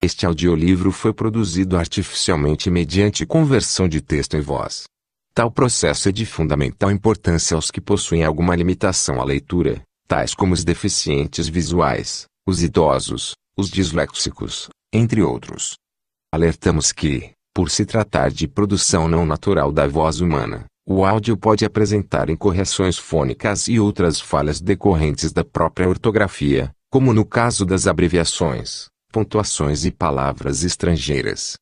Este audiolivro foi produzido artificialmente mediante conversão de texto em voz. Tal processo é de fundamental importância aos que possuem alguma limitação à leitura, tais como os deficientes visuais, os idosos, os disléxicos, entre outros. Alertamos que, por se tratar de produção não natural da voz humana, o áudio pode apresentar incorreções fônicas e outras falhas decorrentes da própria ortografia, como no caso das abreviações pontuações e palavras estrangeiras.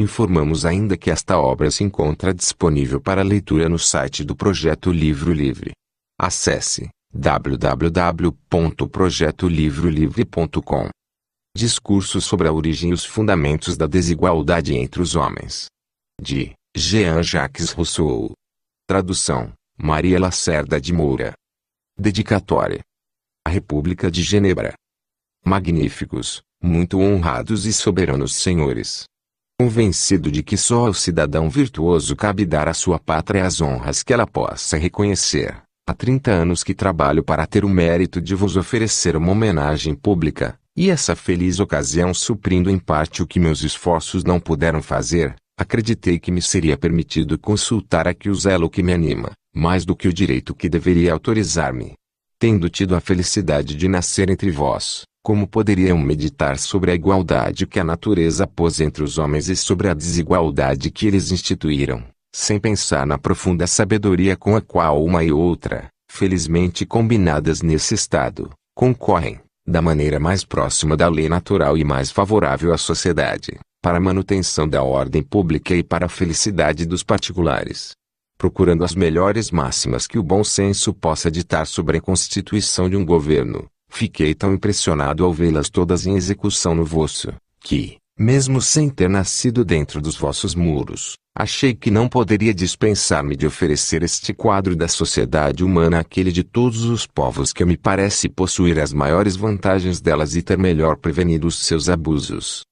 Informamos ainda que esta obra se encontra disponível para leitura no site do Projeto Livro Livre. Acesse www.projetolivrolivre.com. Discurso sobre a origem e os fundamentos da desigualdade entre os homens. De Jean-Jacques Rousseau. Tradução: Maria Lacerda de Moura. Dedicatória: A República de Genebra. Magníficos, muito honrados e soberanos senhores. Convencido de que só ao cidadão virtuoso cabe dar à sua pátria as honras que ela possa reconhecer, há 30 anos que trabalho para ter o mérito de vos oferecer uma homenagem pública, e essa feliz ocasião suprindo em parte o que meus esforços não puderam fazer, acreditei que me seria permitido consultar aqui o zelo que me anima, mais do que o direito que deveria autorizar-me tendo tido a felicidade de nascer entre vós, como poderiam meditar sobre a igualdade que a natureza pôs entre os homens e sobre a desigualdade que eles instituíram, sem pensar na profunda sabedoria com a qual uma e outra, felizmente combinadas nesse estado, concorrem, da maneira mais próxima da lei natural e mais favorável à sociedade, para a manutenção da ordem pública e para a felicidade dos particulares procurando as melhores máximas que o bom senso possa ditar sobre a constituição de um governo, fiquei tão impressionado ao vê-las todas em execução no vosso, que, mesmo sem ter nascido dentro dos vossos muros, achei que não poderia dispensar-me de oferecer este quadro da sociedade humana àquele de todos os povos que me parece possuir as maiores vantagens delas e ter melhor prevenido os seus abusos.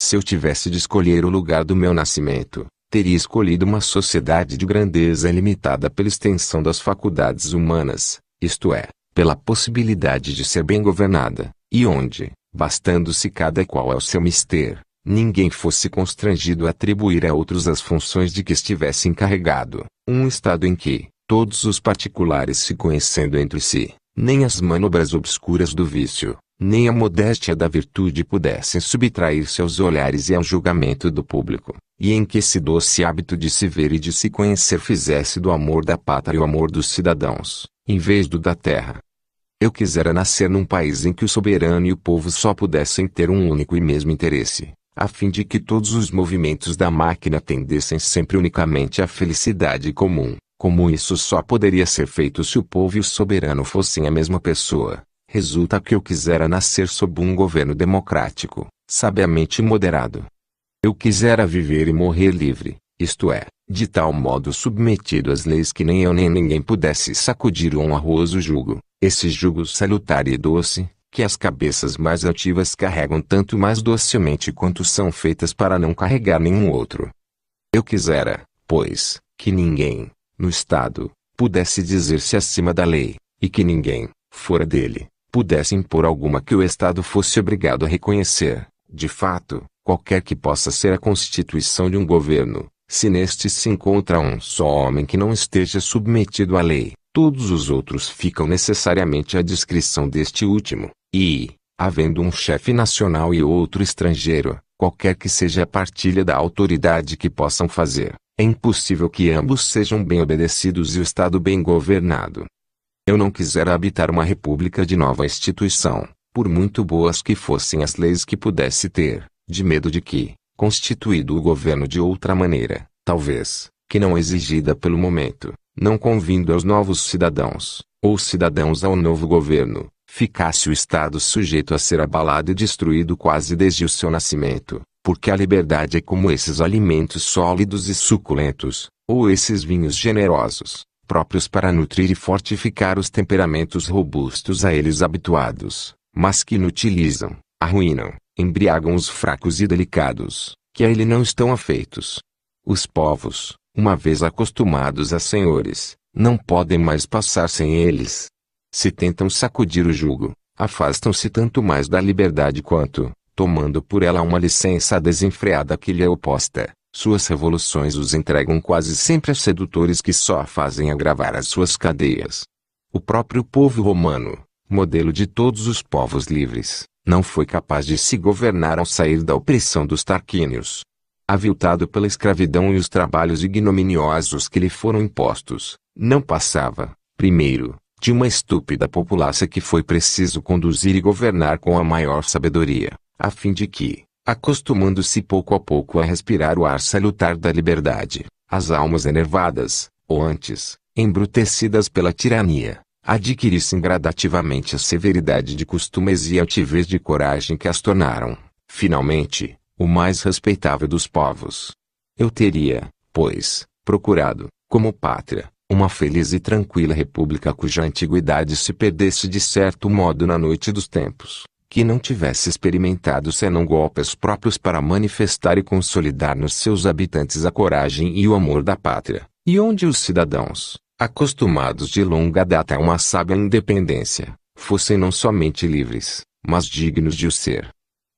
Se eu tivesse de escolher o lugar do meu nascimento, teria escolhido uma sociedade de grandeza limitada pela extensão das faculdades humanas, isto é, pela possibilidade de ser bem governada, e onde, bastando-se cada qual ao seu mister, ninguém fosse constrangido a atribuir a outros as funções de que estivesse encarregado, um Estado em que, todos os particulares se conhecendo entre si, nem as manobras obscuras do vício, nem a modéstia da virtude pudessem subtrair-se aos olhares e ao julgamento do público, e em que esse doce hábito de se ver e de se conhecer fizesse do amor da pátria o amor dos cidadãos, em vez do da terra. Eu quisera nascer num país em que o soberano e o povo só pudessem ter um único e mesmo interesse, a fim de que todos os movimentos da máquina tendessem sempre unicamente à felicidade comum, como isso só poderia ser feito se o povo e o soberano fossem a mesma pessoa resulta que eu quisera nascer sob um governo democrático, sabiamente moderado. Eu quisera viver e morrer livre, isto é, de tal modo submetido às leis que nem eu nem ninguém pudesse sacudir um arroso jugo, esse jugo salutar e doce, que as cabeças mais altivas carregam tanto mais docemente quanto são feitas para não carregar nenhum outro. Eu quisera, pois, que ninguém, no Estado, pudesse dizer-se acima da lei, e que ninguém, fora dele, pudesse impor alguma que o Estado fosse obrigado a reconhecer, de fato, qualquer que possa ser a constituição de um governo, se neste se encontra um só homem que não esteja submetido à lei, todos os outros ficam necessariamente à discrição deste último, e, havendo um chefe nacional e outro estrangeiro, qualquer que seja a partilha da autoridade que possam fazer, é impossível que ambos sejam bem obedecidos e o Estado bem governado. Eu não quisera habitar uma república de nova instituição, por muito boas que fossem as leis que pudesse ter, de medo de que, constituído o governo de outra maneira, talvez, que não exigida pelo momento, não convindo aos novos cidadãos, ou cidadãos ao novo governo, ficasse o Estado sujeito a ser abalado e destruído quase desde o seu nascimento, porque a liberdade é como esses alimentos sólidos e suculentos, ou esses vinhos generosos, próprios para nutrir e fortificar os temperamentos robustos a eles habituados, mas que inutilizam, arruinam, embriagam os fracos e delicados, que a ele não estão afeitos. Os povos, uma vez acostumados a senhores, não podem mais passar sem eles. Se tentam sacudir o jugo, afastam-se tanto mais da liberdade quanto, tomando por ela uma licença desenfreada que lhe é oposta, suas revoluções os entregam quase sempre a sedutores que só fazem agravar as suas cadeias. O próprio povo romano, modelo de todos os povos livres, não foi capaz de se governar ao sair da opressão dos tarquínios. Aviltado pela escravidão e os trabalhos ignominiosos que lhe foram impostos, não passava, primeiro, de uma estúpida populaça que foi preciso conduzir e governar com a maior sabedoria, a fim de que, acostumando-se pouco a pouco a respirar o ar salutar da liberdade, as almas enervadas, ou antes, embrutecidas pela tirania, adquirissem gradativamente a severidade de costumes e altivez de coragem que as tornaram, finalmente, o mais respeitável dos povos. Eu teria, pois, procurado, como pátria, uma feliz e tranquila república cuja antiguidade se perdesse de certo modo na noite dos tempos que não tivesse experimentado senão golpes próprios para manifestar e consolidar nos seus habitantes a coragem e o amor da pátria, e onde os cidadãos, acostumados de longa data a uma sábia independência, fossem não somente livres, mas dignos de o ser.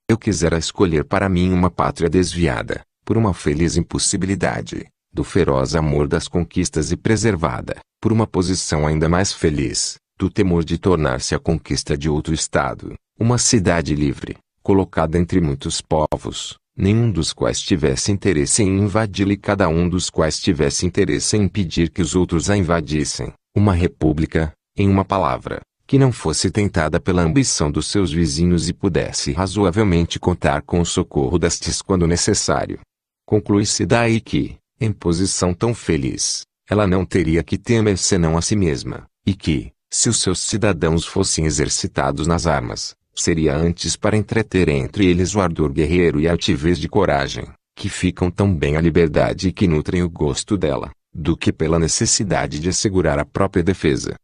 Eu quisera escolher para mim uma pátria desviada, por uma feliz impossibilidade, do feroz amor das conquistas e preservada, por uma posição ainda mais feliz, do temor de tornar-se a conquista de outro Estado, uma cidade livre, colocada entre muitos povos, nenhum dos quais tivesse interesse em invadi-la e cada um dos quais tivesse interesse em impedir que os outros a invadissem. Uma república, em uma palavra, que não fosse tentada pela ambição dos seus vizinhos e pudesse razoavelmente contar com o socorro destes quando necessário. Conclui-se daí que, em posição tão feliz, ela não teria que temer senão a si mesma, e que, se os seus cidadãos fossem exercitados nas armas, seria antes para entreter entre eles o ardor guerreiro e a altivez de coragem, que ficam tão bem à liberdade e que nutrem o gosto dela, do que pela necessidade de assegurar a própria defesa.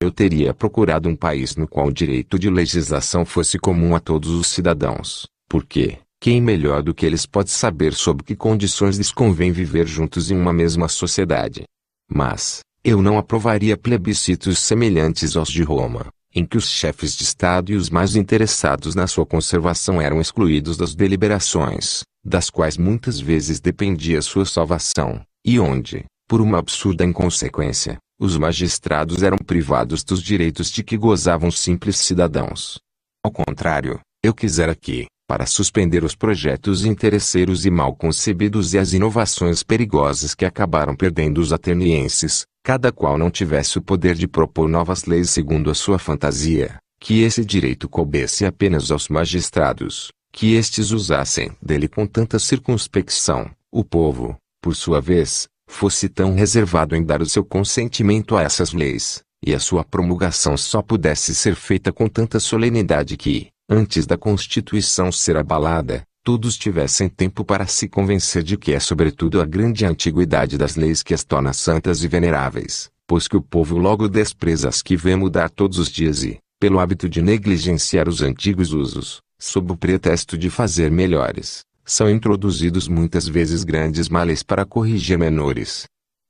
Eu teria procurado um país no qual o direito de legislação fosse comum a todos os cidadãos, porque, quem melhor do que eles pode saber sob que condições lhes convém viver juntos em uma mesma sociedade? Mas, eu não aprovaria plebiscitos semelhantes aos de Roma, em que os chefes de Estado e os mais interessados na sua conservação eram excluídos das deliberações, das quais muitas vezes dependia sua salvação, e onde, por uma absurda inconsequência, os magistrados eram privados dos direitos de que gozavam simples cidadãos. Ao contrário, eu quisera que, para suspender os projetos interesseiros e mal concebidos e as inovações perigosas que acabaram perdendo os atenienses, cada qual não tivesse o poder de propor novas leis segundo a sua fantasia, que esse direito coubesse apenas aos magistrados, que estes usassem dele com tanta circunspecção, o povo, por sua vez, fosse tão reservado em dar o seu consentimento a essas leis, e a sua promulgação só pudesse ser feita com tanta solenidade que, antes da Constituição ser abalada, todos tivessem tempo para se convencer de que é sobretudo a grande antiguidade das leis que as torna santas e veneráveis, pois que o povo logo despreza as que vê mudar todos os dias e, pelo hábito de negligenciar os antigos usos, sob o pretexto de fazer melhores, são introduzidos muitas vezes grandes males para corrigir menores.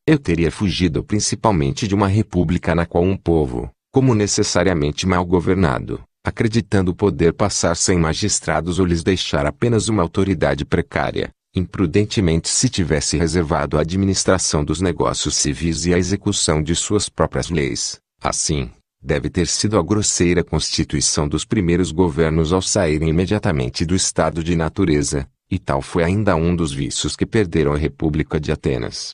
Eu teria fugido principalmente de uma república na qual um povo, como necessariamente mal governado, acreditando poder passar sem magistrados ou lhes deixar apenas uma autoridade precária, imprudentemente se tivesse reservado a administração dos negócios civis e a execução de suas próprias leis. Assim, deve ter sido a grosseira constituição dos primeiros governos ao saírem imediatamente do estado de natureza, e tal foi ainda um dos vícios que perderam a República de Atenas.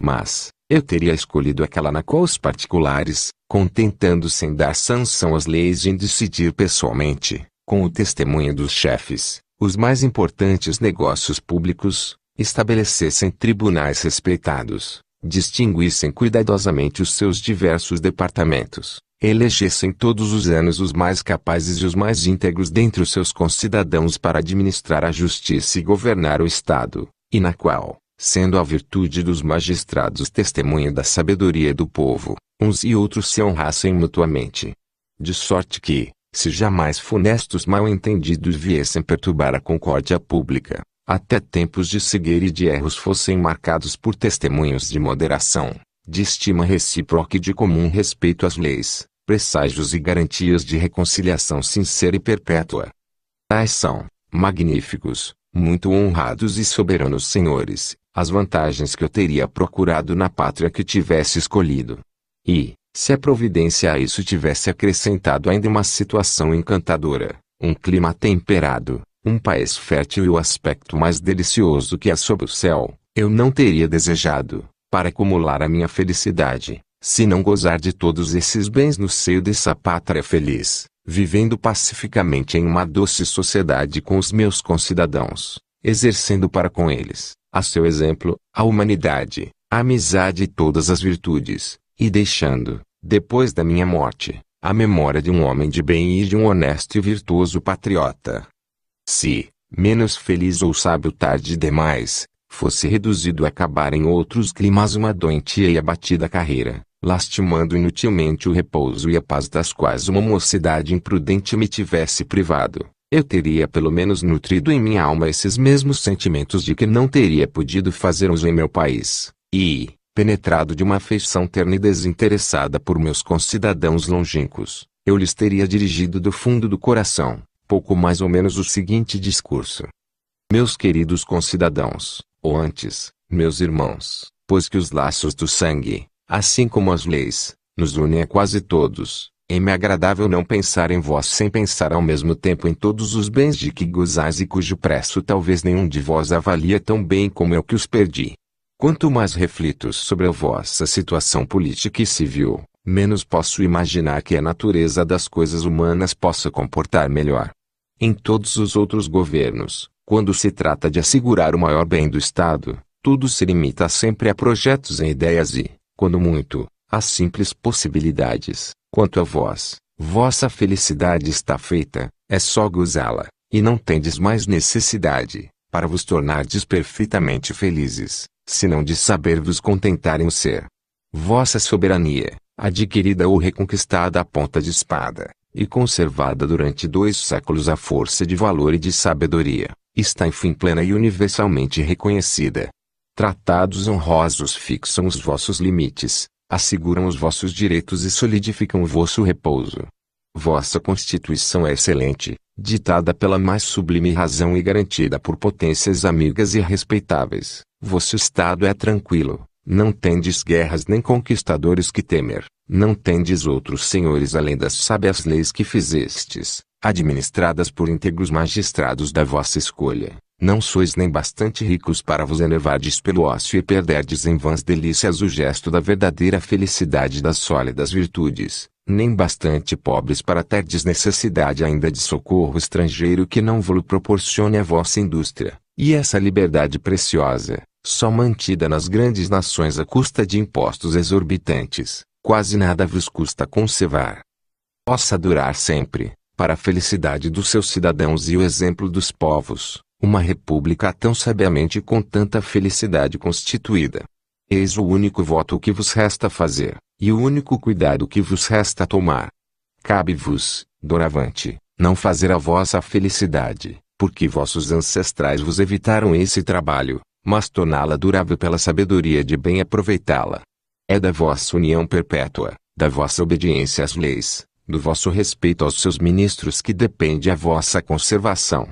Mas, eu teria escolhido aquela na qual os particulares, contentando-se em dar sanção às leis e em decidir pessoalmente, com o testemunho dos chefes, os mais importantes negócios públicos, estabelecessem tribunais respeitados, distinguissem cuidadosamente os seus diversos departamentos, elegessem todos os anos os mais capazes e os mais íntegros dentre os seus concidadãos para administrar a justiça e governar o Estado, e na qual, sendo a virtude dos magistrados testemunha da sabedoria do povo, uns e outros se honrassem mutuamente. De sorte que, se jamais funestos mal-entendidos viessem perturbar a concórdia pública, até tempos de cegueira e de erros fossem marcados por testemunhos de moderação, de estima recíproca e de comum respeito às leis, presságios e garantias de reconciliação sincera e perpétua. Tais são, magníficos, muito honrados e soberanos senhores, as vantagens que eu teria procurado na pátria que tivesse escolhido. E, se a providência a isso tivesse acrescentado ainda uma situação encantadora, um clima temperado, um país fértil e o aspecto mais delicioso que há sob o céu, eu não teria desejado, para acumular a minha felicidade, se não gozar de todos esses bens no seio dessa pátria feliz, vivendo pacificamente em uma doce sociedade com os meus concidadãos, exercendo para com eles, a seu exemplo, a humanidade, a amizade e todas as virtudes, e deixando, depois da minha morte, a memória de um homem de bem e de um honesto e virtuoso patriota. Se, menos feliz ou sábio tarde demais, fosse reduzido a acabar em outros climas uma doentia e abatida carreira, lastimando inutilmente o repouso e a paz das quais uma mocidade imprudente me tivesse privado eu teria pelo menos nutrido em minha alma esses mesmos sentimentos de que não teria podido fazer uso em meu país, e, penetrado de uma afeição terna e desinteressada por meus concidadãos longínquos, eu lhes teria dirigido do fundo do coração, pouco mais ou menos o seguinte discurso. Meus queridos concidadãos, ou antes, meus irmãos, pois que os laços do sangue, assim como as leis, nos unem a quase todos, é-me Agradável não pensar em vós sem pensar ao mesmo tempo em todos os bens de que gozais e cujo preço talvez nenhum de vós avalia tão bem como eu que os perdi. Quanto mais reflito sobre a vossa situação política e civil, menos posso imaginar que a natureza das coisas humanas possa comportar melhor. Em todos os outros governos, quando se trata de assegurar o maior bem do Estado, tudo se limita sempre a projetos e ideias e, quando muito, a simples possibilidades Quanto a vós, vossa felicidade está feita, é só gozá-la, e não tendes mais necessidade, para vos tornardes perfeitamente felizes, senão de saber vos contentar em o ser. Vossa soberania, adquirida ou reconquistada à ponta de espada, e conservada durante dois séculos à força de valor e de sabedoria, está enfim plena e universalmente reconhecida. Tratados honrosos fixam os vossos limites, asseguram os vossos direitos e solidificam o vosso repouso. Vossa Constituição é excelente, ditada pela mais sublime razão e garantida por potências amigas e respeitáveis. Vosso Estado é tranquilo, não tendes guerras nem conquistadores que temer, não tendes outros senhores além das sábias leis que fizestes administradas por íntegros magistrados da vossa escolha, não sois nem bastante ricos para vos enervardes pelo ócio e perderdes em vãs delícias o gesto da verdadeira felicidade das sólidas virtudes, nem bastante pobres para terdes necessidade ainda de socorro estrangeiro que não vos proporcione a vossa indústria, e essa liberdade preciosa, só mantida nas grandes nações à custa de impostos exorbitantes, quase nada vos custa conservar. Possa durar sempre para a felicidade dos seus cidadãos e o exemplo dos povos, uma república tão sabiamente e com tanta felicidade constituída. Eis o único voto que vos resta fazer, e o único cuidado que vos resta tomar. Cabe-vos, doravante, não fazer a vossa felicidade, porque vossos ancestrais vos evitaram esse trabalho, mas torná-la durável pela sabedoria de bem aproveitá-la. É da vossa união perpétua, da vossa obediência às leis, do vosso respeito aos seus ministros que depende a vossa conservação.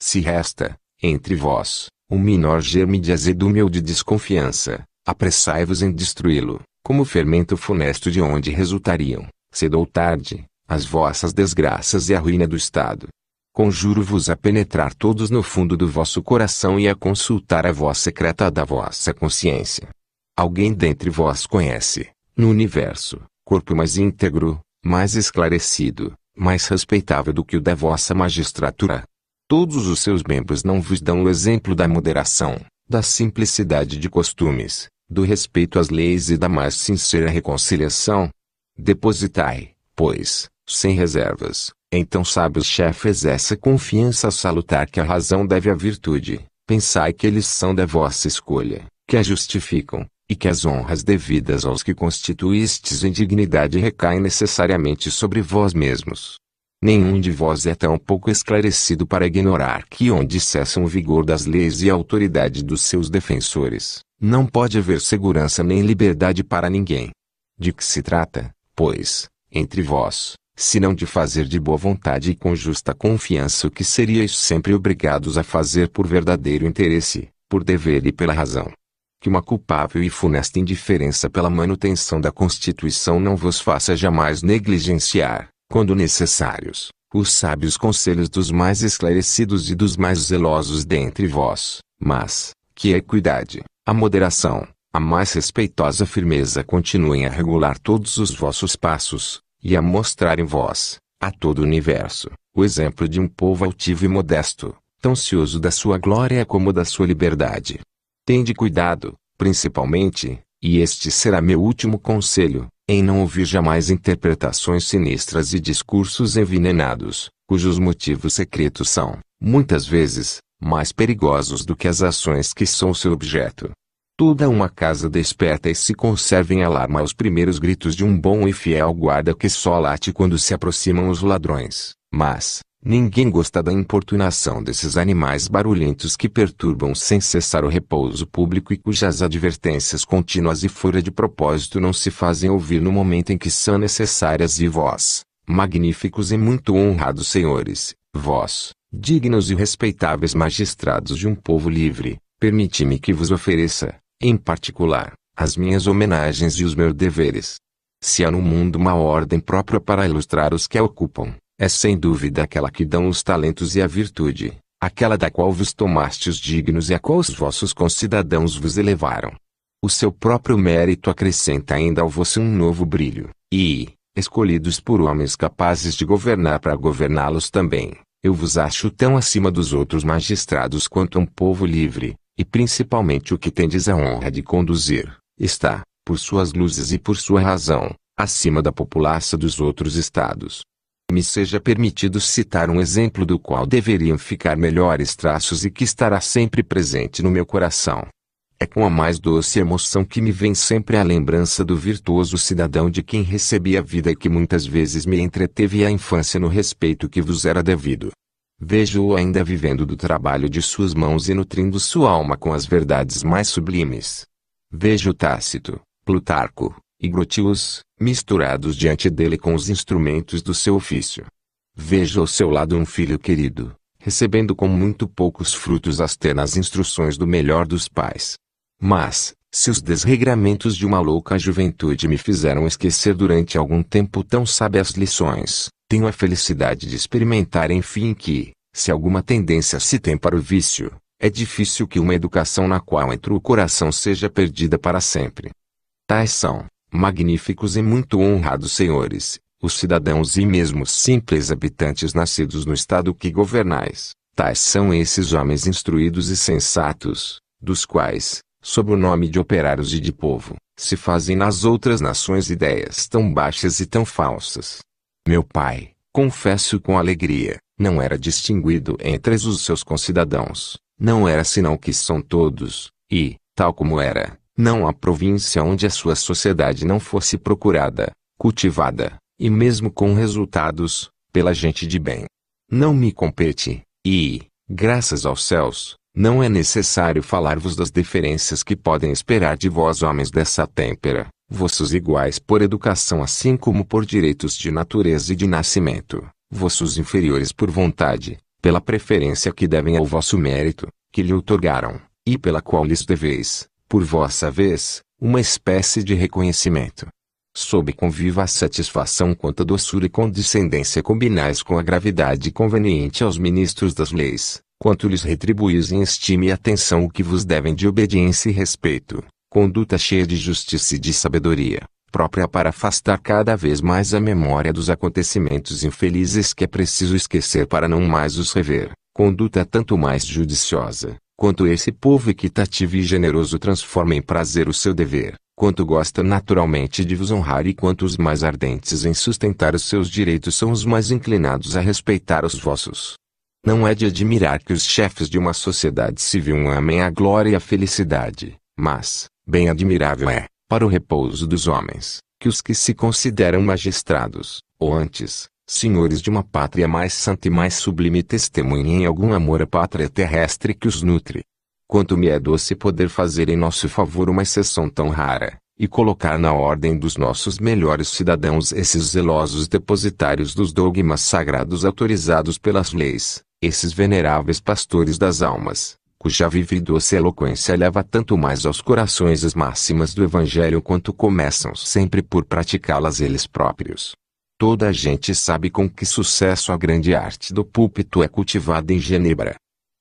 Se resta, entre vós, um menor germe de azedume ou de desconfiança, apressai-vos em destruí-lo, como fermento funesto de onde resultariam, cedo ou tarde, as vossas desgraças e a ruína do Estado. Conjuro-vos a penetrar todos no fundo do vosso coração e a consultar a voz secreta da vossa consciência. Alguém dentre vós conhece, no universo, corpo mais íntegro, mais esclarecido, mais respeitável do que o da vossa magistratura. Todos os seus membros não vos dão o exemplo da moderação, da simplicidade de costumes, do respeito às leis e da mais sincera reconciliação. Depositai, pois, sem reservas, então sábios chefes essa confiança salutar que a razão deve à virtude. Pensai que eles são da vossa escolha, que a justificam, e que as honras devidas aos que constituístes em dignidade recaem necessariamente sobre vós mesmos. Nenhum de vós é tão pouco esclarecido para ignorar que onde cessam o vigor das leis e a autoridade dos seus defensores, não pode haver segurança nem liberdade para ninguém. De que se trata, pois, entre vós, se não de fazer de boa vontade e com justa confiança o que seríeis sempre obrigados a fazer por verdadeiro interesse, por dever e pela razão, que uma culpável e funesta indiferença pela manutenção da Constituição não vos faça jamais negligenciar, quando necessários, os sábios conselhos dos mais esclarecidos e dos mais zelosos dentre vós, mas, que a equidade, a moderação, a mais respeitosa firmeza continuem a regular todos os vossos passos, e a mostrar em vós, a todo o universo, o exemplo de um povo altivo e modesto, tão cioso da sua glória como da sua liberdade, Tende cuidado, principalmente, e este será meu último conselho, em não ouvir jamais interpretações sinistras e discursos envenenados, cujos motivos secretos são, muitas vezes, mais perigosos do que as ações que são seu objeto. Toda uma casa desperta e se conserva em alarma aos primeiros gritos de um bom e fiel guarda que só late quando se aproximam os ladrões, mas, Ninguém gosta da importunação desses animais barulhentos que perturbam sem cessar o repouso público e cujas advertências contínuas e fora de propósito não se fazem ouvir no momento em que são necessárias e vós, magníficos e muito honrados senhores, vós, dignos e respeitáveis magistrados de um povo livre, permiti-me que vos ofereça, em particular, as minhas homenagens e os meus deveres. Se há no mundo uma ordem própria para ilustrar os que a ocupam, é sem dúvida aquela que dão os talentos e a virtude, aquela da qual vos tomastes dignos e a qual os vossos concidadãos vos elevaram. O seu próprio mérito acrescenta ainda ao vosso um novo brilho, e, escolhidos por homens capazes de governar para governá-los também, eu vos acho tão acima dos outros magistrados quanto um povo livre, e principalmente o que tendes a honra de conduzir, está, por suas luzes e por sua razão, acima da populaça dos outros estados me seja permitido citar um exemplo do qual deveriam ficar melhores traços e que estará sempre presente no meu coração. É com a mais doce emoção que me vem sempre a lembrança do virtuoso cidadão de quem recebi a vida e que muitas vezes me entreteve a infância no respeito que vos era devido. Vejo-o ainda vivendo do trabalho de suas mãos e nutrindo sua alma com as verdades mais sublimes. Vejo Tácito, Plutarco, e Grotius, misturados diante dele com os instrumentos do seu ofício. Veja ao seu lado um filho querido, recebendo com muito poucos frutos as ternas instruções do melhor dos pais. Mas, se os desregramentos de uma louca juventude me fizeram esquecer durante algum tempo tão sábias lições, tenho a felicidade de experimentar enfim que, se alguma tendência se tem para o vício, é difícil que uma educação na qual entra o coração seja perdida para sempre. Tais são, magníficos e muito honrados senhores, os cidadãos e mesmo simples habitantes nascidos no estado que governais, tais são esses homens instruídos e sensatos, dos quais, sob o nome de operários e de povo, se fazem nas outras nações ideias tão baixas e tão falsas. Meu pai, confesso com alegria, não era distinguido entre os seus concidadãos, não era senão que são todos, e, tal como era, não há província onde a sua sociedade não fosse procurada, cultivada, e mesmo com resultados, pela gente de bem. Não me compete, e, graças aos céus, não é necessário falar-vos das deferências que podem esperar de vós homens dessa têmpera, vossos iguais por educação assim como por direitos de natureza e de nascimento, vossos inferiores por vontade, pela preferência que devem ao vosso mérito, que lhe outorgaram, e pela qual lhes deveis, por vossa vez, uma espécie de reconhecimento. Sob conviva a satisfação quanto a doçura e condescendência combinais com a gravidade conveniente aos ministros das leis, quanto lhes retribuís em estima e atenção o que vos devem de obediência e respeito, conduta cheia de justiça e de sabedoria, própria para afastar cada vez mais a memória dos acontecimentos infelizes que é preciso esquecer para não mais os rever, conduta tanto mais judiciosa, Quanto esse povo equitativo e generoso transforma em prazer o seu dever, quanto gosta naturalmente de vos honrar e quanto os mais ardentes em sustentar os seus direitos são os mais inclinados a respeitar os vossos. Não é de admirar que os chefes de uma sociedade civil amem a glória e a felicidade, mas, bem admirável é, para o repouso dos homens, que os que se consideram magistrados, ou antes, senhores de uma pátria mais santa e mais sublime testemunhem algum amor à pátria terrestre que os nutre. Quanto me é doce poder fazer em nosso favor uma exceção tão rara, e colocar na ordem dos nossos melhores cidadãos esses zelosos depositários dos dogmas sagrados autorizados pelas leis, esses veneráveis pastores das almas, cuja viva e doce eloquência leva tanto mais aos corações as máximas do Evangelho quanto começam sempre por praticá-las eles próprios Toda a gente sabe com que sucesso a grande arte do púlpito é cultivada em Genebra.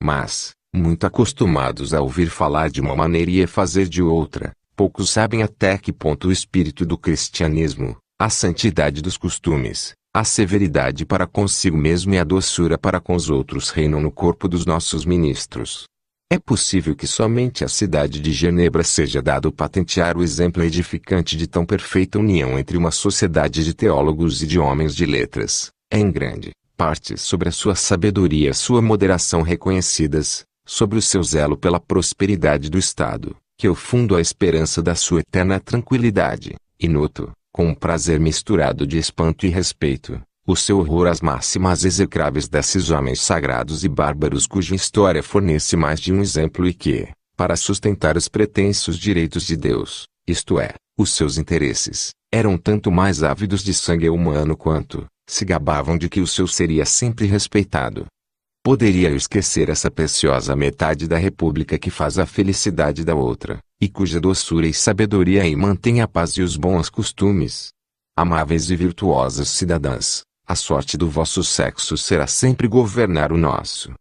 Mas, muito acostumados a ouvir falar de uma maneira e fazer de outra, poucos sabem até que ponto o espírito do cristianismo, a santidade dos costumes, a severidade para consigo mesmo e a doçura para com os outros reinam no corpo dos nossos ministros. É possível que somente à cidade de Genebra seja dado patentear o exemplo edificante de tão perfeita união entre uma sociedade de teólogos e de homens de letras. É em grande parte sobre a sua sabedoria e sua moderação reconhecidas, sobre o seu zelo pela prosperidade do Estado, que eu é fundo a esperança da sua eterna tranquilidade, e noto, com um prazer misturado de espanto e respeito, o seu horror às máximas execráveis desses homens sagrados e bárbaros cuja história fornece mais de um exemplo e que, para sustentar os pretensos direitos de Deus, isto é, os seus interesses, eram tanto mais ávidos de sangue humano quanto, se gabavam de que o seu seria sempre respeitado. Poderia eu esquecer essa preciosa metade da república que faz a felicidade da outra, e cuja doçura e sabedoria aí mantém a paz e os bons costumes? Amáveis e virtuosas cidadãs, a sorte do vosso sexo será sempre governar o nosso.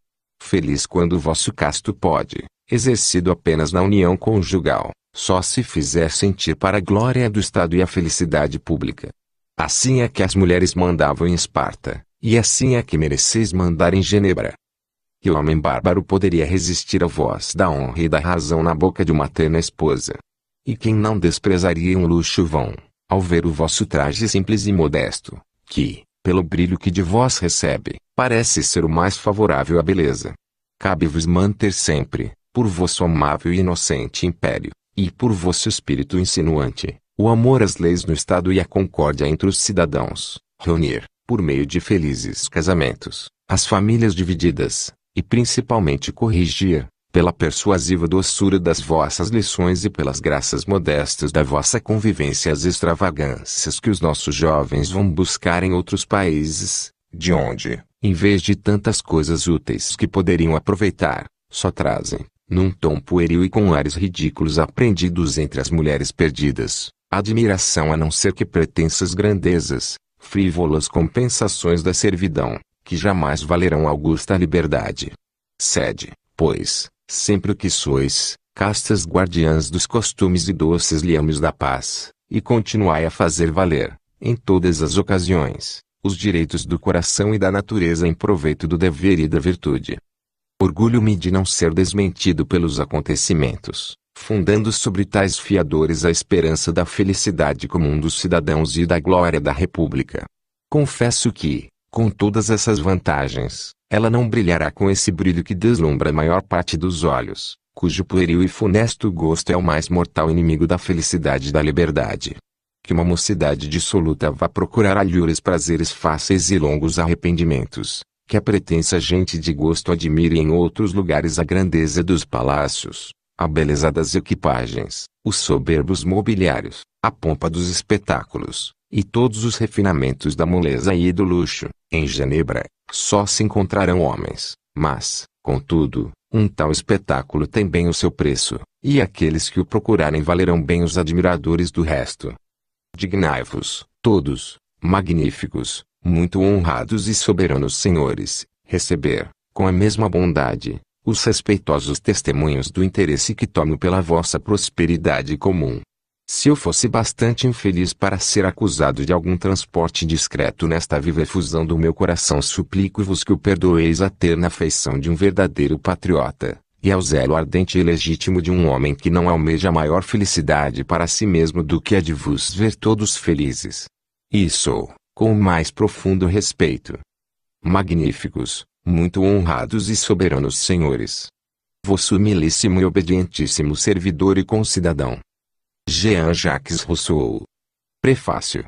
Feliz quando o vosso casto pode, exercido apenas na união conjugal, só se fizer sentir para a glória do Estado e a felicidade pública. Assim é que as mulheres mandavam em Esparta, e assim é que mereceis mandar em Genebra. Que homem bárbaro poderia resistir à voz da honra e da razão na boca de uma terna esposa? E quem não desprezaria um luxo vão, ao ver o vosso traje simples e modesto, que, pelo brilho que de vós recebe, parece ser o mais favorável à beleza. Cabe-vos manter sempre, por vosso amável e inocente império, e por vosso espírito insinuante, o amor às leis no Estado e a concórdia entre os cidadãos, reunir, por meio de felizes casamentos, as famílias divididas, e principalmente corrigir, pela persuasiva doçura das vossas lições e pelas graças modestas da vossa convivência às extravagâncias que os nossos jovens vão buscar em outros países, de onde, em vez de tantas coisas úteis que poderiam aproveitar, só trazem, num tom pueril e com ares ridículos aprendidos entre as mulheres perdidas, admiração a não ser que pretensas grandezas, frívolas compensações da servidão, que jamais valerão a augusta liberdade. Sede, pois, sempre que sois, castas guardiãs dos costumes e doces liames da paz, e continuai a fazer valer, em todas as ocasiões, os direitos do coração e da natureza em proveito do dever e da virtude. Orgulho-me de não ser desmentido pelos acontecimentos, fundando sobre tais fiadores a esperança da felicidade comum dos cidadãos e da glória da República. Confesso que, com todas essas vantagens, ela não brilhará com esse brilho que deslumbra a maior parte dos olhos, cujo pueril e funesto gosto é o mais mortal inimigo da felicidade e da liberdade. Que uma mocidade dissoluta vá procurar alhures prazeres fáceis e longos arrependimentos, que a pretensa gente de gosto admire em outros lugares a grandeza dos palácios, a beleza das equipagens, os soberbos mobiliários, a pompa dos espetáculos, e todos os refinamentos da moleza e do luxo, em Genebra, só se encontrarão homens, mas, contudo, um tal espetáculo tem bem o seu preço, e aqueles que o procurarem valerão bem os admiradores do resto. Dignai-vos, todos, magníficos, muito honrados e soberanos senhores, receber, com a mesma bondade, os respeitosos testemunhos do interesse que tomo pela vossa prosperidade comum. Se eu fosse bastante infeliz para ser acusado de algum transporte discreto nesta viva efusão do meu coração, suplico-vos que o perdoeis a terna afeição de um verdadeiro patriota, e ao zelo ardente e legítimo de um homem que não almeja maior felicidade para si mesmo do que a de vos ver todos felizes. E sou, com o mais profundo respeito. Magníficos, muito honrados e soberanos senhores. Vosso humilíssimo e obedientíssimo servidor e concidadão. Jean-Jacques Rousseau. Prefácio.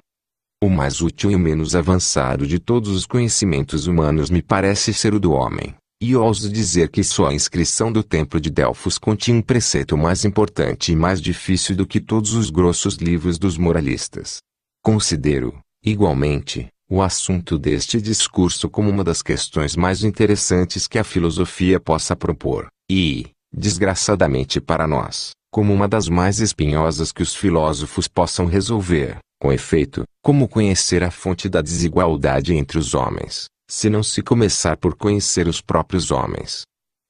O mais útil e menos avançado de todos os conhecimentos humanos me parece ser o do homem, e ouso dizer que só a inscrição do Templo de Delfos continha um preceito mais importante e mais difícil do que todos os grossos livros dos moralistas. Considero, igualmente, o assunto deste discurso como uma das questões mais interessantes que a filosofia possa propor, e, desgraçadamente para nós, como uma das mais espinhosas que os filósofos possam resolver. Com efeito, como conhecer a fonte da desigualdade entre os homens, se não se começar por conhecer os próprios homens?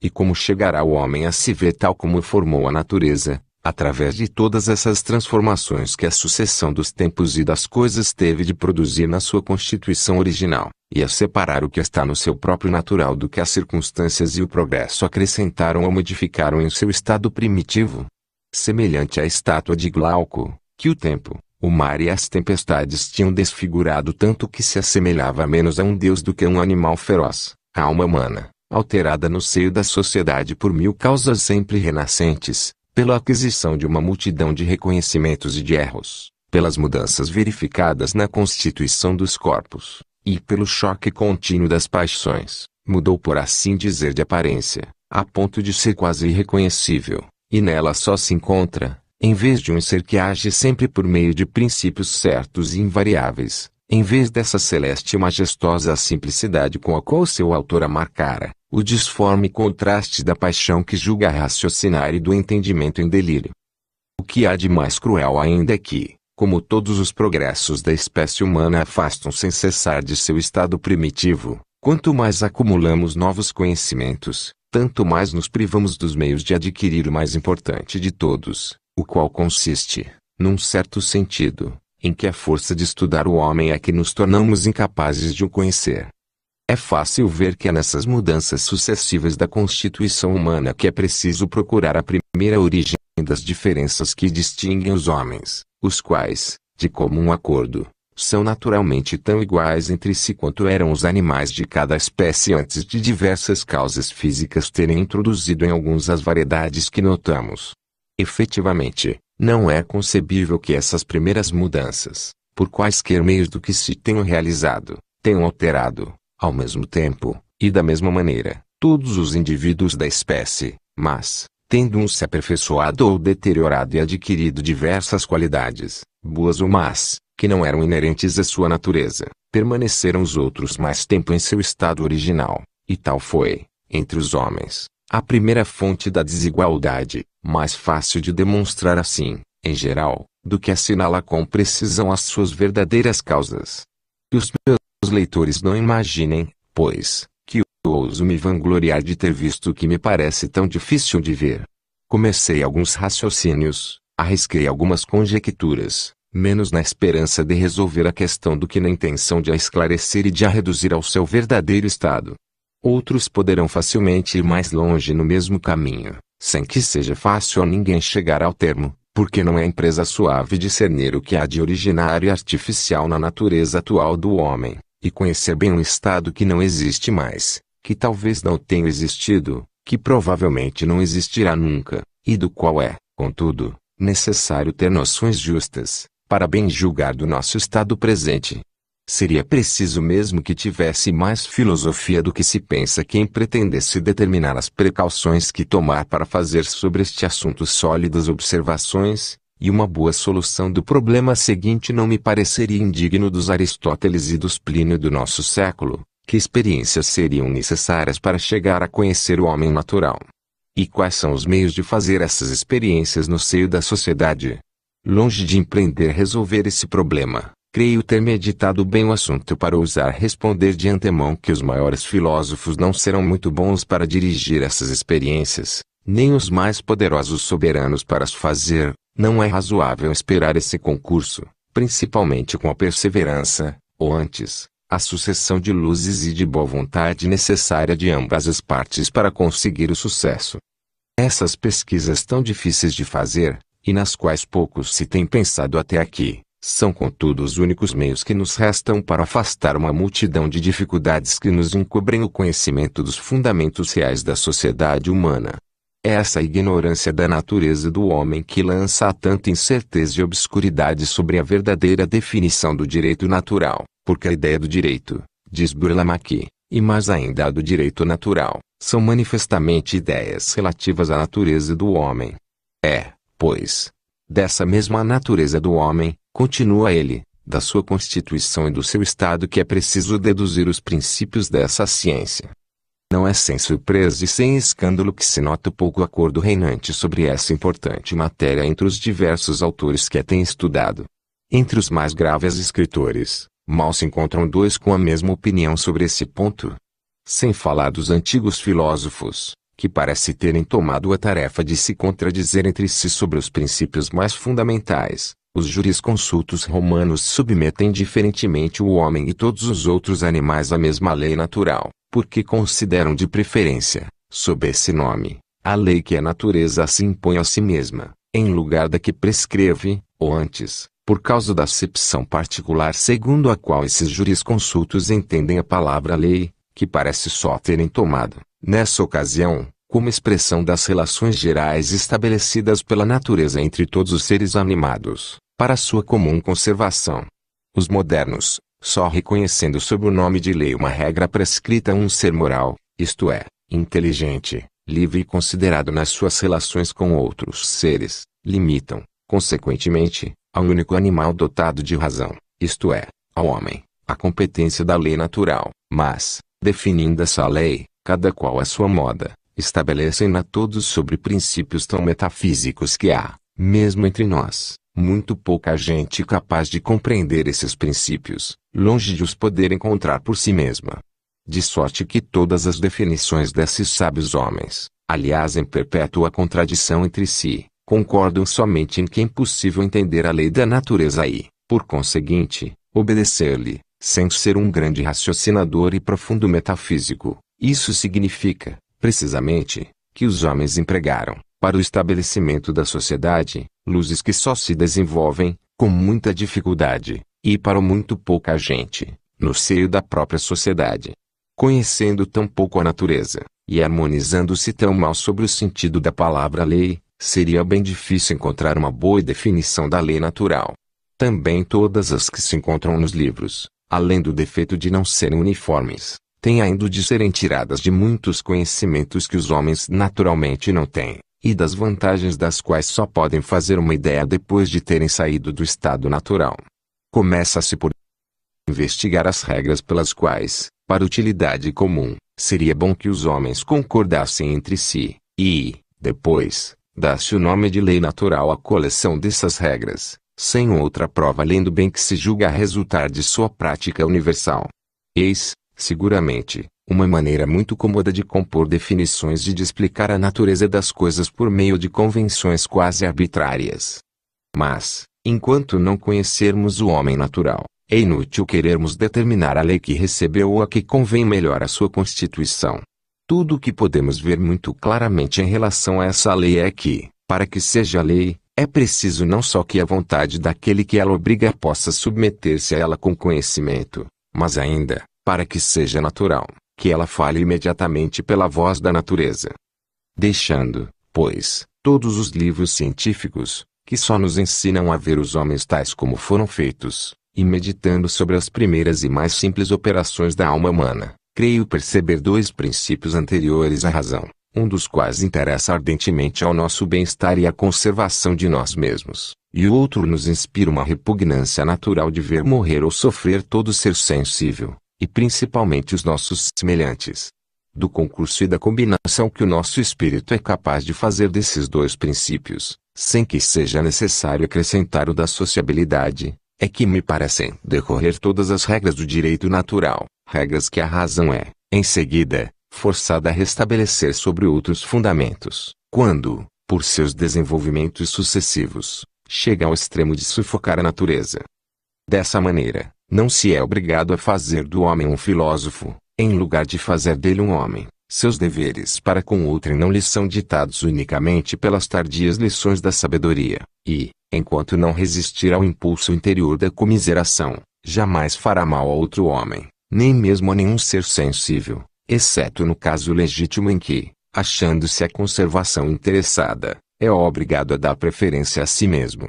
E como chegará o homem a se ver tal como formou a natureza, através de todas essas transformações que a sucessão dos tempos e das coisas teve de produzir na sua constituição original, e a separar o que está no seu próprio natural do que as circunstâncias e o progresso acrescentaram ou modificaram em seu estado primitivo? semelhante à estátua de Glauco, que o tempo, o mar e as tempestades tinham desfigurado tanto que se assemelhava menos a um deus do que a um animal feroz. A alma humana, alterada no seio da sociedade por mil causas sempre renascentes, pela aquisição de uma multidão de reconhecimentos e de erros, pelas mudanças verificadas na constituição dos corpos, e pelo choque contínuo das paixões, mudou por assim dizer de aparência, a ponto de ser quase irreconhecível. E nela só se encontra, em vez de um ser que age sempre por meio de princípios certos e invariáveis, em vez dessa celeste e majestosa simplicidade com a qual seu autor a marcara, o disforme contraste da paixão que julga raciocinar e do entendimento em delírio. O que há de mais cruel ainda é que, como todos os progressos da espécie humana afastam sem cessar de seu estado primitivo, quanto mais acumulamos novos conhecimentos, tanto mais nos privamos dos meios de adquirir o mais importante de todos, o qual consiste, num certo sentido, em que a força de estudar o homem é que nos tornamos incapazes de o conhecer. É fácil ver que é nessas mudanças sucessivas da constituição humana que é preciso procurar a primeira origem das diferenças que distinguem os homens, os quais, de comum acordo, são naturalmente tão iguais entre si quanto eram os animais de cada espécie antes de diversas causas físicas terem introduzido em alguns as variedades que notamos. Efetivamente, não é concebível que essas primeiras mudanças, por quaisquer meios do que se tenham realizado, tenham alterado, ao mesmo tempo, e da mesma maneira, todos os indivíduos da espécie, mas, tendo um se aperfeiçoado ou deteriorado e adquirido diversas qualidades, boas ou más, que não eram inerentes à sua natureza, permaneceram os outros mais tempo em seu estado original, e tal foi, entre os homens, a primeira fonte da desigualdade, mais fácil de demonstrar assim, em geral, do que assinala com precisão as suas verdadeiras causas. E os meus leitores não imaginem, pois, que ouso me vangloriar de ter visto o que me parece tão difícil de ver. Comecei alguns raciocínios, arrisquei algumas conjecturas, menos na esperança de resolver a questão do que na intenção de a esclarecer e de a reduzir ao seu verdadeiro estado. Outros poderão facilmente ir mais longe no mesmo caminho, sem que seja fácil a ninguém chegar ao termo, porque não é empresa suave discernir o que há de originário e artificial na natureza atual do homem, e conhecer bem um estado que não existe mais, que talvez não tenha existido, que provavelmente não existirá nunca, e do qual é, contudo, necessário ter noções justas, para bem julgar do nosso estado presente. Seria preciso mesmo que tivesse mais filosofia do que se pensa quem pretendesse determinar as precauções que tomar para fazer sobre este assunto sólidas observações, e uma boa solução do problema seguinte não me pareceria indigno dos Aristóteles e dos Plínio do nosso século, que experiências seriam necessárias para chegar a conhecer o homem natural. E quais são os meios de fazer essas experiências no seio da sociedade? Longe de empreender resolver esse problema, creio ter meditado bem o assunto para ousar responder de antemão que os maiores filósofos não serão muito bons para dirigir essas experiências, nem os mais poderosos soberanos para as fazer. Não é razoável esperar esse concurso, principalmente com a perseverança, ou antes, a sucessão de luzes e de boa vontade necessária de ambas as partes para conseguir o sucesso. Essas pesquisas tão difíceis de fazer, e nas quais poucos se tem pensado até aqui, são contudo os únicos meios que nos restam para afastar uma multidão de dificuldades que nos encobrem o conhecimento dos fundamentos reais da sociedade humana. É essa ignorância da natureza do homem que lança a tanta incerteza e obscuridade sobre a verdadeira definição do direito natural, porque a ideia do direito, diz Burlamaqui, e mais ainda a do direito natural, são manifestamente ideias relativas à natureza do homem. É, pois, dessa mesma natureza do homem, continua ele, da sua constituição e do seu estado que é preciso deduzir os princípios dessa ciência. Não é sem surpresa e sem escândalo que se nota o pouco acordo reinante sobre essa importante matéria entre os diversos autores que a têm estudado. Entre os mais graves escritores, mal se encontram dois com a mesma opinião sobre esse ponto. Sem falar dos antigos filósofos, que parece terem tomado a tarefa de se contradizer entre si sobre os princípios mais fundamentais, os jurisconsultos romanos submetem diferentemente o homem e todos os outros animais à mesma lei natural, porque consideram de preferência, sob esse nome, a lei que a natureza se impõe a si mesma, em lugar da que prescreve, ou antes, por causa da acepção particular segundo a qual esses jurisconsultos entendem a palavra lei, que parece só terem tomado Nessa ocasião, como expressão das relações gerais estabelecidas pela natureza entre todos os seres animados, para sua comum conservação. Os modernos, só reconhecendo sob o nome de lei uma regra prescrita a um ser moral, isto é, inteligente, livre e considerado nas suas relações com outros seres, limitam, consequentemente, ao único animal dotado de razão, isto é, ao homem, a competência da lei natural, mas, definindo essa lei, cada qual a sua moda, estabelecem-na todos sobre princípios tão metafísicos que há, mesmo entre nós, muito pouca gente capaz de compreender esses princípios, longe de os poder encontrar por si mesma. De sorte que todas as definições desses sábios homens, aliás em perpétua contradição entre si, concordam somente em que é impossível entender a lei da natureza e, por conseguinte, obedecer-lhe, sem ser um grande raciocinador e profundo metafísico, isso significa, precisamente, que os homens empregaram, para o estabelecimento da sociedade, luzes que só se desenvolvem, com muita dificuldade, e para muito pouca gente, no seio da própria sociedade. Conhecendo tão pouco a natureza, e harmonizando-se tão mal sobre o sentido da palavra lei, seria bem difícil encontrar uma boa definição da lei natural. Também todas as que se encontram nos livros, além do defeito de não serem uniformes, têm ainda de serem tiradas de muitos conhecimentos que os homens naturalmente não têm, e das vantagens das quais só podem fazer uma ideia depois de terem saído do estado natural. Começa-se por investigar as regras pelas quais, para utilidade comum, seria bom que os homens concordassem entre si, e, depois, dá-se o nome de lei natural à coleção dessas regras, sem outra prova além do bem que se julga resultar de sua prática universal. Eis, seguramente, uma maneira muito cômoda de compor definições e de explicar a natureza das coisas por meio de convenções quase arbitrárias. Mas, enquanto não conhecermos o homem natural, é inútil querermos determinar a lei que recebeu ou a que convém melhor a sua constituição. Tudo o que podemos ver muito claramente em relação a essa lei é que, para que seja lei, é preciso não só que a vontade daquele que ela obriga possa submeter-se a ela com conhecimento, mas ainda, para que seja natural, que ela fale imediatamente pela voz da natureza. Deixando, pois, todos os livros científicos, que só nos ensinam a ver os homens tais como foram feitos, e meditando sobre as primeiras e mais simples operações da alma humana, creio perceber dois princípios anteriores à razão, um dos quais interessa ardentemente ao nosso bem-estar e à conservação de nós mesmos, e o outro nos inspira uma repugnância natural de ver morrer ou sofrer todo ser sensível, e principalmente os nossos semelhantes, do concurso e da combinação que o nosso espírito é capaz de fazer desses dois princípios, sem que seja necessário acrescentar o da sociabilidade, é que me parecem decorrer todas as regras do direito natural, regras que a razão é, em seguida, forçada a restabelecer sobre outros fundamentos, quando, por seus desenvolvimentos sucessivos, chega ao extremo de sufocar a natureza. Dessa maneira, não se é obrigado a fazer do homem um filósofo, em lugar de fazer dele um homem. Seus deveres para com outrem não lhe são ditados unicamente pelas tardias lições da sabedoria, e, enquanto não resistir ao impulso interior da comiseração, jamais fará mal a outro homem, nem mesmo a nenhum ser sensível, exceto no caso legítimo em que, achando-se a conservação interessada, é obrigado a dar preferência a si mesmo.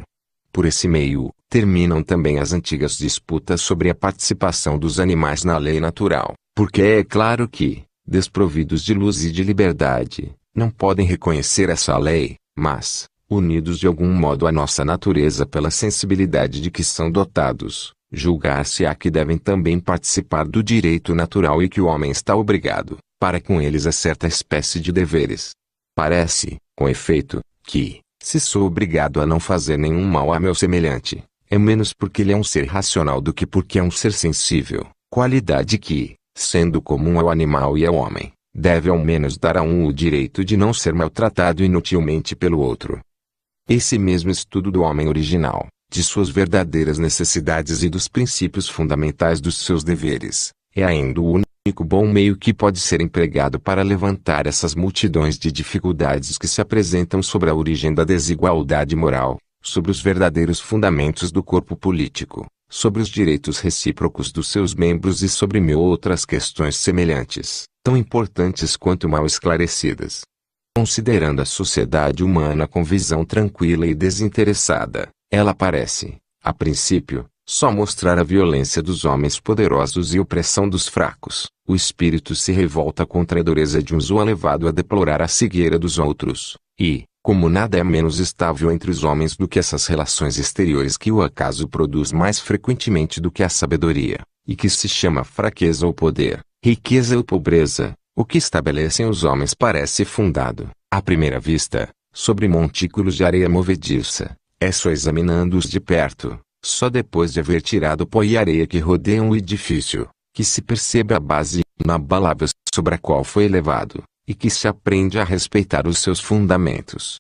Por esse meio, terminam também as antigas disputas sobre a participação dos animais na lei natural, porque é claro que, desprovidos de luz e de liberdade, não podem reconhecer essa lei, mas, unidos de algum modo à nossa natureza pela sensibilidade de que são dotados, julgar-se-á que devem também participar do direito natural e que o homem está obrigado, para com eles a certa espécie de deveres. Parece, com efeito, que, se sou obrigado a não fazer nenhum mal a meu semelhante, é menos porque ele é um ser racional do que porque é um ser sensível, qualidade que, sendo comum ao animal e ao homem, deve ao menos dar a um o direito de não ser maltratado inutilmente pelo outro. Esse mesmo estudo do homem original, de suas verdadeiras necessidades e dos princípios fundamentais dos seus deveres, é ainda o único único bom meio que pode ser empregado para levantar essas multidões de dificuldades que se apresentam sobre a origem da desigualdade moral, sobre os verdadeiros fundamentos do corpo político, sobre os direitos recíprocos dos seus membros e sobre mil outras questões semelhantes, tão importantes quanto mal esclarecidas. Considerando a sociedade humana com visão tranquila e desinteressada, ela parece, a princípio, só mostrar a violência dos homens poderosos e opressão dos fracos, o espírito se revolta contra a dureza de uns ou é levado a deplorar a cegueira dos outros, e, como nada é menos estável entre os homens do que essas relações exteriores que o acaso produz mais frequentemente do que a sabedoria, e que se chama fraqueza ou poder, riqueza ou pobreza, o que estabelecem os homens parece fundado, à primeira vista, sobre montículos de areia movediça. É só examinando-os de perto, só depois de haver tirado pó e areia que rodeiam o edifício, que se percebe a base, inabalável, sobre a qual foi elevado, e que se aprende a respeitar os seus fundamentos.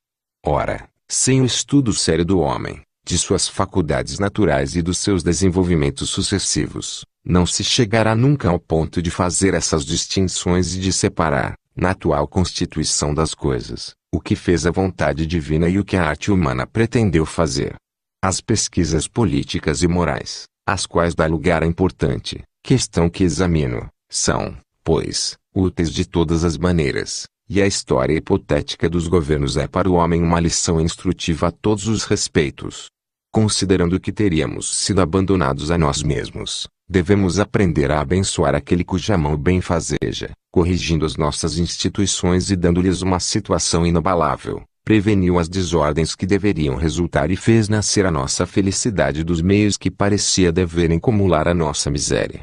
Ora, sem o estudo sério do homem, de suas faculdades naturais e dos seus desenvolvimentos sucessivos, não se chegará nunca ao ponto de fazer essas distinções e de separar, na atual constituição das coisas, o que fez a vontade divina e o que a arte humana pretendeu fazer as pesquisas políticas e morais, as quais dá lugar a importante questão que examino, são, pois, úteis de todas as maneiras, e a história hipotética dos governos é para o homem uma lição instrutiva a todos os respeitos. Considerando que teríamos sido abandonados a nós mesmos, devemos aprender a abençoar aquele cuja mão bem fazeja, corrigindo as nossas instituições e dando-lhes uma situação inabalável, preveniu as desordens que deveriam resultar e fez nascer a nossa felicidade dos meios que parecia deverem acumular a nossa miséria.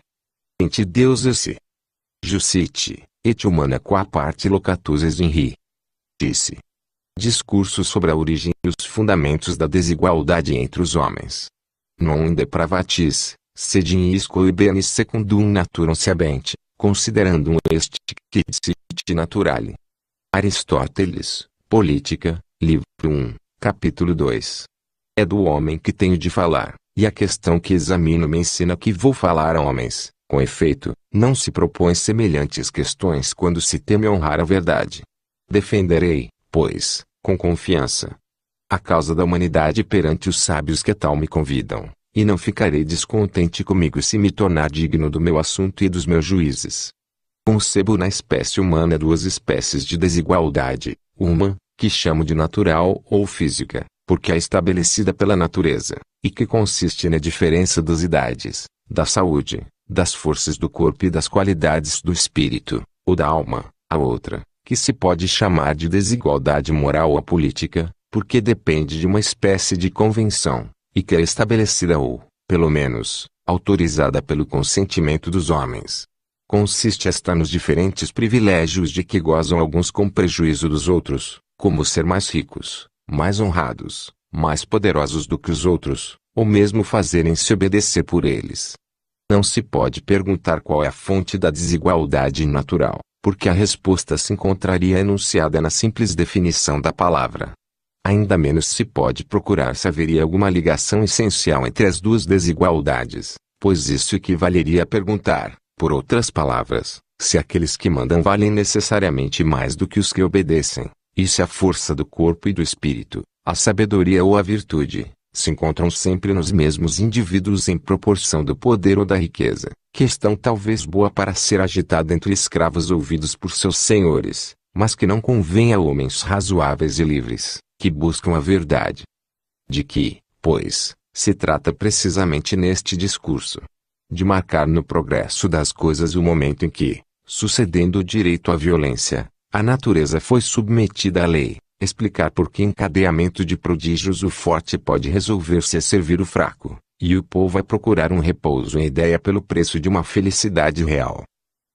Ente Deus esse. Jussite, et humana qua parte locatus es in ri. Disse. Discurso sobre a origem e os fundamentos da desigualdade entre os homens. Non depravatis, sed in isco e secundum naturam sabente, considerando este que naturale. Aristóteles, Política, livro 1, capítulo 2. É do homem que tenho de falar, e a questão que examino me ensina que vou falar a homens. Com efeito, não se propõe semelhantes questões quando se teme honrar a verdade. Defenderei, pois, com confiança, a causa da humanidade perante os sábios que tal me convidam, e não ficarei descontente comigo se me tornar digno do meu assunto e dos meus juízes. Concebo na espécie humana duas espécies de desigualdade, uma, que chamo de natural ou física, porque é estabelecida pela natureza, e que consiste na diferença das idades, da saúde, das forças do corpo e das qualidades do espírito, ou da alma, a outra, que se pode chamar de desigualdade moral ou política, porque depende de uma espécie de convenção, e que é estabelecida ou, pelo menos, autorizada pelo consentimento dos homens, consiste esta nos diferentes privilégios de que gozam alguns com prejuízo dos outros, como ser mais ricos, mais honrados, mais poderosos do que os outros, ou mesmo fazerem-se obedecer por eles. Não se pode perguntar qual é a fonte da desigualdade natural, porque a resposta se encontraria enunciada na simples definição da palavra. Ainda menos se pode procurar se haveria alguma ligação essencial entre as duas desigualdades, pois isso equivaleria a perguntar: por outras palavras, se aqueles que mandam valem necessariamente mais do que os que obedecem, e se é a força do corpo e do espírito, a sabedoria ou a virtude, se encontram sempre nos mesmos indivíduos em proporção do poder ou da riqueza, questão talvez boa para ser agitada entre escravos ouvidos por seus senhores, mas que não convém a homens razoáveis e livres, que buscam a verdade. De que, pois, se trata precisamente neste discurso de marcar no progresso das coisas o momento em que, sucedendo o direito à violência, a natureza foi submetida à lei, explicar por que encadeamento de prodígios o forte pode resolver-se a servir o fraco, e o povo a procurar um repouso em ideia pelo preço de uma felicidade real.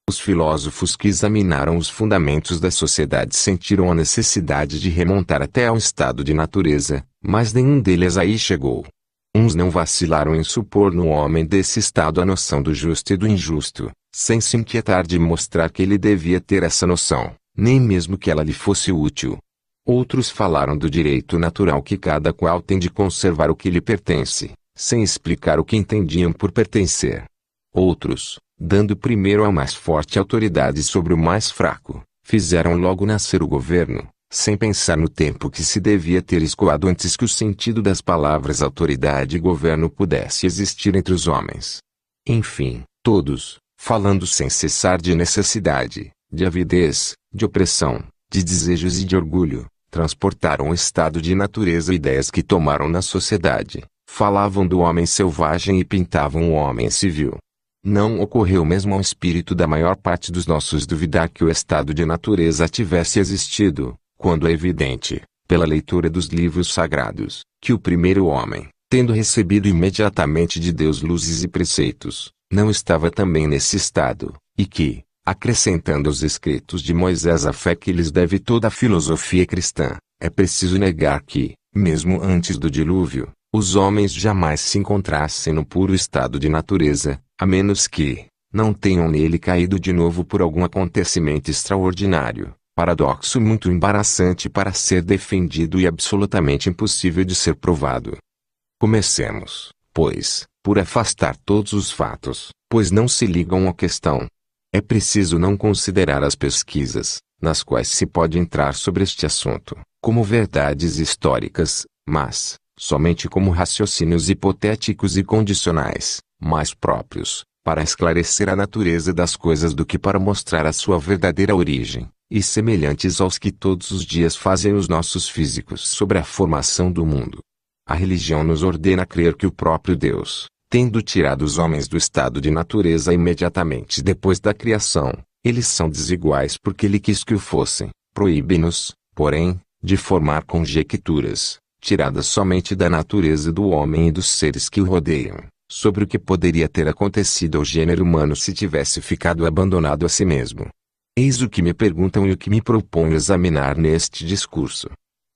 Os filósofos que examinaram os fundamentos da sociedade sentiram a necessidade de remontar até ao estado de natureza, mas nenhum deles aí chegou. Uns não vacilaram em supor no homem desse estado a noção do justo e do injusto, sem se inquietar de mostrar que ele devia ter essa noção, nem mesmo que ela lhe fosse útil. Outros falaram do direito natural que cada qual tem de conservar o que lhe pertence, sem explicar o que entendiam por pertencer. Outros, dando primeiro ao mais forte autoridade sobre o mais fraco, fizeram logo nascer o governo, sem pensar no tempo que se devia ter escoado antes que o sentido das palavras autoridade e governo pudesse existir entre os homens. Enfim, todos, falando sem cessar de necessidade, de avidez, de opressão, de desejos e de orgulho, transportaram o estado de natureza e ideias que tomaram na sociedade, falavam do homem selvagem e pintavam o homem civil. Não ocorreu mesmo ao espírito da maior parte dos nossos duvidar que o estado de natureza tivesse existido, quando é evidente, pela leitura dos livros sagrados, que o primeiro homem, tendo recebido imediatamente de Deus luzes e preceitos, não estava também nesse estado, e que, acrescentando aos escritos de Moisés a fé que lhes deve toda a filosofia cristã, é preciso negar que, mesmo antes do dilúvio, os homens jamais se encontrassem no puro estado de natureza, a menos que, não tenham nele caído de novo por algum acontecimento extraordinário. Paradoxo muito embaraçante para ser defendido e absolutamente impossível de ser provado. Comecemos, pois, por afastar todos os fatos, pois não se ligam à questão. É preciso não considerar as pesquisas, nas quais se pode entrar sobre este assunto, como verdades históricas, mas, somente como raciocínios hipotéticos e condicionais, mais próprios, para esclarecer a natureza das coisas do que para mostrar a sua verdadeira origem e semelhantes aos que todos os dias fazem os nossos físicos sobre a formação do mundo. A religião nos ordena crer que o próprio Deus, tendo tirado os homens do estado de natureza imediatamente depois da criação, eles são desiguais porque ele quis que o fossem, proíbe-nos, porém, de formar conjecturas, tiradas somente da natureza do homem e dos seres que o rodeiam, sobre o que poderia ter acontecido ao gênero humano se tivesse ficado abandonado a si mesmo. Eis o que me perguntam e o que me proponho examinar neste discurso.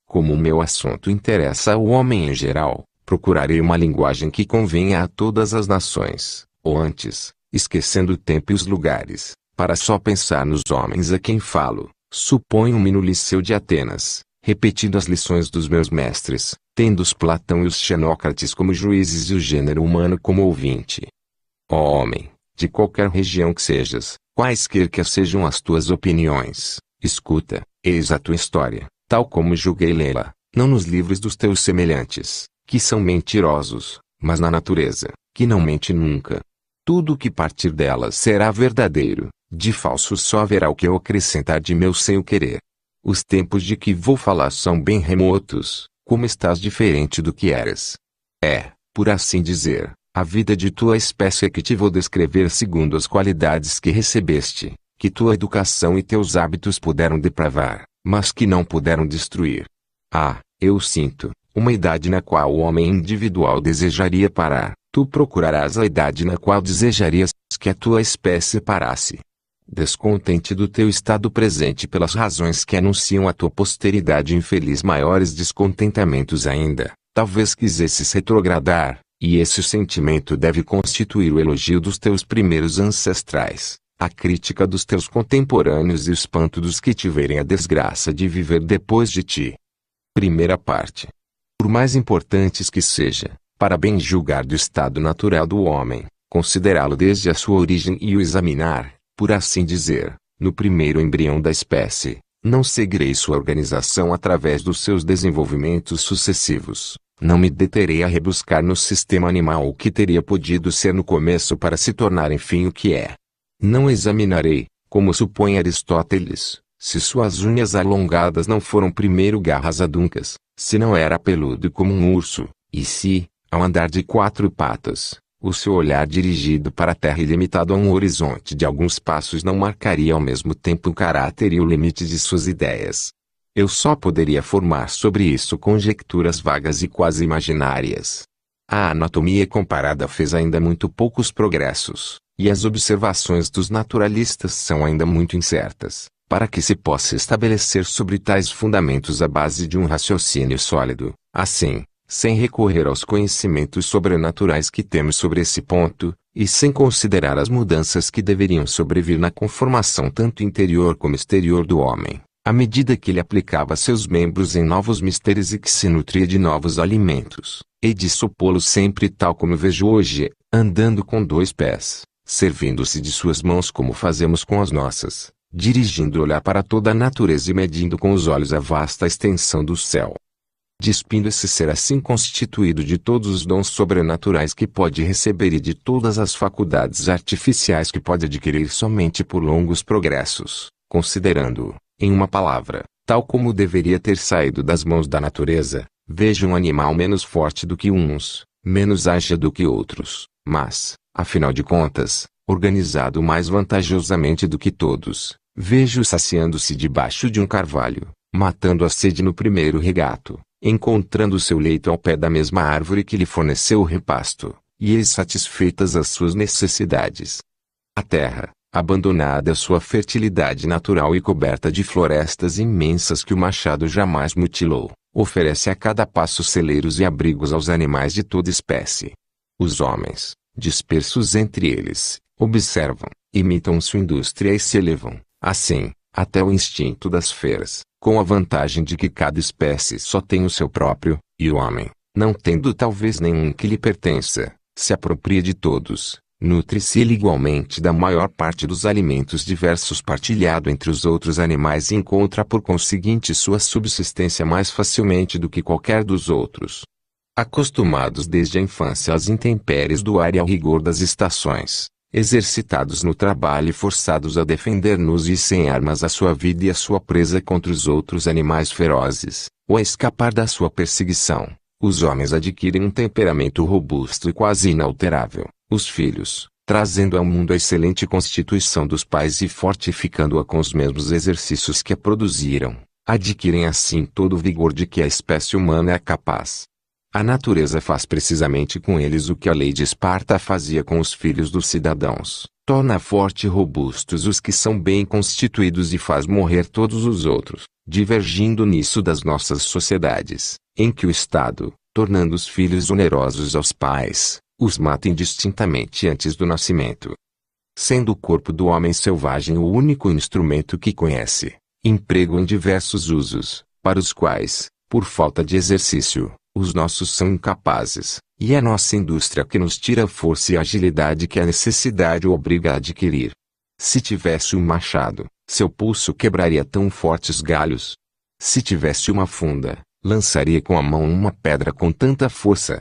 Como o meu assunto interessa ao homem em geral, procurarei uma linguagem que convenha a todas as nações, ou antes, esquecendo o tempo e os lugares, para só pensar nos homens a quem falo, suponho-me no Liceu de Atenas, repetindo as lições dos meus mestres, tendo os Platão e os Xenócrates como juízes e o gênero humano como ouvinte. Ó homem, de qualquer região que sejas, Quaisquer que sejam as tuas opiniões, escuta, eis a tua história, tal como julguei lê-la, não nos livros dos teus semelhantes, que são mentirosos, mas na natureza, que não mente nunca. Tudo que partir dela será verdadeiro, de falso só haverá o que eu acrescentar de meu sem o querer. Os tempos de que vou falar são bem remotos, como estás diferente do que eras. É, por assim dizer, a vida de tua espécie é que te vou descrever segundo as qualidades que recebeste, que tua educação e teus hábitos puderam depravar, mas que não puderam destruir. Ah, eu sinto, uma idade na qual o homem individual desejaria parar, tu procurarás a idade na qual desejarias que a tua espécie parasse. Descontente do teu estado presente pelas razões que anunciam à tua posteridade infeliz maiores descontentamentos ainda, talvez quisesses retrogradar, e esse sentimento deve constituir o elogio dos teus primeiros ancestrais, a crítica dos teus contemporâneos e o espanto dos que tiverem a desgraça de viver depois de ti. Primeira parte. Por mais importantes que seja, para bem julgar do estado natural do homem, considerá-lo desde a sua origem e o examinar, por assim dizer, no primeiro embrião da espécie, não seguirei sua organização através dos seus desenvolvimentos sucessivos, não me deterei a rebuscar no sistema animal o que teria podido ser no começo para se tornar enfim o que é. Não examinarei, como supõe Aristóteles, se suas unhas alongadas não foram primeiro garras aduncas, se não era peludo como um urso, e se, ao andar de quatro patas, o seu olhar dirigido para a terra ilimitado a um horizonte de alguns passos não marcaria ao mesmo tempo o caráter e o limite de suas ideias. Eu só poderia formar sobre isso conjecturas vagas e quase imaginárias. A anatomia comparada fez ainda muito poucos progressos, e as observações dos naturalistas são ainda muito incertas, para que se possa estabelecer sobre tais fundamentos a base de um raciocínio sólido. Assim, sem recorrer aos conhecimentos sobrenaturais que temos sobre esse ponto, e sem considerar as mudanças que deveriam sobrevir na conformação tanto interior como exterior do homem à medida que ele aplicava seus membros em novos mistérios e que se nutria de novos alimentos, e de supô-lo sempre tal como vejo hoje, andando com dois pés, servindo-se de suas mãos como fazemos com as nossas, dirigindo o olhar para toda a natureza e medindo com os olhos a vasta extensão do céu. Despindo esse ser assim constituído de todos os dons sobrenaturais que pode receber e de todas as faculdades artificiais que pode adquirir somente por longos progressos, considerando-o em uma palavra, tal como deveria ter saído das mãos da natureza, vejo um animal menos forte do que uns, menos ágil do que outros, mas, afinal de contas, organizado mais vantajosamente do que todos, vejo saciando-se debaixo de um carvalho, matando a sede no primeiro regato, encontrando seu leito ao pé da mesma árvore que lhe forneceu o repasto, e eis satisfeitas as suas necessidades. A terra, abandonada sua fertilidade natural e coberta de florestas imensas que o machado jamais mutilou, oferece a cada passo celeiros e abrigos aos animais de toda espécie. Os homens, dispersos entre eles, observam, imitam sua indústria e se elevam, assim, até o instinto das feras, com a vantagem de que cada espécie só tem o seu próprio, e o homem, não tendo talvez nenhum que lhe pertença, se apropria de todos, Nutre-se ele igualmente da maior parte dos alimentos diversos partilhado entre os outros animais e encontra por conseguinte sua subsistência mais facilmente do que qualquer dos outros. Acostumados desde a infância às intempéries do ar e ao rigor das estações, exercitados no trabalho e forçados a defender-nos e sem armas a sua vida e a sua presa contra os outros animais ferozes, ou a escapar da sua perseguição, os homens adquirem um temperamento robusto e quase inalterável os filhos, trazendo ao mundo a excelente constituição dos pais e fortificando-a com os mesmos exercícios que a produziram, adquirem assim todo o vigor de que a espécie humana é capaz. A natureza faz precisamente com eles o que a lei de Esparta fazia com os filhos dos cidadãos, torna forte e robustos os que são bem constituídos e faz morrer todos os outros, divergindo nisso das nossas sociedades, em que o Estado, tornando os filhos onerosos aos pais, os mata indistintamente antes do nascimento. Sendo o corpo do homem selvagem o único instrumento que conhece, emprego em diversos usos, para os quais, por falta de exercício, os nossos são incapazes, e é nossa indústria que nos tira a força e a agilidade que a necessidade obriga a adquirir. Se tivesse um machado, seu pulso quebraria tão fortes galhos. Se tivesse uma funda, lançaria com a mão uma pedra com tanta força,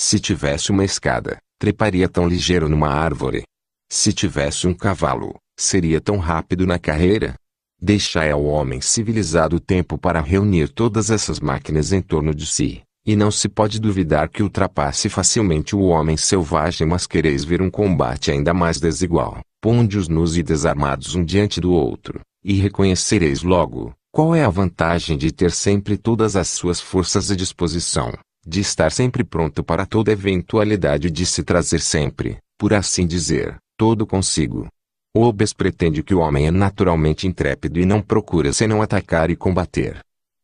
se tivesse uma escada, treparia tão ligeiro numa árvore. Se tivesse um cavalo, seria tão rápido na carreira. Deixai ao é homem civilizado o tempo para reunir todas essas máquinas em torno de si, e não se pode duvidar que ultrapasse facilmente o homem selvagem, mas quereis ver um combate ainda mais desigual, ponde-os nus e desarmados um diante do outro, e reconhecereis logo, qual é a vantagem de ter sempre todas as suas forças à disposição de estar sempre pronto para toda eventualidade de se trazer sempre, por assim dizer, todo consigo. Hobbes pretende que o homem é naturalmente intrépido e não procura senão atacar e combater.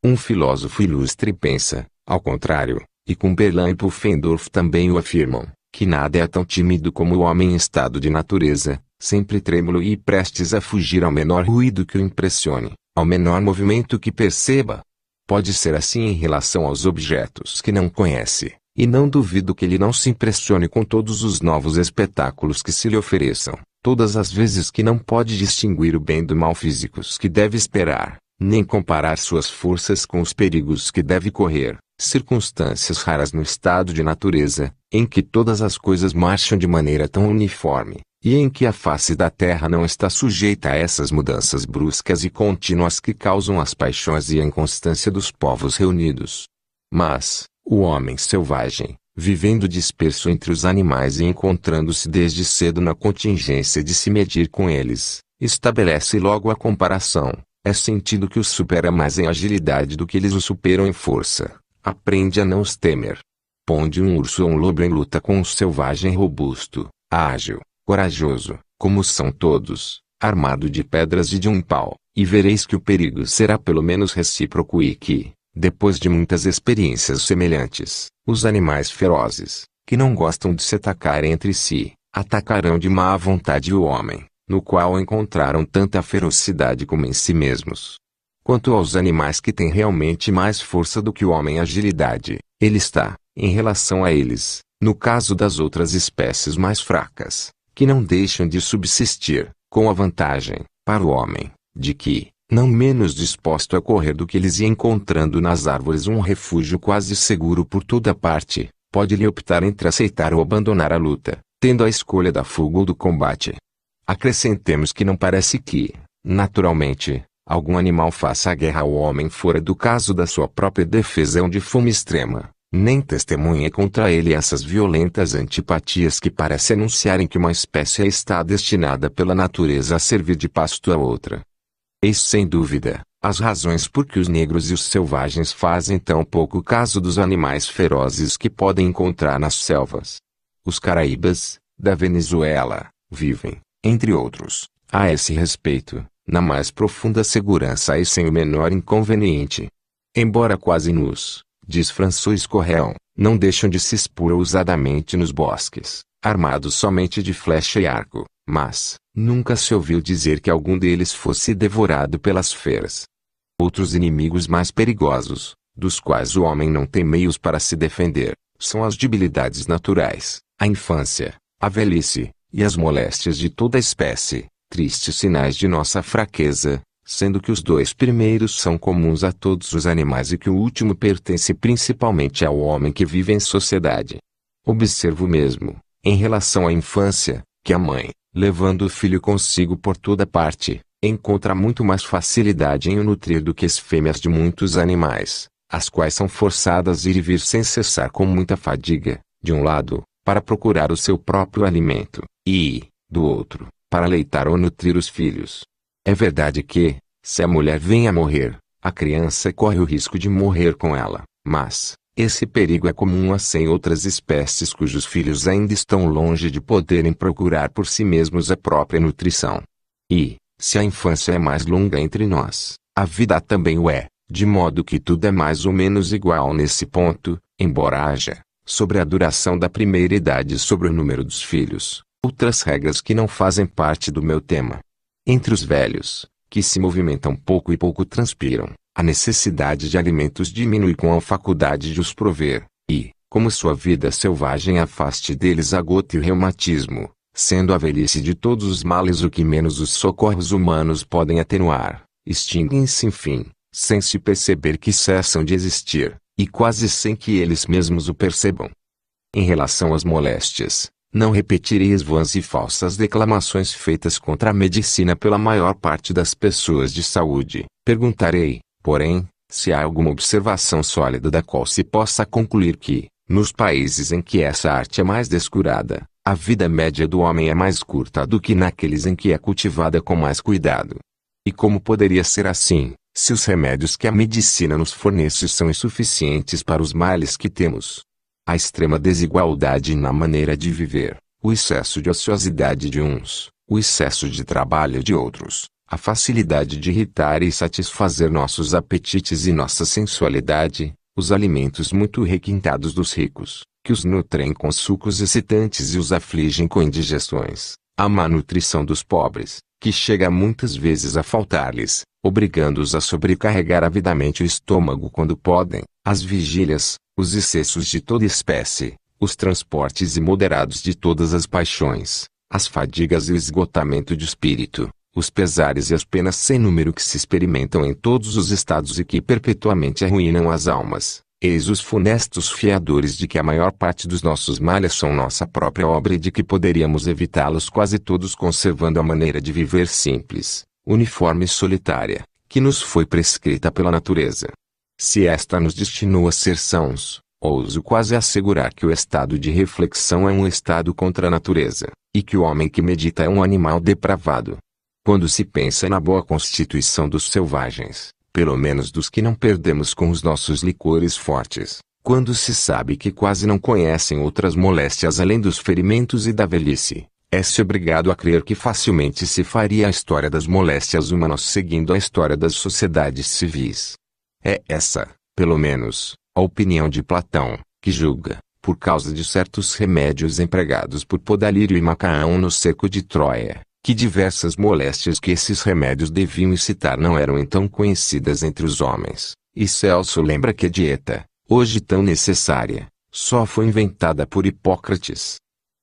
Um filósofo ilustre pensa, ao contrário, e Cumberland e Pufendorf também o afirmam, que nada é tão tímido como o homem em estado de natureza, sempre trêmulo e prestes a fugir ao menor ruído que o impressione, ao menor movimento que perceba. Pode ser assim em relação aos objetos que não conhece, e não duvido que ele não se impressione com todos os novos espetáculos que se lhe ofereçam, todas as vezes que não pode distinguir o bem do mal físicos que deve esperar, nem comparar suas forças com os perigos que deve correr, circunstâncias raras no estado de natureza, em que todas as coisas marcham de maneira tão uniforme, e em que a face da terra não está sujeita a essas mudanças bruscas e contínuas que causam as paixões e a inconstância dos povos reunidos. Mas, o homem selvagem, vivendo disperso entre os animais e encontrando-se desde cedo na contingência de se medir com eles, estabelece logo a comparação. É sentido que os supera mais em agilidade do que eles o superam em força. Aprende a não os temer. Ponde um urso ou um lobo em luta com um selvagem robusto, ágil, corajoso, como são todos, armado de pedras e de um pau, e vereis que o perigo será pelo menos recíproco e que, depois de muitas experiências semelhantes, os animais ferozes, que não gostam de se atacar entre si, atacarão de má vontade o homem, no qual encontraram tanta ferocidade como em si mesmos. Quanto aos animais que têm realmente mais força do que o homem agilidade, ele está, em relação a eles, no caso das outras espécies mais fracas, que não deixam de subsistir, com a vantagem, para o homem, de que, não menos disposto a correr do que eles, e encontrando nas árvores um refúgio quase seguro por toda parte, pode-lhe optar entre aceitar ou abandonar a luta, tendo a escolha da fuga ou do combate. Acrescentemos que não parece que, naturalmente, algum animal faça a guerra ao homem fora do caso da sua própria defesa ou é de fome extrema, nem testemunha contra ele essas violentas antipatias que parecem anunciarem que uma espécie está destinada pela natureza a servir de pasto a outra. Eis sem dúvida, as razões por que os negros e os selvagens fazem tão pouco caso dos animais ferozes que podem encontrar nas selvas. Os caraíbas, da Venezuela, vivem, entre outros, a esse respeito, na mais profunda segurança e sem o menor inconveniente. Embora quase nus, diz François Correão, não deixam de se expor ousadamente nos bosques, armados somente de flecha e arco, mas, nunca se ouviu dizer que algum deles fosse devorado pelas feras. Outros inimigos mais perigosos, dos quais o homem não tem meios para se defender, são as debilidades naturais, a infância, a velhice, e as moléstias de toda espécie, tristes sinais de nossa fraqueza, sendo que os dois primeiros são comuns a todos os animais e que o último pertence principalmente ao homem que vive em sociedade. Observo mesmo, em relação à infância, que a mãe, levando o filho consigo por toda parte, encontra muito mais facilidade em o nutrir do que as fêmeas de muitos animais, as quais são forçadas a ir e vir sem cessar com muita fadiga, de um lado, para procurar o seu próprio alimento, e, do outro, para leitar ou nutrir os filhos. É verdade que, se a mulher vem a morrer, a criança corre o risco de morrer com ela, mas, esse perigo é comum a 100 outras espécies cujos filhos ainda estão longe de poderem procurar por si mesmos a própria nutrição. E, se a infância é mais longa entre nós, a vida também o é, de modo que tudo é mais ou menos igual nesse ponto, embora haja, sobre a duração da primeira idade e sobre o número dos filhos, outras regras que não fazem parte do meu tema. Entre os velhos, que se movimentam pouco e pouco transpiram, a necessidade de alimentos diminui com a faculdade de os prover, e, como sua vida selvagem afaste deles a gota e o reumatismo, sendo a velhice de todos os males o que menos os socorros humanos podem atenuar, extinguem-se enfim, sem se perceber que cessam de existir, e quase sem que eles mesmos o percebam. Em relação às moléstias, não repetirei as vãs e falsas declamações feitas contra a medicina pela maior parte das pessoas de saúde. Perguntarei, porém, se há alguma observação sólida da qual se possa concluir que, nos países em que essa arte é mais descurada, a vida média do homem é mais curta do que naqueles em que é cultivada com mais cuidado. E como poderia ser assim, se os remédios que a medicina nos fornece são insuficientes para os males que temos? A extrema desigualdade na maneira de viver, o excesso de ociosidade de uns, o excesso de trabalho de outros, a facilidade de irritar e satisfazer nossos apetites e nossa sensualidade, os alimentos muito requintados dos ricos, que os nutrem com sucos excitantes e os afligem com indigestões, a má nutrição dos pobres, que chega muitas vezes a faltar-lhes, obrigando-os a sobrecarregar avidamente o estômago quando podem, as vigílias, os excessos de toda espécie, os transportes imoderados de todas as paixões, as fadigas e o esgotamento de espírito, os pesares e as penas sem número que se experimentam em todos os estados e que perpetuamente arruinam as almas, eis os funestos fiadores de que a maior parte dos nossos males são nossa própria obra e de que poderíamos evitá-los quase todos conservando a maneira de viver simples, uniforme e solitária, que nos foi prescrita pela natureza se esta nos destinou a ser sãos, ouso quase assegurar que o estado de reflexão é um estado contra a natureza, e que o homem que medita é um animal depravado. Quando se pensa na boa constituição dos selvagens, pelo menos dos que não perdemos com os nossos licores fortes, quando se sabe que quase não conhecem outras moléstias além dos ferimentos e da velhice, é-se obrigado a crer que facilmente se faria a história das moléstias humanas seguindo a história das sociedades civis. É essa, pelo menos, a opinião de Platão, que julga, por causa de certos remédios empregados por Podalírio e Macaão no seco de Troia, que diversas moléstias que esses remédios deviam incitar não eram então conhecidas entre os homens. E Celso lembra que a dieta, hoje tão necessária, só foi inventada por Hipócrates.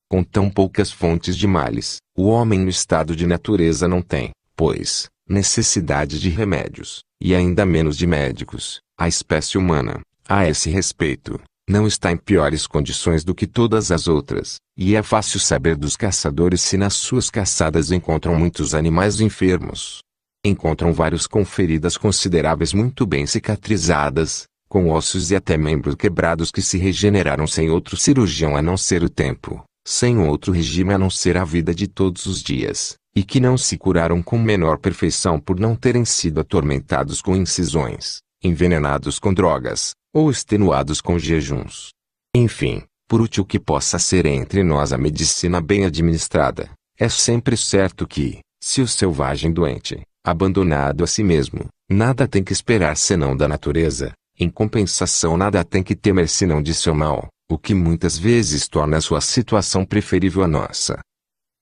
Com tão poucas fontes de males, o homem no estado de natureza não tem, pois, necessidade de remédios, e ainda menos de médicos, a espécie humana, a esse respeito, não está em piores condições do que todas as outras, e é fácil saber dos caçadores se nas suas caçadas encontram muitos animais enfermos. Encontram vários com feridas consideráveis muito bem cicatrizadas, com ossos e até membros quebrados que se regeneraram sem outro cirurgião a não ser o tempo, sem outro regime a não ser a vida de todos os dias, e que não se curaram com menor perfeição por não terem sido atormentados com incisões, envenenados com drogas, ou extenuados com jejuns. Enfim, por útil que possa ser entre nós a medicina bem administrada, é sempre certo que, se o selvagem doente, abandonado a si mesmo, nada tem que esperar senão da natureza, em compensação nada tem que temer senão de seu mal, o que muitas vezes torna sua situação preferível à nossa.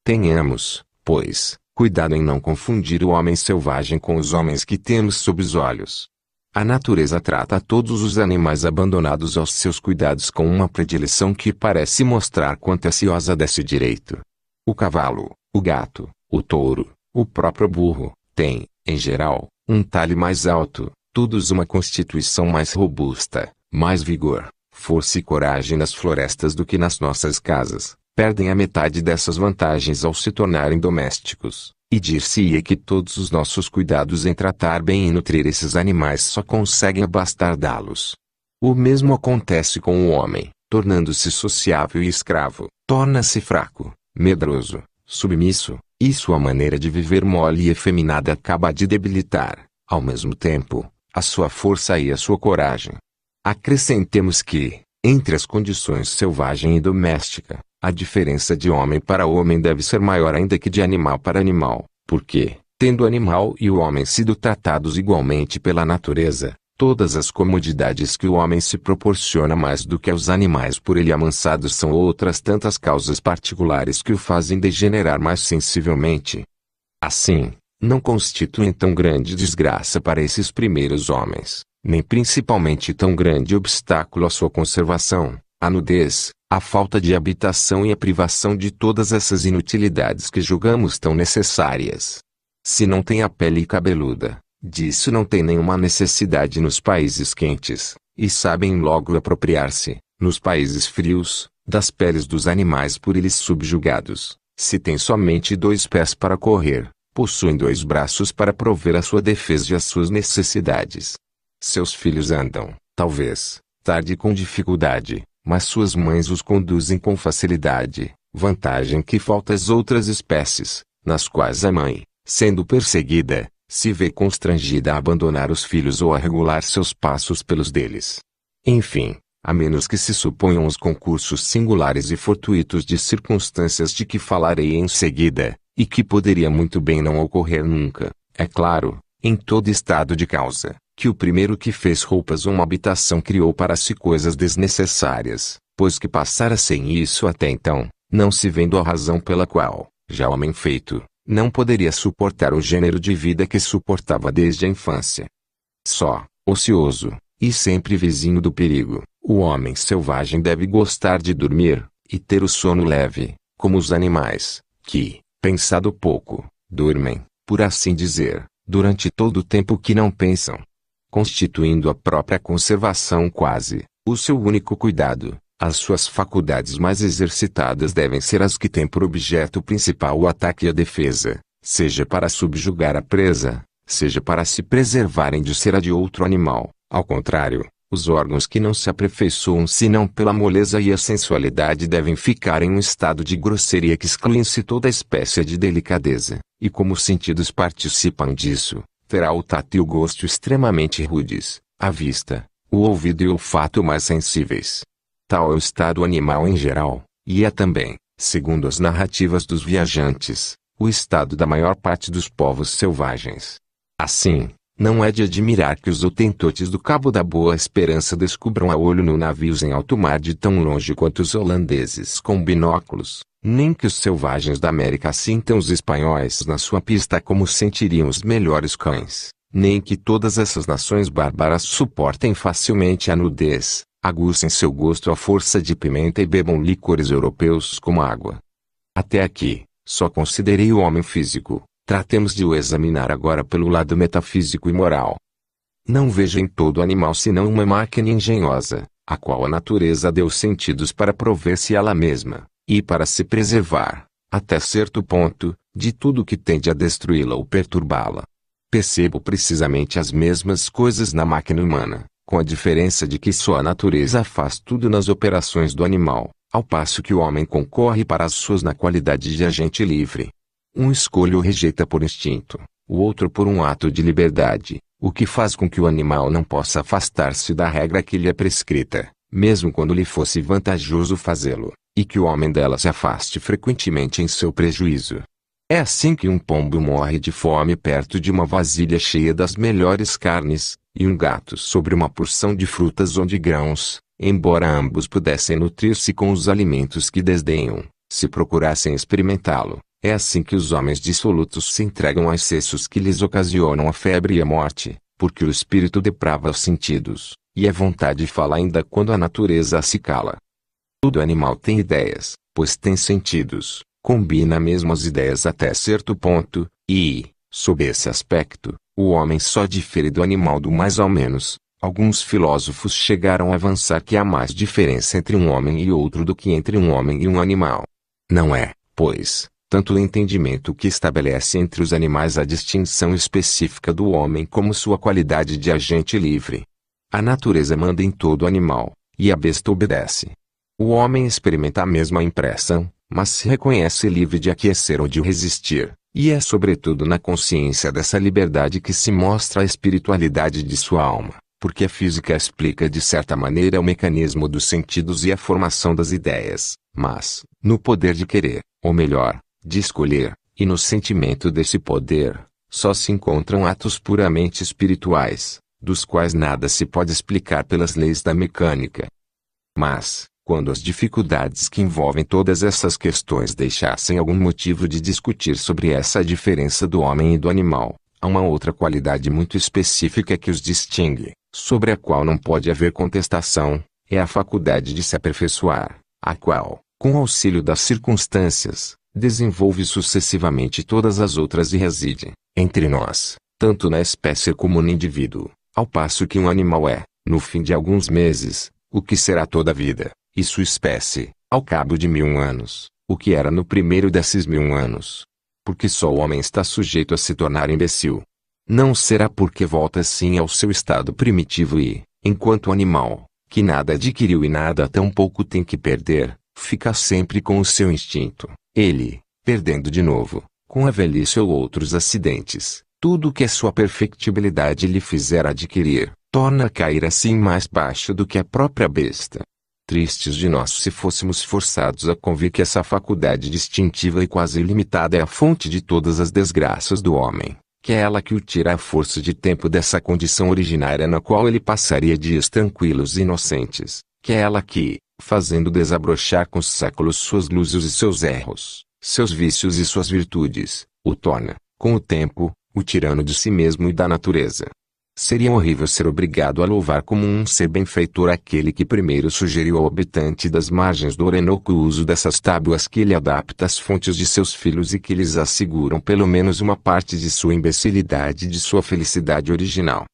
Tenhamos, pois, cuidado em não confundir o homem selvagem com os homens que temos sob os olhos. A natureza trata todos os animais abandonados aos seus cuidados com uma predileção que parece mostrar quanto é ciosa desse direito. O cavalo, o gato, o touro, o próprio burro, tem, em geral, um talhe mais alto, todos uma constituição mais robusta, mais vigor, força e coragem nas florestas do que nas nossas casas perdem a metade dessas vantagens ao se tornarem domésticos, e dir-se-ia que todos os nossos cuidados em tratar bem e nutrir esses animais só conseguem abastardá-los. O mesmo acontece com o homem, tornando-se sociável e escravo, torna-se fraco, medroso, submisso, e sua maneira de viver mole e efeminada acaba de debilitar, ao mesmo tempo, a sua força e a sua coragem. Acrescentemos que, entre as condições selvagem e doméstica, a diferença de homem para homem deve ser maior ainda que de animal para animal, porque, tendo o animal e o homem sido tratados igualmente pela natureza, todas as comodidades que o homem se proporciona mais do que aos animais por ele amansados são outras tantas causas particulares que o fazem degenerar mais sensivelmente. Assim, não constituem tão grande desgraça para esses primeiros homens, nem principalmente tão grande obstáculo à sua conservação, a nudez, a falta de habitação e a privação de todas essas inutilidades que julgamos tão necessárias. Se não tem a pele cabeluda, disso não tem nenhuma necessidade nos países quentes, e sabem logo apropriar-se, nos países frios, das peles dos animais por eles subjugados. Se tem somente dois pés para correr, possuem dois braços para prover a sua defesa e as suas necessidades. Seus filhos andam, talvez, tarde com dificuldade, mas suas mães os conduzem com facilidade, vantagem que falta às outras espécies, nas quais a mãe, sendo perseguida, se vê constrangida a abandonar os filhos ou a regular seus passos pelos deles. Enfim, a menos que se suponham os concursos singulares e fortuitos de circunstâncias de que falarei em seguida, e que poderia muito bem não ocorrer nunca, é claro, em todo estado de causa, que o primeiro que fez roupas uma habitação criou para si coisas desnecessárias, pois que passara sem isso até então, não se vendo a razão pela qual, já homem feito, não poderia suportar o gênero de vida que suportava desde a infância. Só, ocioso, e sempre vizinho do perigo, o homem selvagem deve gostar de dormir, e ter o sono leve, como os animais, que, pensado pouco, dormem, por assim dizer, durante todo o tempo que não pensam constituindo a própria conservação quase o seu único cuidado. As suas faculdades mais exercitadas devem ser as que têm por objeto principal o ataque e a defesa, seja para subjugar a presa, seja para se preservarem de ser a de outro animal. Ao contrário, os órgãos que não se aperfeiçoam senão pela moleza e a sensualidade devem ficar em um estado de grosseria que excluem-se toda espécie de delicadeza, e como os sentidos participam disso, Terá o tato e o gosto extremamente rudes, a vista, o ouvido e o olfato mais sensíveis. Tal é o estado animal em geral, e é também, segundo as narrativas dos viajantes, o estado da maior parte dos povos selvagens. Assim, não é de admirar que os otentotes do Cabo da Boa Esperança descubram a olho nu navios em alto mar de tão longe quanto os holandeses com binóculos, nem que os selvagens da América sintam os espanhóis na sua pista como sentiriam os melhores cães, nem que todas essas nações bárbaras suportem facilmente a nudez, aguçem seu gosto à força de pimenta e bebam licores europeus como água. Até aqui, só considerei o homem físico, Tratemos de o examinar agora pelo lado metafísico e moral. Não vejo em todo animal senão uma máquina engenhosa, a qual a natureza deu sentidos para prover-se ela mesma, e para se preservar, até certo ponto, de tudo que tende a destruí-la ou perturbá-la. Percebo precisamente as mesmas coisas na máquina humana, com a diferença de que só a natureza faz tudo nas operações do animal, ao passo que o homem concorre para as suas na qualidade de agente livre. Um escolhe ou rejeita por instinto, o outro por um ato de liberdade, o que faz com que o animal não possa afastar-se da regra que lhe é prescrita, mesmo quando lhe fosse vantajoso fazê-lo, e que o homem dela se afaste frequentemente em seu prejuízo. É assim que um pombo morre de fome perto de uma vasilha cheia das melhores carnes, e um gato sobre uma porção de frutas ou de grãos, embora ambos pudessem nutrir-se com os alimentos que desdenham, se procurassem experimentá-lo. É assim que os homens dissolutos se entregam a excessos que lhes ocasionam a febre e a morte, porque o espírito deprava os sentidos, e a vontade fala ainda quando a natureza se cala. Todo animal tem ideias, pois tem sentidos, combina mesmo as ideias até certo ponto, e, sob esse aspecto, o homem só difere do animal do mais ao menos. Alguns filósofos chegaram a avançar que há mais diferença entre um homem e outro do que entre um homem e um animal. Não é, pois, tanto o entendimento que estabelece entre os animais a distinção específica do homem como sua qualidade de agente livre. A natureza manda em todo animal, e a besta obedece. O homem experimenta a mesma impressão, mas se reconhece livre de aquecer ou de resistir, e é sobretudo na consciência dessa liberdade que se mostra a espiritualidade de sua alma, porque a física explica de certa maneira o mecanismo dos sentidos e a formação das ideias, mas, no poder de querer, ou melhor, de escolher, e no sentimento desse poder, só se encontram atos puramente espirituais, dos quais nada se pode explicar pelas leis da mecânica. Mas, quando as dificuldades que envolvem todas essas questões deixassem algum motivo de discutir sobre essa diferença do homem e do animal, há uma outra qualidade muito específica que os distingue, sobre a qual não pode haver contestação, é a faculdade de se aperfeiçoar, a qual, com auxílio das circunstâncias, desenvolve sucessivamente todas as outras e reside, entre nós, tanto na espécie como no indivíduo, ao passo que um animal é, no fim de alguns meses, o que será toda a vida, e sua espécie, ao cabo de mil anos, o que era no primeiro desses mil anos. Porque só o homem está sujeito a se tornar imbecil. Não será porque volta sim ao seu estado primitivo e, enquanto animal, que nada adquiriu e nada tão pouco tem que perder, fica sempre com o seu instinto, ele, perdendo de novo, com a velhice ou outros acidentes, tudo o que a sua perfectibilidade lhe fizer adquirir, torna a cair assim mais baixo do que a própria besta. Tristes de nós se fôssemos forçados a convir que essa faculdade distintiva e quase ilimitada é a fonte de todas as desgraças do homem, que é ela que o tira à força de tempo dessa condição originária na qual ele passaria dias tranquilos e inocentes, que é ela que, fazendo desabrochar com os séculos suas luzes e seus erros, seus vícios e suas virtudes, o torna, com o tempo, o tirano de si mesmo e da natureza. Seria horrível ser obrigado a louvar como um ser benfeitor aquele que primeiro sugeriu ao habitante das margens do Orenoco o uso dessas tábuas que ele adapta às fontes de seus filhos e que lhes asseguram pelo menos uma parte de sua imbecilidade e de sua felicidade original.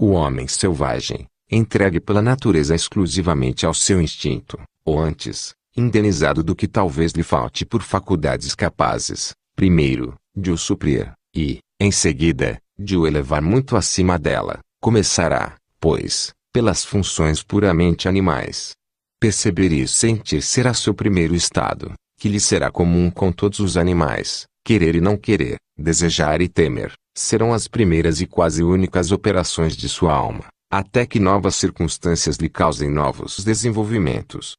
O homem selvagem, entregue pela natureza exclusivamente ao seu instinto, ou antes, indenizado do que talvez lhe falte por faculdades capazes, primeiro, de o suprir, e, em seguida, de o elevar muito acima dela, começará, pois, pelas funções puramente animais. Perceber e sentir será seu primeiro estado, que lhe será comum com todos os animais. Querer e não querer, desejar e temer, serão as primeiras e quase únicas operações de sua alma até que novas circunstâncias lhe causem novos desenvolvimentos.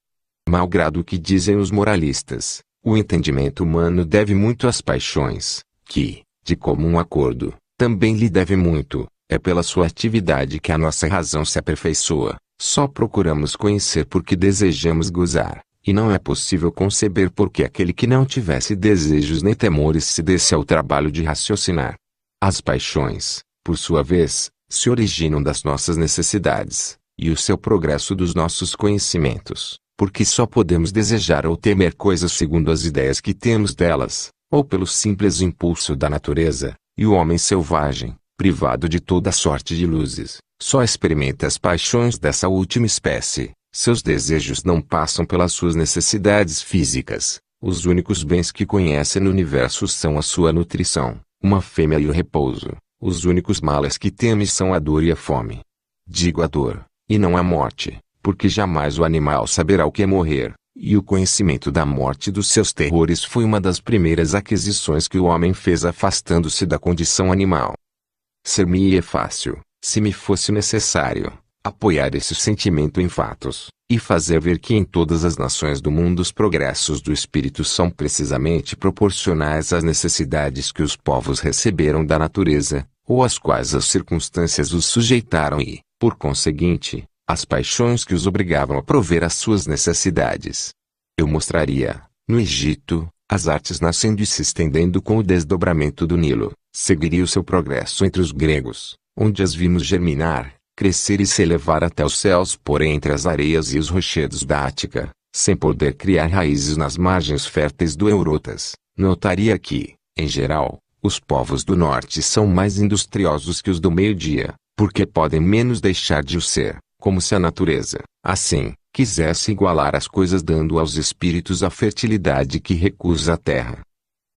Malgrado o que dizem os moralistas, o entendimento humano deve muito às paixões, que, de comum acordo, também lhe deve muito. É pela sua atividade que a nossa razão se aperfeiçoa. Só procuramos conhecer porque desejamos gozar, e não é possível conceber porque aquele que não tivesse desejos nem temores se desse ao trabalho de raciocinar. As paixões, por sua vez, se originam das nossas necessidades, e o seu progresso dos nossos conhecimentos, porque só podemos desejar ou temer coisas segundo as ideias que temos delas, ou pelo simples impulso da natureza, e o homem selvagem, privado de toda sorte de luzes, só experimenta as paixões dessa última espécie. Seus desejos não passam pelas suas necessidades físicas. Os únicos bens que conhece no universo são a sua nutrição, uma fêmea e o repouso. Os únicos males que teme são a dor e a fome. Digo a dor, e não a morte, porque jamais o animal saberá o que é morrer, e o conhecimento da morte e dos seus terrores foi uma das primeiras aquisições que o homem fez afastando-se da condição animal. Ser-me-ia é fácil, se me fosse necessário, apoiar esse sentimento em fatos, e fazer ver que em todas as nações do mundo os progressos do espírito são precisamente proporcionais às necessidades que os povos receberam da natureza, ou as quais as circunstâncias os sujeitaram e, por conseguinte, as paixões que os obrigavam a prover às suas necessidades. Eu mostraria, no Egito, as artes nascendo e se estendendo com o desdobramento do Nilo, seguiria o seu progresso entre os gregos, onde as vimos germinar, crescer e se elevar até os céus por entre as areias e os rochedos da Ática, sem poder criar raízes nas margens férteis do Eurotas. Notaria que, em geral, os povos do norte são mais industriosos que os do meio-dia, porque podem menos deixar de o ser, como se a natureza, assim, quisesse igualar as coisas dando aos espíritos a fertilidade que recusa a terra.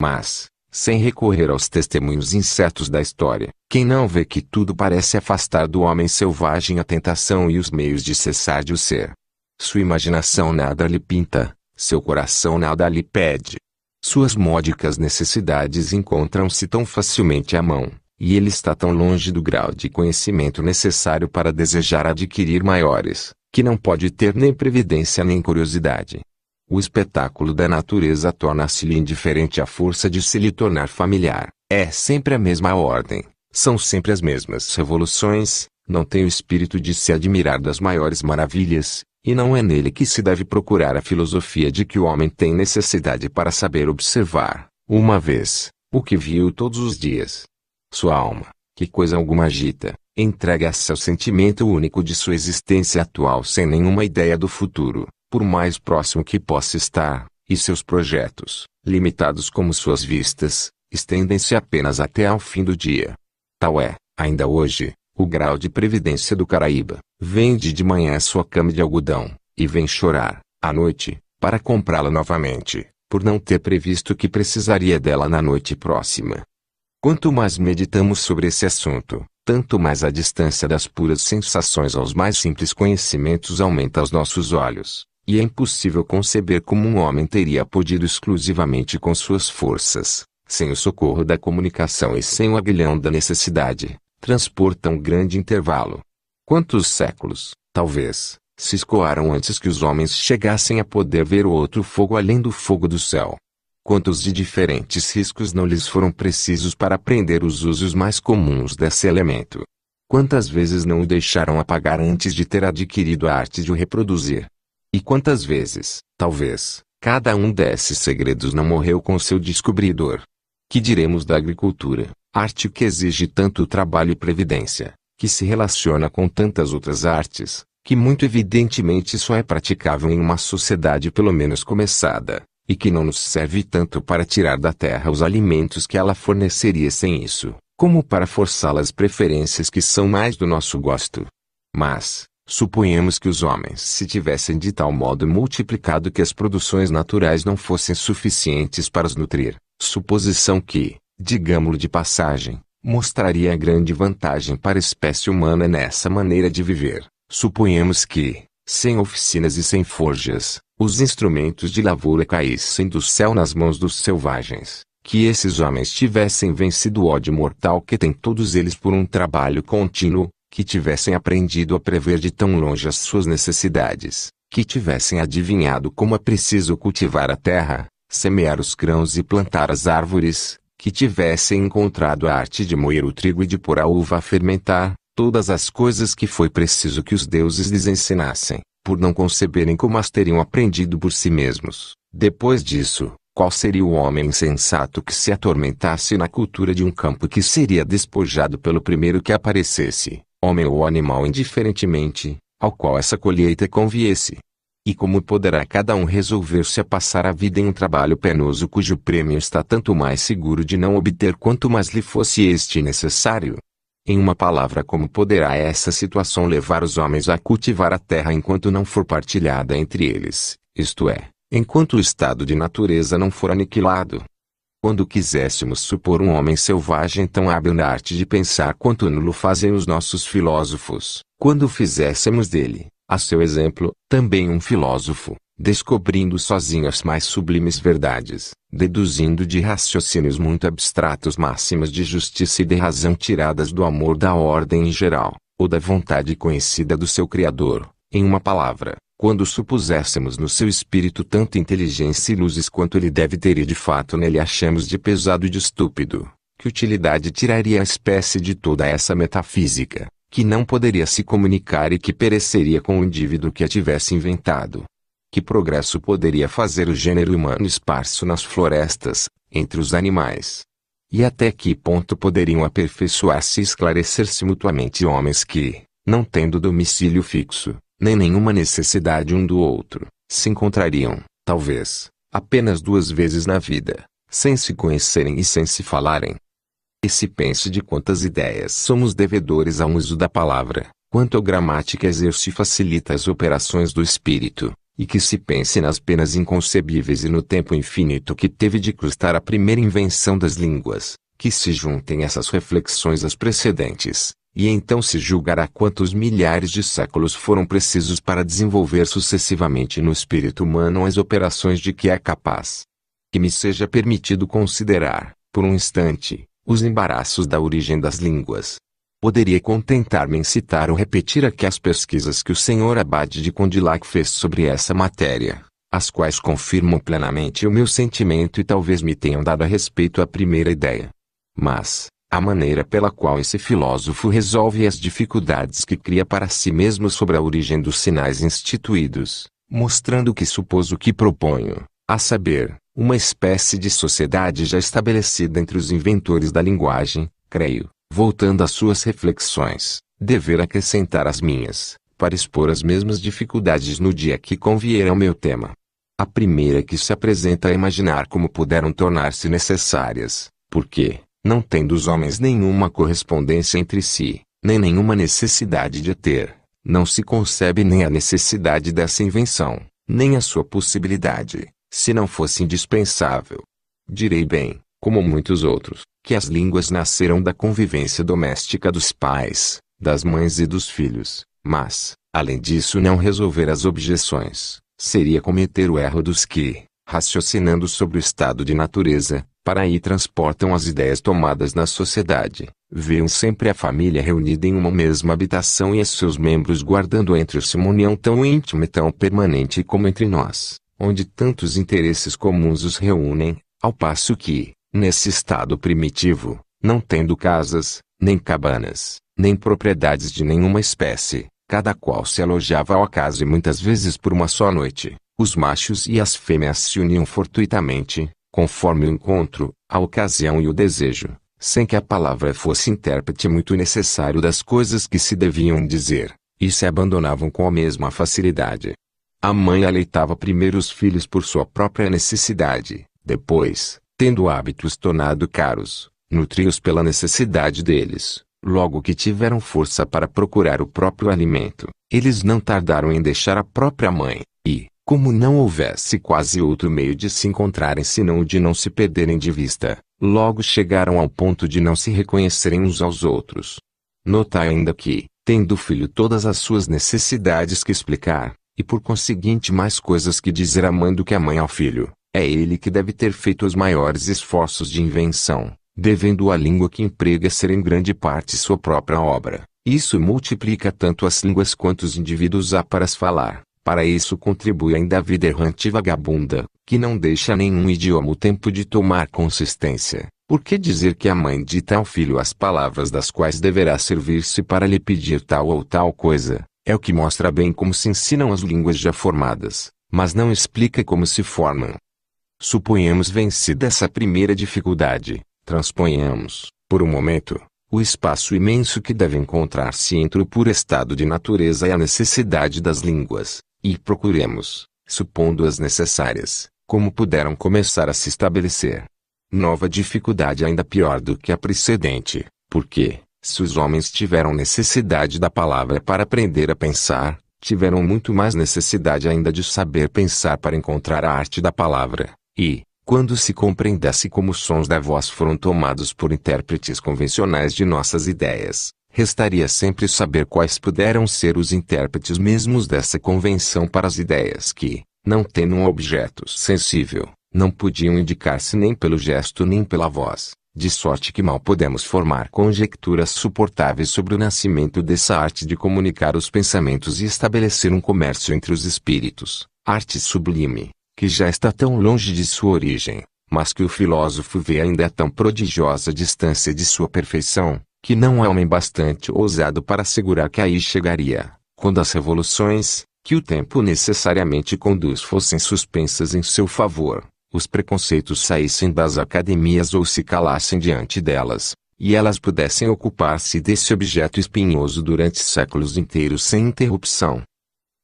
Mas, sem recorrer aos testemunhos incertos da história, quem não vê que tudo parece afastar do homem selvagem a tentação e os meios de cessar de o ser? Sua imaginação nada lhe pinta, seu coração nada lhe pede, suas módicas necessidades encontram-se tão facilmente à mão, e ele está tão longe do grau de conhecimento necessário para desejar adquirir maiores, que não pode ter nem previdência nem curiosidade. O espetáculo da natureza torna-se-lhe indiferente à força de se lhe tornar familiar. É sempre a mesma ordem, são sempre as mesmas revoluções, não tem o espírito de se admirar das maiores maravilhas, e não é nele que se deve procurar a filosofia de que o homem tem necessidade para saber observar, uma vez, o que viu todos os dias. Sua alma, que coisa alguma agita, entrega-se ao sentimento único de sua existência atual sem nenhuma ideia do futuro, por mais próximo que possa estar, e seus projetos, limitados como suas vistas, estendem-se apenas até ao fim do dia. Tal é, ainda hoje, o grau de previdência do Caraíba. Vende de manhã sua cama de algodão, e vem chorar, à noite, para comprá-la novamente, por não ter previsto que precisaria dela na noite próxima. Quanto mais meditamos sobre esse assunto, tanto mais a distância das puras sensações aos mais simples conhecimentos aumenta aos nossos olhos, e é impossível conceber como um homem teria podido exclusivamente com suas forças, sem o socorro da comunicação e sem o aguilhão da necessidade, transpor tão grande intervalo, Quantos séculos, talvez, se escoaram antes que os homens chegassem a poder ver o outro fogo além do fogo do céu? Quantos de diferentes riscos não lhes foram precisos para aprender os usos mais comuns desse elemento? Quantas vezes não o deixaram apagar antes de ter adquirido a arte de o reproduzir? E quantas vezes, talvez, cada um desses segredos não morreu com seu descobridor? Que diremos da agricultura, arte que exige tanto trabalho e previdência, que se relaciona com tantas outras artes, que muito evidentemente só é praticável em uma sociedade pelo menos começada, e que não nos serve tanto para tirar da terra os alimentos que ela forneceria sem isso, como para forçá las preferências que são mais do nosso gosto. Mas, Suponhamos que os homens se tivessem de tal modo multiplicado que as produções naturais não fossem suficientes para os nutrir, suposição que, digamos-lo de passagem, mostraria grande vantagem para a espécie humana nessa maneira de viver. Suponhamos que, sem oficinas e sem forjas, os instrumentos de lavoura caíssem do céu nas mãos dos selvagens, que esses homens tivessem vencido o ódio mortal que tem todos eles por um trabalho contínuo, que tivessem aprendido a prever de tão longe as suas necessidades, que tivessem adivinhado como é preciso cultivar a terra, semear os grãos e plantar as árvores, que tivessem encontrado a arte de moer o trigo e de pôr a uva a fermentar, todas as coisas que foi preciso que os deuses lhes ensinassem, por não conceberem como as teriam aprendido por si mesmos. Depois disso, qual seria o homem insensato que se atormentasse na cultura de um campo que seria despojado pelo primeiro que aparecesse, homem ou animal indiferentemente, ao qual essa colheita conviesse? E como poderá cada um resolver-se a passar a vida em um trabalho penoso cujo prêmio está tanto mais seguro de não obter quanto mais lhe fosse este necessário? Em uma palavra, como poderá essa situação levar os homens a cultivar a terra enquanto não for partilhada entre eles, isto é, enquanto o estado de natureza não for aniquilado? Quando quiséssemos supor um homem selvagem tão hábil na arte de pensar quanto nulo fazem os nossos filósofos, quando fizéssemos dele, a seu exemplo, também um filósofo, descobrindo sozinho as mais sublimes verdades, deduzindo de raciocínios muito abstratos máximas de justiça e de razão tiradas do amor da ordem em geral, ou da vontade conhecida do seu Criador, em uma palavra, quando supuséssemos no seu espírito tanta inteligência e luzes quanto ele deve ter e de fato nele achamos de pesado e de estúpido, que utilidade tiraria a espécie de toda essa metafísica? que não poderia se comunicar e que pereceria com o indivíduo que a tivesse inventado. Que progresso poderia fazer o gênero humano esparso nas florestas, entre os animais? E até que ponto poderiam aperfeiçoar-se e esclarecer-se mutuamente homens que, não tendo domicílio fixo, nem nenhuma necessidade um do outro, se encontrariam, talvez, apenas duas vezes na vida, sem se conhecerem e sem se falarem, e se pense de quantas ideias somos devedores ao uso da palavra, quanto a gramática exerce e facilita as operações do espírito, e que se pense nas penas inconcebíveis e no tempo infinito que teve de custar a primeira invenção das línguas, que se juntem essas reflexões às precedentes, e então se julgará quantos milhares de séculos foram precisos para desenvolver sucessivamente no espírito humano as operações de que é capaz. Que me seja permitido considerar, por um instante, os embaraços da origem das línguas. Poderia contentar-me em citar ou repetir aqui as pesquisas que o senhor Abade de Condillac fez sobre essa matéria, as quais confirmam plenamente o meu sentimento e talvez me tenham dado a respeito à primeira ideia. Mas, a maneira pela qual esse filósofo resolve as dificuldades que cria para si mesmo sobre a origem dos sinais instituídos, mostrando que supôs o que proponho, a saber, uma espécie de sociedade já estabelecida entre os inventores da linguagem, creio, voltando às suas reflexões, dever acrescentar as minhas, para expor as mesmas dificuldades no dia que convier ao meu tema. A primeira que se apresenta é imaginar como puderam tornar-se necessárias, porque, não tendo os homens nenhuma correspondência entre si, nem nenhuma necessidade de ter, não se concebe nem a necessidade dessa invenção, nem a sua possibilidade se não fosse indispensável. Direi bem, como muitos outros, que as línguas nasceram da convivência doméstica dos pais, das mães e dos filhos, mas, além disso, não resolver as objeções seria cometer o erro dos que, raciocinando sobre o estado de natureza, para aí transportam as ideias tomadas na sociedade, veem sempre a família reunida em uma mesma habitação e seus membros guardando entre si uma união tão íntima e tão permanente como entre nós onde tantos interesses comuns os reúnem, ao passo que, nesse estado primitivo, não tendo casas, nem cabanas, nem propriedades de nenhuma espécie, cada qual se alojava ao acaso e muitas vezes por uma só noite, os machos e as fêmeas se uniam fortuitamente, conforme o encontro, a ocasião e o desejo, sem que a palavra fosse intérprete muito necessário das coisas que se deviam dizer, e se abandonavam com a mesma facilidade. A mãe aleitava primeiro os filhos por sua própria necessidade, depois, tendo hábitos tornado caros, nutria-os pela necessidade deles. Logo que tiveram força para procurar o próprio alimento, eles não tardaram em deixar a própria mãe, e, como não houvesse quase outro meio de se encontrarem senão o de não se perderem de vista, logo chegaram ao ponto de não se reconhecerem uns aos outros. Notai ainda que, tendo o filho todas as suas necessidades que explicar, e por conseguinte mais coisas que dizer à mãe do que a mãe ao filho, é ele que deve ter feito os maiores esforços de invenção, devendo a língua que emprega ser em grande parte sua própria obra. Isso multiplica tanto as línguas quanto os indivíduos há para as falar. Para isso contribui ainda a vida errante e vagabunda, que não deixa nenhum idioma o tempo de tomar consistência. Por que dizer que a mãe dita ao filho as palavras das quais deverá servir-se para lhe pedir tal ou tal coisa, é o que mostra bem como se ensinam as línguas já formadas, mas não explica como se formam. Suponhamos vencida essa primeira dificuldade, transponhamos, por um momento, o espaço imenso que deve encontrar-se entre o puro estado de natureza e a necessidade das línguas, e procuremos, supondo-as necessárias, como puderam começar a se estabelecer. Nova dificuldade ainda pior do que a precedente, porque, se os homens tiveram necessidade da palavra para aprender a pensar, tiveram muito mais necessidade ainda de saber pensar para encontrar a arte da palavra, e, quando se compreendesse como os sons da voz foram tomados por intérpretes convencionais de nossas ideias, restaria sempre saber quais puderam ser os intérpretes mesmos dessa convenção para as ideias que, não tendo um objeto sensível, não podiam indicar-se nem pelo gesto nem pela voz, de sorte que mal podemos formar conjecturas suportáveis sobre o nascimento dessa arte de comunicar os pensamentos e estabelecer um comércio entre os espíritos, arte sublime, que já está tão longe de sua origem, mas que o filósofo vê ainda a tão prodigiosa distância de sua perfeição, que não é homem bastante ousado para assegurar que aí chegaria, quando as revoluções, que o tempo necessariamente conduz fossem suspensas em seu favor os preconceitos saíssem das academias ou se calassem diante delas, e elas pudessem ocupar-se desse objeto espinhoso durante séculos inteiros sem interrupção.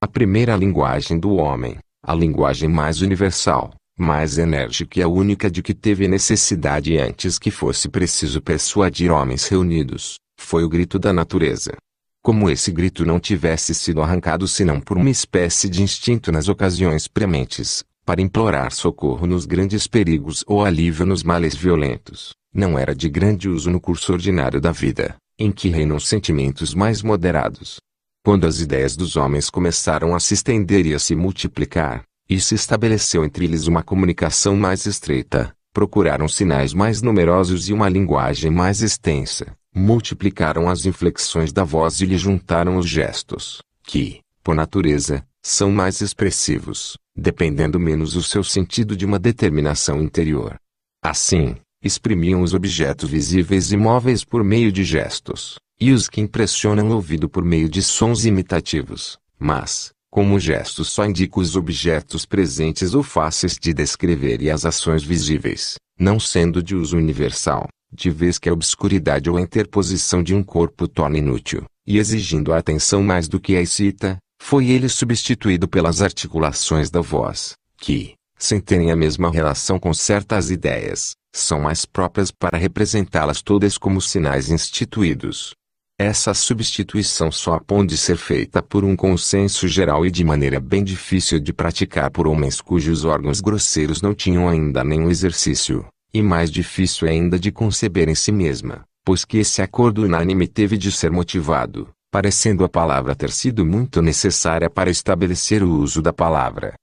A primeira linguagem do homem, a linguagem mais universal, mais enérgica e a única de que teve necessidade antes que fosse preciso persuadir homens reunidos, foi o grito da natureza. Como esse grito não tivesse sido arrancado senão por uma espécie de instinto nas ocasiões prementes, para implorar socorro nos grandes perigos ou alívio nos males violentos, não era de grande uso no curso ordinário da vida, em que reinam sentimentos mais moderados. Quando as ideias dos homens começaram a se estender e a se multiplicar, e se estabeleceu entre eles uma comunicação mais estreita, procuraram sinais mais numerosos e uma linguagem mais extensa, multiplicaram as inflexões da voz e lhe juntaram os gestos, que, por natureza, são mais expressivos, dependendo menos o seu sentido de uma determinação interior. Assim, exprimiam os objetos visíveis e móveis por meio de gestos, e os que impressionam o ouvido por meio de sons imitativos, mas, como o gesto só indica os objetos presentes ou fáceis de descrever e as ações visíveis, não sendo de uso universal, de vez que a obscuridade ou a interposição de um corpo torna inútil, e exigindo a atenção mais do que a excita, foi ele substituído pelas articulações da voz, que, sem terem a mesma relação com certas ideias, são mais próprias para representá-las todas como sinais instituídos. Essa substituição só aponde ser feita por um consenso geral e de maneira bem difícil de praticar por homens cujos órgãos grosseiros não tinham ainda nenhum exercício, e mais difícil ainda de conceber em si mesma, pois que esse acordo unânime teve de ser motivado, parecendo a palavra ter sido muito necessária para estabelecer o uso da palavra.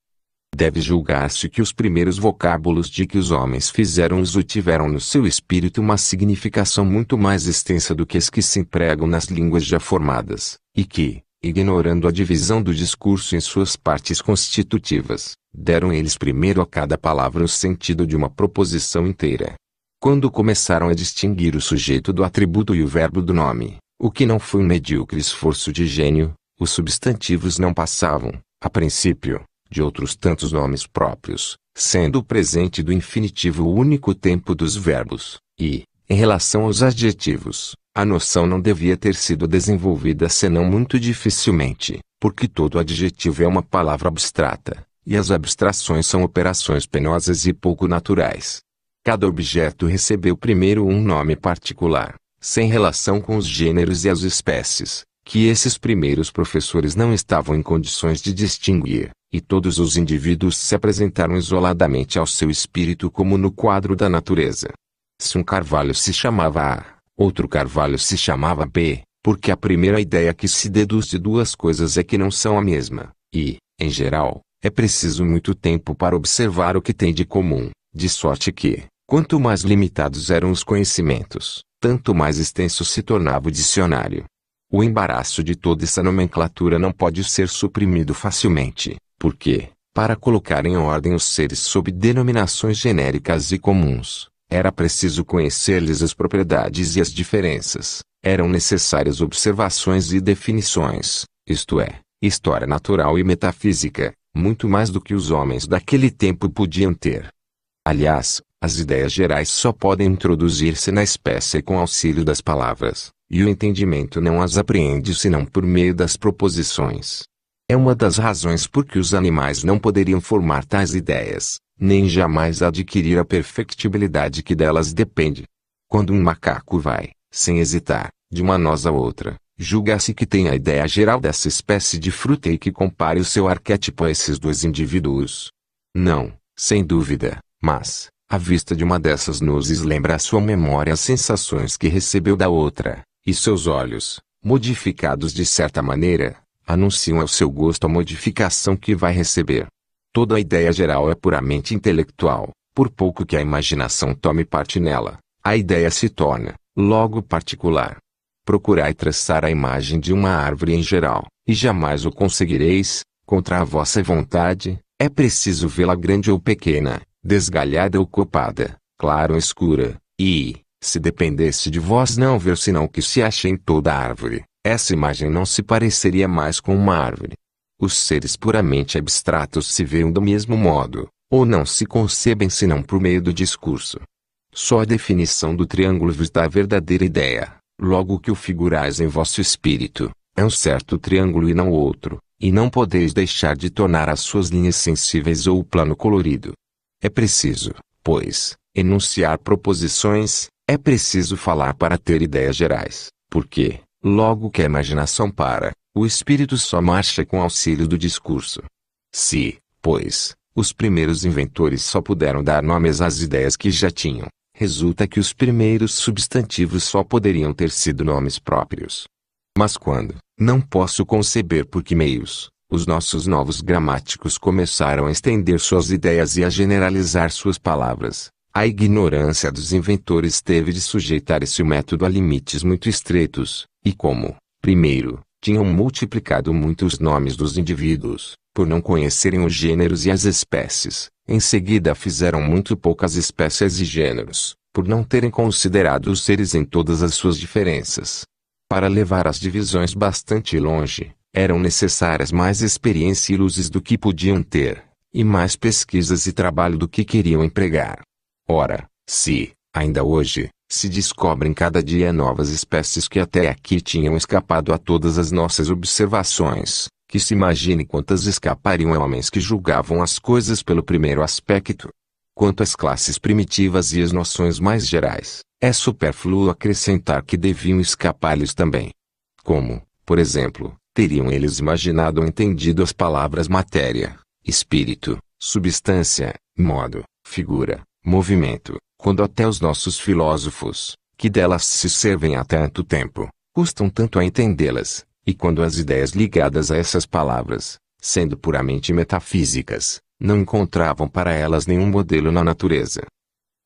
Deve julgar-se que os primeiros vocábulos de que os homens fizeram uso tiveram no seu espírito uma significação muito mais extensa do que as que se empregam nas línguas já formadas, e que, ignorando a divisão do discurso em suas partes constitutivas, deram eles primeiro a cada palavra o sentido de uma proposição inteira. Quando começaram a distinguir o sujeito do atributo e o verbo do nome, o que não foi um medíocre esforço de gênio, os substantivos não passavam, a princípio, de outros tantos nomes próprios, sendo o presente do infinitivo o único tempo dos verbos, e, em relação aos adjetivos, a noção não devia ter sido desenvolvida senão muito dificilmente, porque todo adjetivo é uma palavra abstrata, e as abstrações são operações penosas e pouco naturais. Cada objeto recebeu primeiro um nome particular, sem relação com os gêneros e as espécies, que esses primeiros professores não estavam em condições de distinguir, e todos os indivíduos se apresentaram isoladamente ao seu espírito como no quadro da natureza. Se um carvalho se chamava A, outro carvalho se chamava B, porque a primeira ideia que se deduz de duas coisas é que não são a mesma, e, em geral, é preciso muito tempo para observar o que tem de comum, de sorte que, quanto mais limitados eram os conhecimentos, tanto mais extenso se tornava o dicionário. O embaraço de toda essa nomenclatura não pode ser suprimido facilmente, porque, para colocar em ordem os seres sob denominações genéricas e comuns, era preciso conhecer-lhes as propriedades e as diferenças, eram necessárias observações e definições, isto é, história natural e metafísica, muito mais do que os homens daquele tempo podiam ter. Aliás, as ideias gerais só podem introduzir-se na espécie com auxílio das palavras, e o entendimento não as apreende senão por meio das proposições. É uma das razões por que os animais não poderiam formar tais ideias, nem jamais adquirir a perfectibilidade que delas depende. Quando um macaco vai, sem hesitar, de uma noz a outra, julga-se que tem a ideia geral dessa espécie de fruta e que compare o seu arquétipo a esses dois indivíduos. Não, sem dúvida, mas, a vista de uma dessas luzes lembra à sua memória as sensações que recebeu da outra, e seus olhos, modificados de certa maneira, anunciam ao seu gosto a modificação que vai receber. Toda a ideia geral é puramente intelectual, por pouco que a imaginação tome parte nela, a ideia se torna, logo particular. Procurai traçar a imagem de uma árvore em geral, e jamais o conseguireis, contra a vossa vontade, é preciso vê-la grande ou pequena, desgalhada ou copada, clara ou escura, e, se dependesse de vós não ver senão o que se acha em toda árvore, essa imagem não se pareceria mais com uma árvore. Os seres puramente abstratos se veem do mesmo modo, ou não se concebem senão por meio do discurso. Só a definição do triângulo vos dá a verdadeira ideia, logo que o figurais em vosso espírito, é um certo triângulo e não outro, e não podeis deixar de tornar as suas linhas sensíveis ou o plano colorido. É preciso, pois, enunciar proposições, é preciso falar para ter ideias gerais, porque, logo que a imaginação para, o espírito só marcha com auxílio do discurso. Se, pois, os primeiros inventores só puderam dar nomes às ideias que já tinham, resulta que os primeiros substantivos só poderiam ter sido nomes próprios. Mas quando, não posso conceber por que meios, os nossos novos gramáticos começaram a estender suas ideias e a generalizar suas palavras. A ignorância dos inventores teve de sujeitar esse método a limites muito estreitos, e como, primeiro, tinham multiplicado muito os nomes dos indivíduos, por não conhecerem os gêneros e as espécies, em seguida fizeram muito poucas espécies e gêneros, por não terem considerado os seres em todas as suas diferenças. Para levar as divisões bastante longe, eram necessárias mais experiência e luzes do que podiam ter, e mais pesquisas e trabalho do que queriam empregar. Ora, se, ainda hoje, se descobrem cada dia novas espécies que até aqui tinham escapado a todas as nossas observações, que se imagine quantas escapariam a homens que julgavam as coisas pelo primeiro aspecto. Quanto às classes primitivas e às noções mais gerais, é supérfluo acrescentar que deviam escapar-lhes também. Como, por exemplo, teriam eles imaginado ou entendido as palavras matéria, espírito, substância, modo, figura, movimento, quando até os nossos filósofos, que delas se servem há tanto tempo, custam tanto a entendê-las, e quando as ideias ligadas a essas palavras, sendo puramente metafísicas, não encontravam para elas nenhum modelo na natureza.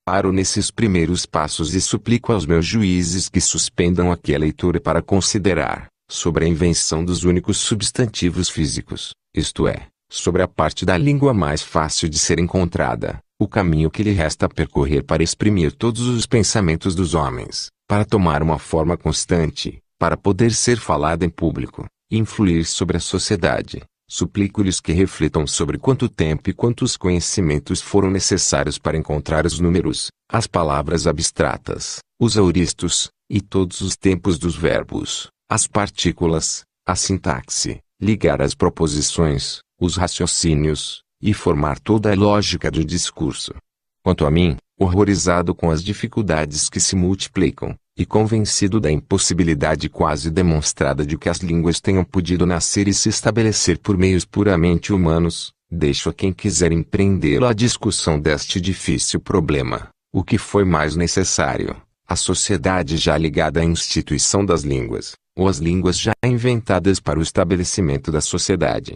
Paro nesses primeiros passos e suplico aos meus juízes que suspendam aqui a leitura para considerar, sobre a invenção dos únicos substantivos físicos, isto é, sobre a parte da língua mais fácil de ser encontrada, o caminho que lhe resta percorrer para exprimir todos os pensamentos dos homens, para tomar uma forma constante, para poder ser falada em público, influir sobre a sociedade. Suplico-lhes que reflitam sobre quanto tempo e quantos conhecimentos foram necessários para encontrar os números, as palavras abstratas, os auristos, e todos os tempos dos verbos, as partículas, a sintaxe, ligar as proposições, os raciocínios, e formar toda a lógica do discurso. Quanto a mim, horrorizado com as dificuldades que se multiplicam, e convencido da impossibilidade quase demonstrada de que as línguas tenham podido nascer e se estabelecer por meios puramente humanos, deixo a quem quiser empreendê-lo a discussão deste difícil problema. O que foi mais necessário, a sociedade já ligada à instituição das línguas, ou as línguas já inventadas para o estabelecimento da sociedade.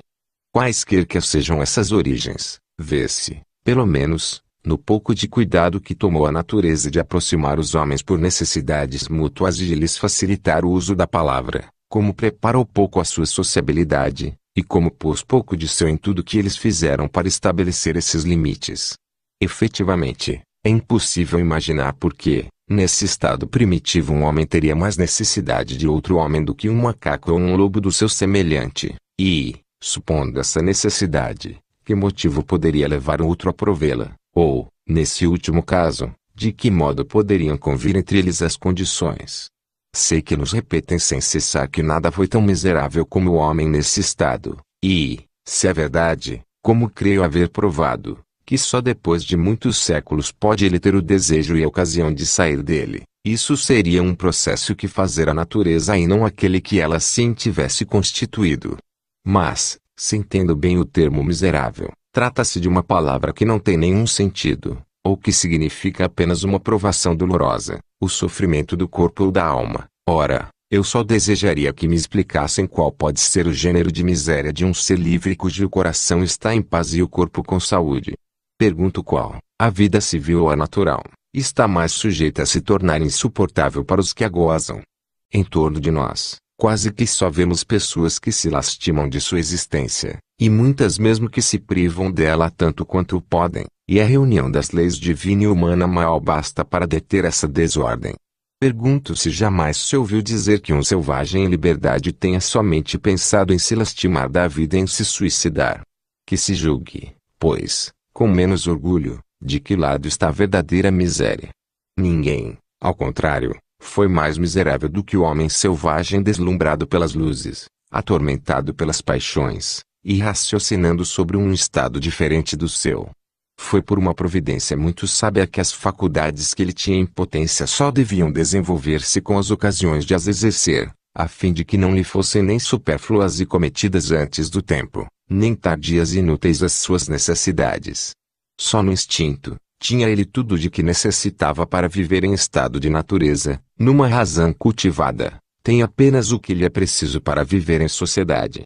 Quaisquer que sejam essas origens, vê-se, pelo menos, no pouco de cuidado que tomou a natureza de aproximar os homens por necessidades mútuas e de lhes facilitar o uso da palavra, como preparou pouco a sua sociabilidade, e como pôs pouco de seu em tudo que eles fizeram para estabelecer esses limites. Efetivamente, é impossível imaginar por que, Nesse estado primitivo, um homem teria mais necessidade de outro homem do que um macaco ou um lobo do seu semelhante, e, supondo essa necessidade, que motivo poderia levar outro a provê-la, ou, nesse último caso, de que modo poderiam convir entre eles as condições? Sei que nos repetem sem cessar que nada foi tão miserável como o homem nesse estado, e, se é verdade, como creio haver provado, que só depois de muitos séculos pode ele ter o desejo e a ocasião de sair dele. Isso seria um processo que fazer a natureza e não aquele que ela sim tivesse constituído. Mas, se entendo bem o termo miserável, trata-se de uma palavra que não tem nenhum sentido, ou que significa apenas uma provação dolorosa, o sofrimento do corpo ou da alma. Ora, eu só desejaria que me explicassem qual pode ser o gênero de miséria de um ser livre cujo coração está em paz e o corpo com saúde pergunto qual, a vida civil ou a natural, está mais sujeita a se tornar insuportável para os que a gozam. Em torno de nós, quase que só vemos pessoas que se lastimam de sua existência, e muitas mesmo que se privam dela tanto quanto podem, e a reunião das leis divina e humana mal basta para deter essa desordem. Pergunto se jamais se ouviu dizer que um selvagem em liberdade tenha somente pensado em se lastimar da vida e em se suicidar. Que se julgue, pois, com menos orgulho, de que lado está a verdadeira miséria. Ninguém, ao contrário, foi mais miserável do que o homem selvagem deslumbrado pelas luzes, atormentado pelas paixões, e raciocinando sobre um estado diferente do seu. Foi por uma providência muito sábia que as faculdades que ele tinha em potência só deviam desenvolver-se com as ocasiões de as exercer, a fim de que não lhe fossem nem supérfluas e cometidas antes do tempo, nem tardias e inúteis as suas necessidades. Só no instinto, tinha ele tudo de que necessitava para viver em estado de natureza, numa razão cultivada, tem apenas o que lhe é preciso para viver em sociedade.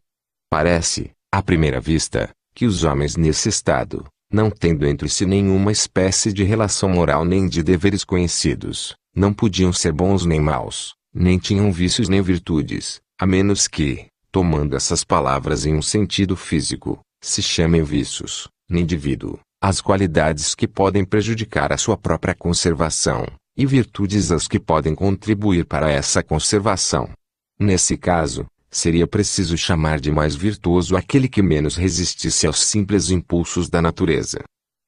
Parece, à primeira vista, que os homens nesse estado, não tendo entre si nenhuma espécie de relação moral nem de deveres conhecidos, não podiam ser bons nem maus, nem tinham vícios nem virtudes, a menos que, tomando essas palavras em um sentido físico, se chamem vícios, no indivíduo, as qualidades que podem prejudicar a sua própria conservação, e virtudes as que podem contribuir para essa conservação. Nesse caso, seria preciso chamar de mais virtuoso aquele que menos resistisse aos simples impulsos da natureza.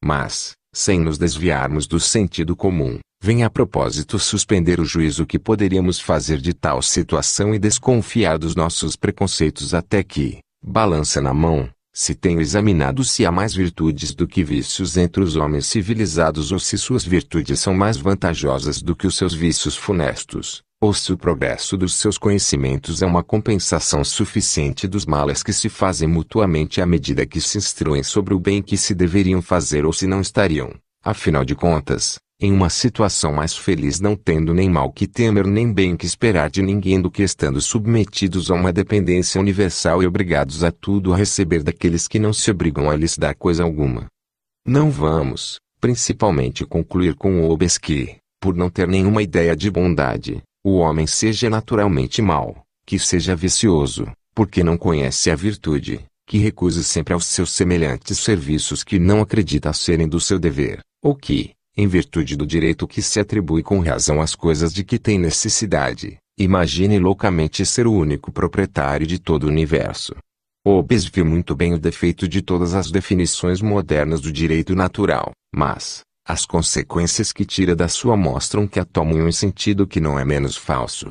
Mas, sem nos desviarmos do sentido comum, Vem a propósito suspender o juízo que poderíamos fazer de tal situação e desconfiar dos nossos preconceitos até que, balança na mão, se tenho examinado se há mais virtudes do que vícios entre os homens civilizados ou se suas virtudes são mais vantajosas do que os seus vícios funestos, ou se o progresso dos seus conhecimentos é uma compensação suficiente dos males que se fazem mutuamente à medida que se instruem sobre o bem que se deveriam fazer ou se não estariam, afinal de contas, em uma situação mais feliz não tendo nem mal que temer nem bem que esperar de ninguém do que estando submetidos a uma dependência universal e obrigados a tudo a receber daqueles que não se obrigam a lhes dar coisa alguma. Não vamos, principalmente concluir com o obes que, por não ter nenhuma ideia de bondade, o homem seja naturalmente mau, que seja vicioso, porque não conhece a virtude, que recuse sempre aos seus semelhantes serviços que não acredita serem do seu dever, ou que, em virtude do direito que se atribui com razão às coisas de que tem necessidade, imagine loucamente ser o único proprietário de todo o universo. Hobbes viu muito bem o defeito de todas as definições modernas do direito natural, mas, as consequências que tira da sua mostram que a tomam em um sentido que não é menos falso.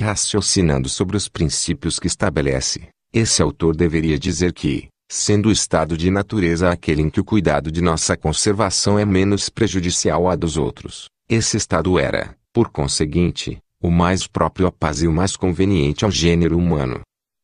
Raciocinando sobre os princípios que estabelece, esse autor deveria dizer que, sendo o estado de natureza aquele em que o cuidado de nossa conservação é menos prejudicial à dos outros. Esse estado era, por conseguinte, o mais próprio à paz e o mais conveniente ao gênero humano.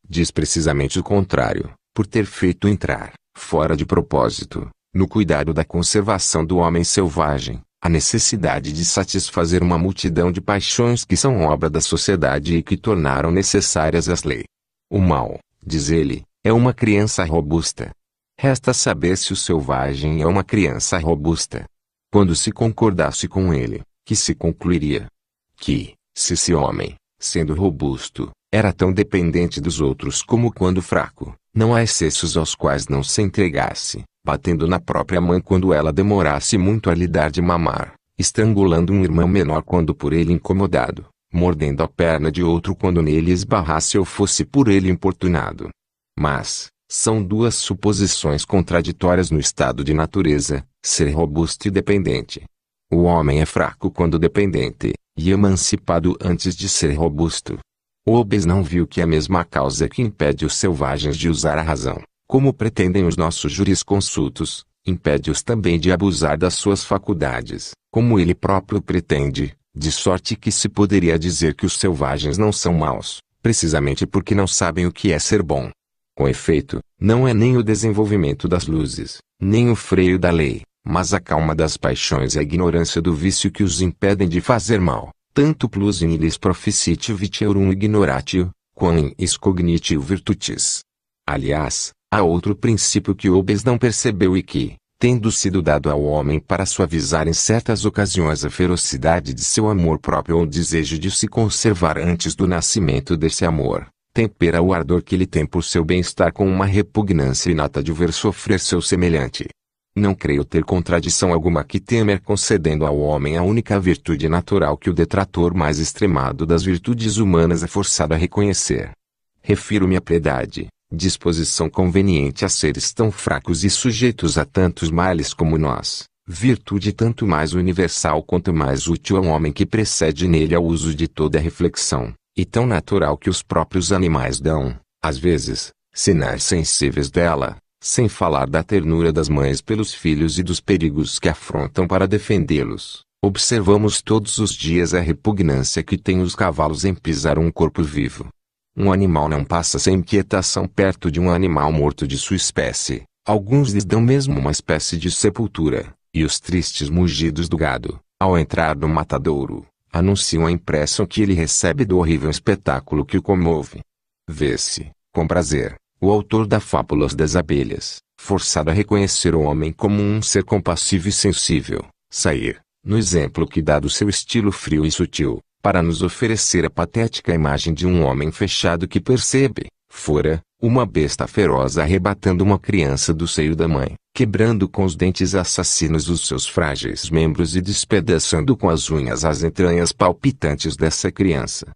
Diz precisamente o contrário, por ter feito entrar, fora de propósito, no cuidado da conservação do homem selvagem, a necessidade de satisfazer uma multidão de paixões que são obra da sociedade e que tornaram necessárias as leis. O mal, diz ele, é uma criança robusta. Resta saber se o selvagem é uma criança robusta. Quando se concordasse com ele, que se concluiria que, se esse homem, sendo robusto, era tão dependente dos outros como quando fraco, não há excessos aos quais não se entregasse, batendo na própria mãe quando ela demorasse muito a lhe dar de mamar, estrangulando um irmão menor quando por ele incomodado, mordendo a perna de outro quando nele esbarrasse ou fosse por ele importunado, mas, são duas suposições contraditórias no estado de natureza, ser robusto e dependente. O homem é fraco quando dependente, e emancipado antes de ser robusto. Hobbes não viu que é a mesma causa que impede os selvagens de usar a razão, como pretendem os nossos jurisconsultos, impede-os também de abusar das suas faculdades, como ele próprio pretende, de sorte que se poderia dizer que os selvagens não são maus, precisamente porque não sabem o que é ser bom. Com efeito, não é nem o desenvolvimento das luzes, nem o freio da lei, mas a calma das paixões e a ignorância do vício que os impedem de fazer mal. Tanto plus in illis proficit vitiorum ignoratio, quam in cognitio virtutis. Aliás, há outro princípio que Obes não percebeu e que, tendo sido dado ao homem para suavizar em certas ocasiões a ferocidade de seu amor próprio ou o desejo de se conservar antes do nascimento desse amor, tempera o ardor que ele tem por seu bem-estar com uma repugnância inata de ver sofrer seu semelhante. Não creio ter contradição alguma que Temer concedendo ao homem a única virtude natural que o detrator mais extremado das virtudes humanas é forçado a reconhecer. Refiro-me à piedade, disposição conveniente a seres tão fracos e sujeitos a tantos males como nós, virtude tanto mais universal quanto mais útil ao homem que precede nele ao uso de toda a reflexão e tão natural que os próprios animais dão, às vezes, sinais sensíveis dela, sem falar da ternura das mães pelos filhos e dos perigos que afrontam para defendê-los. Observamos todos os dias a repugnância que têm os cavalos em pisar um corpo vivo. Um animal não passa sem inquietação perto de um animal morto de sua espécie. Alguns lhes dão mesmo uma espécie de sepultura, e os tristes mugidos do gado, ao entrar no matadouro, anunciam a impressão que ele recebe do horrível espetáculo que o comove. Vê-se, com prazer, o autor da Fábulas das Abelhas, forçado a reconhecer o homem como um ser compassivo e sensível, sair, no exemplo que dá do seu estilo frio e sutil, para nos oferecer a patética imagem de um homem fechado que percebe, fora, uma besta feroz arrebatando uma criança do seio da mãe, quebrando com os dentes assassinos os seus frágeis membros e despedaçando com as unhas as entranhas palpitantes dessa criança.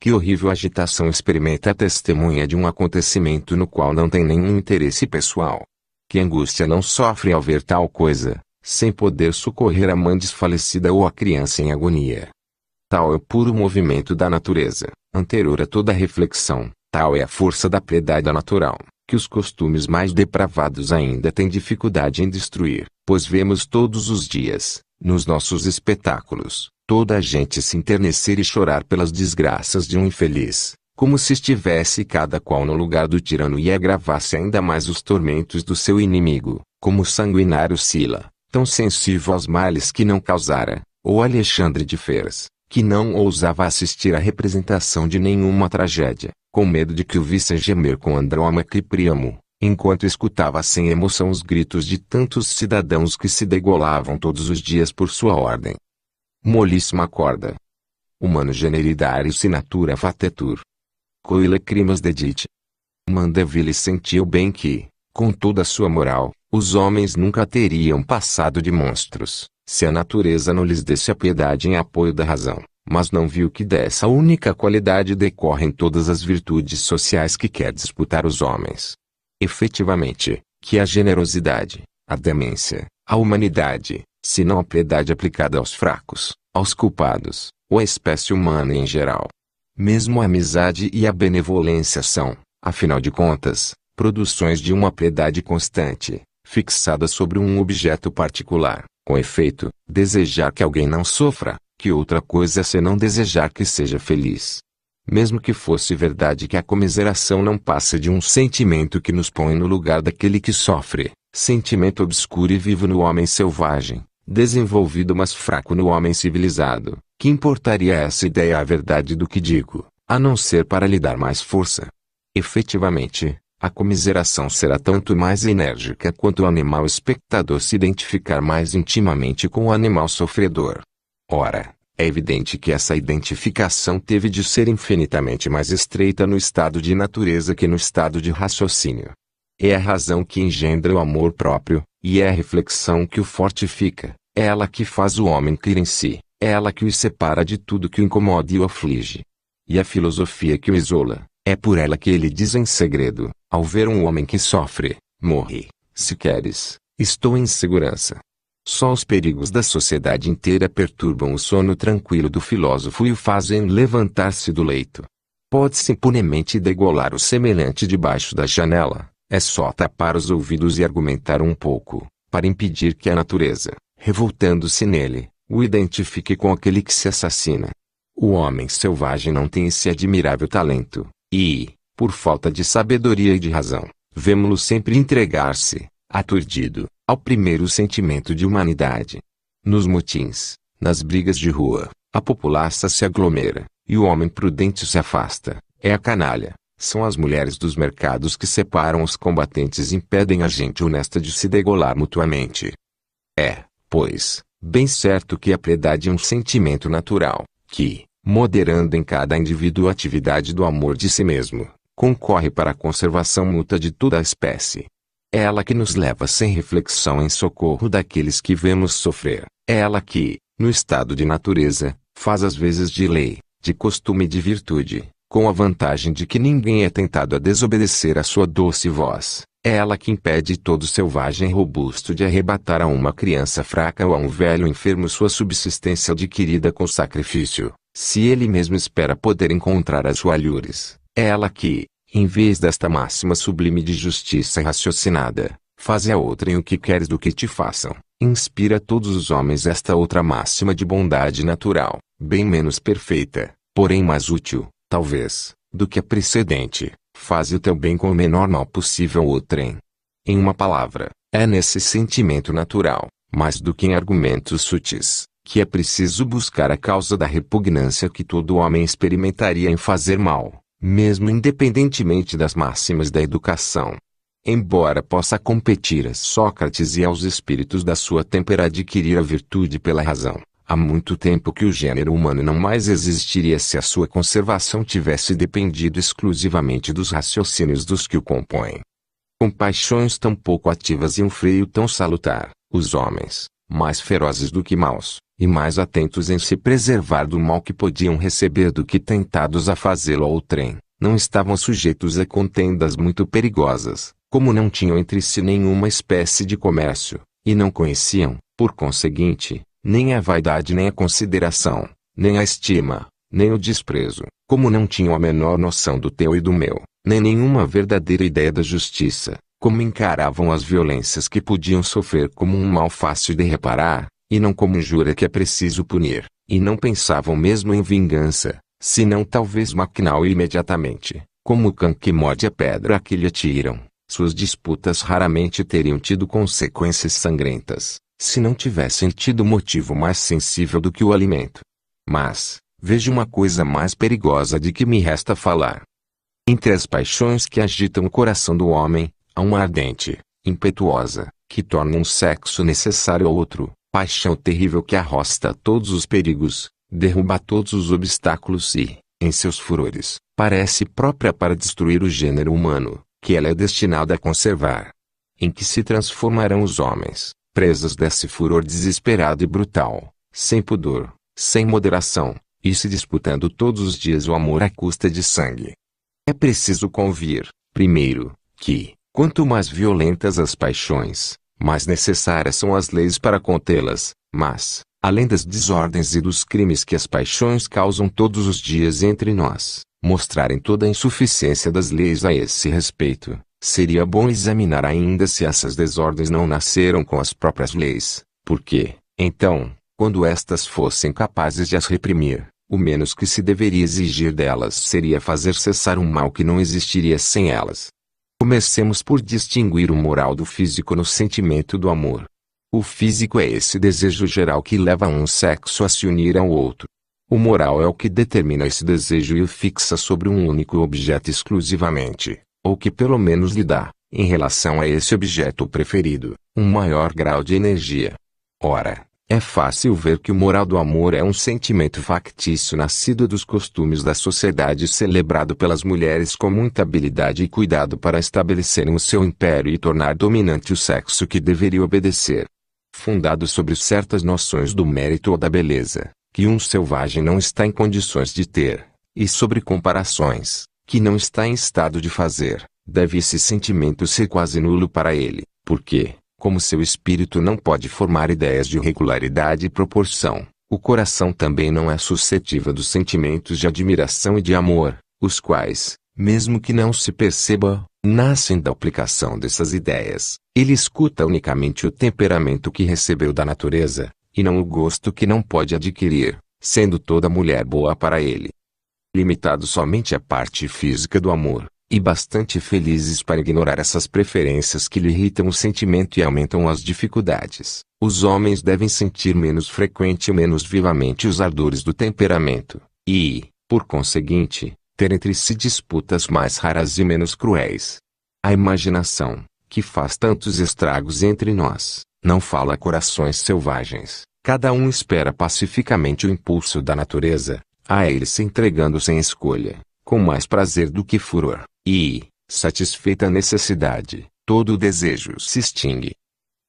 Que horrível agitação experimenta a testemunha de um acontecimento no qual não tem nenhum interesse pessoal. Que angústia não sofre ao ver tal coisa, sem poder socorrer a mãe desfalecida ou a criança em agonia. Tal é o puro movimento da natureza, anterior a toda reflexão, Tal é a força da piedade natural, que os costumes mais depravados ainda têm dificuldade em destruir, pois vemos todos os dias, nos nossos espetáculos, toda a gente se enternecer e chorar pelas desgraças de um infeliz, como se estivesse cada qual no lugar do tirano e agravasse ainda mais os tormentos do seu inimigo, como o sanguinário Sila, tão sensível aos males que não causara, ou Alexandre de Feras, que não ousava assistir à representação de nenhuma tragédia, com medo de que o vissem gemer com Andrômaca e Príamo, enquanto escutava sem emoção os gritos de tantos cidadãos que se degolavam todos os dias por sua ordem. Molíssima corda. Humano dario sinatura fatetur. Coile crimas dedite. Mandeville sentiu bem que, com toda a sua moral, os homens nunca teriam passado de monstros, se a natureza não lhes desse a piedade em apoio da razão, mas não viu que dessa única qualidade decorrem todas as virtudes sociais que quer disputar os homens. Efetivamente, que a generosidade, a demência, a humanidade, se não a piedade aplicada aos fracos, aos culpados, ou à espécie humana em geral. Mesmo a amizade e a benevolência são, afinal de contas, produções de uma piedade constante, fixada sobre um objeto particular. Com efeito, desejar que alguém não sofra, que outra coisa senão desejar que seja feliz. Mesmo que fosse verdade que a comiseração não passa de um sentimento que nos põe no lugar daquele que sofre, sentimento obscuro e vivo no homem selvagem, desenvolvido mas fraco no homem civilizado, que importaria essa ideia à verdade do que digo, a não ser para lhe dar mais força? Efetivamente, a comiseração será tanto mais enérgica quanto o animal espectador se identificar mais intimamente com o animal sofredor. Ora, é evidente que essa identificação teve de ser infinitamente mais estreita no estado de natureza que no estado de raciocínio. É a razão que engendra o amor próprio, e é a reflexão que o fortifica, é ela que faz o homem crer em si, é ela que o separa de tudo que o incomoda e o aflige. E a filosofia que o isola, é por ela que ele diz em segredo, ao ver um homem que sofre, morre, se queres, estou em segurança. Só os perigos da sociedade inteira perturbam o sono tranquilo do filósofo e o fazem levantar-se do leito. Pode-se impunemente degolar o semelhante debaixo da janela, é só tapar os ouvidos e argumentar um pouco, para impedir que a natureza, revoltando-se nele, o identifique com aquele que se assassina. O homem selvagem não tem esse admirável talento, e, por falta de sabedoria e de razão, vemos lo sempre entregar-se, aturdido, ao primeiro sentimento de humanidade. Nos motins, nas brigas de rua, a populaça se aglomera, e o homem prudente se afasta. É a canalha. São as mulheres dos mercados que separam os combatentes e impedem a gente honesta de se degolar mutuamente. É, pois, bem certo que a piedade é um sentimento natural, que, moderando em cada indivíduo a atividade do amor de si mesmo, concorre para a conservação mútua de toda a espécie. É ela que nos leva sem reflexão em socorro daqueles que vemos sofrer. É ela que, no estado de natureza, faz as vezes de lei, de costume e de virtude, com a vantagem de que ninguém é tentado a desobedecer à sua doce voz. É ela que impede todo selvagem robusto de arrebatar a uma criança fraca ou a um velho enfermo sua subsistência adquirida com sacrifício, se ele mesmo espera poder encontrar as sualhures. É ela que, em vez desta máxima sublime de justiça raciocinada, faz a outrem o que queres do que te façam, inspira a todos os homens esta outra máxima de bondade natural, bem menos perfeita, porém mais útil, talvez, do que a precedente, faz o teu bem com o menor mal possível outrem. Em uma palavra, é nesse sentimento natural, mais do que em argumentos sutis, que é preciso buscar a causa da repugnância que todo homem experimentaria em fazer mal mesmo independentemente das máximas da educação. Embora possa competir a Sócrates e aos espíritos da sua têmpera adquirir a virtude pela razão, há muito tempo que o gênero humano não mais existiria se a sua conservação tivesse dependido exclusivamente dos raciocínios dos que o compõem. Com paixões tão pouco ativas e um freio tão salutar, os homens, mais ferozes do que maus, e mais atentos em se preservar do mal que podiam receber do que tentados a fazê-lo ao trem, não estavam sujeitos a contendas muito perigosas, como não tinham entre si nenhuma espécie de comércio, e não conheciam, por conseguinte, nem a vaidade nem a consideração, nem a estima, nem o desprezo, como não tinham a menor noção do teu e do meu, nem nenhuma verdadeira ideia da justiça, como encaravam as violências que podiam sofrer como um mal fácil de reparar, e não como jura que é preciso punir, e não pensavam mesmo em vingança, senão talvez maquinal imediatamente, como o cão que morde a pedra que lhe atiram. Suas disputas raramente teriam tido consequências sangrentas, se não tivessem tido motivo mais sensível do que o alimento. Mas, vejo uma coisa mais perigosa de que me resta falar. Entre as paixões que agitam o coração do homem, há uma ardente, impetuosa, que torna um sexo necessário ao outro, paixão terrível que arrosta todos os perigos, derruba todos os obstáculos e, em seus furores, parece própria para destruir o gênero humano, que ela é destinada a conservar. Em que se transformarão os homens, presas desse furor desesperado e brutal, sem pudor, sem moderação, e se disputando todos os dias o amor à custa de sangue. É preciso convir, primeiro, que, quanto mais violentas as paixões, mais necessárias são as leis para contê-las, mas, além das desordens e dos crimes que as paixões causam todos os dias entre nós, mostrarem toda a insuficiência das leis a esse respeito, seria bom examinar ainda se essas desordens não nasceram com as próprias leis, porque, então, quando estas fossem capazes de as reprimir, o menos que se deveria exigir delas seria fazer cessar um mal que não existiria sem elas. Comecemos por distinguir o moral do físico no sentimento do amor. O físico é esse desejo geral que leva um sexo a se unir ao outro. O moral é o que determina esse desejo e o fixa sobre um único objeto exclusivamente, ou que pelo menos lhe dá, em relação a esse objeto preferido, um maior grau de energia. Ora, é fácil ver que o moral do amor é um sentimento factício nascido dos costumes da sociedade celebrado pelas mulheres com muita habilidade e cuidado para estabelecerem o seu império e tornar dominante o sexo que deveria obedecer. Fundado sobre certas noções do mérito ou da beleza, que um selvagem não está em condições de ter, e sobre comparações, que não está em estado de fazer, deve esse sentimento ser quase nulo para ele, porque, como seu espírito não pode formar ideias de regularidade e proporção, o coração também não é suscetível dos sentimentos de admiração e de amor, os quais, mesmo que não se perceba, nascem da aplicação dessas ideias. Ele escuta unicamente o temperamento que recebeu da natureza, e não o gosto que não pode adquirir, sendo toda mulher boa para ele. Limitado somente à parte física do amor, e bastante felizes para ignorar essas preferências que lhe irritam o sentimento e aumentam as dificuldades. Os homens devem sentir menos frequente e menos vivamente os ardores do temperamento, e, por conseguinte, ter entre si disputas mais raras e menos cruéis. A imaginação, que faz tantos estragos entre nós, não fala corações selvagens. Cada um espera pacificamente o impulso da natureza, a ele se entregando sem escolha, com mais prazer do que furor. E, satisfeita a necessidade, todo o desejo se extingue.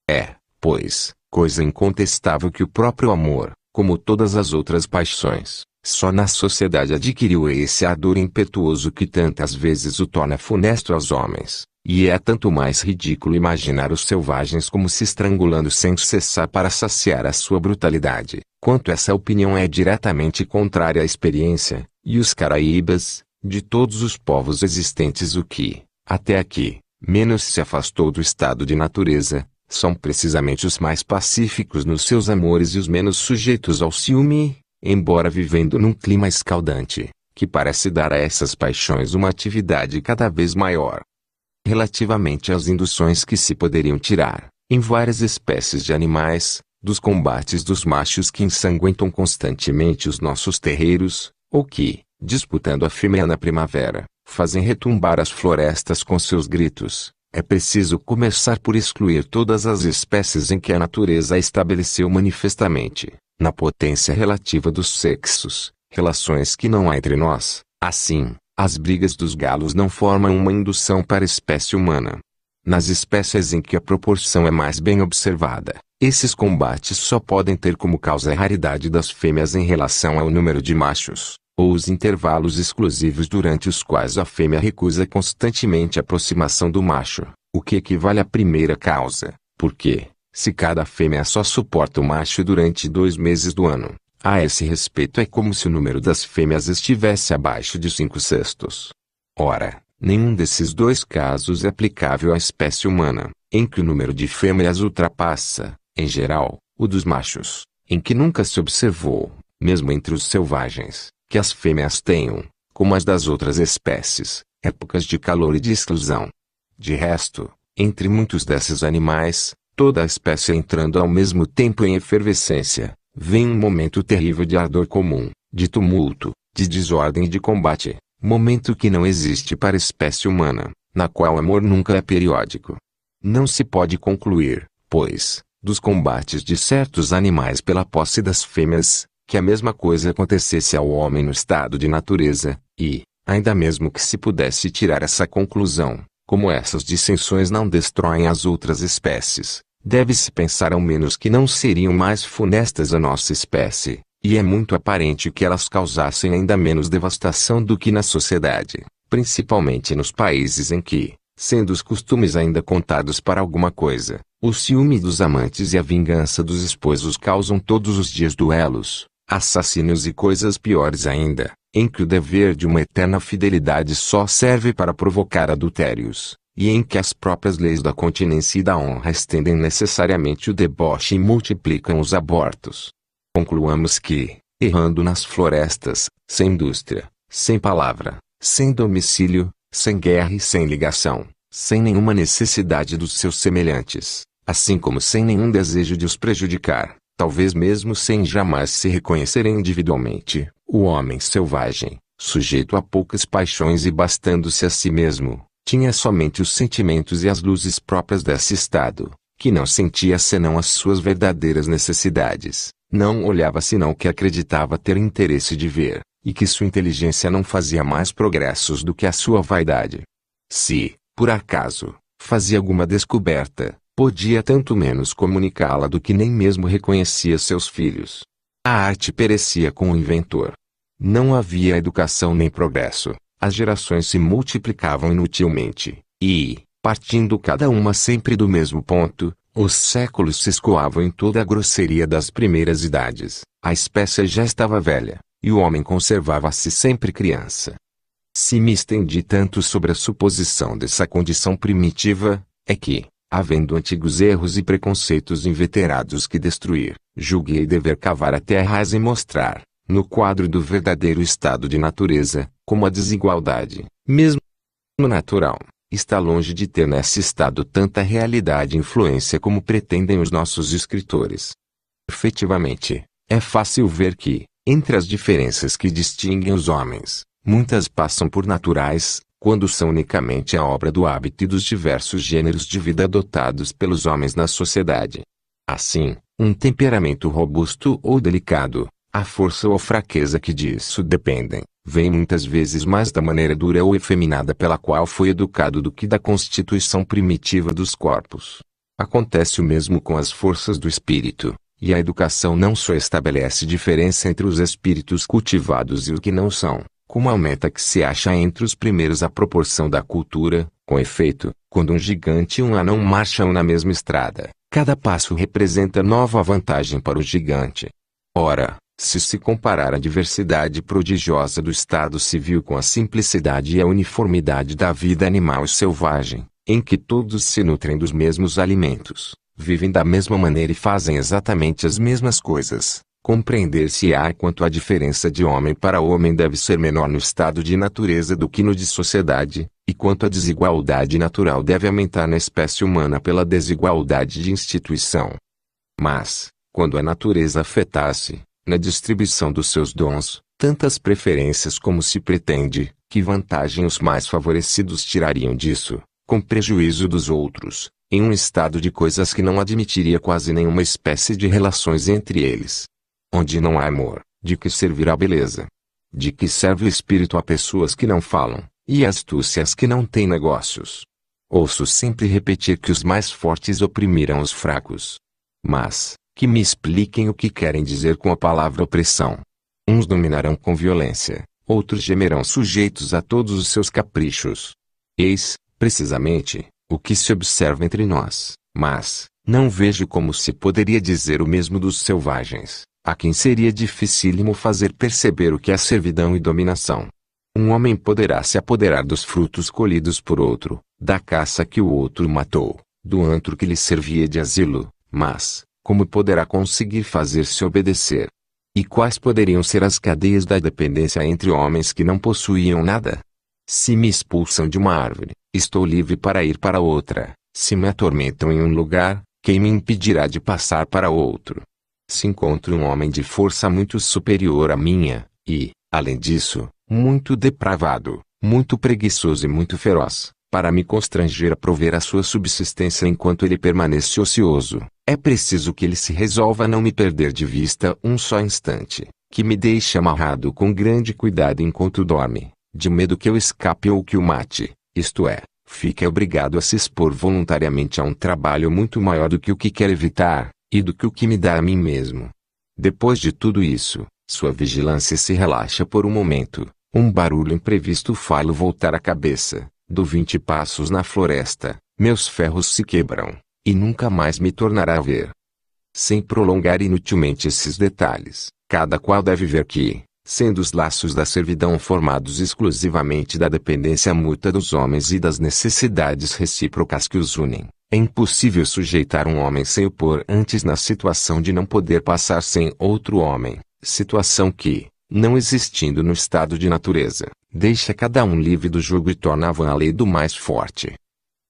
É, pois, coisa incontestável que o próprio amor, como todas as outras paixões, só na sociedade adquiriu esse ardor impetuoso que tantas vezes o torna funesto aos homens, e é tanto mais ridículo imaginar os selvagens como se estrangulando sem cessar para saciar a sua brutalidade, quanto essa opinião é diretamente contrária à experiência, e os caraíbas, de todos os povos existentes o que, até aqui, menos se afastou do estado de natureza, são precisamente os mais pacíficos nos seus amores e os menos sujeitos ao ciúme, embora vivendo num clima escaldante, que parece dar a essas paixões uma atividade cada vez maior. Relativamente às induções que se poderiam tirar, em várias espécies de animais, dos combates dos machos que ensanguentam constantemente os nossos terreiros, ou que, disputando a fêmea primavera, fazem retumbar as florestas com seus gritos. É preciso começar por excluir todas as espécies em que a natureza estabeleceu manifestamente, na potência relativa dos sexos, relações que não há entre nós. Assim, as brigas dos galos não formam uma indução para a espécie humana. Nas espécies em que a proporção é mais bem observada, esses combates só podem ter como causa a raridade das fêmeas em relação ao número de machos ou os intervalos exclusivos durante os quais a fêmea recusa constantemente a aproximação do macho, o que equivale à primeira causa, porque, se cada fêmea só suporta o macho durante dois meses do ano, a esse respeito é como se o número das fêmeas estivesse abaixo de cinco sextos. Ora, nenhum desses dois casos é aplicável à espécie humana, em que o número de fêmeas ultrapassa, em geral, o dos machos, em que nunca se observou, mesmo entre os selvagens, que as fêmeas tenham, como as das outras espécies, épocas de calor e de exclusão. De resto, entre muitos desses animais, toda a espécie entrando ao mesmo tempo em efervescência, vem um momento terrível de ardor comum, de tumulto, de desordem e de combate, momento que não existe para a espécie humana, na qual o amor nunca é periódico. Não se pode concluir, pois, dos combates de certos animais pela posse das fêmeas, que a mesma coisa acontecesse ao homem no estado de natureza, e, ainda mesmo que se pudesse tirar essa conclusão, como essas dissensões não destroem as outras espécies, deve-se pensar ao menos que não seriam mais funestas à nossa espécie, e é muito aparente que elas causassem ainda menos devastação do que na sociedade, principalmente nos países em que, sendo os costumes ainda contados para alguma coisa. O ciúme dos amantes e a vingança dos esposos causam todos os dias duelos, assassinos e coisas piores ainda, em que o dever de uma eterna fidelidade só serve para provocar adultérios, e em que as próprias leis da continência e da honra estendem necessariamente o deboche e multiplicam os abortos. Concluamos que, errando nas florestas, sem indústria, sem palavra, sem domicílio, sem guerra e sem ligação, sem nenhuma necessidade dos seus semelhantes, assim como sem nenhum desejo de os prejudicar, talvez mesmo sem jamais se reconhecerem individualmente, o homem selvagem, sujeito a poucas paixões e bastando-se a si mesmo, tinha somente os sentimentos e as luzes próprias desse estado, que não sentia senão as suas verdadeiras necessidades, não olhava senão o que acreditava ter interesse de ver, e que sua inteligência não fazia mais progressos do que a sua vaidade. Se, por acaso, fazia alguma descoberta, Podia tanto menos comunicá-la do que nem mesmo reconhecia seus filhos. A arte perecia com o inventor. Não havia educação nem progresso, as gerações se multiplicavam inutilmente, e, partindo cada uma sempre do mesmo ponto, os séculos se escoavam em toda a grosseria das primeiras idades, a espécie já estava velha, e o homem conservava-se sempre criança. Se me estendi tanto sobre a suposição dessa condição primitiva, é que, havendo antigos erros e preconceitos inveterados que destruir, julguei dever cavar até a raiz e mostrar, no quadro do verdadeiro estado de natureza, como a desigualdade, mesmo natural, está longe de ter nesse estado tanta realidade e influência como pretendem os nossos escritores. Efetivamente, é fácil ver que, entre as diferenças que distinguem os homens, muitas passam por naturais, quando são unicamente a obra do hábito e dos diversos gêneros de vida adotados pelos homens na sociedade. Assim, um temperamento robusto ou delicado, a força ou fraqueza que disso dependem, vem muitas vezes mais da maneira dura ou efeminada pela qual foi educado do que da constituição primitiva dos corpos. Acontece o mesmo com as forças do espírito, e a educação não só estabelece diferença entre os espíritos cultivados e os que não são, com é uma meta que se acha entre os primeiros a proporção da cultura, com efeito, quando um gigante e um anão marcham na mesma estrada, cada passo representa nova vantagem para o gigante. Ora, se se comparar a diversidade prodigiosa do estado civil com a simplicidade e a uniformidade da vida animal selvagem, em que todos se nutrem dos mesmos alimentos, vivem da mesma maneira e fazem exatamente as mesmas coisas, Compreender-se-á quanto a diferença de homem para homem deve ser menor no estado de natureza do que no de sociedade, e quanto a desigualdade natural deve aumentar na espécie humana pela desigualdade de instituição. Mas, quando a natureza afetasse, na distribuição dos seus dons, tantas preferências como se pretende, que vantagem os mais favorecidos tirariam disso, com prejuízo dos outros, em um estado de coisas que não admitiria quase nenhuma espécie de relações entre eles. Onde não há amor, de que servirá a beleza? De que serve o espírito a pessoas que não falam, e astúcias que não têm negócios? Ouço sempre repetir que os mais fortes oprimirão os fracos. Mas, que me expliquem o que querem dizer com a palavra opressão. Uns dominarão com violência, outros gemerão sujeitos a todos os seus caprichos. Eis, precisamente, o que se observa entre nós, mas, não vejo como se poderia dizer o mesmo dos selvagens a quem seria dificílimo fazer perceber o que é servidão e dominação. Um homem poderá se apoderar dos frutos colhidos por outro, da caça que o outro matou, do antro que lhe servia de asilo, mas, como poderá conseguir fazer-se obedecer? E quais poderiam ser as cadeias da dependência entre homens que não possuíam nada? Se me expulsam de uma árvore, estou livre para ir para outra. Se me atormentam em um lugar, quem me impedirá de passar para outro? se encontra um homem de força muito superior à minha, e, além disso, muito depravado, muito preguiçoso e muito feroz, para me constranger a prover a sua subsistência enquanto ele permanece ocioso. É preciso que ele se resolva a não me perder de vista um só instante, que me deixe amarrado com grande cuidado enquanto dorme, de medo que eu escape ou que o mate, isto é, fique obrigado a se expor voluntariamente a um trabalho muito maior do que o que quer evitar, e do que o que me dá a mim mesmo. Depois de tudo isso, sua vigilância se relaxa por um momento. Um barulho imprevisto faz-lo voltar a cabeça. Do vinte passos na floresta, meus ferros se quebram, e nunca mais me tornará a ver. Sem prolongar inutilmente esses detalhes, cada qual deve ver que, sendo os laços da servidão formados exclusivamente da dependência mútua dos homens e das necessidades recíprocas que os unem, é impossível sujeitar um homem sem o pôr antes na situação de não poder passar sem outro homem, situação que, não existindo no estado de natureza, deixa cada um livre do jogo e torna a vã a lei do mais forte.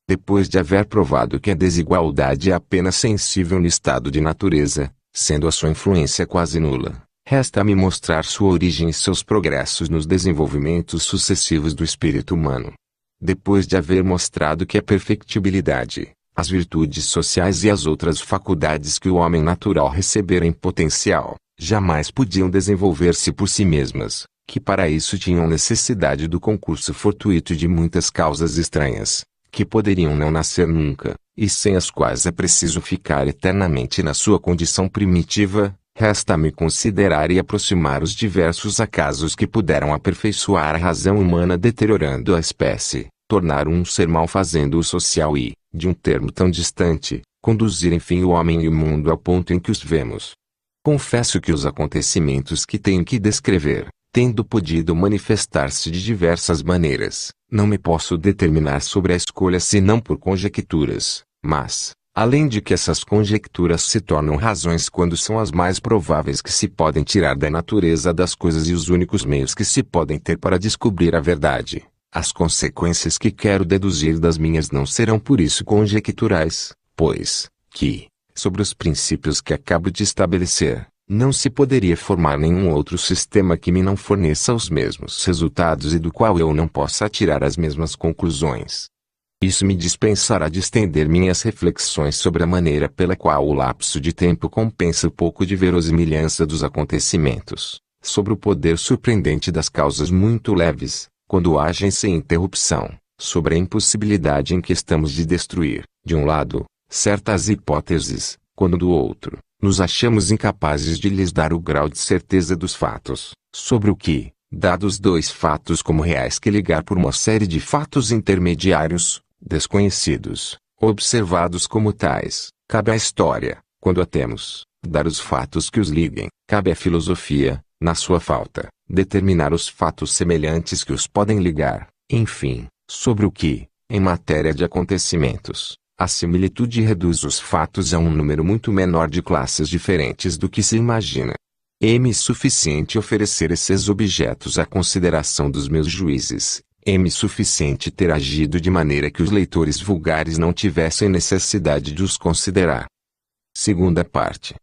Depois de haver provado que a desigualdade é apenas sensível no estado de natureza, sendo a sua influência quase nula, resta-me mostrar sua origem e seus progressos nos desenvolvimentos sucessivos do espírito humano. Depois de haver mostrado que a é perfectibilidade, as virtudes sociais e as outras faculdades que o homem natural recebera em potencial, jamais podiam desenvolver-se por si mesmas, que para isso tinham necessidade do concurso fortuito de muitas causas estranhas, que poderiam não nascer nunca, e sem as quais é preciso ficar eternamente na sua condição primitiva, resta-me considerar e aproximar os diversos acasos que puderam aperfeiçoar a razão humana deteriorando a espécie, tornar um ser mal fazendo o social e, de um termo tão distante, conduzir enfim o homem e o mundo ao ponto em que os vemos. Confesso que os acontecimentos que tenho que descrever, tendo podido manifestar-se de diversas maneiras, não me posso determinar sobre a escolha senão por conjecturas, mas, além de que essas conjecturas se tornam razões quando são as mais prováveis que se podem tirar da natureza das coisas e os únicos meios que se podem ter para descobrir a verdade as consequências que quero deduzir das minhas não serão por isso conjecturais, pois, que, sobre os princípios que acabo de estabelecer, não se poderia formar nenhum outro sistema que me não forneça os mesmos resultados e do qual eu não possa tirar as mesmas conclusões. Isso me dispensará de estender minhas reflexões sobre a maneira pela qual o lapso de tempo compensa o pouco de verosimilhança dos acontecimentos, sobre o poder surpreendente das causas muito leves, quando agem sem interrupção, sobre a impossibilidade em que estamos de destruir, de um lado, certas hipóteses, quando do outro, nos achamos incapazes de lhes dar o grau de certeza dos fatos, sobre o que, dados dois fatos como reais que ligar por uma série de fatos intermediários, desconhecidos, observados como tais, cabe à história, quando a temos, dar os fatos que os liguem, cabe à filosofia, na sua falta, determinar os fatos semelhantes que os podem ligar, enfim, sobre o que, em matéria de acontecimentos, a similitude reduz os fatos a um número muito menor de classes diferentes do que se imagina. M suficiente oferecer esses objetos à consideração dos meus juízes, M suficiente ter agido de maneira que os leitores vulgares não tivessem necessidade de os considerar. Segunda parte.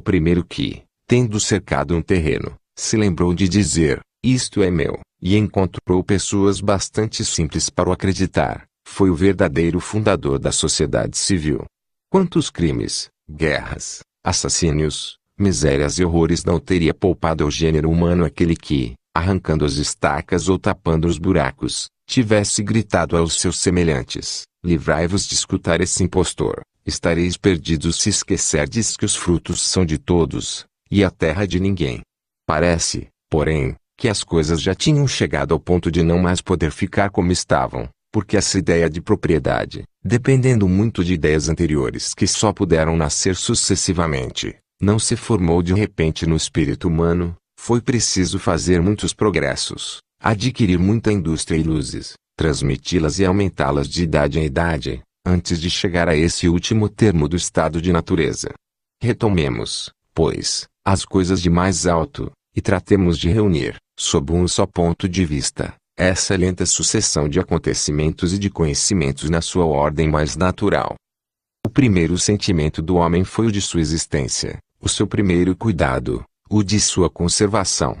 O primeiro que, tendo cercado um terreno, se lembrou de dizer: Isto é meu, e encontrou pessoas bastante simples para o acreditar, foi o verdadeiro fundador da sociedade civil. Quantos crimes, guerras, assassínios, misérias e horrores não teria poupado ao gênero humano aquele que, arrancando as estacas ou tapando os buracos, tivesse gritado aos seus semelhantes: Livrai-vos de escutar esse impostor, estareis perdidos se esquecerdes que os frutos são de todos, e a terra de ninguém. Parece, porém, que as coisas já tinham chegado ao ponto de não mais poder ficar como estavam, porque essa ideia de propriedade, dependendo muito de ideias anteriores que só puderam nascer sucessivamente, não se formou de repente no espírito humano, foi preciso fazer muitos progressos, adquirir muita indústria e luzes, transmiti-las e aumentá-las de idade em idade, antes de chegar a esse último termo do estado de natureza. Retomemos, pois, as coisas de mais alto, e tratemos de reunir, sob um só ponto de vista, essa lenta sucessão de acontecimentos e de conhecimentos na sua ordem mais natural. O primeiro sentimento do homem foi o de sua existência, o seu primeiro cuidado, o de sua conservação.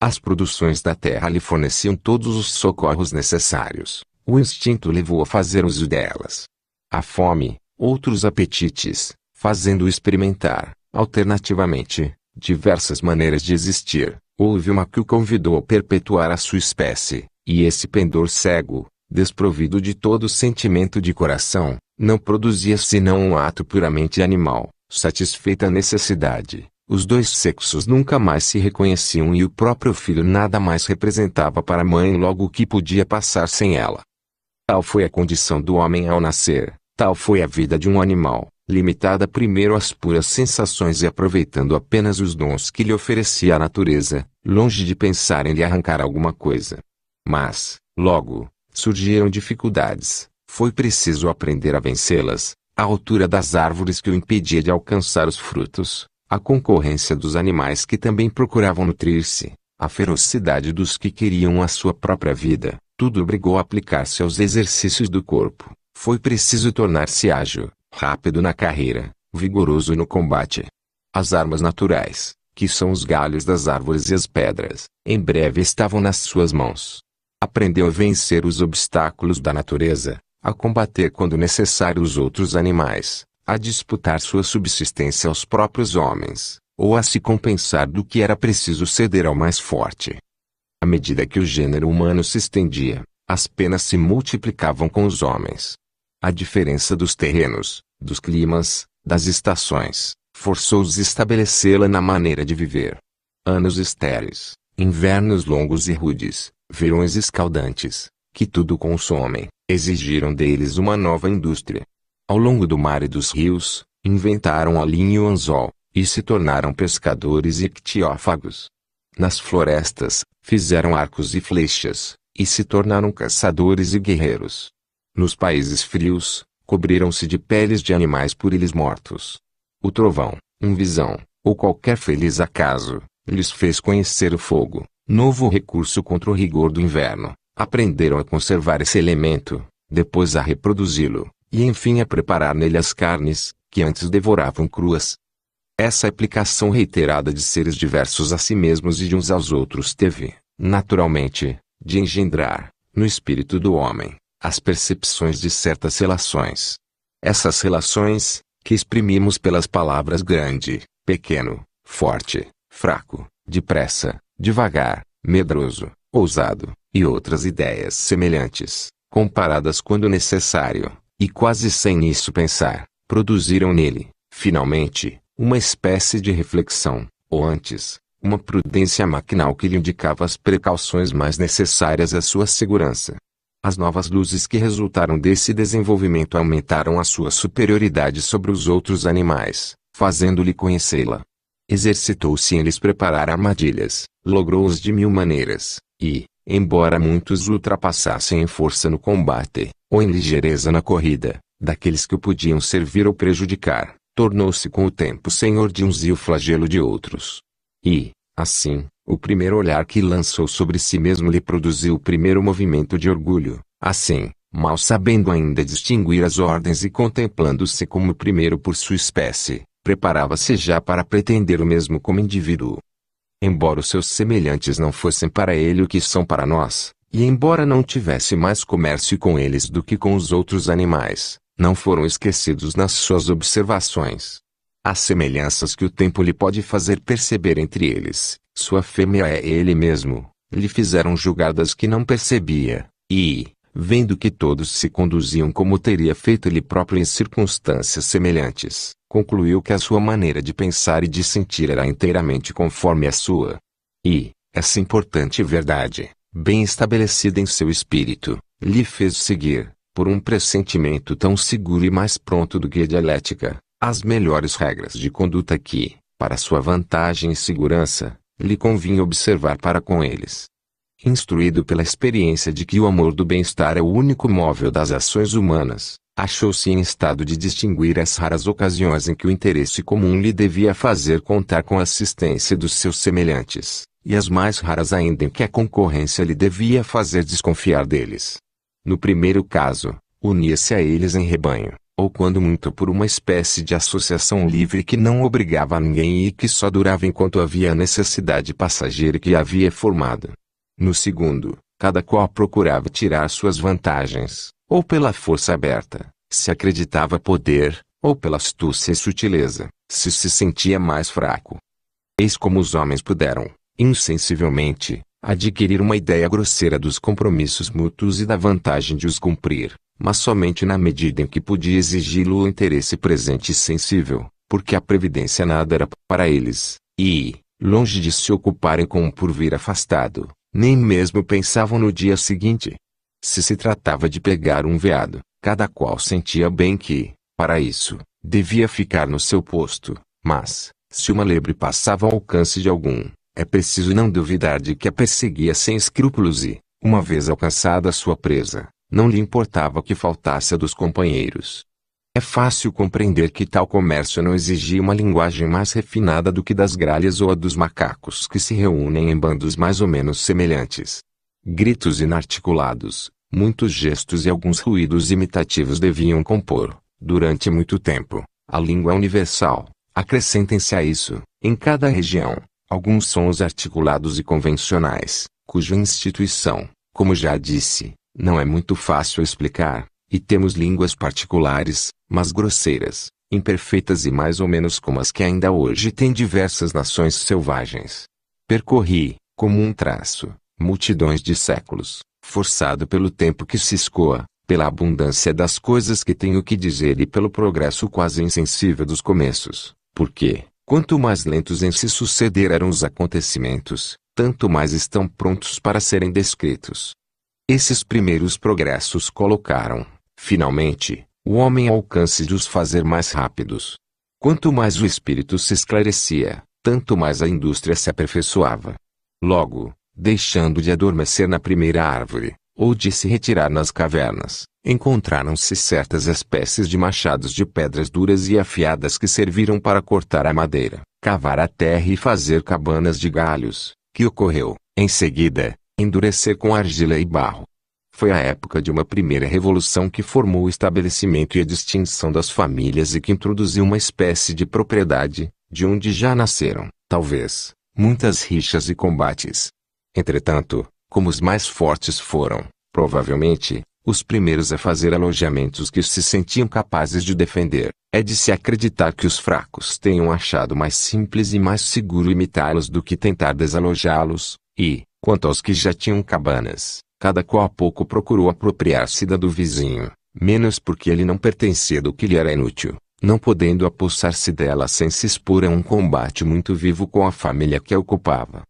As produções da terra lhe forneciam todos os socorros necessários, o instinto levou a fazer uso delas. A fome, outros apetites, fazendo experimentar, alternativamente, diversas maneiras de existir, houve uma que o convidou a perpetuar a sua espécie, e esse pendor cego, desprovido de todo sentimento de coração, não produzia senão um ato puramente animal. Satisfeita a necessidade, os dois sexos nunca mais se reconheciam e o próprio filho nada mais representava para a mãe logo o que podia passar sem ela. Tal foi a condição do homem ao nascer, tal foi a vida de um animal, limitada primeiro às puras sensações e aproveitando apenas os dons que lhe oferecia a natureza, longe de pensar em lhe arrancar alguma coisa. Mas, logo, surgiram dificuldades, foi preciso aprender a vencê-las, a altura das árvores que o impedia de alcançar os frutos, a concorrência dos animais que também procuravam nutrir-se, a ferocidade dos que queriam a sua própria vida, tudo obrigou a aplicar-se aos exercícios do corpo. Foi preciso tornar-se ágil, rápido na carreira, vigoroso no combate. As armas naturais, que são os galhos das árvores e as pedras, em breve estavam nas suas mãos. Aprendeu a vencer os obstáculos da natureza, a combater quando necessário os outros animais, a disputar sua subsistência aos próprios homens, ou a se compensar do que era preciso ceder ao mais forte. À medida que o gênero humano se estendia, as penas se multiplicavam com os homens, a diferença dos terrenos, dos climas, das estações, forçou-os estabelecê-la na maneira de viver. Anos estéreis, invernos longos e rudes, verões escaldantes, que tudo consomem, exigiram deles uma nova indústria. Ao longo do mar e dos rios, inventaram a linha e o anzol, e se tornaram pescadores e ictiófagos. Nas florestas, fizeram arcos e flechas, e se tornaram caçadores e guerreiros. Nos países frios, cobriram-se de peles de animais por eles mortos. O trovão, um visão, ou qualquer feliz acaso, lhes fez conhecer o fogo, novo recurso contra o rigor do inverno. Aprenderam a conservar esse elemento, depois a reproduzi-lo, e enfim a preparar nele as carnes, que antes devoravam cruas. Essa aplicação reiterada de seres diversos a si mesmos e de uns aos outros teve, naturalmente, de engendrar, no espírito do homem, as percepções de certas relações. Essas relações, que exprimimos pelas palavras grande, pequeno, forte, fraco, depressa, devagar, medroso, ousado, e outras ideias semelhantes, comparadas quando necessário, e quase sem isso pensar, produziram nele, finalmente, uma espécie de reflexão, ou antes, uma prudência maquinal que lhe indicava as precauções mais necessárias à sua segurança. As novas luzes que resultaram desse desenvolvimento aumentaram a sua superioridade sobre os outros animais, fazendo-lhe conhecê-la. Exercitou-se em lhes preparar armadilhas, logrou-os de mil maneiras, e, embora muitos ultrapassassem em força no combate, ou em ligeireza na corrida, daqueles que o podiam servir ou prejudicar, tornou-se com o tempo senhor de uns e o flagelo de outros. E, assim, o primeiro olhar que lançou sobre si mesmo lhe produziu o primeiro movimento de orgulho. Assim, mal sabendo ainda distinguir as ordens e contemplando-se como o primeiro por sua espécie, preparava-se já para pretender o mesmo como indivíduo. Embora os seus semelhantes não fossem para ele o que são para nós, e embora não tivesse mais comércio com eles do que com os outros animais, não foram esquecidos nas suas observações. As semelhanças que o tempo lhe pode fazer perceber entre eles, sua fêmea é ele mesmo, lhe fizeram julgadas que não percebia, e, vendo que todos se conduziam como teria feito ele próprio em circunstâncias semelhantes, concluiu que a sua maneira de pensar e de sentir era inteiramente conforme a sua. E, essa importante verdade, bem estabelecida em seu espírito, lhe fez seguir, por um pressentimento tão seguro e mais pronto do que a dialética, as melhores regras de conduta que, para sua vantagem e segurança, lhe convinha observar para com eles. Instruído pela experiência de que o amor do bem-estar é o único móvel das ações humanas, achou-se em estado de distinguir as raras ocasiões em que o interesse comum lhe devia fazer contar com a assistência dos seus semelhantes, e as mais raras ainda em que a concorrência lhe devia fazer desconfiar deles. No primeiro caso, unia-se a eles em rebanho ou quando muito por uma espécie de associação livre que não obrigava a ninguém e que só durava enquanto havia a necessidade passageira que havia formado. No segundo, cada qual procurava tirar suas vantagens, ou pela força aberta, se acreditava poder, ou pela astúcia e sutileza, se se sentia mais fraco. Eis como os homens puderam, insensivelmente, adquirir uma ideia grosseira dos compromissos mútuos e da vantagem de os cumprir mas somente na medida em que podia exigi-lo o interesse presente e sensível, porque a previdência nada era para eles, e, longe de se ocuparem com um porvir afastado, nem mesmo pensavam no dia seguinte. Se se tratava de pegar um veado, cada qual sentia bem que, para isso, devia ficar no seu posto, mas, se uma lebre passava ao alcance de algum, é preciso não duvidar de que a perseguia sem escrúpulos e, uma vez alcançada sua presa, não lhe importava que faltasse a dos companheiros. É fácil compreender que tal comércio não exigia uma linguagem mais refinada do que das gralhas ou a dos macacos que se reúnem em bandos mais ou menos semelhantes. Gritos inarticulados, muitos gestos e alguns ruídos imitativos deviam compor, durante muito tempo, a língua universal. Acrescentem-se a isso, em cada região, alguns sons articulados e convencionais, cuja instituição, como já disse, não é muito fácil explicar, e temos línguas particulares, mas grosseiras, imperfeitas e mais ou menos como as que ainda hoje têm diversas nações selvagens. Percorri, como um traço, multidões de séculos, forçado pelo tempo que se escoa, pela abundância das coisas que tenho que dizer e pelo progresso quase insensível dos começos, porque, quanto mais lentos em se suceder eram os acontecimentos, tanto mais estão prontos para serem descritos, esses primeiros progressos colocaram, finalmente, o homem ao alcance de os fazer mais rápidos. Quanto mais o espírito se esclarecia, tanto mais a indústria se aperfeiçoava. Logo, deixando de adormecer na primeira árvore, ou de se retirar nas cavernas, encontraram-se certas espécies de machados de pedras duras e afiadas que serviram para cortar a madeira, cavar a terra e fazer cabanas de galhos, que ocorreu, em seguida, endurecer com argila e barro. Foi a época de uma primeira revolução que formou o estabelecimento e a distinção das famílias e que introduziu uma espécie de propriedade, de onde já nasceram, talvez, muitas rixas e combates. Entretanto, como os mais fortes foram, provavelmente, os primeiros a fazer alojamentos que se sentiam capazes de defender, é de se acreditar que os fracos tenham achado mais simples e mais seguro imitá-los do que tentar desalojá-los, e, Quanto aos que já tinham cabanas, cada qual pouco procurou apropriar-se da do vizinho, menos porque ele não pertencia do que lhe era inútil, não podendo apossar-se dela sem se expor a um combate muito vivo com a família que a ocupava.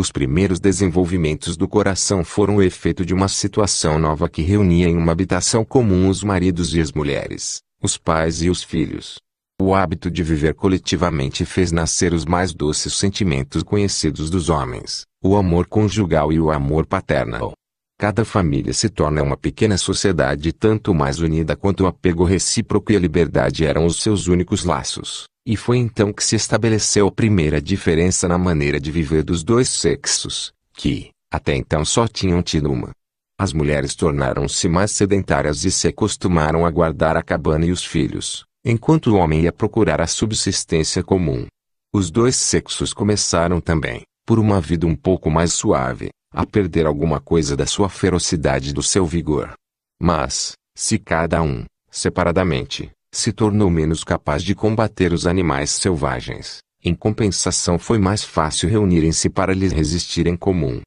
Os primeiros desenvolvimentos do coração foram o efeito de uma situação nova que reunia em uma habitação comum os maridos e as mulheres, os pais e os filhos, o hábito de viver coletivamente fez nascer os mais doces sentimentos conhecidos dos homens, o amor conjugal e o amor paternal. Cada família se torna uma pequena sociedade tanto mais unida quanto o apego recíproco e a liberdade eram os seus únicos laços, e foi então que se estabeleceu a primeira diferença na maneira de viver dos dois sexos, que, até então só tinham tido uma. As mulheres tornaram-se mais sedentárias e se acostumaram a guardar a cabana e os filhos, enquanto o homem ia procurar a subsistência comum. Os dois sexos começaram também, por uma vida um pouco mais suave, a perder alguma coisa da sua ferocidade e do seu vigor. Mas, se cada um, separadamente, se tornou menos capaz de combater os animais selvagens, em compensação foi mais fácil reunirem-se para lhes resistir em comum.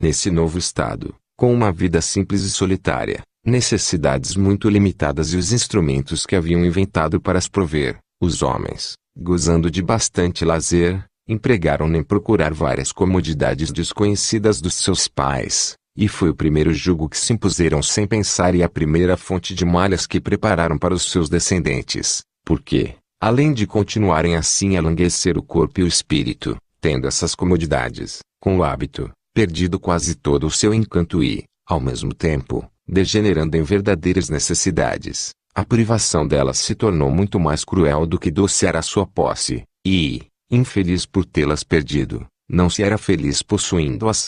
Nesse novo estado, com uma vida simples e solitária, necessidades muito limitadas e os instrumentos que haviam inventado para as prover, os homens, gozando de bastante lazer, empregaram em procurar várias comodidades desconhecidas dos seus pais, e foi o primeiro jugo que se impuseram sem pensar e a primeira fonte de malhas que prepararam para os seus descendentes, porque, além de continuarem assim a languecer o corpo e o espírito, tendo essas comodidades, com o hábito, perdido quase todo o seu encanto e, ao mesmo tempo, degenerando em verdadeiras necessidades, a privação delas se tornou muito mais cruel do que doce era a sua posse, e, infeliz por tê-las perdido, não se era feliz possuindo-as.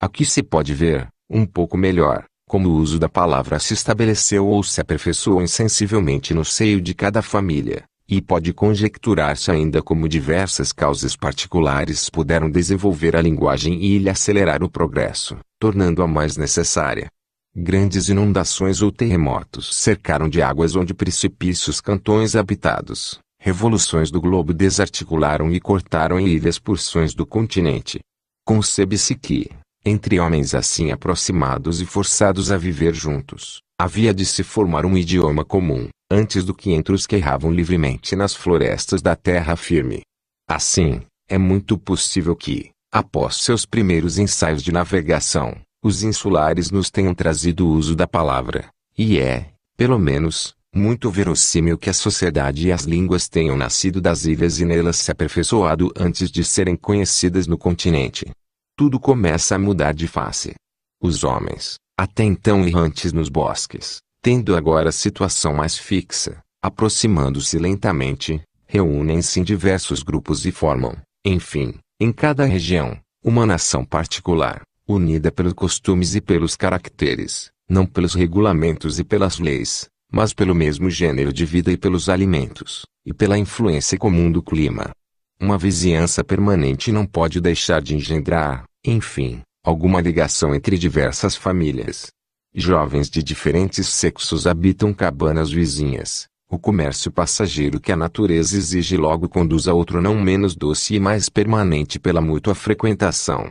Aqui se pode ver, um pouco melhor, como o uso da palavra se estabeleceu ou se aperfeiçoou insensivelmente no seio de cada família, e pode conjecturar-se ainda como diversas causas particulares puderam desenvolver a linguagem e lhe acelerar o progresso, tornando-a mais necessária. Grandes inundações ou terremotos cercaram de águas onde precipícios cantões habitados. Revoluções do globo desarticularam e cortaram em ilhas porções do continente. Concebe-se que, entre homens assim aproximados e forçados a viver juntos, havia de se formar um idioma comum, antes do que entre os que erravam livremente nas florestas da terra firme. Assim, é muito possível que, após seus primeiros ensaios de navegação, os insulares nos tenham trazido o uso da palavra, e é, pelo menos, muito verossímil que a sociedade e as línguas tenham nascido das ilhas e nelas se aperfeiçoado antes de serem conhecidas no continente. Tudo começa a mudar de face. Os homens, até então errantes nos bosques, tendo agora a situação mais fixa, aproximando-se lentamente, reúnem-se em diversos grupos e formam, enfim, em cada região, uma nação particular unida pelos costumes e pelos caracteres, não pelos regulamentos e pelas leis, mas pelo mesmo gênero de vida e pelos alimentos, e pela influência comum do clima. Uma vizinhança permanente não pode deixar de engendrar, enfim, alguma ligação entre diversas famílias. Jovens de diferentes sexos habitam cabanas vizinhas. O comércio passageiro que a natureza exige logo conduz a outro não menos doce e mais permanente pela mútua frequentação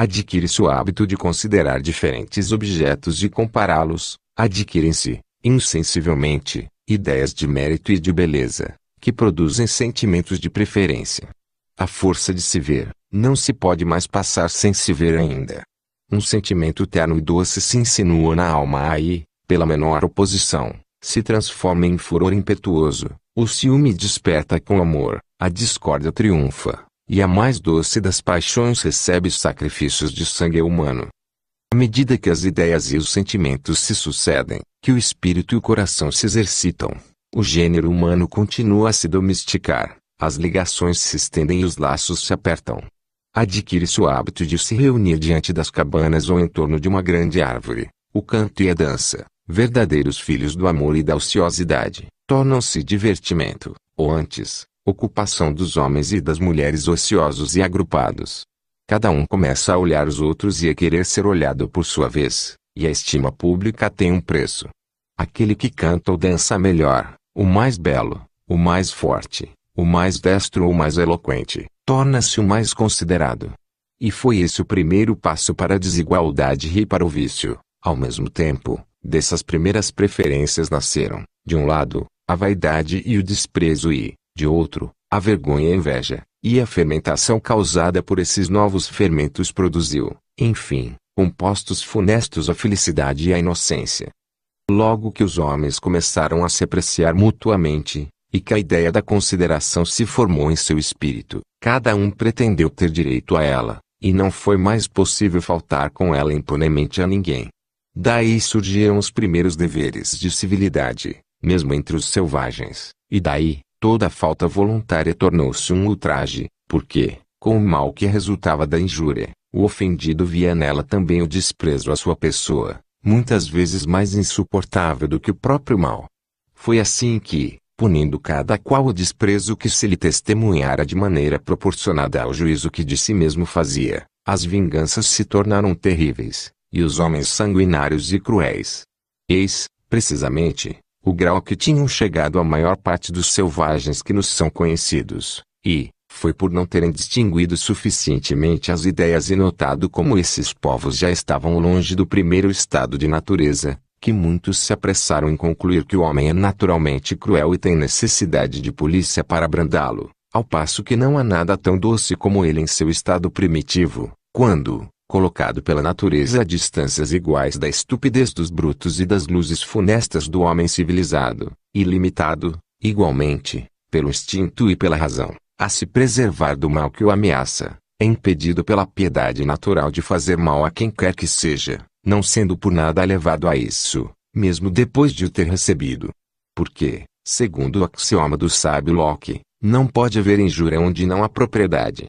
adquire-se o hábito de considerar diferentes objetos e compará-los, adquirem-se, insensivelmente, ideias de mérito e de beleza, que produzem sentimentos de preferência. A força de se ver, não se pode mais passar sem se ver ainda. Um sentimento terno e doce se insinua na alma aí, pela menor oposição, se transforma em furor impetuoso, o ciúme desperta com amor, a discórdia triunfa e a mais doce das paixões recebe sacrifícios de sangue humano. À medida que as ideias e os sentimentos se sucedem, que o espírito e o coração se exercitam, o gênero humano continua a se domesticar, as ligações se estendem e os laços se apertam. Adquire-se o hábito de se reunir diante das cabanas ou em torno de uma grande árvore. O canto e a dança, verdadeiros filhos do amor e da ociosidade, tornam-se divertimento, ou antes, ocupação dos homens e das mulheres ociosos e agrupados. Cada um começa a olhar os outros e a querer ser olhado por sua vez, e a estima pública tem um preço. Aquele que canta ou dança melhor, o mais belo, o mais forte, o mais destro ou mais eloquente, torna-se o mais considerado. E foi esse o primeiro passo para a desigualdade e para o vício. Ao mesmo tempo, dessas primeiras preferências nasceram, de um lado, a vaidade e o desprezo e, de outro, a vergonha e a inveja, e a fermentação causada por esses novos fermentos produziu, enfim, compostos funestos à felicidade e à inocência. Logo que os homens começaram a se apreciar mutuamente, e que a ideia da consideração se formou em seu espírito, cada um pretendeu ter direito a ela, e não foi mais possível faltar com ela impunemente a ninguém. Daí surgiram os primeiros deveres de civilidade, mesmo entre os selvagens, e daí, Toda falta voluntária tornou-se um ultraje, porque, com o mal que resultava da injúria, o ofendido via nela também o desprezo à sua pessoa, muitas vezes mais insuportável do que o próprio mal. Foi assim que, punindo cada qual o desprezo que se lhe testemunhara de maneira proporcionada ao juízo que de si mesmo fazia, as vinganças se tornaram terríveis, e os homens sanguinários e cruéis. Eis, precisamente, o grau que tinham chegado a maior parte dos selvagens que nos são conhecidos, e, foi por não terem distinguido suficientemente as ideias e notado como esses povos já estavam longe do primeiro estado de natureza, que muitos se apressaram em concluir que o homem é naturalmente cruel e tem necessidade de polícia para abrandá-lo, ao passo que não há nada tão doce como ele em seu estado primitivo, quando, colocado pela natureza a distâncias iguais da estupidez dos brutos e das luzes funestas do homem civilizado, e limitado, igualmente, pelo instinto e pela razão, a se preservar do mal que o ameaça, é impedido pela piedade natural de fazer mal a quem quer que seja, não sendo por nada levado a isso, mesmo depois de o ter recebido. Porque, segundo o axioma do sábio Locke, não pode haver injúria onde não há propriedade.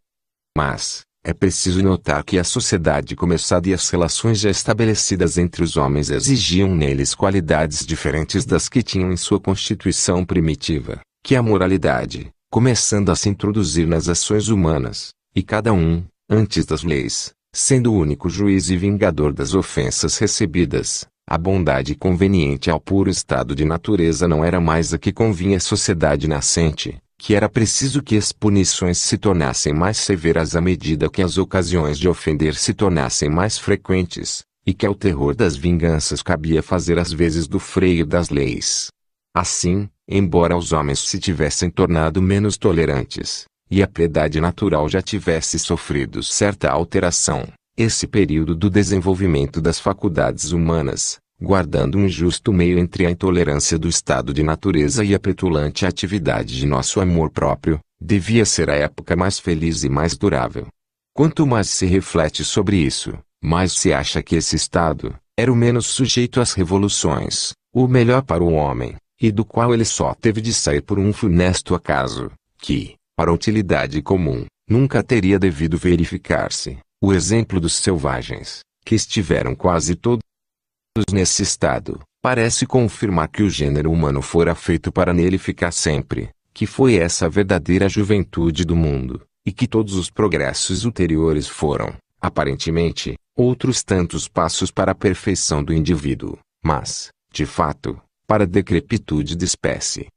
Mas, é preciso notar que a sociedade começada e as relações já estabelecidas entre os homens exigiam neles qualidades diferentes das que tinham em sua constituição primitiva, que a moralidade, começando a se introduzir nas ações humanas, e cada um, antes das leis, sendo o único juiz e vingador das ofensas recebidas, a bondade conveniente ao puro estado de natureza não era mais a que convinha à sociedade nascente, que era preciso que as punições se tornassem mais severas à medida que as ocasiões de ofender se tornassem mais frequentes, e que ao terror das vinganças cabia fazer às vezes do freio das leis. Assim, embora os homens se tivessem tornado menos tolerantes, e a piedade natural já tivesse sofrido certa alteração, esse período do desenvolvimento das faculdades humanas, guardando um justo meio entre a intolerância do estado de natureza e a petulante atividade de nosso amor próprio, devia ser a época mais feliz e mais durável. Quanto mais se reflete sobre isso, mais se acha que esse estado era o menos sujeito às revoluções, o melhor para o homem, e do qual ele só teve de sair por um funesto acaso, que, para a utilidade comum, nunca teria devido verificar-se. O exemplo dos selvagens, que estiveram quase todo nesse estado, parece confirmar que o gênero humano fora feito para nele ficar sempre, que foi essa a verdadeira juventude do mundo, e que todos os progressos ulteriores foram, aparentemente, outros tantos passos para a perfeição do indivíduo, mas, de fato, para a decrepitude de espécie.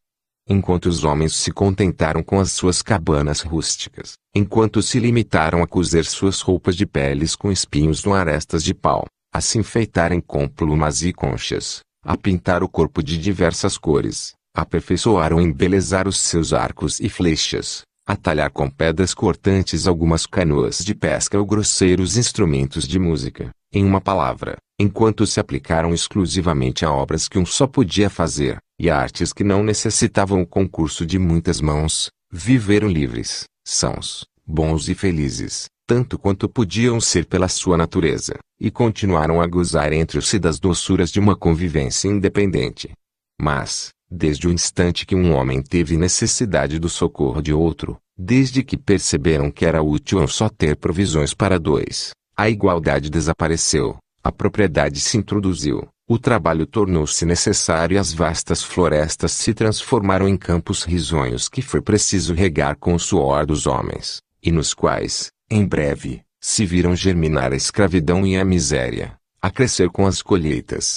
Enquanto os homens se contentaram com as suas cabanas rústicas, enquanto se limitaram a cozer suas roupas de peles com espinhos ou arestas de pau, a se enfeitarem com plumas e conchas, a pintar o corpo de diversas cores, aperfeiçoar ou embelezar os seus arcos e flechas, a talhar com pedras cortantes algumas canoas de pesca ou grosseiros instrumentos de música, em uma palavra, enquanto se aplicaram exclusivamente a obras que um só podia fazer, e a artes que não necessitavam o concurso de muitas mãos, viveram livres, sãos, bons e felizes, tanto quanto podiam ser pela sua natureza, e continuaram a gozar entre si das doçuras de uma convivência independente. Mas, desde o instante que um homem teve necessidade do socorro de outro, desde que perceberam que era útil não só ter provisões para dois, a igualdade desapareceu, a propriedade se introduziu, o trabalho tornou-se necessário e as vastas florestas se transformaram em campos risonhos que foi preciso regar com o suor dos homens, e nos quais, em breve, se viram germinar a escravidão e a miséria, a crescer com as colheitas.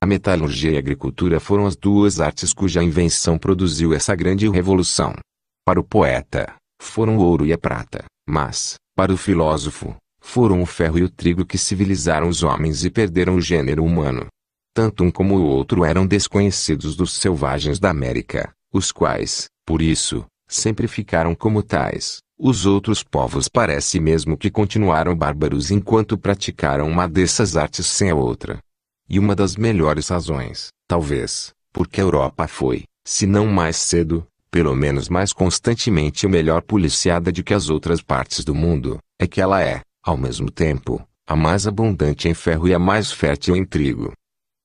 A metalurgia e a agricultura foram as duas artes cuja invenção produziu essa grande revolução. Para o poeta, foram o ouro e a prata, mas, para o filósofo, foram o ferro e o trigo que civilizaram os homens e perderam o gênero humano. Tanto um como o outro eram desconhecidos dos selvagens da América, os quais, por isso, sempre ficaram como tais. Os outros povos parece mesmo que continuaram bárbaros enquanto praticaram uma dessas artes sem a outra. E uma das melhores razões, talvez, porque a Europa foi, se não mais cedo, pelo menos mais constantemente melhor policiada de que as outras partes do mundo, é que ela é, ao mesmo tempo, a mais abundante em ferro e a mais fértil em trigo.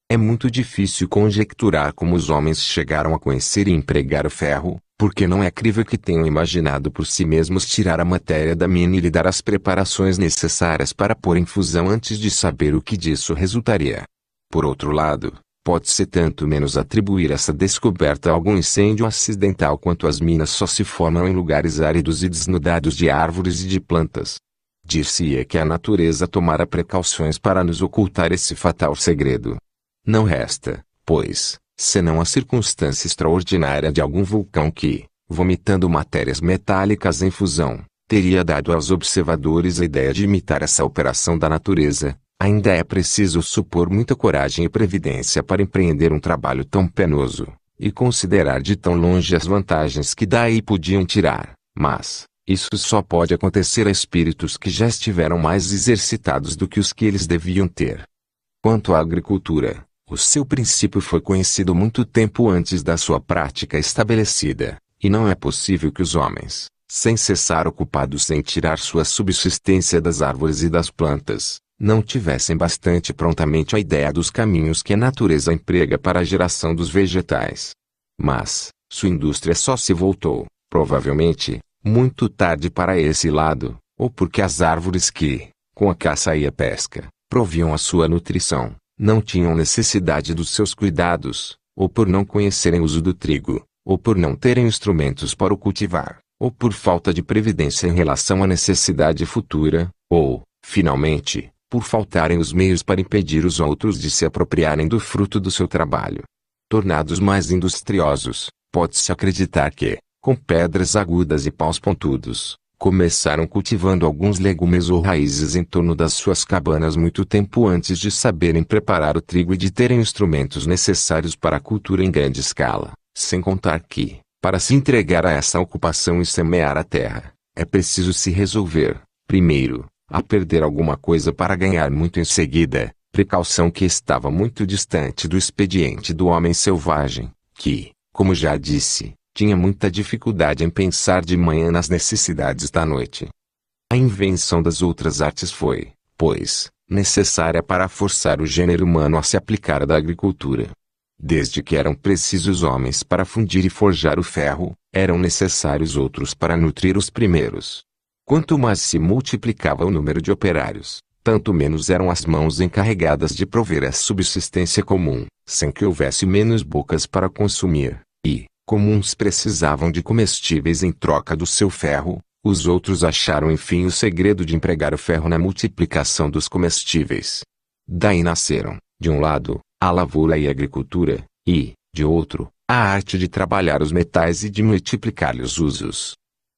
É muito difícil conjecturar como os homens chegaram a conhecer e empregar o ferro, porque não é crível que tenham imaginado por si mesmos tirar a matéria da mina e lhe dar as preparações necessárias para pôr em fusão antes de saber o que disso resultaria. Por outro lado, pode-se tanto menos atribuir essa descoberta a algum incêndio acidental quanto as minas só se formam em lugares áridos e desnudados de árvores e de plantas. Dir-se-ia que a natureza tomara precauções para nos ocultar esse fatal segredo não resta, pois, senão a circunstância extraordinária de algum vulcão que, vomitando matérias metálicas em fusão, teria dado aos observadores a ideia de imitar essa operação da natureza, ainda é preciso supor muita coragem e previdência para empreender um trabalho tão penoso, e considerar de tão longe as vantagens que daí podiam tirar, mas, isso só pode acontecer a espíritos que já estiveram mais exercitados do que os que eles deviam ter. Quanto à agricultura, o seu princípio foi conhecido muito tempo antes da sua prática estabelecida, e não é possível que os homens, sem cessar ocupados em tirar sua subsistência das árvores e das plantas, não tivessem bastante prontamente a ideia dos caminhos que a natureza emprega para a geração dos vegetais. Mas, sua indústria só se voltou, provavelmente, muito tarde para esse lado, ou porque as árvores que, com a caça e a pesca, proviam a sua nutrição, não tinham necessidade dos seus cuidados, ou por não conhecerem o uso do trigo, ou por não terem instrumentos para o cultivar, ou por falta de previdência em relação à necessidade futura, ou, finalmente, por faltarem os meios para impedir os outros de se apropriarem do fruto do seu trabalho. Tornados mais industriosos, pode-se acreditar que, com pedras agudas e paus pontudos, começaram cultivando alguns legumes ou raízes em torno das suas cabanas muito tempo antes de saberem preparar o trigo e de terem instrumentos necessários para a cultura em grande escala, sem contar que, para se entregar a essa ocupação e semear a terra, é preciso se resolver, primeiro, a perder alguma coisa para ganhar muito em seguida, precaução que estava muito distante do expediente do homem selvagem, que, como já disse, tinha muita dificuldade em pensar de manhã nas necessidades da noite. A invenção das outras artes foi, pois, necessária para forçar o gênero humano a se aplicar à da agricultura. Desde que eram precisos homens para fundir e forjar o ferro, eram necessários outros para nutrir os primeiros. Quanto mais se multiplicava o número de operários, tanto menos eram as mãos encarregadas de prover a subsistência comum, sem que houvesse menos bocas para consumir, e, comuns precisavam de comestíveis em troca do seu ferro, os outros acharam enfim o segredo de empregar o ferro na multiplicação dos comestíveis. Daí nasceram, de um lado, a lavoura e a agricultura, e, de outro, a arte de trabalhar os metais e de multiplicar-lhe os usos.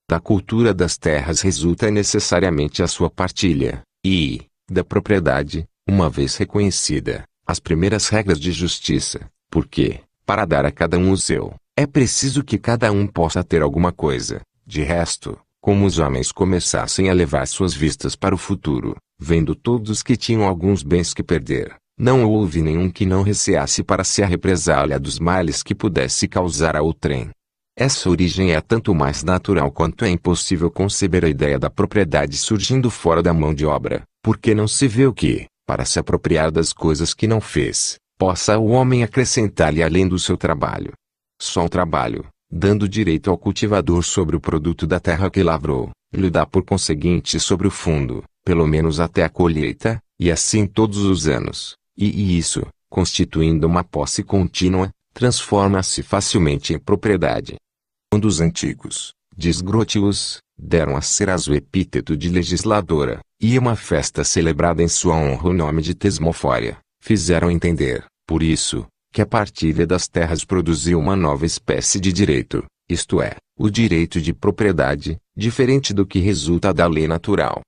Da cultura das terras resulta necessariamente a sua partilha, e, da propriedade, uma vez reconhecida, as primeiras regras de justiça, porque, para dar a cada um o seu, é preciso que cada um possa ter alguma coisa. De resto, como os homens começassem a levar suas vistas para o futuro, vendo todos que tinham alguns bens que perder, não houve nenhum que não receasse para se a represália dos males que pudesse causar a outrem. Essa origem é tanto mais natural quanto é impossível conceber a ideia da propriedade surgindo fora da mão de obra, porque não se vê o que, para se apropriar das coisas que não fez, possa o homem acrescentar-lhe além do seu trabalho. Só o trabalho, dando direito ao cultivador sobre o produto da terra que lavrou, lhe dá por conseguinte sobre o fundo, pelo menos até a colheita, e assim todos os anos, e, isso, constituindo uma posse contínua, transforma-se facilmente em propriedade. Quando os antigos, diz Grotius, deram a Ceras o epíteto de legisladora, e uma festa celebrada em sua honra o nome de Tesmofória, fizeram entender, por isso, que a partilha das terras produziu uma nova espécie de direito, isto é, o direito de propriedade, diferente do que resulta da lei natural.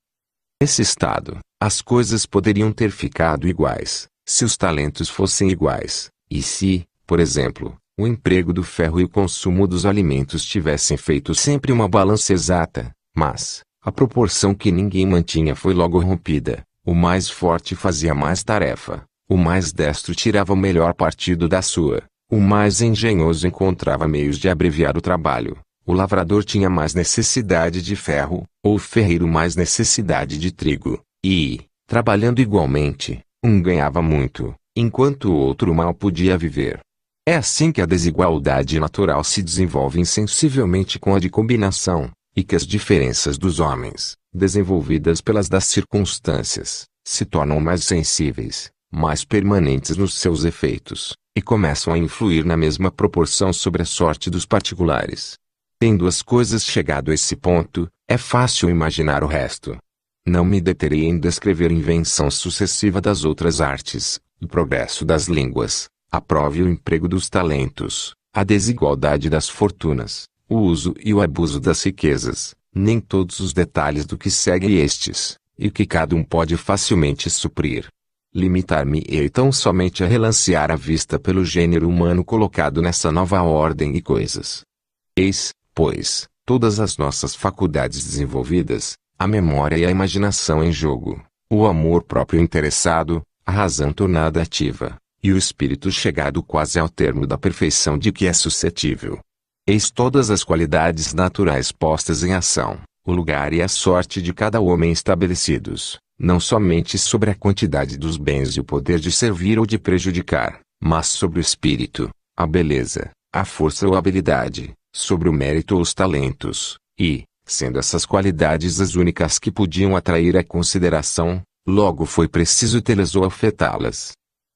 Nesse estado, as coisas poderiam ter ficado iguais, se os talentos fossem iguais, e se, por exemplo, o emprego do ferro e o consumo dos alimentos tivessem feito sempre uma balança exata, mas, a proporção que ninguém mantinha foi logo rompida, o mais forte fazia mais tarefa, o mais destro tirava o melhor partido da sua, o mais engenhoso encontrava meios de abreviar o trabalho, o lavrador tinha mais necessidade de ferro, ou o ferreiro mais necessidade de trigo, e, trabalhando igualmente, um ganhava muito, enquanto o outro mal podia viver. É assim que a desigualdade natural se desenvolve insensivelmente com a de combinação, e que as diferenças dos homens, desenvolvidas pelas das circunstâncias, se tornam mais sensíveis, mais permanentes nos seus efeitos, e começam a influir na mesma proporção sobre a sorte dos particulares. Tendo as coisas chegado a esse ponto, é fácil imaginar o resto. Não me deterei em descrever a invenção sucessiva das outras artes, o progresso das línguas, a prova e o emprego dos talentos, a desigualdade das fortunas, o uso e o abuso das riquezas, nem todos os detalhes do que segue estes, e que cada um pode facilmente suprir. Limitar-me-ei tão somente a relancear a vista pelo gênero humano colocado nessa nova ordem e coisas. Eis, pois, todas as nossas faculdades desenvolvidas, a memória e a imaginação em jogo, o amor próprio interessado, a razão tornada ativa, e o espírito chegado quase ao termo da perfeição de que é suscetível. Eis todas as qualidades naturais postas em ação, o lugar e a sorte de cada homem estabelecidos, não somente sobre a quantidade dos bens e o poder de servir ou de prejudicar, mas sobre o espírito, a beleza, a força ou a habilidade, sobre o mérito ou os talentos, e, sendo essas qualidades as únicas que podiam atrair a consideração, logo foi preciso tê-las ou afetá-las.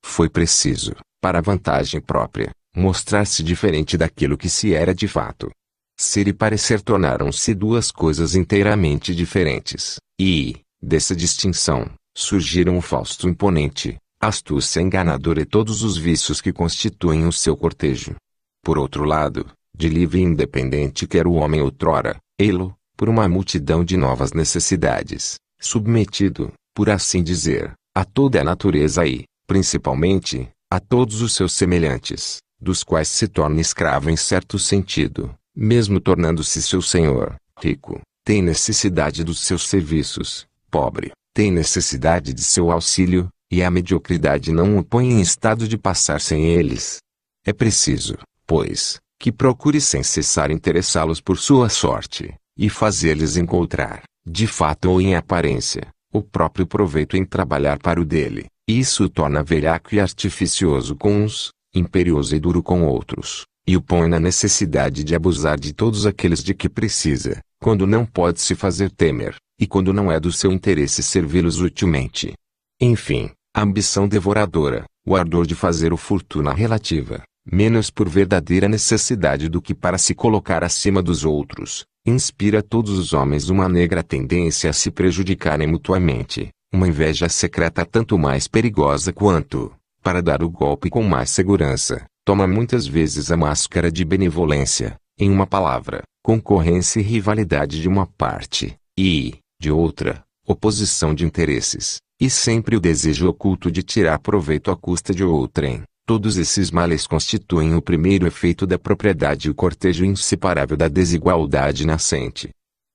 Foi preciso, para vantagem própria, mostrar-se diferente daquilo que se era de fato. Ser e parecer tornaram-se duas coisas inteiramente diferentes, e, Dessa distinção, surgiram o Fausto imponente, a astúcia enganadora e todos os vícios que constituem o seu cortejo. Por outro lado, de livre e independente que era o homem outrora, ele, por uma multidão de novas necessidades, submetido, por assim dizer, a toda a natureza e, principalmente, a todos os seus semelhantes, dos quais se torna escravo em certo sentido, mesmo tornando-se seu senhor, rico, tem necessidade dos seus serviços, pobre, tem necessidade de seu auxílio, e a mediocridade não o põe em estado de passar sem eles. É preciso, pois, que procure sem cessar interessá-los por sua sorte, e fazê-los encontrar, de fato ou em aparência, o próprio proveito em trabalhar para o dele. Isso o torna velhaco e artificioso com uns, imperioso e duro com outros, e o põe na necessidade de abusar de todos aqueles de que precisa, quando não pode se fazer temer e quando não é do seu interesse servi-los utilmente. Enfim, a ambição devoradora, o ardor de fazer o fortuna relativa, menos por verdadeira necessidade do que para se colocar acima dos outros, inspira a todos os homens uma negra tendência a se prejudicarem mutuamente, uma inveja secreta tanto mais perigosa quanto, para dar o golpe com mais segurança, toma muitas vezes a máscara de benevolência, em uma palavra, concorrência e rivalidade de uma parte, e, de outra, oposição de interesses, e sempre o desejo oculto de tirar proveito à custa de outrem. Todos esses males constituem o primeiro efeito da propriedade e o cortejo inseparável da desigualdade nascente.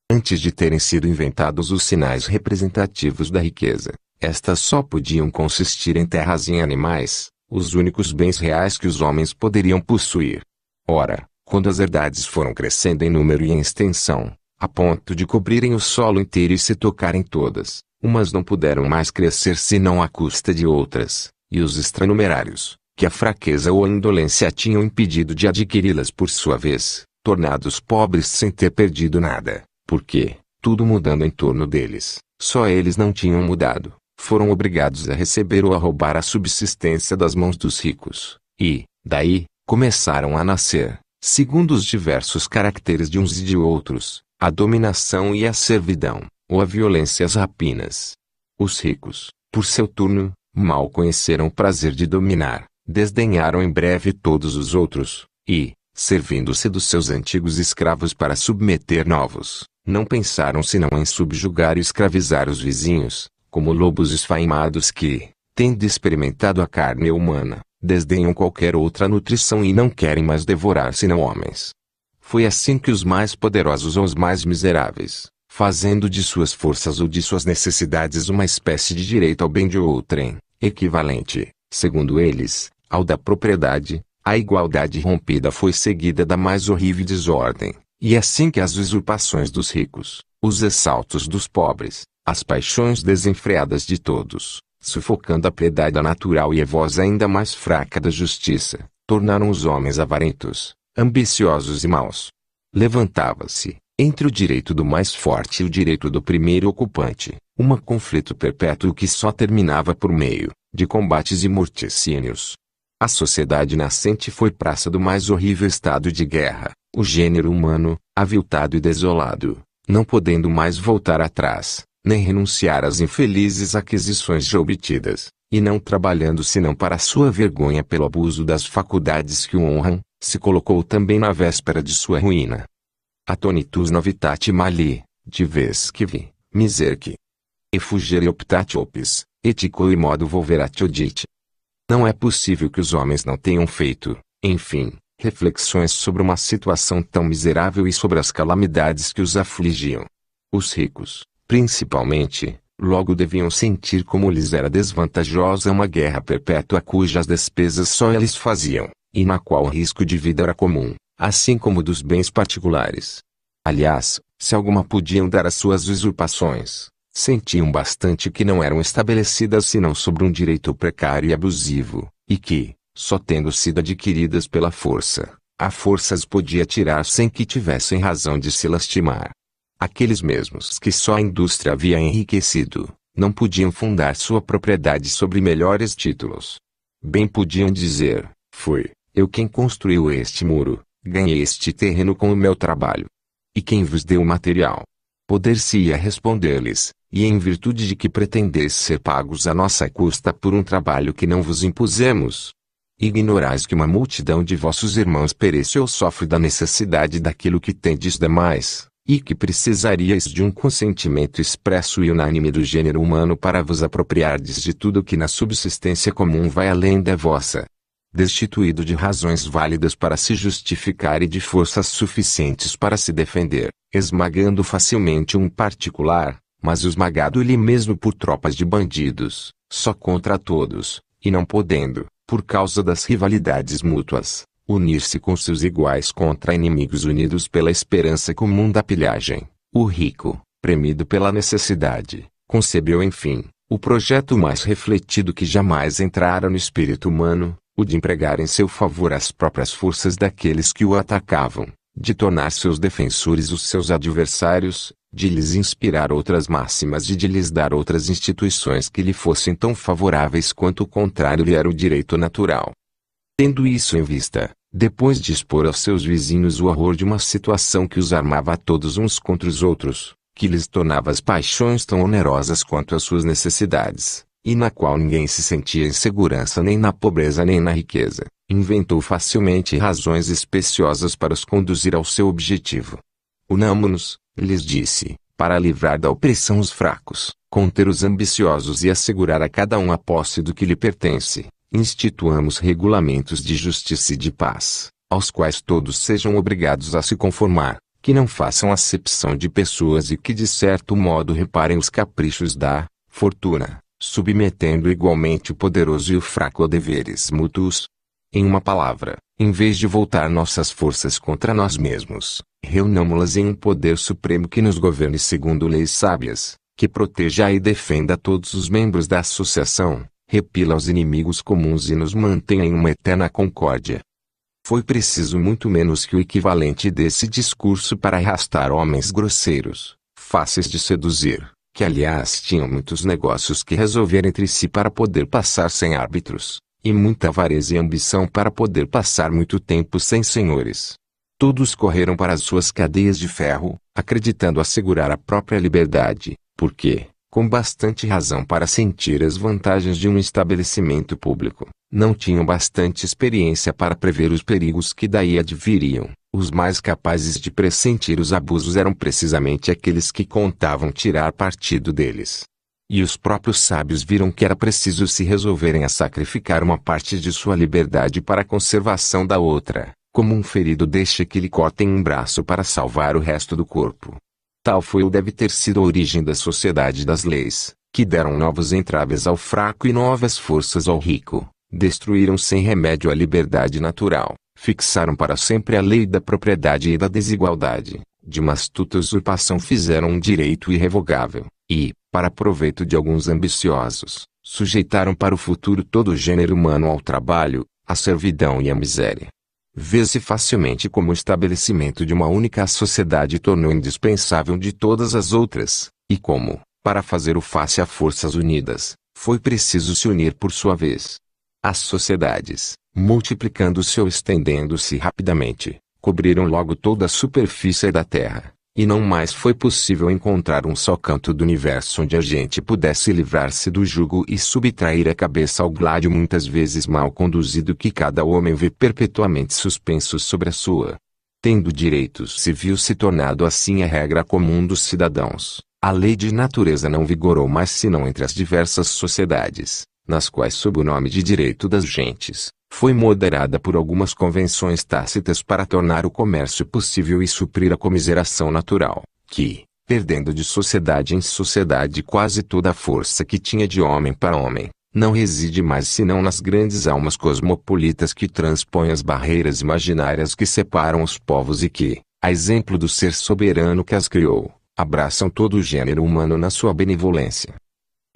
Antes de terem sido inventados os sinais representativos da riqueza, estas só podiam consistir em terras e em animais, os únicos bens reais que os homens poderiam possuir. Ora, quando as herdades foram crescendo em número e em extensão, a ponto de cobrirem o solo inteiro e se tocarem todas. Umas não puderam mais crescer senão à custa de outras, e os extranumerários, que a fraqueza ou a indolência tinham impedido de adquiri-las por sua vez, tornados pobres sem ter perdido nada, porque, tudo mudando em torno deles, só eles não tinham mudado, foram obrigados a receber ou a roubar a subsistência das mãos dos ricos, e, daí, começaram a nascer, segundo os diversos caracteres de uns e de outros, a dominação e a servidão, ou a violência e as rapinas. Os ricos, por seu turno, mal conheceram o prazer de dominar, desdenharam em breve todos os outros, e, servindo-se dos seus antigos escravos para submeter novos, não pensaram senão em subjugar e escravizar os vizinhos, como lobos esfaimados que, tendo experimentado a carne humana, desdenham qualquer outra nutrição e não querem mais devorar senão homens. Foi assim que os mais poderosos ou os mais miseráveis, fazendo de suas forças ou de suas necessidades uma espécie de direito ao bem de outrem, equivalente, segundo eles, ao da propriedade, a igualdade rompida foi seguida da mais horrível desordem, e assim que as usurpações dos ricos, os assaltos dos pobres, as paixões desenfreadas de todos, sufocando a piedade natural e a voz ainda mais fraca da justiça, tornaram os homens avarentos, ambiciosos e maus. Levantava-se, entre o direito do mais forte e o direito do primeiro ocupante, uma conflito perpétuo que só terminava por meio de combates e morticínios. A sociedade nascente foi praça do mais horrível estado de guerra, o gênero humano, aviltado e desolado, não podendo mais voltar atrás, nem renunciar às infelizes aquisições já obtidas, e não trabalhando senão para sua vergonha pelo abuso das faculdades que o honram, se colocou também na véspera de sua ruína. Atonitus novitate mali, divescivi, miserque. E fugere optate opis, etico e modo volverati odite. Não é possível que os homens não tenham feito, enfim, reflexões sobre uma situação tão miserável e sobre as calamidades que os afligiam. Os ricos, principalmente, logo deviam sentir como lhes era desvantajosa uma guerra perpétua cujas despesas só eles faziam e na qual o risco de vida era comum, assim como dos bens particulares. Aliás, se alguma podiam dar as suas usurpações, sentiam bastante que não eram estabelecidas senão sobre um direito precário e abusivo, e que, só tendo sido adquiridas pela força, a força as podia tirar sem que tivessem razão de se lastimar. Aqueles mesmos que só a indústria havia enriquecido, não podiam fundar sua propriedade sobre melhores títulos. Bem podiam dizer, foi, eu quem construiu este muro, ganhei este terreno com o meu trabalho. E quem vos deu o material? Poder-se-ia responder-lhes, e em virtude de que pretendeis ser pagos à nossa custa por um trabalho que não vos impusemos. Ignorais que uma multidão de vossos irmãos perece ou sofre da necessidade daquilo que tendes demais, e que precisaríeis de um consentimento expresso e unânime do gênero humano para vos apropriardes de tudo que na subsistência comum vai além da vossa destituído de razões válidas para se justificar e de forças suficientes para se defender, esmagando facilmente um particular, mas esmagado ele mesmo por tropas de bandidos, só contra todos, e não podendo, por causa das rivalidades mútuas, unir-se com seus iguais contra inimigos unidos pela esperança comum da pilhagem. O rico, premido pela necessidade, concebeu enfim, o projeto mais refletido que jamais entrara no espírito humano, o de empregar em seu favor as próprias forças daqueles que o atacavam, de tornar seus defensores os seus adversários, de lhes inspirar outras máximas e de lhes dar outras instituições que lhe fossem tão favoráveis quanto o contrário lhe era o direito natural. Tendo isso em vista, depois de expor aos seus vizinhos o horror de uma situação que os armava a todos uns contra os outros, que lhes tornava as paixões tão onerosas quanto as suas necessidades, e na qual ninguém se sentia em segurança nem na pobreza nem na riqueza, inventou facilmente razões especiosas para os conduzir ao seu objetivo. Unamo-nos, lhes disse, para livrar da opressão os fracos, conter os ambiciosos e assegurar a cada um a posse do que lhe pertence. Instituamos regulamentos de justiça e de paz, aos quais todos sejam obrigados a se conformar, que não façam acepção de pessoas e que de certo modo reparem os caprichos da fortuna, submetendo igualmente o poderoso e o fraco a deveres mútuos. Em uma palavra, em vez de voltar nossas forças contra nós mesmos, reunamos-las em um poder supremo que nos governe segundo leis sábias, que proteja e defenda todos os membros da associação, repila os inimigos comuns e nos mantenha em uma eterna concórdia. Foi preciso muito menos que o equivalente desse discurso para arrastar homens grosseiros, fáceis de seduzir, que aliás tinham muitos negócios que resolver entre si para poder passar sem árbitros, e muita avareza e ambição para poder passar muito tempo sem senhores. Todos correram para as suas cadeias de ferro, acreditando assegurar a própria liberdade, porque, com bastante razão para sentir as vantagens de um estabelecimento público, não tinham bastante experiência para prever os perigos que daí adviriam. Os mais capazes de pressentir os abusos eram precisamente aqueles que contavam tirar partido deles. E os próprios sábios viram que era preciso se resolverem a sacrificar uma parte de sua liberdade para a conservação da outra, como um ferido deixa que lhe cortem um braço para salvar o resto do corpo tal foi ou deve ter sido a origem da sociedade das leis, que deram novos entraves ao fraco e novas forças ao rico, destruíram sem remédio a liberdade natural, fixaram para sempre a lei da propriedade e da desigualdade, de uma astuta usurpação fizeram um direito irrevogável, e, para proveito de alguns ambiciosos, sujeitaram para o futuro todo o gênero humano ao trabalho, à servidão e à miséria vê-se facilmente como o estabelecimento de uma única sociedade tornou indispensável de todas as outras, e como, para fazer o face a forças unidas, foi preciso se unir por sua vez. As sociedades, multiplicando-se ou estendendo-se rapidamente, cobriram logo toda a superfície da Terra, e não mais foi possível encontrar um só canto do universo onde a gente pudesse livrar-se do jugo e subtrair a cabeça ao gládio muitas vezes mal conduzido que cada homem vê perpetuamente suspenso sobre a sua. Tendo direitos civil se tornado assim a regra comum dos cidadãos, a lei de natureza não vigorou mais senão entre as diversas sociedades nas quais sob o nome de direito das gentes, foi moderada por algumas convenções tácitas para tornar o comércio possível e suprir a comiseração natural, que, perdendo de sociedade em sociedade quase toda a força que tinha de homem para homem, não reside mais senão nas grandes almas cosmopolitas que transpõem as barreiras imaginárias que separam os povos e que, a exemplo do ser soberano que as criou, abraçam todo o gênero humano na sua benevolência.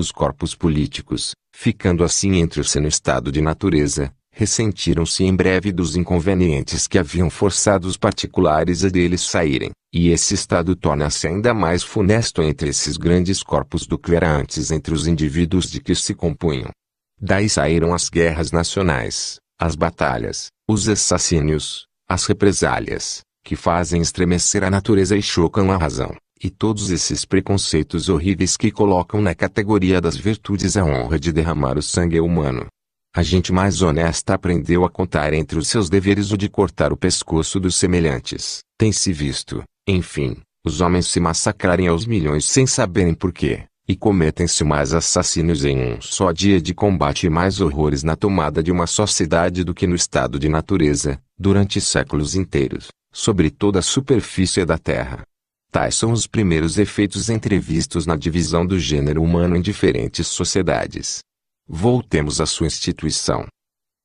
Os corpos políticos, ficando assim entre o seno estado de natureza, ressentiram-se em breve dos inconvenientes que haviam forçado os particulares a deles saírem, e esse estado torna-se ainda mais funesto entre esses grandes corpos do que era antes entre os indivíduos de que se compunham. Daí saíram as guerras nacionais, as batalhas, os assassínios, as represálias, que fazem estremecer a natureza e chocam a razão. E todos esses preconceitos horríveis que colocam na categoria das virtudes a honra de derramar o sangue humano. A gente mais honesta aprendeu a contar entre os seus deveres o de cortar o pescoço dos semelhantes. Tem-se visto, enfim, os homens se massacrarem aos milhões sem saberem porquê, e cometem-se mais assassinos em um só dia de combate e mais horrores na tomada de uma só cidade do que no estado de natureza, durante séculos inteiros, sobre toda a superfície da terra. Tais são os primeiros efeitos entrevistos na divisão do gênero humano em diferentes sociedades. Voltemos à sua instituição.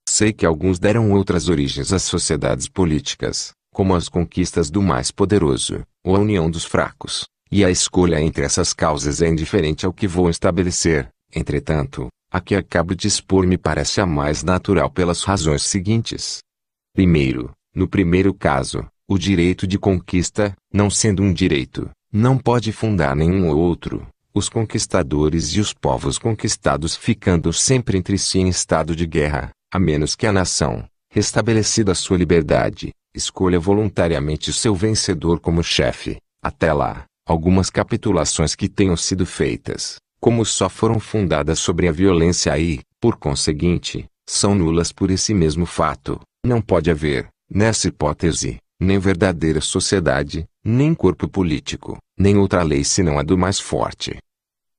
Sei que alguns deram outras origens às sociedades políticas, como as conquistas do mais poderoso, ou a união dos fracos, e a escolha entre essas causas é indiferente ao que vou estabelecer, entretanto, a que acabo de expor me parece a mais natural pelas razões seguintes. Primeiro, no primeiro caso, o direito de conquista, não sendo um direito, não pode fundar nenhum outro, os conquistadores e os povos conquistados ficando sempre entre si em estado de guerra, a menos que a nação, restabelecida sua liberdade, escolha voluntariamente seu vencedor como chefe. Até lá, algumas capitulações que tenham sido feitas, como só foram fundadas sobre a violência e, por conseguinte, são nulas por esse mesmo fato, não pode haver, nessa hipótese, nem verdadeira sociedade, nem corpo político, nem outra lei senão a do mais forte.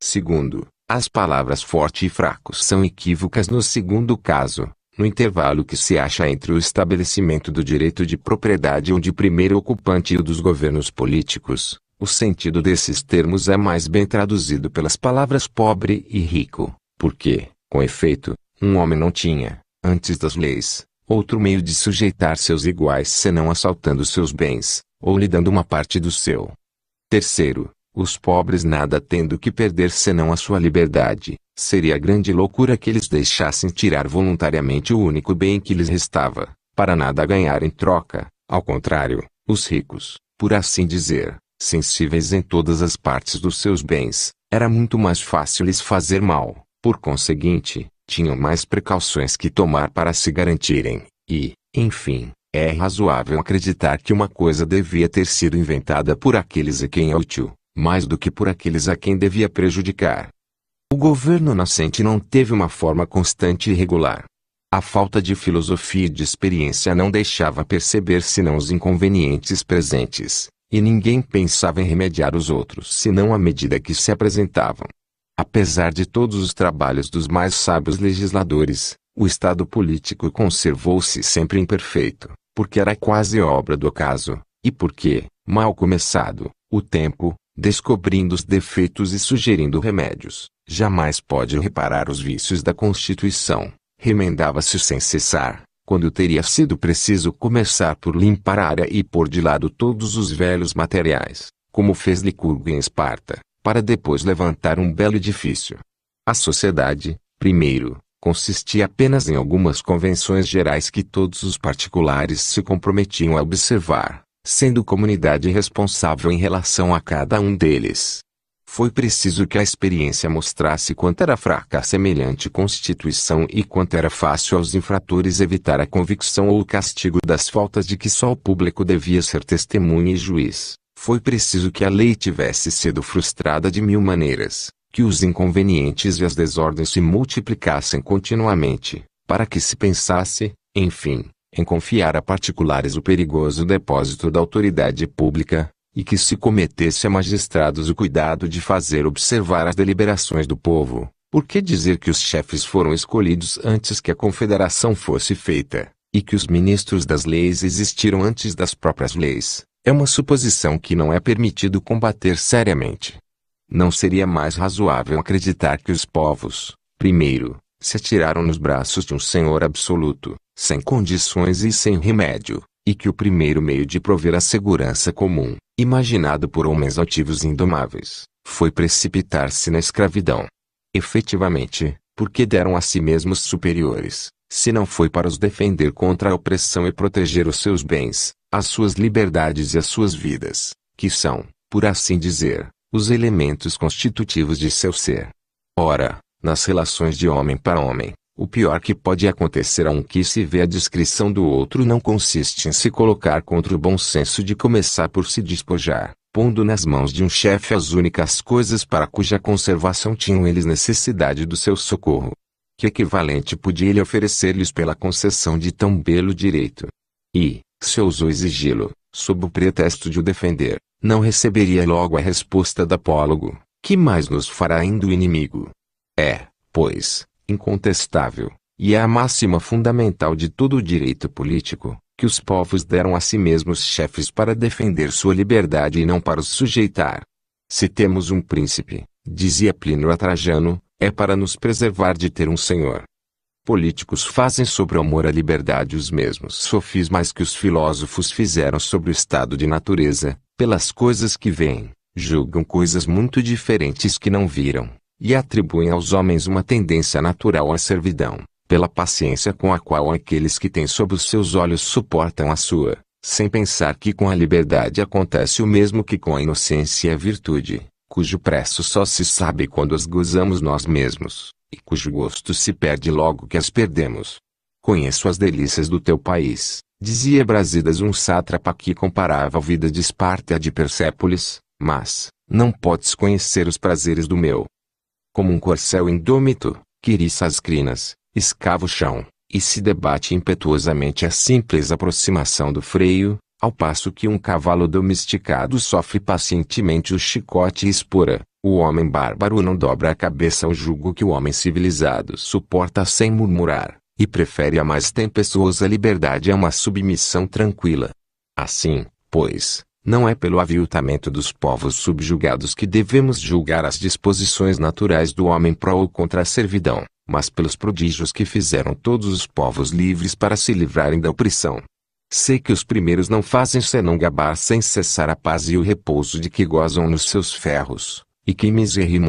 Segundo, as palavras forte e fraco são equívocas no segundo caso, no intervalo que se acha entre o estabelecimento do direito de propriedade ou de primeiro ocupante e o dos governos políticos, o sentido desses termos é mais bem traduzido pelas palavras pobre e rico, porque, com efeito, um homem não tinha, antes das leis, outro meio de sujeitar seus iguais senão assaltando seus bens, ou lhe dando uma parte do seu. Terceiro, os pobres nada tendo que perder senão a sua liberdade, seria grande loucura que eles deixassem tirar voluntariamente o único bem que lhes restava, para nada ganhar em troca, ao contrário, os ricos, por assim dizer, sensíveis em todas as partes dos seus bens, era muito mais fácil lhes fazer mal, por conseguinte, tinham mais precauções que tomar para se garantirem, e, enfim, é razoável acreditar que uma coisa devia ter sido inventada por aqueles a quem é útil, mais do que por aqueles a quem devia prejudicar. O governo nascente não teve uma forma constante e regular. A falta de filosofia e de experiência não deixava perceber senão os inconvenientes presentes, e ninguém pensava em remediar os outros senão à medida que se apresentavam. Apesar de todos os trabalhos dos mais sábios legisladores, o Estado político conservou-se sempre imperfeito, porque era quase obra do acaso, e porque, mal começado, o tempo, descobrindo os defeitos e sugerindo remédios, jamais pode reparar os vícios da Constituição, remendava-se sem cessar, quando teria sido preciso começar por limpar a área e pôr de lado todos os velhos materiais, como fez Licurgo em Esparta para depois levantar um belo edifício. A sociedade, primeiro, consistia apenas em algumas convenções gerais que todos os particulares se comprometiam a observar, sendo comunidade responsável em relação a cada um deles. Foi preciso que a experiência mostrasse quanto era fraca a semelhante constituição e quanto era fácil aos infratores evitar a convicção ou o castigo das faltas de que só o público devia ser testemunha e juiz. Foi preciso que a lei tivesse sido frustrada de mil maneiras, que os inconvenientes e as desordens se multiplicassem continuamente, para que se pensasse, enfim, em confiar a particulares o perigoso depósito da autoridade pública, e que se cometesse a magistrados o cuidado de fazer observar as deliberações do povo. Por que dizer que os chefes foram escolhidos antes que a confederação fosse feita, e que os ministros das leis existiram antes das próprias leis? É uma suposição que não é permitido combater seriamente. Não seria mais razoável acreditar que os povos, primeiro, se atiraram nos braços de um senhor absoluto, sem condições e sem remédio, e que o primeiro meio de prover a segurança comum, imaginado por homens altivos e indomáveis, foi precipitar-se na escravidão. Efetivamente, porque deram a si mesmos superiores, se não foi para os defender contra a opressão e proteger os seus bens, as suas liberdades e as suas vidas, que são, por assim dizer, os elementos constitutivos de seu ser. Ora, nas relações de homem para homem, o pior que pode acontecer a um que se vê a descrição do outro não consiste em se colocar contra o bom senso de começar por se despojar, pondo nas mãos de um chefe as únicas coisas para cuja conservação tinham eles necessidade do seu socorro. Que equivalente podia ele oferecer-lhes pela concessão de tão belo direito? E, se ousou exigi-lo, sob o pretexto de o defender, não receberia logo a resposta da Apólogo, que mais nos fará ainda o inimigo. É, pois, incontestável, e é a máxima fundamental de todo o direito político, que os povos deram a si mesmos chefes para defender sua liberdade e não para os sujeitar. Se temos um príncipe, dizia Plínio a Trajano, é para nos preservar de ter um senhor políticos fazem sobre o amor à liberdade os mesmos sofismas que os filósofos fizeram sobre o estado de natureza, pelas coisas que veem, julgam coisas muito diferentes que não viram, e atribuem aos homens uma tendência natural à servidão, pela paciência com a qual aqueles que têm sob os seus olhos suportam a sua, sem pensar que com a liberdade acontece o mesmo que com a inocência e a virtude cujo preço só se sabe quando as gozamos nós mesmos, e cujo gosto se perde logo que as perdemos. Conheço as delícias do teu país, dizia Brasidas um sátrapa que comparava a vida de Esparta à de Persépolis, mas, não podes conhecer os prazeres do meu. Como um corcel indômito, que riça as crinas, escava o chão, e se debate impetuosamente a simples aproximação do freio, ao passo que um cavalo domesticado sofre pacientemente o chicote e espora, o homem bárbaro não dobra a cabeça ao jugo que o homem civilizado suporta sem murmurar, e prefere a mais tempestuosa liberdade a uma submissão tranquila. Assim, pois, não é pelo aviltamento dos povos subjugados que devemos julgar as disposições naturais do homem pró ou contra a servidão, mas pelos prodígios que fizeram todos os povos livres para se livrarem da opressão, Sei que os primeiros não fazem senão gabar sem cessar a paz e o repouso de que gozam nos seus ferros, e que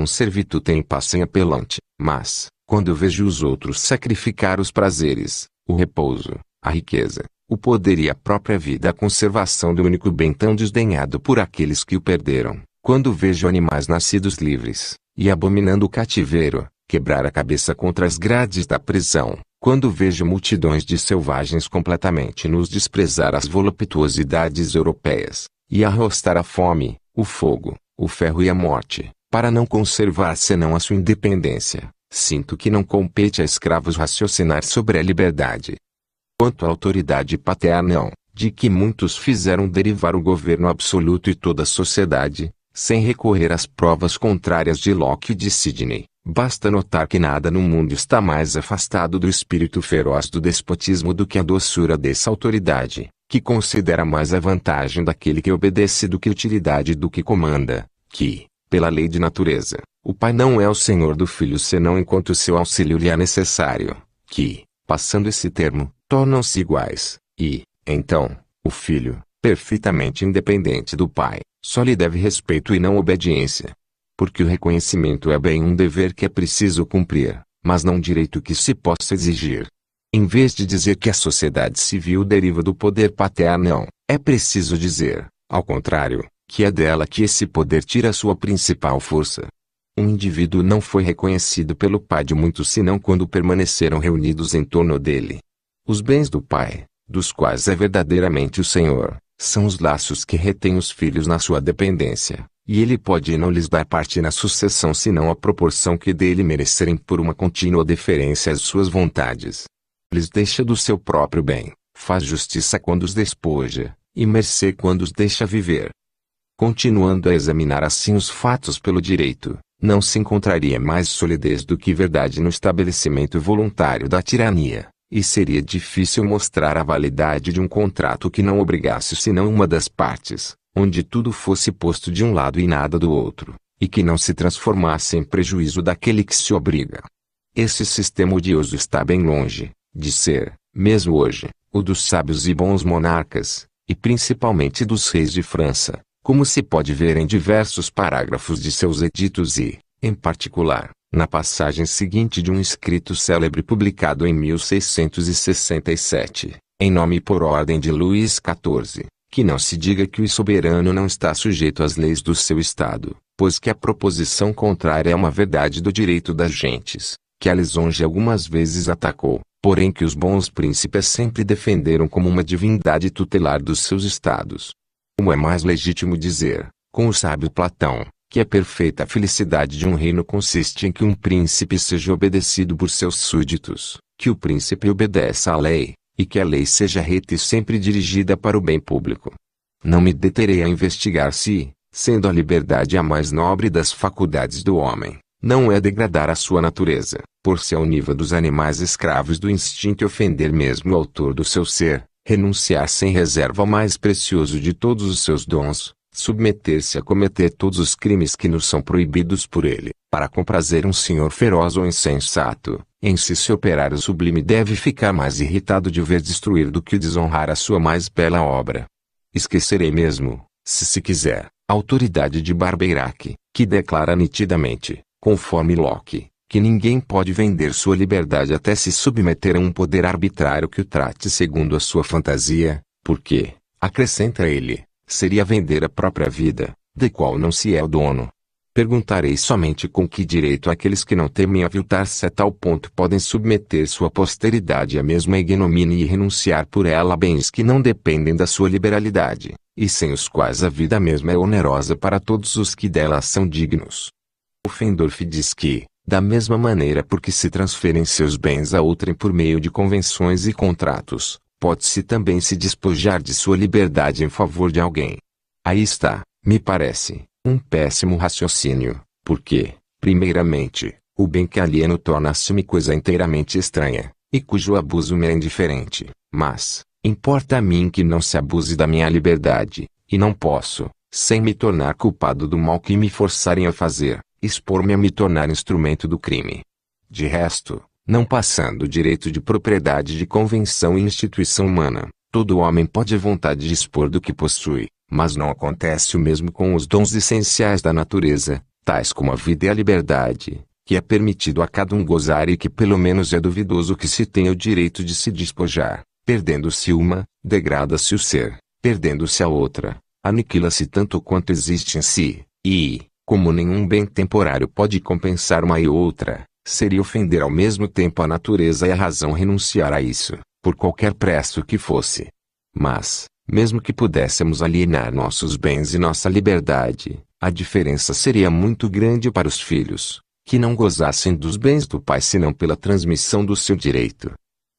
servitú tem passem apelante. Mas, quando vejo os outros sacrificar os prazeres, o repouso, a riqueza, o poder e a própria vida à conservação do único bem tão desdenhado por aqueles que o perderam, quando vejo animais nascidos livres, e abominando o cativeiro, quebrar a cabeça contra as grades da prisão, quando vejo multidões de selvagens completamente nos desprezar as voluptuosidades europeias, e arrostar a fome, o fogo, o ferro e a morte, para não conservar senão a sua independência, sinto que não compete a escravos raciocinar sobre a liberdade. Quanto à autoridade paterna, de que muitos fizeram derivar o governo absoluto e toda a sociedade, sem recorrer às provas contrárias de Locke e de Sidney, Basta notar que nada no mundo está mais afastado do espírito feroz do despotismo do que a doçura dessa autoridade, que considera mais a vantagem daquele que obedece do que a utilidade do que comanda, que, pela lei de natureza, o pai não é o senhor do filho senão enquanto seu auxílio lhe é necessário, que, passando esse termo, tornam-se iguais, e, então, o filho, perfeitamente independente do pai, só lhe deve respeito e não obediência porque o reconhecimento é bem um dever que é preciso cumprir, mas não direito que se possa exigir. Em vez de dizer que a sociedade civil deriva do poder paternal, é preciso dizer, ao contrário, que é dela que esse poder tira sua principal força. Um indivíduo não foi reconhecido pelo pai de muitos senão quando permaneceram reunidos em torno dele. Os bens do pai, dos quais é verdadeiramente o senhor, são os laços que retêm os filhos na sua dependência. E ele pode não lhes dar parte na sucessão senão a proporção que dele merecerem por uma contínua deferência às suas vontades. Lhes deixa do seu próprio bem, faz justiça quando os despoja, e mercê quando os deixa viver. Continuando a examinar assim os fatos pelo direito, não se encontraria mais solidez do que verdade no estabelecimento voluntário da tirania, e seria difícil mostrar a validade de um contrato que não obrigasse senão uma das partes, onde tudo fosse posto de um lado e nada do outro, e que não se transformasse em prejuízo daquele que se obriga. Esse sistema odioso está bem longe de ser, mesmo hoje, o dos sábios e bons monarcas, e principalmente dos reis de França, como se pode ver em diversos parágrafos de seus editos e, em particular, na passagem seguinte de um escrito célebre publicado em 1667, em nome e por ordem de Luís XIV, que não se diga que o soberano não está sujeito às leis do seu Estado, pois que a proposição contrária é uma verdade do direito das gentes, que a lisonja algumas vezes atacou, porém que os bons príncipes sempre defenderam como uma divindade tutelar dos seus estados. Como é mais legítimo dizer, com o sábio Platão, que a perfeita felicidade de um reino consiste em que um príncipe seja obedecido por seus súditos, que o príncipe obedeça à lei, e que a lei seja reta e sempre dirigida para o bem público. Não me deterei a investigar se, sendo a liberdade a mais nobre das faculdades do homem, não é degradar a sua natureza, por se ao nível dos animais escravos do instinto e ofender mesmo o autor do seu ser, renunciar sem reserva ao mais precioso de todos os seus dons, submeter-se a cometer todos os crimes que nos são proibidos por ele, para comprazer um senhor feroz ou insensato, em si se operar o sublime deve ficar mais irritado de ver destruir do que desonrar a sua mais bela obra. Esquecerei mesmo, se se quiser, a autoridade de Barbeirac, que declara nitidamente, conforme Locke, que ninguém pode vender sua liberdade até se submeter a um poder arbitrário que o trate segundo a sua fantasia, porque, acrescenta ele, seria vender a própria vida, de qual não se é o dono. Perguntarei somente com que direito aqueles que não temem aviltar-se a tal ponto podem submeter sua posteridade à mesma ignomínia e renunciar por ela a bens que não dependem da sua liberalidade, e sem os quais a vida mesma é onerosa para todos os que dela são dignos. O Fendorf diz que, da mesma maneira porque se transferem seus bens a outrem por meio de convenções e contratos, pode-se também se despojar de sua liberdade em favor de alguém. Aí está, me parece, um péssimo raciocínio, porque, primeiramente, o bem que alieno torna-se-me coisa inteiramente estranha, e cujo abuso me é indiferente, mas, importa a mim que não se abuse da minha liberdade, e não posso, sem me tornar culpado do mal que me forçarem a fazer, expor-me a me tornar instrumento do crime. De resto, não passando o direito de propriedade de convenção e instituição humana, todo homem pode à vontade dispor do que possui, mas não acontece o mesmo com os dons essenciais da natureza, tais como a vida e a liberdade, que é permitido a cada um gozar e que pelo menos é duvidoso que se tenha o direito de se despojar. Perdendo-se uma, degrada-se o ser, perdendo-se a outra, aniquila-se tanto quanto existe em si, e, como nenhum bem temporário pode compensar uma e outra, seria ofender ao mesmo tempo a natureza e a razão renunciar a isso, por qualquer preço que fosse. Mas, mesmo que pudéssemos alienar nossos bens e nossa liberdade, a diferença seria muito grande para os filhos, que não gozassem dos bens do pai senão pela transmissão do seu direito.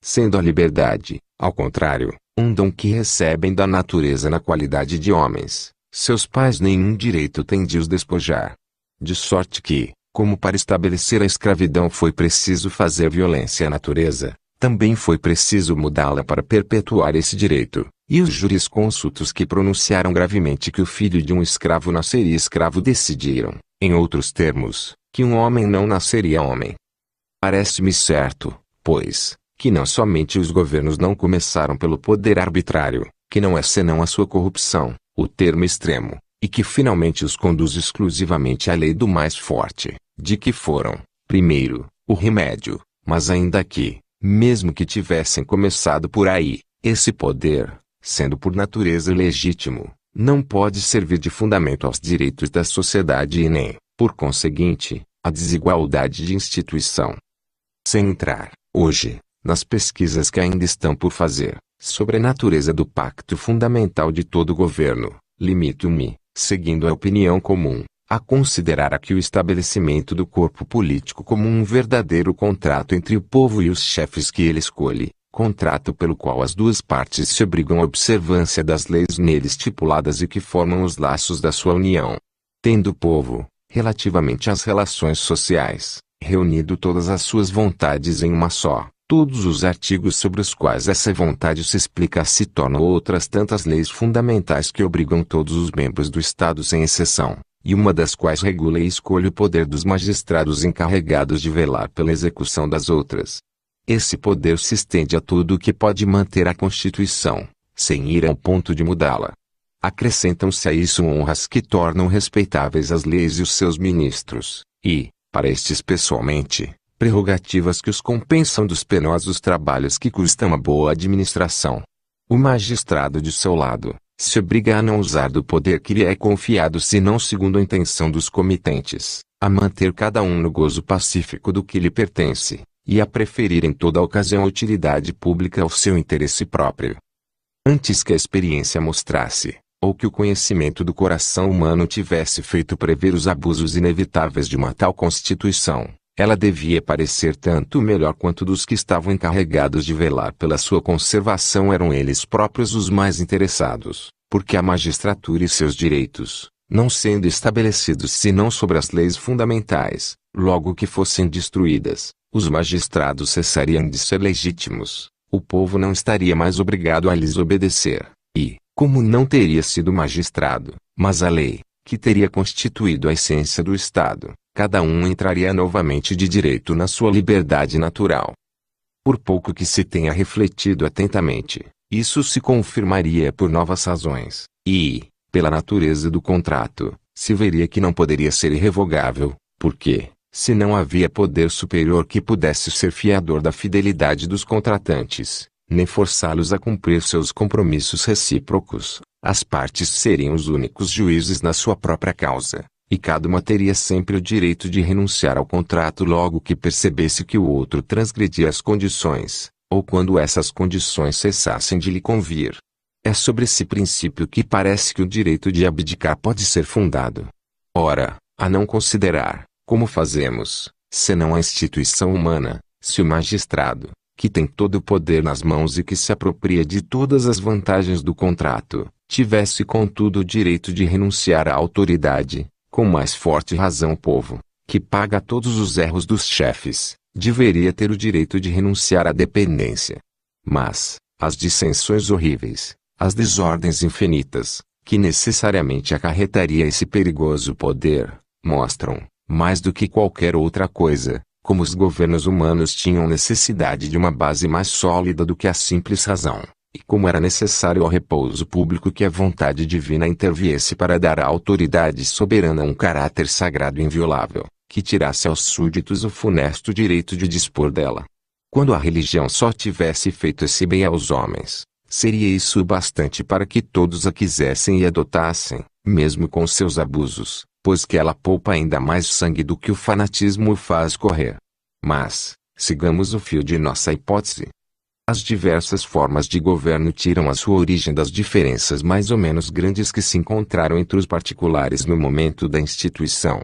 Sendo a liberdade, ao contrário, um dom que recebem da natureza na qualidade de homens, seus pais nenhum direito têm de os despojar. De sorte que, como para estabelecer a escravidão foi preciso fazer violência à natureza, também foi preciso mudá-la para perpetuar esse direito. E os jurisconsultos que pronunciaram gravemente que o filho de um escravo nasceria escravo decidiram, em outros termos, que um homem não nasceria homem. Parece-me certo, pois, que não somente os governos não começaram pelo poder arbitrário, que não é senão a sua corrupção, o termo extremo, e que finalmente os conduz exclusivamente à lei do mais forte, de que foram, primeiro, o remédio, mas ainda que, mesmo que tivessem começado por aí, esse poder, sendo por natureza legítimo, não pode servir de fundamento aos direitos da sociedade e nem, por conseguinte, à desigualdade de instituição. Sem entrar, hoje, nas pesquisas que ainda estão por fazer, sobre a natureza do pacto fundamental de todo governo, limito-me, seguindo a opinião comum, a considerar aqui o estabelecimento do corpo político como um verdadeiro contrato entre o povo e os chefes que ele escolhe, contrato pelo qual as duas partes se obrigam à observância das leis nele estipuladas e que formam os laços da sua união. Tendo o povo, relativamente às relações sociais, reunido todas as suas vontades em uma só, todos os artigos sobre os quais essa vontade se explica se tornam outras tantas leis fundamentais que obrigam todos os membros do Estado sem exceção, e uma das quais regula e escolhe o poder dos magistrados encarregados de velar pela execução das outras esse poder se estende a tudo o que pode manter a Constituição, sem ir ao ponto de mudá-la. Acrescentam-se a isso honras que tornam respeitáveis as leis e os seus ministros, e, para estes pessoalmente, prerrogativas que os compensam dos penosos trabalhos que custam a boa administração. O magistrado de seu lado, se obriga a não usar do poder que lhe é confiado senão segundo a intenção dos comitentes, a manter cada um no gozo pacífico do que lhe pertence, e a preferir em toda ocasião a utilidade pública ao seu interesse próprio. Antes que a experiência mostrasse, ou que o conhecimento do coração humano tivesse feito prever os abusos inevitáveis de uma tal constituição, ela devia parecer tanto melhor quanto dos que estavam encarregados de velar pela sua conservação eram eles próprios os mais interessados, porque a magistratura e seus direitos, não sendo estabelecidos senão sobre as leis fundamentais, logo que fossem destruídas, os magistrados cessariam de ser legítimos, o povo não estaria mais obrigado a lhes obedecer, e, como não teria sido magistrado, mas a lei, que teria constituído a essência do Estado, cada um entraria novamente de direito na sua liberdade natural. Por pouco que se tenha refletido atentamente, isso se confirmaria por novas razões, e, pela natureza do contrato, se veria que não poderia ser irrevogável, porque, se não havia poder superior que pudesse ser fiador da fidelidade dos contratantes, nem forçá-los a cumprir seus compromissos recíprocos, as partes seriam os únicos juízes na sua própria causa, e cada uma teria sempre o direito de renunciar ao contrato logo que percebesse que o outro transgredia as condições, ou quando essas condições cessassem de lhe convir. É sobre esse princípio que parece que o direito de abdicar pode ser fundado. Ora, a não considerar, como fazemos, senão a instituição humana, se o magistrado, que tem todo o poder nas mãos e que se apropria de todas as vantagens do contrato, tivesse contudo o direito de renunciar à autoridade, com mais forte razão o povo, que paga todos os erros dos chefes, deveria ter o direito de renunciar à dependência. Mas, as dissensões horríveis, as desordens infinitas, que necessariamente acarretaria esse perigoso poder, mostram, mais do que qualquer outra coisa, como os governos humanos tinham necessidade de uma base mais sólida do que a simples razão, e como era necessário ao repouso público que a vontade divina interviesse para dar à autoridade soberana um caráter sagrado e inviolável, que tirasse aos súditos o funesto direito de dispor dela. Quando a religião só tivesse feito esse bem aos homens, seria isso bastante para que todos a quisessem e adotassem, mesmo com seus abusos, pois que ela poupa ainda mais sangue do que o fanatismo o faz correr. Mas, sigamos o fio de nossa hipótese. As diversas formas de governo tiram a sua origem das diferenças mais ou menos grandes que se encontraram entre os particulares no momento da instituição.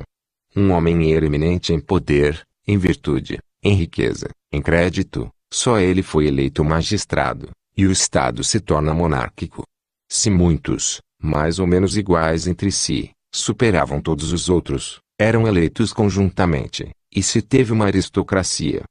Um homem era eminente em poder, em virtude, em riqueza, em crédito, só ele foi eleito magistrado, e o Estado se torna monárquico. Se muitos, mais ou menos iguais entre si, superavam todos os outros, eram eleitos conjuntamente, e se teve uma aristocracia.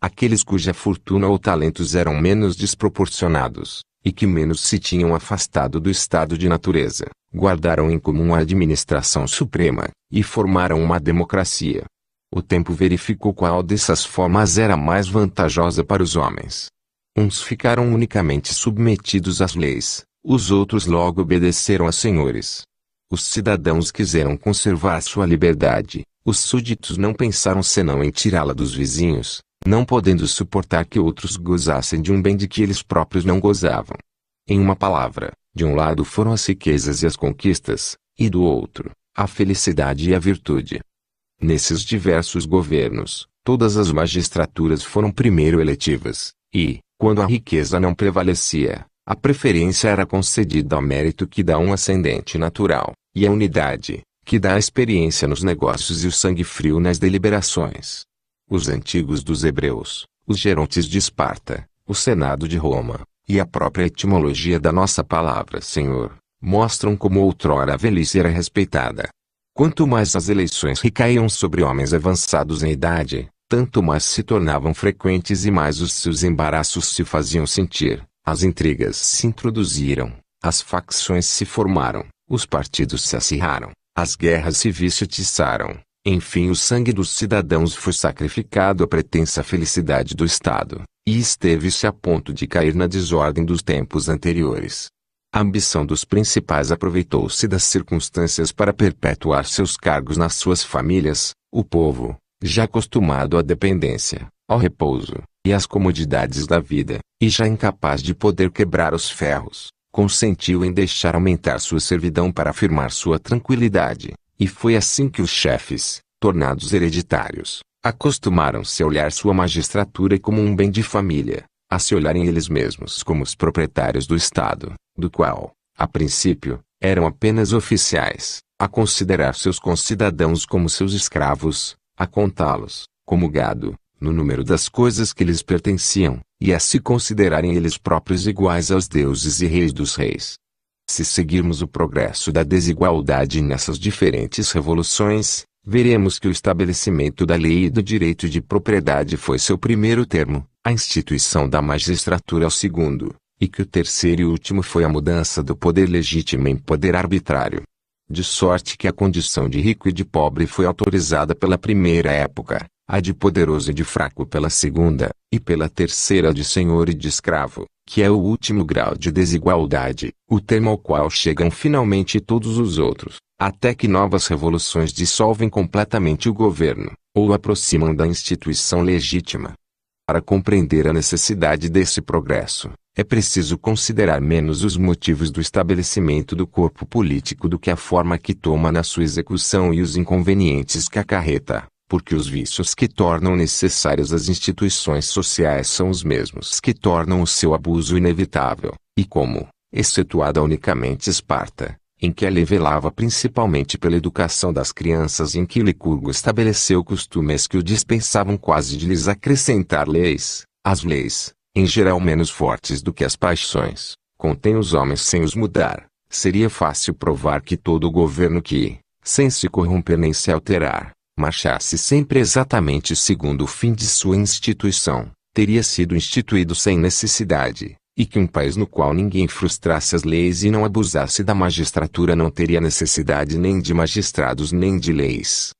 Aqueles cuja fortuna ou talentos eram menos desproporcionados, e que menos se tinham afastado do estado de natureza, guardaram em comum a administração suprema, e formaram uma democracia. O tempo verificou qual dessas formas era mais vantajosa para os homens. Uns ficaram unicamente submetidos às leis, os outros logo obedeceram a senhores, os cidadãos quiseram conservar sua liberdade, os súditos não pensaram senão em tirá-la dos vizinhos, não podendo suportar que outros gozassem de um bem de que eles próprios não gozavam. Em uma palavra, de um lado foram as riquezas e as conquistas, e do outro, a felicidade e a virtude. Nesses diversos governos, todas as magistraturas foram primeiro eletivas, e, quando a riqueza não prevalecia, a preferência era concedida ao mérito que dá um ascendente natural, e à unidade, que dá a experiência nos negócios e o sangue frio nas deliberações. Os antigos dos hebreus, os gerontes de Esparta, o senado de Roma, e a própria etimologia da nossa palavra senhor, mostram como outrora a velhice era respeitada. Quanto mais as eleições recaíam sobre homens avançados em idade, tanto mais se tornavam frequentes e mais os seus embaraços se faziam sentir. As intrigas se introduziram, as facções se formaram, os partidos se acirraram, as guerras civis se tiçaram, enfim o sangue dos cidadãos foi sacrificado à pretensa felicidade do Estado, e esteve-se a ponto de cair na desordem dos tempos anteriores. A ambição dos principais aproveitou-se das circunstâncias para perpetuar seus cargos nas suas famílias, o povo, já acostumado à dependência, ao repouso, e as comodidades da vida, e já incapaz de poder quebrar os ferros, consentiu em deixar aumentar sua servidão para afirmar sua tranquilidade, e foi assim que os chefes, tornados hereditários, acostumaram-se a olhar sua magistratura como um bem de família, a se olharem eles mesmos como os proprietários do Estado, do qual, a princípio, eram apenas oficiais, a considerar seus concidadãos como seus escravos, a contá-los, como gado, no número das coisas que lhes pertenciam, e a se considerarem eles próprios iguais aos deuses e reis dos reis. Se seguirmos o progresso da desigualdade nessas diferentes revoluções, veremos que o estabelecimento da lei e do direito de propriedade foi seu primeiro termo, a instituição da magistratura é o segundo, e que o terceiro e último foi a mudança do poder legítimo em poder arbitrário. De sorte que a condição de rico e de pobre foi autorizada pela primeira época, a de poderoso e de fraco pela segunda, e pela terceira de senhor e de escravo, que é o último grau de desigualdade, o termo ao qual chegam finalmente todos os outros, até que novas revoluções dissolvem completamente o governo, ou o aproximam da instituição legítima. Para compreender a necessidade desse progresso, é preciso considerar menos os motivos do estabelecimento do corpo político do que a forma que toma na sua execução e os inconvenientes que acarreta porque os vícios que tornam necessárias as instituições sociais são os mesmos que tornam o seu abuso inevitável, e como, excetuada unicamente Esparta, em que ele velava principalmente pela educação das crianças e em que Licurgo estabeleceu costumes que o dispensavam quase de lhes acrescentar leis, as leis, em geral menos fortes do que as paixões, contêm os homens sem os mudar, seria fácil provar que todo o governo que, sem se corromper nem se alterar, marchasse sempre exatamente segundo o fim de sua instituição, teria sido instituído sem necessidade, e que um país no qual ninguém frustrasse as leis e não abusasse da magistratura não teria necessidade nem de magistrados nem de leis.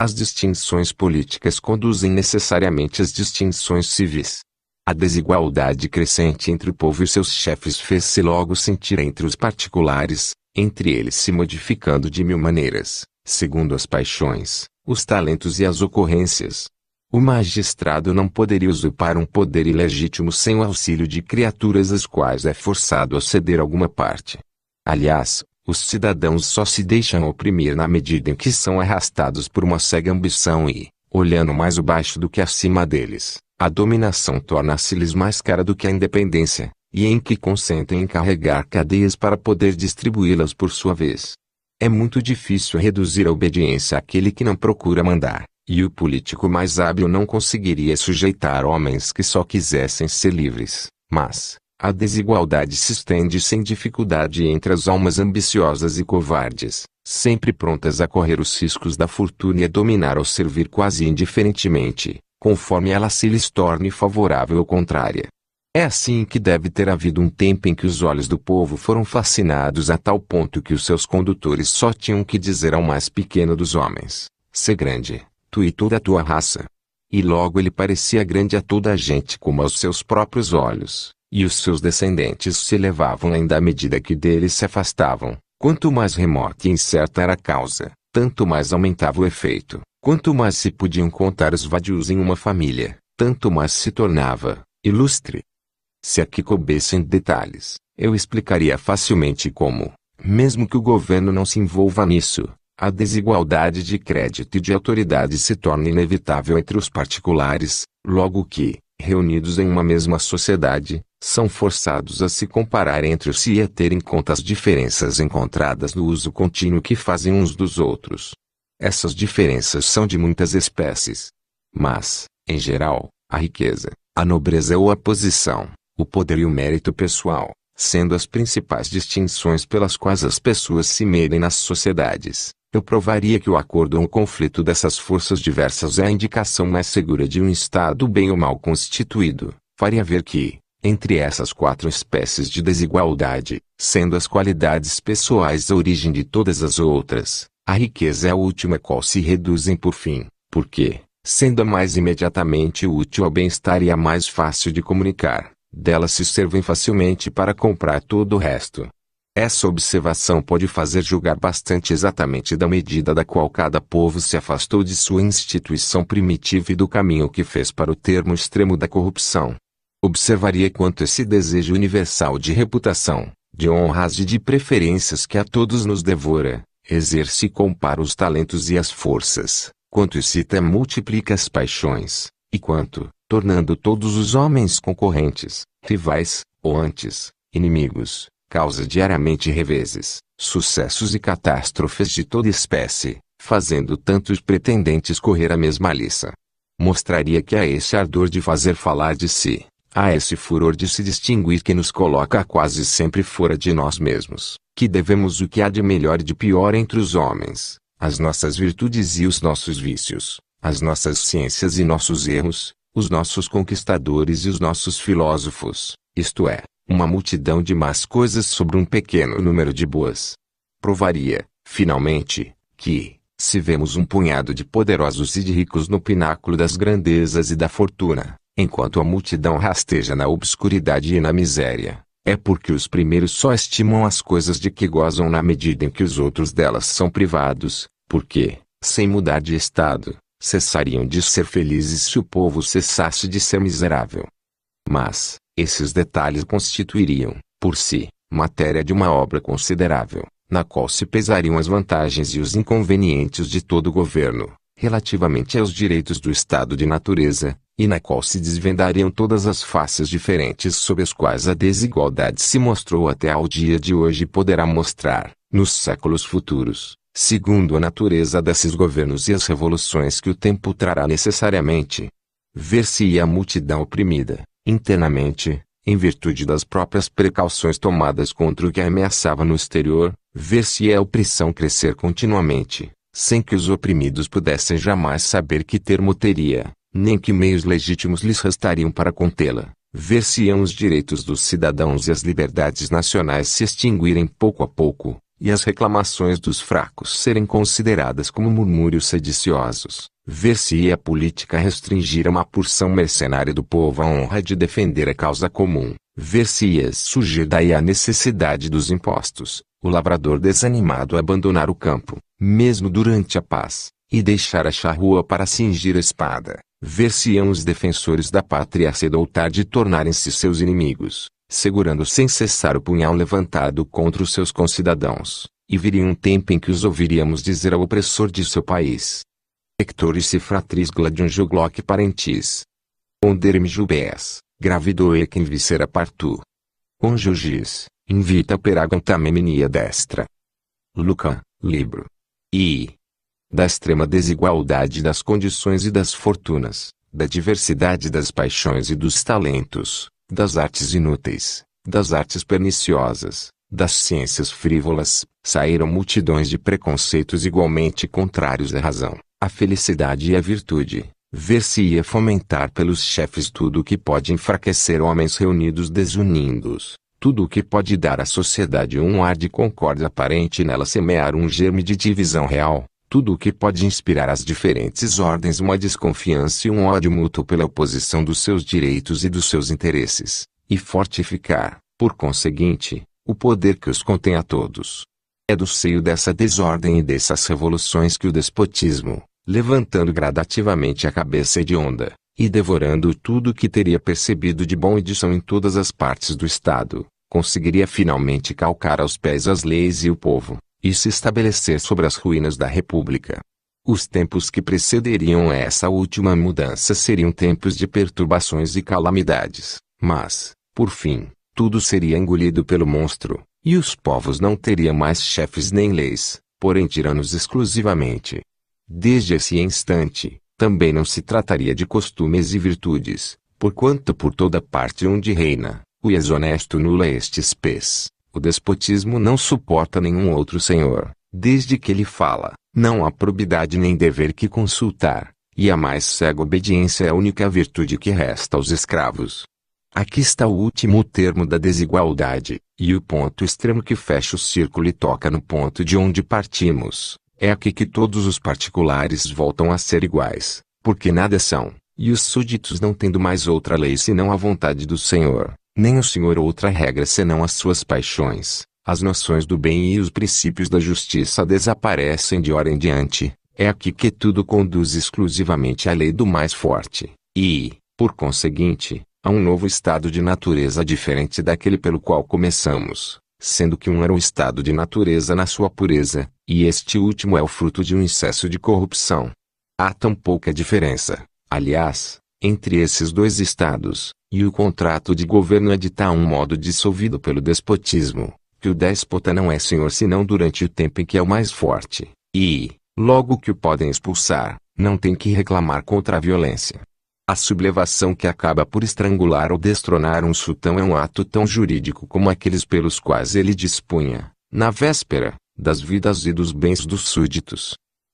As distinções políticas conduzem necessariamente às distinções civis. A desigualdade crescente entre o povo e seus chefes fez-se logo sentir entre os particulares, entre eles se modificando de mil maneiras, segundo as paixões, os talentos e as ocorrências. O magistrado não poderia usurpar um poder ilegítimo sem o auxílio de criaturas às quais é forçado a ceder alguma parte. Aliás, os cidadãos só se deixam oprimir na medida em que são arrastados por uma cega ambição e, olhando mais abaixo do que acima deles, a dominação torna-se-lhes mais cara do que a independência, e em que consentem encarregar cadeias para poder distribuí-las por sua vez. É muito difícil reduzir a obediência àquele que não procura mandar, e o político mais hábil não conseguiria sujeitar homens que só quisessem ser livres, mas, a desigualdade se estende sem dificuldade entre as almas ambiciosas e covardes, sempre prontas a correr os riscos da fortuna e a dominar ou servir quase indiferentemente, conforme ela se lhes torne favorável ou contrária. É assim que deve ter havido um tempo em que os olhos do povo foram fascinados a tal ponto que os seus condutores só tinham que dizer ao mais pequeno dos homens: Sê grande, tu e toda a tua raça. E logo ele parecia grande a toda a gente como aos seus próprios olhos, e os seus descendentes se elevavam ainda à medida que dele se afastavam. Quanto mais remota e incerta era a causa, tanto mais aumentava o efeito. Quanto mais se podiam contar os vadios em uma família, tanto mais se tornava ilustre se aqui coubessem detalhes, eu explicaria facilmente como, mesmo que o governo não se envolva nisso, a desigualdade de crédito e de autoridade se torna inevitável entre os particulares, logo que, reunidos em uma mesma sociedade, são forçados a se comparar entre si e a ter em conta as diferenças encontradas no uso contínuo que fazem uns dos outros. Essas diferenças são de muitas espécies. Mas, em geral, a riqueza, a nobreza ou a posição, o poder e o mérito pessoal, sendo as principais distinções pelas quais as pessoas se medem nas sociedades, eu provaria que o acordo ou o conflito dessas forças diversas é a indicação mais segura de um Estado bem ou mal constituído. Faria ver que, entre essas quatro espécies de desigualdade, sendo as qualidades pessoais a origem de todas as outras, a riqueza é a última qual se reduzem por fim, porque, sendo a mais imediatamente útil ao bem-estar e a mais fácil de comunicar, delas se servem facilmente para comprar todo o resto. Essa observação pode fazer julgar bastante exatamente da medida da qual cada povo se afastou de sua instituição primitiva e do caminho que fez para o termo extremo da corrupção. Observaria quanto esse desejo universal de reputação, de honras e de preferências que a todos nos devora, exerce e compara os talentos e as forças, quanto excita e multiplica as paixões, e quanto, tornando todos os homens concorrentes, rivais, ou antes, inimigos, causa diariamente reveses, sucessos e catástrofes de toda espécie, fazendo tantos pretendentes correr a mesma liça. Mostraria que há esse ardor de fazer falar de si, há esse furor de se distinguir que nos coloca quase sempre fora de nós mesmos, que devemos o que há de melhor e de pior entre os homens, as nossas virtudes e os nossos vícios, as nossas ciências e nossos erros, os nossos conquistadores e os nossos filósofos, isto é, uma multidão de más coisas sobre um pequeno número de boas. Provaria, finalmente, que, se vemos um punhado de poderosos e de ricos no pináculo das grandezas e da fortuna, enquanto a multidão rasteja na obscuridade e na miséria, é porque os primeiros só estimam as coisas de que gozam na medida em que os outros delas são privados, porque, sem mudar de estado, cessariam de ser felizes se o povo cessasse de ser miserável. Mas, esses detalhes constituiriam, por si, matéria de uma obra considerável, na qual se pesariam as vantagens e os inconvenientes de todo governo, relativamente aos direitos do estado de natureza, e na qual se desvendariam todas as faces diferentes sob as quais a desigualdade se mostrou até ao dia de hoje e poderá mostrar, nos séculos futuros segundo a natureza desses governos e as revoluções que o tempo trará necessariamente. Ver-se-ia a multidão oprimida, internamente, em virtude das próprias precauções tomadas contra o que ameaçava no exterior, ver-se-ia a opressão crescer continuamente, sem que os oprimidos pudessem jamais saber que termo teria, nem que meios legítimos lhes restariam para contê-la. Ver-se-iam os direitos dos cidadãos e as liberdades nacionais se extinguirem pouco a pouco, e as reclamações dos fracos serem consideradas como murmúrios sediciosos, ver-se-ia a política restringir a uma porção mercenária do povo a honra de defender a causa comum, ver-se-ia surgir daí a necessidade dos impostos, o lavrador desanimado abandonar o campo, mesmo durante a paz, e deixar a charrua para cingir a espada, ver-se-iam os defensores da pátria cedo ou tarde tornarem-se seus inimigos, segurando sem cessar o punhal levantado contra os seus concidadãos, e viria um tempo em que os ouviríamos dizer ao opressor de seu país. Hectores se fratris gladium jugloque parentis. Ponderem jubes, gravidoe quem viscera partu. Conjugis, invita peragontam menia destra. Lucan, livro. I. Da extrema desigualdade das condições e das fortunas, da diversidade das paixões e dos talentos, das artes inúteis, das artes perniciosas, das ciências frívolas, saíram multidões de preconceitos igualmente contrários à razão, à felicidade e à virtude. Ver-se-ia fomentar pelos chefes tudo o que pode enfraquecer homens reunidos desunindo-os, tudo o que pode dar à sociedade um ar de concórdia aparente e nela semear um germe de divisão real, tudo o que pode inspirar às diferentes ordens uma desconfiança e um ódio mútuo pela oposição dos seus direitos e dos seus interesses, e fortificar, por conseguinte, o poder que os contém a todos. É do seio dessa desordem e dessas revoluções que o despotismo, levantando gradativamente a cabeça hedionda, e devorando tudo o que teria percebido de bom e de são em todas as partes do Estado, conseguiria finalmente calcar aos pés as leis e o povo, e se estabelecer sobre as ruínas da República. Os tempos que precederiam essa última mudança seriam tempos de perturbações e calamidades, mas, por fim, tudo seria engolido pelo monstro, e os povos não teriam mais chefes nem leis, porém tiranos exclusivamente. Desde esse instante, também não se trataria de costumes e virtudes, porquanto por toda parte onde reina, o exonesto nula estes pés. O despotismo não suporta nenhum outro senhor, desde que ele fala, não há probidade nem dever que consultar, e a mais cega obediência é a única virtude que resta aos escravos. Aqui está o último termo da desigualdade, e o ponto extremo que fecha o círculo e toca no ponto de onde partimos. É aqui que todos os particulares voltam a ser iguais, porque nada são, e os súditos não tendo mais outra lei senão a vontade do Senhor, nem o Senhor outra regra senão as suas paixões, as noções do bem e os princípios da justiça desaparecem de hora em diante, é aqui que tudo conduz exclusivamente à lei do mais forte, e, por conseguinte, a um novo estado de natureza diferente daquele pelo qual começamos sendo que um era o estado de natureza na sua pureza, e este último é o fruto de um excesso de corrupção. Há tão pouca diferença, aliás, entre esses dois estados, e o contrato de governo é de tal um modo dissolvido pelo despotismo, que o déspota não é senhor senão durante o tempo em que é o mais forte, e, logo que o podem expulsar, não tem que reclamar contra a violência. A sublevação que acaba por estrangular ou destronar um sultão é um ato tão jurídico como aqueles pelos quais ele dispunha, na véspera, das vidas e dos bens dos súditos.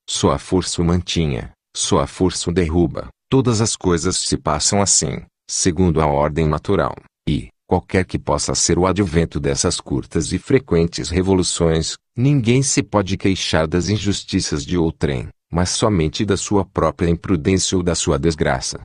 Só a força o mantinha, só a força o derruba. Todas as coisas se passam assim, segundo a ordem natural, e, qualquer que possa ser o advento dessas curtas e frequentes revoluções, ninguém se pode queixar das injustiças de outrem, mas somente da sua própria imprudência ou da sua desgraça.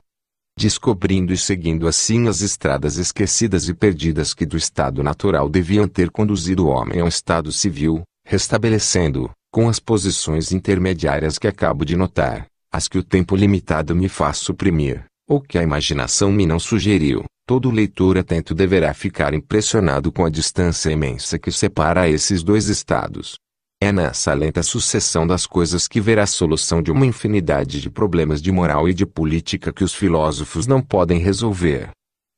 Descobrindo e seguindo assim as estradas esquecidas e perdidas que do estado natural deviam ter conduzido o homem ao estado civil, restabelecendo, com as posições intermediárias que acabo de notar, as que o tempo limitado me faz suprimir, ou que a imaginação me não sugeriu, todo leitor atento deverá ficar impressionado com a distância imensa que separa esses dois estados. É nessa lenta sucessão das coisas que verá a solução de uma infinidade de problemas de moral e de política que os filósofos não podem resolver.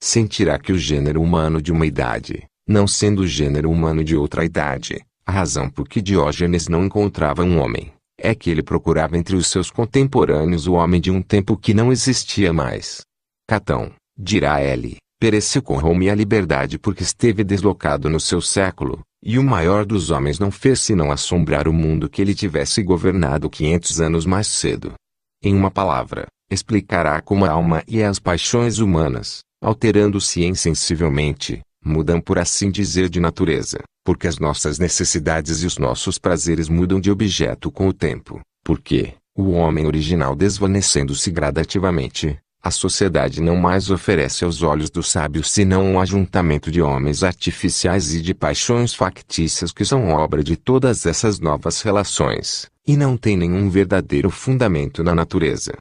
Sentirá que o gênero humano de uma idade, não sendo o gênero humano de outra idade, a razão por que Diógenes não encontrava um homem, é que ele procurava entre os seus contemporâneos o homem de um tempo que não existia mais. Catão, dirá ele, pereceu com Roma e a liberdade porque esteve deslocado no seu século, e o maior dos homens não fez senão assombrar o mundo que ele tivesse governado 500 anos mais cedo. Em uma palavra, explicará como a alma e as paixões humanas, alterando-se insensivelmente, mudam por assim dizer de natureza porque as nossas necessidades e os nossos prazeres mudam de objeto com o tempo, porque, o homem original desvanecendo-se gradativamente, a sociedade não mais oferece aos olhos do sábio senão um ajuntamento de homens artificiais e de paixões factícias que são obra de todas essas novas relações, e não tem nenhum verdadeiro fundamento na natureza.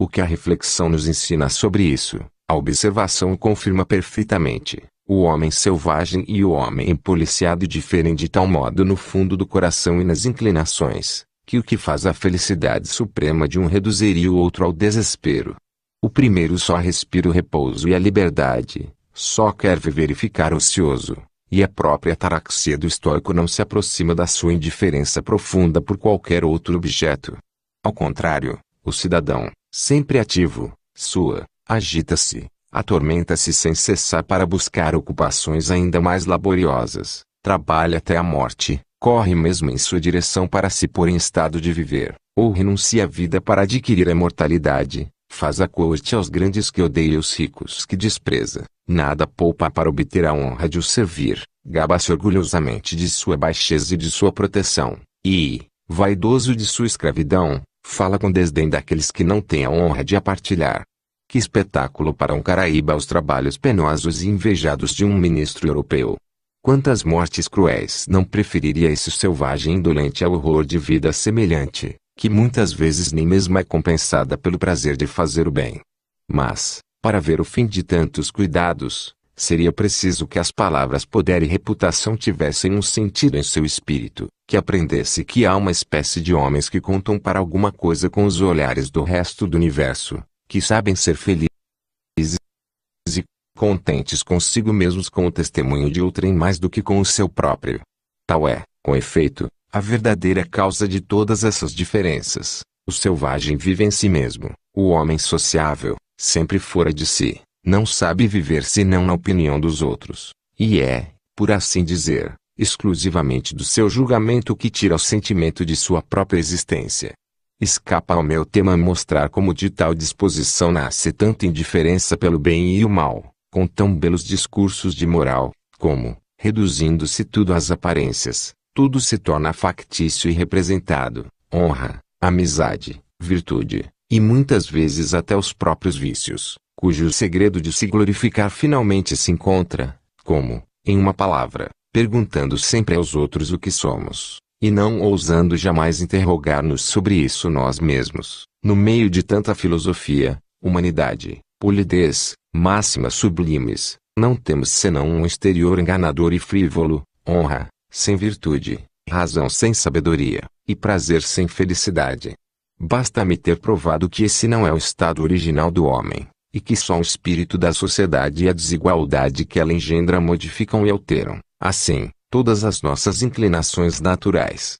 O que a reflexão nos ensina sobre isso, a observação confirma perfeitamente. O homem selvagem e o homem policiado diferem de tal modo no fundo do coração e nas inclinações, que o que faz a felicidade suprema de um reduziria o outro ao desespero. O primeiro só respira o repouso e a liberdade, só quer viver e ficar ocioso, e a própria ataraxia do estoico não se aproxima da sua indiferença profunda por qualquer outro objeto. Ao contrário, o cidadão, sempre ativo, sua, agita-se, Atormenta-se sem cessar para buscar ocupações ainda mais laboriosas, trabalha até a morte, corre mesmo em sua direção para se pôr em estado de viver, ou renuncia à vida para adquirir a imortalidade, faz a corte aos grandes que odeia e os ricos que despreza, nada poupa para obter a honra de o servir, gaba-se orgulhosamente de sua baixeza e de sua proteção, e, vaidoso de sua escravidão, fala com desdém daqueles que não têm a honra de a partilhar, que espetáculo para um Caraíba os trabalhos penosos e invejados de um ministro europeu. Quantas mortes cruéis não preferiria esse selvagem indolente ao horror de vida semelhante, que muitas vezes nem mesmo é compensada pelo prazer de fazer o bem. Mas, para ver o fim de tantos cuidados, seria preciso que as palavras poder e reputação tivessem um sentido em seu espírito, que aprendesse que há uma espécie de homens que contam para alguma coisa com os olhares do resto do universo, que sabem ser felizes e contentes consigo mesmos com o testemunho de outrem mais do que com o seu próprio. Tal é, com efeito, a verdadeira causa de todas essas diferenças. O selvagem vive em si mesmo, o homem sociável, sempre fora de si, não sabe viver senão na opinião dos outros, e é, por assim dizer, exclusivamente do seu julgamento que tira o sentimento de sua própria existência. Escapa ao meu tema mostrar como de tal disposição nasce tanta indiferença pelo bem e o mal, com tão belos discursos de moral, como, reduzindo-se tudo às aparências, tudo se torna factício e representado, honra, amizade, virtude, e muitas vezes até os próprios vícios, cujo segredo de se glorificar finalmente se encontra, como, em uma palavra, perguntando sempre aos outros o que somos, e não ousando jamais interrogar-nos sobre isso nós mesmos, no meio de tanta filosofia, humanidade, polidez, máximas sublimes, não temos senão um exterior enganador e frívolo, honra, sem virtude, razão sem sabedoria, e prazer sem felicidade. Basta-me ter provado que esse não é o estado original do homem, e que só o espírito da sociedade e a desigualdade que ela engendra modificam e alteram, assim, todas as nossas inclinações naturais.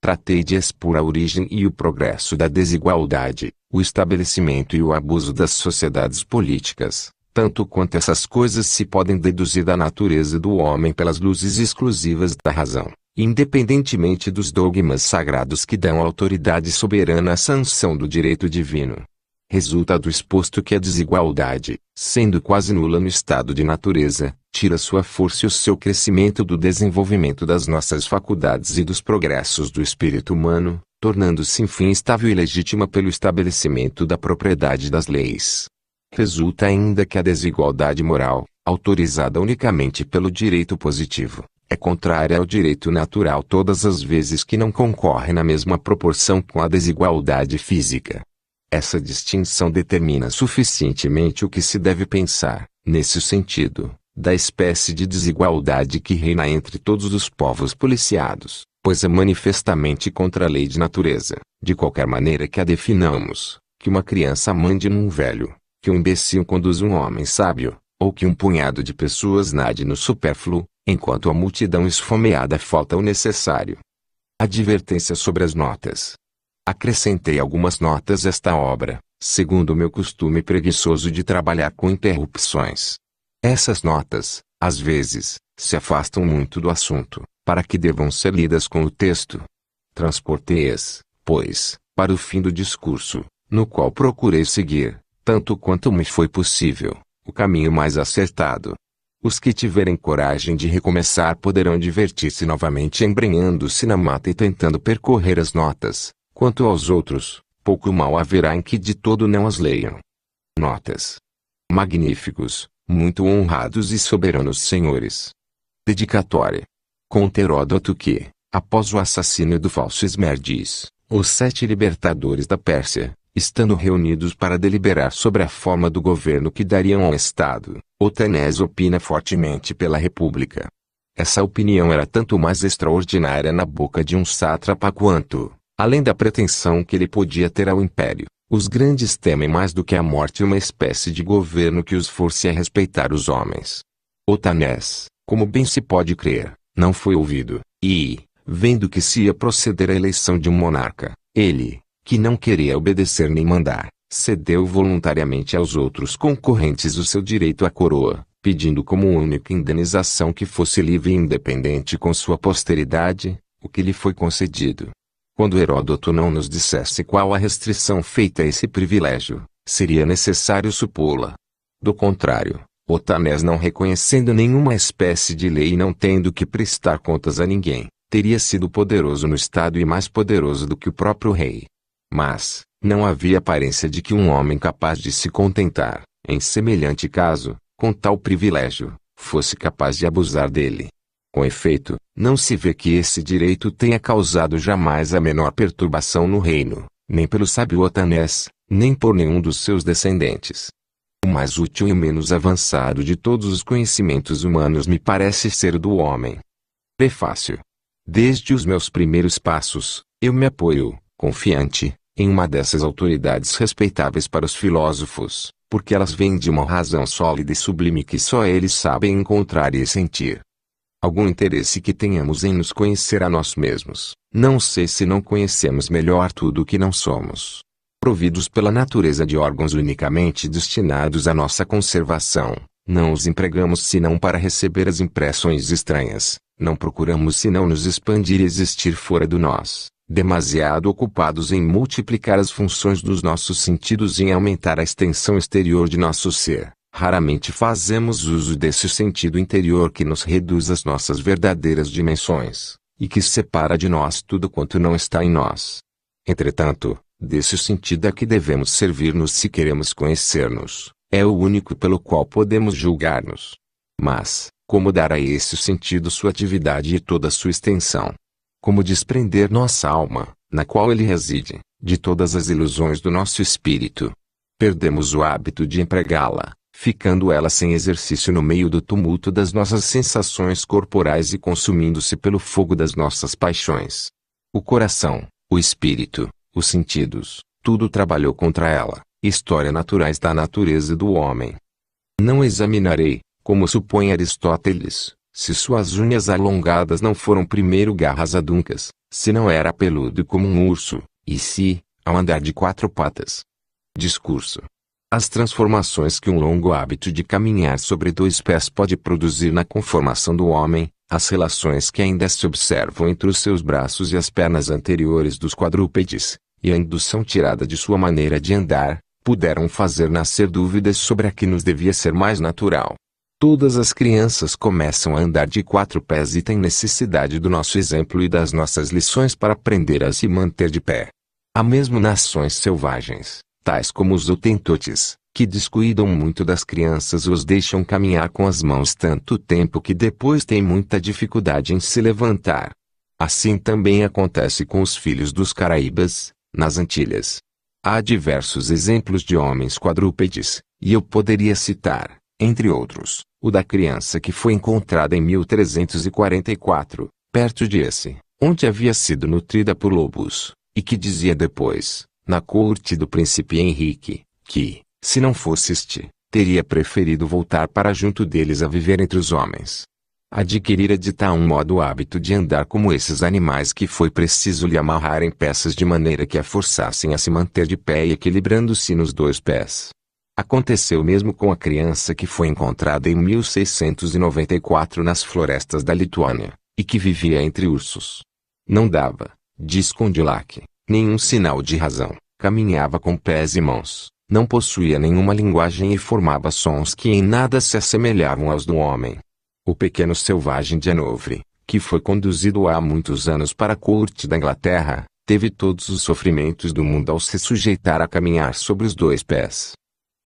Tratei de expor a origem e o progresso da desigualdade, o estabelecimento e o abuso das sociedades políticas, tanto quanto essas coisas se podem deduzir da natureza do homem pelas luzes exclusivas da razão, independentemente dos dogmas sagrados que dão autoridade soberana à sanção do direito divino resulta do exposto que a desigualdade, sendo quase nula no estado de natureza, tira sua força e o seu crescimento do desenvolvimento das nossas faculdades e dos progressos do espírito humano, tornando-se enfim estável e legítima pelo estabelecimento da propriedade das leis. Resulta ainda que a desigualdade moral, autorizada unicamente pelo direito positivo, é contrária ao direito natural todas as vezes que não concorre na mesma proporção com a desigualdade física. Essa distinção determina suficientemente o que se deve pensar, nesse sentido, da espécie de desigualdade que reina entre todos os povos policiados, pois é manifestamente contra a lei de natureza, de qualquer maneira que a definamos, que uma criança mande num velho, que um imbecil conduza um homem sábio, ou que um punhado de pessoas nade no supérfluo, enquanto a multidão esfomeada falta o necessário. Advertência sobre as notas. Acrescentei algumas notas esta obra, segundo o meu costume preguiçoso de trabalhar com interrupções. Essas notas, às vezes, se afastam muito do assunto, para que devam ser lidas com o texto. Transportei-as, pois, para o fim do discurso, no qual procurei seguir, tanto quanto me foi possível, o caminho mais acertado. Os que tiverem coragem de recomeçar poderão divertir-se novamente embrenhando-se na mata e tentando percorrer as notas, Quanto aos outros, pouco mal haverá em que de todo não as leiam. Notas. Magníficos, muito honrados e soberanos senhores. Dedicatória. Com Heródoto que, após o assassino do falso Esmerdis, os sete libertadores da Pérsia, estando reunidos para deliberar sobre a forma do governo que dariam ao Estado, Otanés opina fortemente pela República. Essa opinião era tanto mais extraordinária na boca de um sátrapa quanto, Além da pretensão que ele podia ter ao império, os grandes temem mais do que a morte uma espécie de governo que os force a respeitar os homens. Otanés, como bem se pode crer, não foi ouvido, e, vendo que se ia proceder à eleição de um monarca, ele, que não queria obedecer nem mandar, cedeu voluntariamente aos outros concorrentes o seu direito à coroa, pedindo como única indenização que fosse livre e independente com sua posteridade, o que lhe foi concedido quando Heródoto não nos dissesse qual a restrição feita a esse privilégio, seria necessário supô-la. Do contrário, Otanés não reconhecendo nenhuma espécie de lei e não tendo que prestar contas a ninguém, teria sido poderoso no Estado e mais poderoso do que o próprio rei. Mas, não havia aparência de que um homem capaz de se contentar, em semelhante caso, com tal privilégio, fosse capaz de abusar dele. Com efeito, não se vê que esse direito tenha causado jamais a menor perturbação no reino, nem pelo sábio Otanés, nem por nenhum dos seus descendentes. O mais útil e menos avançado de todos os conhecimentos humanos me parece ser o do homem. Prefácio. Desde os meus primeiros passos, eu me apoio, confiante, em uma dessas autoridades respeitáveis para os filósofos, porque elas vêm de uma razão sólida e sublime que só eles sabem encontrar e sentir algum interesse que tenhamos em nos conhecer a nós mesmos. Não sei se não conhecemos melhor tudo o que não somos. Providos pela natureza de órgãos unicamente destinados à nossa conservação, não os empregamos senão para receber as impressões estranhas, não procuramos senão nos expandir e existir fora do nós, demasiado ocupados em multiplicar as funções dos nossos sentidos e em aumentar a extensão exterior de nosso ser. Raramente fazemos uso desse sentido interior que nos reduz às nossas verdadeiras dimensões, e que separa de nós tudo quanto não está em nós. Entretanto, desse sentido é que devemos servir-nos se queremos conhecer-nos, é o único pelo qual podemos julgar-nos. Mas, como dar a esse sentido sua atividade e toda sua extensão? Como desprender nossa alma, na qual ele reside, de todas as ilusões do nosso espírito? Perdemos o hábito de empregá-la ficando ela sem exercício no meio do tumulto das nossas sensações corporais e consumindo-se pelo fogo das nossas paixões. O coração, o espírito, os sentidos, tudo trabalhou contra ela, história naturais da natureza do homem. Não examinarei, como supõe Aristóteles, se suas unhas alongadas não foram primeiro garras aduncas, se não era peludo como um urso, e se, ao andar de quatro patas. Discurso. As transformações que um longo hábito de caminhar sobre dois pés pode produzir na conformação do homem, as relações que ainda se observam entre os seus braços e as pernas anteriores dos quadrúpedes, e a indução tirada de sua maneira de andar, puderam fazer nascer dúvidas sobre a que nos devia ser mais natural. Todas as crianças começam a andar de quatro pés e têm necessidade do nosso exemplo e das nossas lições para aprender a se manter de pé. Há mesmo nações selvagens, tais como os utentotes, que descuidam muito das crianças e os deixam caminhar com as mãos tanto tempo que depois têm muita dificuldade em se levantar. Assim também acontece com os filhos dos Caraíbas, nas Antilhas. Há diversos exemplos de homens quadrúpedes, e eu poderia citar, entre outros, o da criança que foi encontrada em 1344, perto de esse, onde havia sido nutrida por lobos, e que dizia depois: na corte do príncipe Henrique, que, se não fosse este, teria preferido voltar para junto deles a viver entre os homens. Adquirira de tal modo o hábito de andar como esses animais que foi preciso lhe amarrar em peças de maneira que a forçassem a se manter de pé e equilibrando-se nos dois pés. Aconteceu mesmo com a criança que foi encontrada em 1694 nas florestas da Lituânia, e que vivia entre ursos. Não dava, diz Condillac, nenhum sinal de razão, caminhava com pés e mãos, não possuía nenhuma linguagem e formava sons que em nada se assemelhavam aos do homem. O pequeno selvagem de Anove que foi conduzido há muitos anos para a corte da Inglaterra, teve todos os sofrimentos do mundo ao se sujeitar a caminhar sobre os dois pés.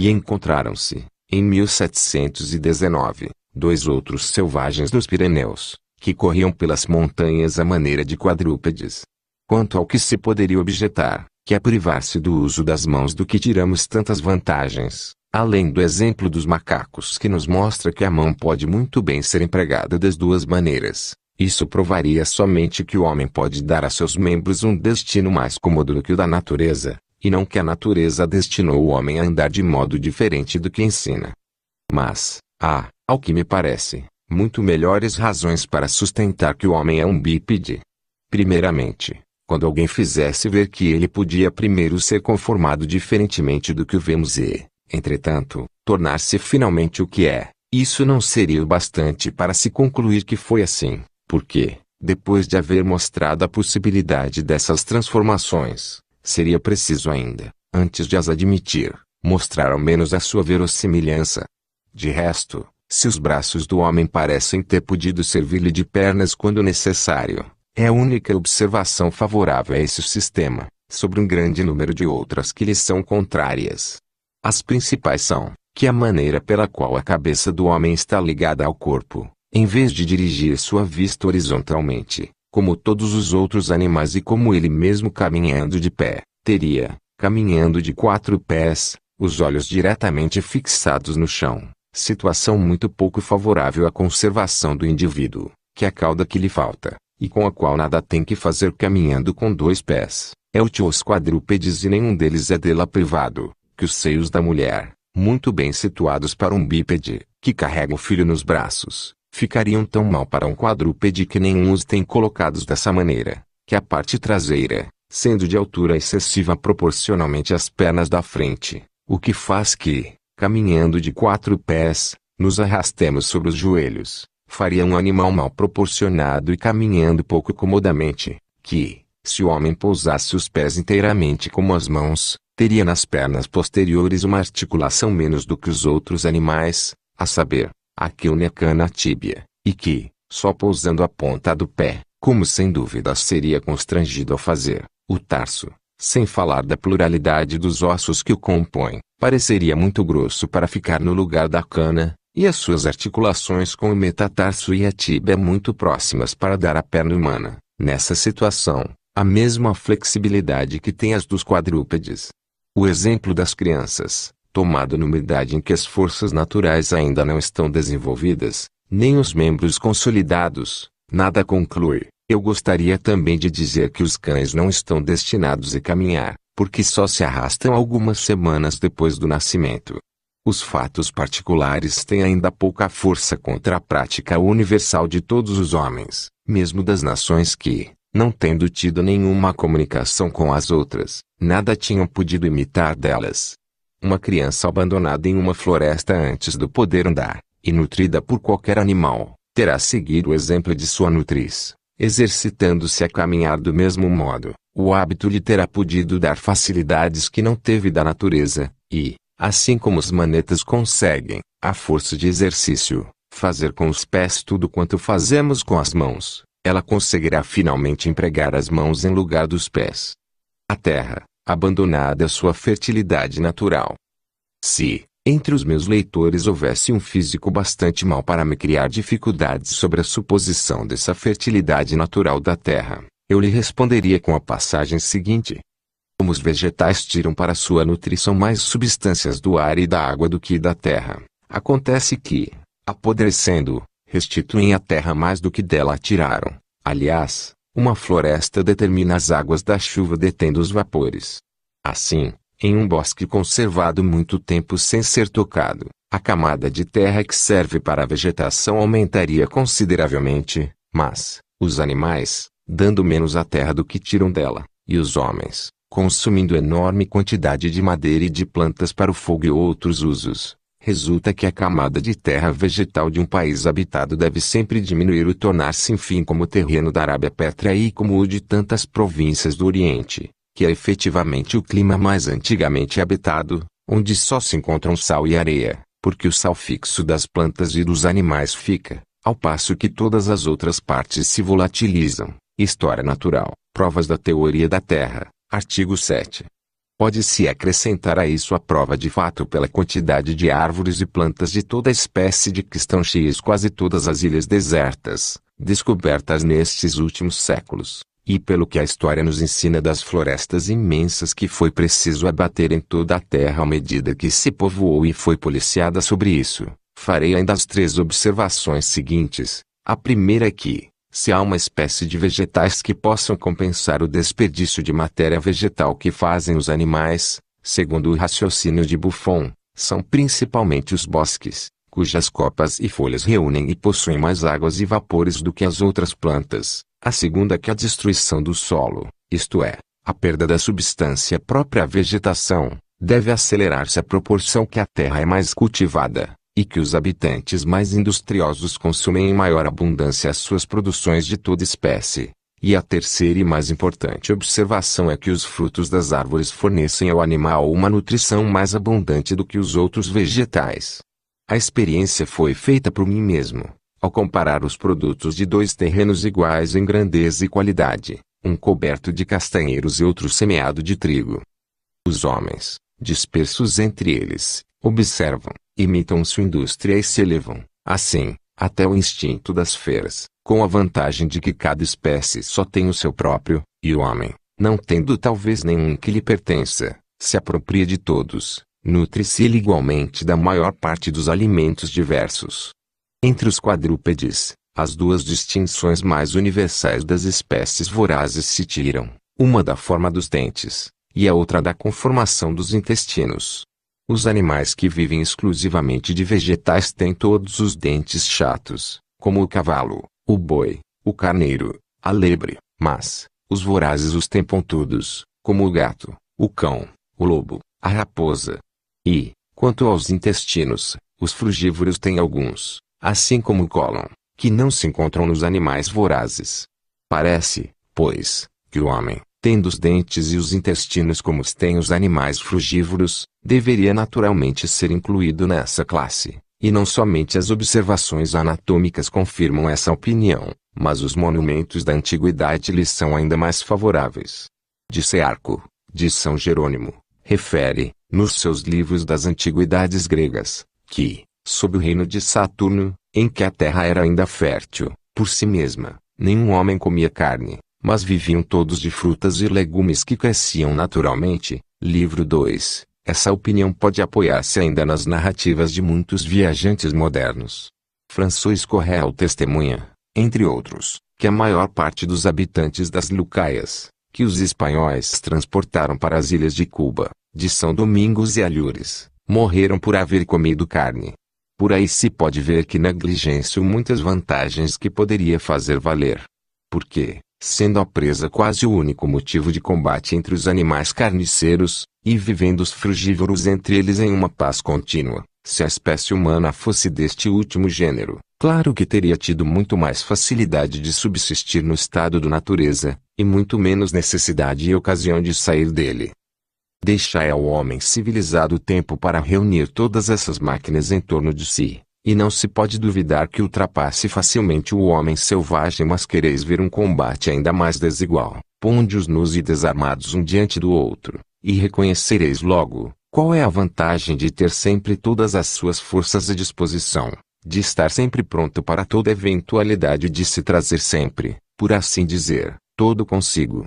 E encontraram-se, em 1719, dois outros selvagens dos Pireneus, que corriam pelas montanhas à maneira de quadrúpedes, quanto ao que se poderia objetar, que é privar-se do uso das mãos do que tiramos tantas vantagens, além do exemplo dos macacos que nos mostra que a mão pode muito bem ser empregada das duas maneiras. Isso provaria somente que o homem pode dar a seus membros um destino mais cômodo do que o da natureza, e não que a natureza destinou o homem a andar de modo diferente do que ensina. Mas, há, ao que me parece, muito melhores razões para sustentar que o homem é um bípede. Primeiramente, quando alguém fizesse ver que ele podia primeiro ser conformado diferentemente do que o vemos e, entretanto, tornar-se finalmente o que é, isso não seria o bastante para se concluir que foi assim, porque, depois de haver mostrado a possibilidade dessas transformações, seria preciso ainda, antes de as admitir, mostrar ao menos a sua verossimilhança. De resto, se os braços do homem parecem ter podido servir-lhe de pernas quando necessário, é a única observação favorável a esse sistema, sobre um grande número de outras que lhe são contrárias. As principais são, que a maneira pela qual a cabeça do homem está ligada ao corpo, em vez de dirigir sua vista horizontalmente, como todos os outros animais e como ele mesmo caminhando de pé, teria, caminhando de quatro pés, os olhos diretamente fixados no chão, situação muito pouco favorável à conservação do indivíduo, que é a cauda que lhe falta, e com a qual nada tem que fazer caminhando com dois pés, é útil aos quadrúpedes e nenhum deles é dela privado, que os seios da mulher, muito bem situados para um bípede, que carrega o filho nos braços, ficariam tão mal para um quadrúpede que nenhum os tem colocados dessa maneira, que a parte traseira, sendo de altura excessiva proporcionalmente às pernas da frente, o que faz que, caminhando de quatro pés, nos arrastemos sobre os joelhos, faria um animal mal proporcionado e caminhando pouco comodamente, que, se o homem pousasse os pés inteiramente como as mãos, teria nas pernas posteriores uma articulação menos do que os outros animais, a saber, a queunecana tíbia, e que, só pousando a ponta do pé, como sem dúvida seria constrangido a fazer, o tarso, sem falar da pluralidade dos ossos que o compõem, pareceria muito grosso para ficar no lugar da cana, e as suas articulações com o metatarso e a tíbia muito próximas para dar à perna humana, nessa situação, a mesma flexibilidade que tem as dos quadrúpedes. O exemplo das crianças, tomado numa idade em que as forças naturais ainda não estão desenvolvidas, nem os membros consolidados, nada conclui. Eu gostaria também de dizer que os cães não estão destinados a caminhar, porque só se arrastam algumas semanas depois do nascimento. Os fatos particulares têm ainda pouca força contra a prática universal de todos os homens, mesmo das nações que, não tendo tido nenhuma comunicação com as outras, nada tinham podido imitar delas. Uma criança abandonada em uma floresta antes do poder andar, e nutrida por qualquer animal, terá seguido o exemplo de sua nutriz, exercitando-se a caminhar do mesmo modo. O hábito lhe terá podido dar facilidades que não teve da natureza, e, Assim como os manetas conseguem, à força de exercício, fazer com os pés tudo quanto fazemos com as mãos, ela conseguirá finalmente empregar as mãos em lugar dos pés. A terra, abandonada à sua fertilidade natural. Se, entre os meus leitores houvesse um físico bastante mau para me criar dificuldades sobre a suposição dessa fertilidade natural da terra, eu lhe responderia com a passagem seguinte: como os vegetais tiram para sua nutrição mais substâncias do ar e da água do que da terra, acontece que, apodrecendo, restituem à terra mais do que dela tiraram. Aliás, uma floresta determina as águas da chuva detendo os vapores. Assim, em um bosque conservado muito tempo sem ser tocado, a camada de terra que serve para a vegetação aumentaria consideravelmente, mas, os animais, dando menos à terra do que tiram dela, e os homens, consumindo enorme quantidade de madeira e de plantas para o fogo e outros usos, resulta que a camada de terra vegetal de um país habitado deve sempre diminuir ou tornar-se enfim como o terreno da Arábia Pétrea e como o de tantas províncias do Oriente, que é efetivamente o clima mais antigamente habitado, onde só se encontram sal e areia, porque o sal fixo das plantas e dos animais fica, ao passo que todas as outras partes se volatilizam. História natural, provas da teoria da Terra. Artigo 7. Pode-se acrescentar a isso a prova de fato pela quantidade de árvores e plantas de toda espécie de que estão cheias quase todas as ilhas desertas, descobertas nestes últimos séculos, e pelo que a história nos ensina das florestas imensas que foi preciso abater em toda a terra à medida que se povoou e foi policiada sobre isso. Farei ainda as três observações seguintes. A primeira é que, se há uma espécie de vegetais que possam compensar o desperdício de matéria vegetal que fazem os animais, segundo o raciocínio de Buffon, são principalmente os bosques, cujas copas e folhas reúnem e possuem mais águas e vapores do que as outras plantas. A segunda que a destruição do solo, isto é, a perda da substância própria à vegetação, deve acelerar-se à proporção que a terra é mais cultivada e que os habitantes mais industriosos consumem em maior abundância as suas produções de toda espécie. E a terceira e mais importante observação é que os frutos das árvores fornecem ao animal uma nutrição mais abundante do que os outros vegetais. A experiência foi feita por mim mesmo, ao comparar os produtos de dois terrenos iguais em grandeza e qualidade, um coberto de castanheiros e outro semeado de trigo. Os homens, dispersos entre eles, observam, imitam sua indústria e se elevam, assim, até o instinto das feras, com a vantagem de que cada espécie só tem o seu próprio, e o homem, não tendo talvez nenhum que lhe pertença, se apropria de todos, nutre-se lhe igualmente da maior parte dos alimentos diversos. Entre os quadrúpedes, as duas distinções mais universais das espécies vorazes se tiram, uma da forma dos dentes, e a outra da conformação dos intestinos. Os animais que vivem exclusivamente de vegetais têm todos os dentes chatos, como o cavalo, o boi, o carneiro, a lebre, mas, os vorazes os têm pontudos, como o gato, o cão, o lobo, a raposa. E, quanto aos intestinos, os frugívoros têm alguns, assim como o cólon, que não se encontram nos animais vorazes. Parece, pois, que o homem, tendo os dentes e os intestinos como os têm os animais frugívoros, deveria naturalmente ser incluído nessa classe. E não somente as observações anatômicas confirmam essa opinião, mas os monumentos da antiguidade lhes são ainda mais favoráveis. De Cearco, de São Jerônimo, refere, nos seus livros das antiguidades gregas, que, sob o reino de Saturno, em que a terra era ainda fértil, por si mesma, nenhum homem comia carne, mas viviam todos de frutas e legumes que cresciam naturalmente. Livro 2. Essa opinião pode apoiar-se ainda nas narrativas de muitos viajantes modernos. François Correal testemunha, entre outros, que a maior parte dos habitantes das Lucaias, que os espanhóis transportaram para as ilhas de Cuba, de São Domingos e Alhures, morreram por haver comido carne. Por aí se pode ver que negligenciam muitas vantagens que poderia fazer valer. Porque, sendo a presa quase o único motivo de combate entre os animais carniceiros, e vivendo os frugívoros entre eles em uma paz contínua. Se a espécie humana fosse deste último gênero, claro que teria tido muito mais facilidade de subsistir no estado da natureza, e muito menos necessidade e ocasião de sair dele. Deixai ao homem civilizado o tempo para reunir todas essas máquinas em torno de si, e não se pode duvidar que ultrapasse facilmente o homem selvagem, mas quereis ver um combate ainda mais desigual. Ponde-os nus e desarmados um diante do outro, e reconhecereis logo qual é a vantagem de ter sempre todas as suas forças à disposição, de estar sempre pronto para toda eventualidade e de se trazer sempre, por assim dizer, todo consigo.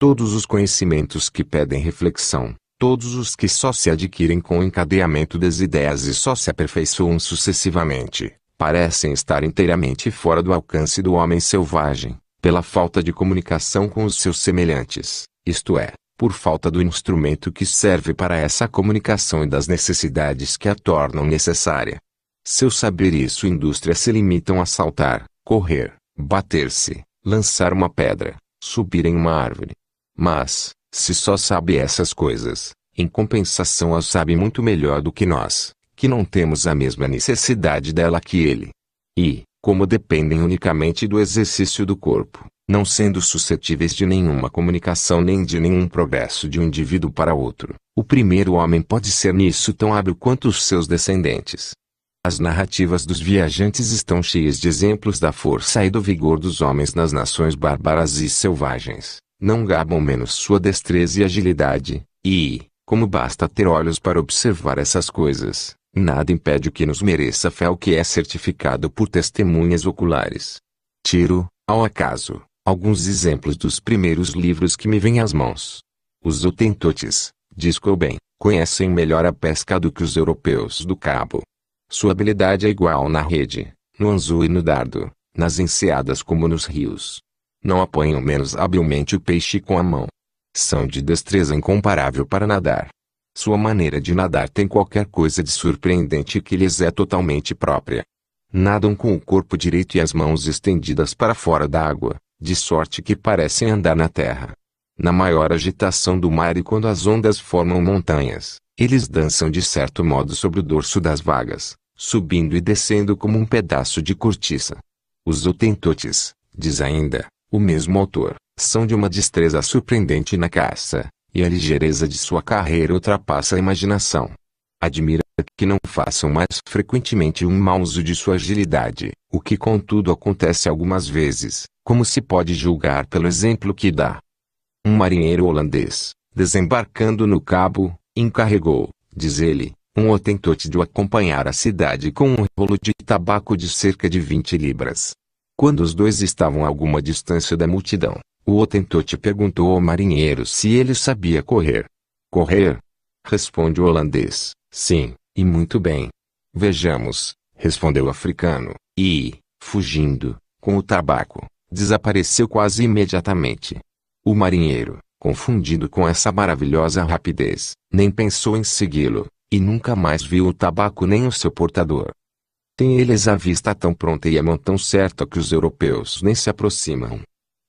Todos os conhecimentos que pedem reflexão, todos os que só se adquirem com o encadeamento das ideias e só se aperfeiçoam sucessivamente, parecem estar inteiramente fora do alcance do homem selvagem, pela falta de comunicação com os seus semelhantes, isto é, por falta do instrumento que serve para essa comunicação e das necessidades que a tornam necessária. Seu saber e sua indústria se limitam a saltar, correr, bater-se, lançar uma pedra, subir em uma árvore. Mas, se só sabe essas coisas, em compensação as sabe muito melhor do que nós, que não temos a mesma necessidade dela que ele. E, como dependem unicamente do exercício do corpo, não sendo suscetíveis de nenhuma comunicação nem de nenhum progresso de um indivíduo para outro, o primeiro homem pode ser nisso tão hábil quanto os seus descendentes. As narrativas dos viajantes estão cheias de exemplos da força e do vigor dos homens nas nações bárbaras e selvagens não gabam menos sua destreza e agilidade, e, como basta ter olhos para observar essas coisas, nada impede o que nos mereça fé o que é certificado por testemunhas oculares. Tiro, ao acaso, alguns exemplos dos primeiros livros que me vêm às mãos. Os utentotes, diz bem, conhecem melhor a pesca do que os europeus do cabo. Sua habilidade é igual na rede, no anzol e no dardo, nas enseadas como nos rios. Não apanham menos habilmente o peixe com a mão. São de destreza incomparável para nadar. Sua maneira de nadar tem qualquer coisa de surpreendente que lhes é totalmente própria. Nadam com o corpo direito e as mãos estendidas para fora da água, de sorte que parecem andar na terra. Na maior agitação do mar e quando as ondas formam montanhas, eles dançam de certo modo sobre o dorso das vagas, subindo e descendo como um pedaço de cortiça. Os otentotes, diz ainda, o mesmo autor, são de uma destreza surpreendente na caça, e a ligeireza de sua carreira ultrapassa a imaginação. Admira que não façam mais frequentemente um mau uso de sua agilidade, o que contudo acontece algumas vezes, como se pode julgar pelo exemplo que dá. Um marinheiro holandês, desembarcando no cabo, encarregou, diz ele, um hotentote de o acompanhar à cidade com um rolo de tabaco de cerca de 20 libras, quando os dois estavam a alguma distância da multidão, o Otentote perguntou ao marinheiro se ele sabia correr. Correr? Responde o holandês. Sim, e muito bem. Vejamos, respondeu o africano, e, fugindo, com o tabaco, desapareceu quase imediatamente. O marinheiro, confundido com essa maravilhosa rapidez, nem pensou em segui-lo, e nunca mais viu o tabaco nem o seu portador. Tem eles a vista tão pronta e a mão tão certa que os europeus nem se aproximam.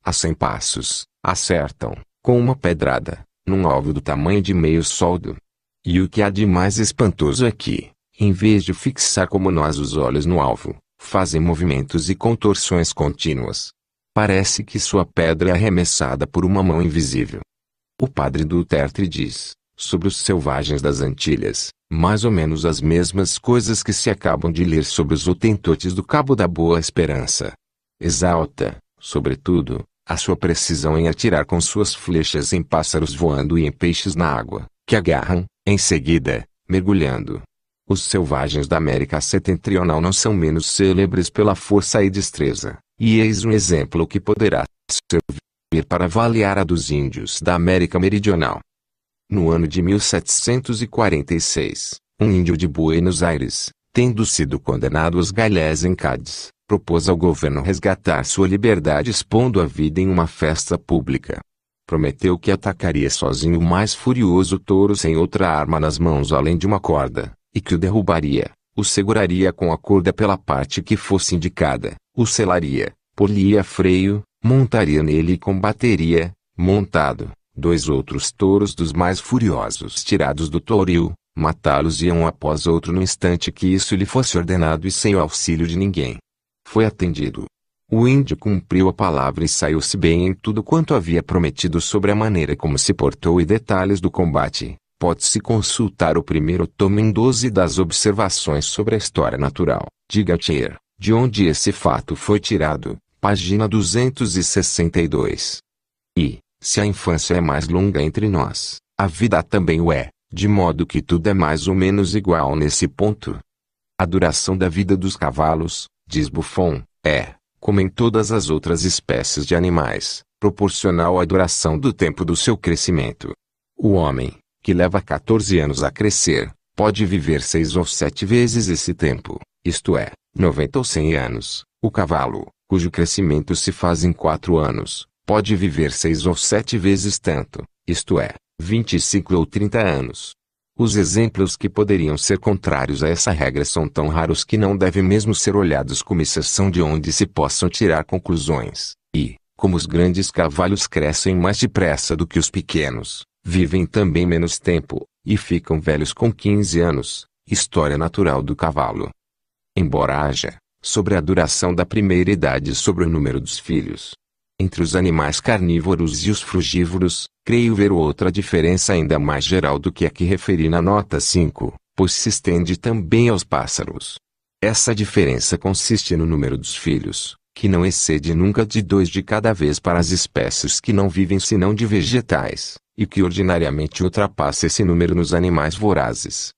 A cem passos, acertam, com uma pedrada, num alvo do tamanho de meio soldo. E o que há de mais espantoso é que, em vez de fixar como nós os olhos no alvo, fazem movimentos e contorções contínuas. Parece que sua pedra é arremessada por uma mão invisível. O padre do Tertre diz, sobre os selvagens das Antilhas, mais ou menos as mesmas coisas que se acabam de ler sobre os hotentotes do Cabo da Boa Esperança. Exalta, sobretudo, a sua precisão em atirar com suas flechas em pássaros voando e em peixes na água, que agarram, em seguida, mergulhando. Os selvagens da América Setentrional não são menos célebres pela força e destreza, e eis um exemplo que poderá servir para avaliar a dos índios da América Meridional. No ano de 1746, um índio de Buenos Aires, tendo sido condenado aos galés em Cádiz, propôs ao governo resgatar sua liberdade expondo a vida em uma festa pública. Prometeu que atacaria sozinho o mais furioso touro sem outra arma nas mãos além de uma corda, e que o derrubaria, o seguraria com a corda pela parte que fosse indicada, o selaria, polia freio, montaria nele e combateria, montado, Dois outros touros dos mais furiosos tirados do tourio, matá-los iam um após outro no instante que isso lhe fosse ordenado e sem o auxílio de ninguém. Foi atendido. O índio cumpriu a palavra e saiu-se bem em tudo quanto havia prometido sobre a maneira como se portou e detalhes do combate. Pode-se consultar o primeiro tomo em 12 das observações sobre a história natural, de Gautier, de onde esse fato foi tirado, página 262. E, se a infância é mais longa entre nós, a vida também o é, de modo que tudo é mais ou menos igual nesse ponto. A duração da vida dos cavalos, diz Buffon, é, como em todas as outras espécies de animais, proporcional à duração do tempo do seu crescimento. O homem, que leva 14 anos a crescer, pode viver seis ou sete vezes esse tempo, isto é, 90 ou 100 anos. O cavalo, cujo crescimento se faz em quatro anos, pode viver seis ou sete vezes tanto, isto é, 25 ou 30 anos. Os exemplos que poderiam ser contrários a essa regra são tão raros que não devem mesmo ser olhados como exceção de onde se possam tirar conclusões, e, como os grandes cavalos crescem mais depressa do que os pequenos, vivem também menos tempo, e ficam velhos com 15 anos, história natural do cavalo. Embora haja, sobre a duração da primeira idade e sobre o número dos filhos, entre os animais carnívoros e os frugívoros, creio ver outra diferença ainda mais geral do que a que referi na nota 5, pois se estende também aos pássaros. Essa diferença consiste no número dos filhos, que não excede nunca de dois de cada vez para as espécies que não vivem senão de vegetais, e que ordinariamente ultrapassa esse número nos animais vorazes.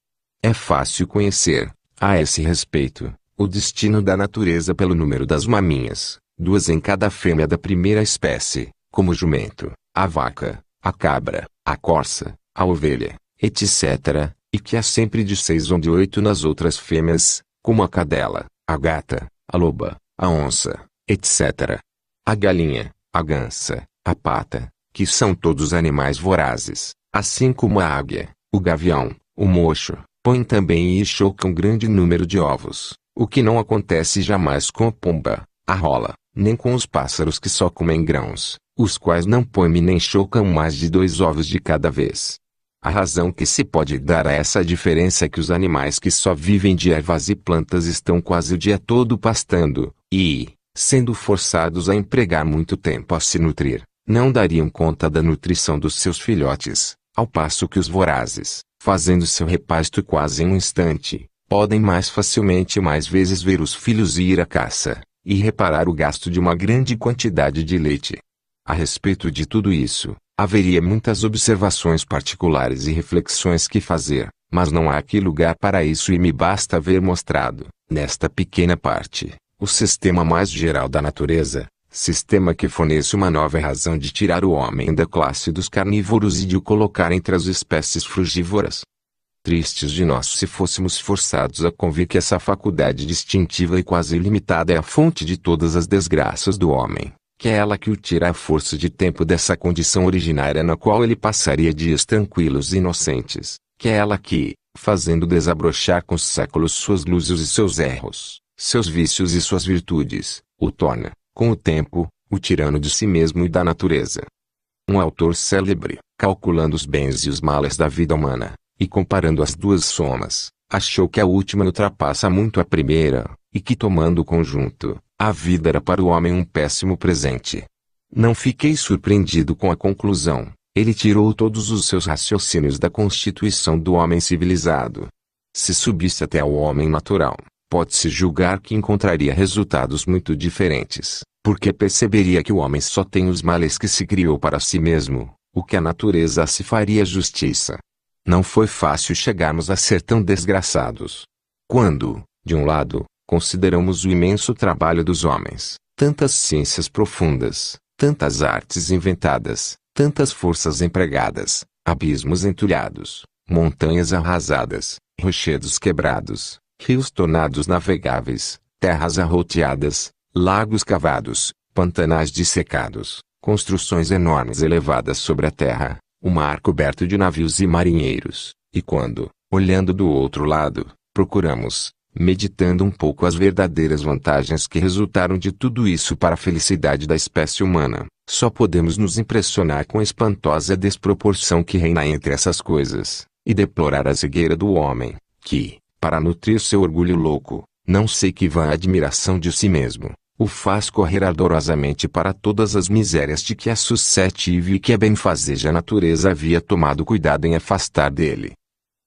É fácil conhecer, a esse respeito, o destino da natureza pelo número das maminhas, duas em cada fêmea da primeira espécie, como o jumento, a vaca, a cabra, a corça, a ovelha, etc., e que há sempre de seis ou de oito nas outras fêmeas, como a cadela, a gata, a loba, a onça, etc. A galinha, a gansa, a pata, que são todos animais vorazes, assim como a águia, o gavião, o mocho, põem também e chocam um grande número de ovos, o que não acontece jamais com a pomba, a rola, nem com os pássaros que só comem grãos, os quais não põem nem chocam mais de dois ovos de cada vez. A razão que se pode dar a essa diferença é que os animais que só vivem de ervas e plantas estão quase o dia todo pastando, e, sendo forçados a empregar muito tempo a se nutrir, não dariam conta da nutrição dos seus filhotes, ao passo que os vorazes, fazendo seu repasto quase em um instante, podem mais facilmente e mais vezes ver os filhos ir à caça e reparar o gasto de uma grande quantidade de leite. A respeito de tudo isso, haveria muitas observações particulares e reflexões que fazer, mas não há aqui lugar para isso e me basta ver mostrado, nesta pequena parte, o sistema mais geral da natureza, sistema que fornece uma nova razão de tirar o homem da classe dos carnívoros e de o colocar entre as espécies frugívoras, Tristes de nós se fôssemos forçados a convir que essa faculdade distintiva e quase ilimitada é a fonte de todas as desgraças do homem, que é ela que o tira à força de tempo dessa condição originária na qual ele passaria dias tranquilos e inocentes, que é ela que, fazendo desabrochar com os séculos suas luzes e seus erros, seus vícios e suas virtudes, o torna, com o tempo, o tirano de si mesmo e da natureza. Um autor célebre, calculando os bens e os males da vida humana, e comparando as duas somas, achou que a última ultrapassa muito a primeira, e que tomando o conjunto, a vida era para o homem um péssimo presente. Não fiquei surpreendido com a conclusão. Ele tirou todos os seus raciocínios da constituição do homem civilizado. Se subisse até ao homem natural, pode-se julgar que encontraria resultados muito diferentes, porque perceberia que o homem só tem os males que se criou para si mesmo, o que a natureza se faria justiça. Não foi fácil chegarmos a ser tão desgraçados. Quando, de um lado, consideramos o imenso trabalho dos homens, tantas ciências profundas, tantas artes inventadas, tantas forças empregadas, abismos entulhados, montanhas arrasadas, rochedos quebrados, rios tornados navegáveis, terras arroteadas, lagos cavados, pantanais dissecados, construções enormes elevadas sobre a terra, o mar coberto de navios e marinheiros, e quando, olhando do outro lado, procuramos, meditando um pouco as verdadeiras vantagens que resultaram de tudo isso para a felicidade da espécie humana, só podemos nos impressionar com a espantosa desproporção que reina entre essas coisas, e deplorar a cegueira do homem, que, para nutrir seu orgulho louco, não sei que vã admiração de si mesmo, o faz correr ardorosamente para todas as misérias de que a é suscetível e que é a benfazeja natureza havia tomado cuidado em afastar dele.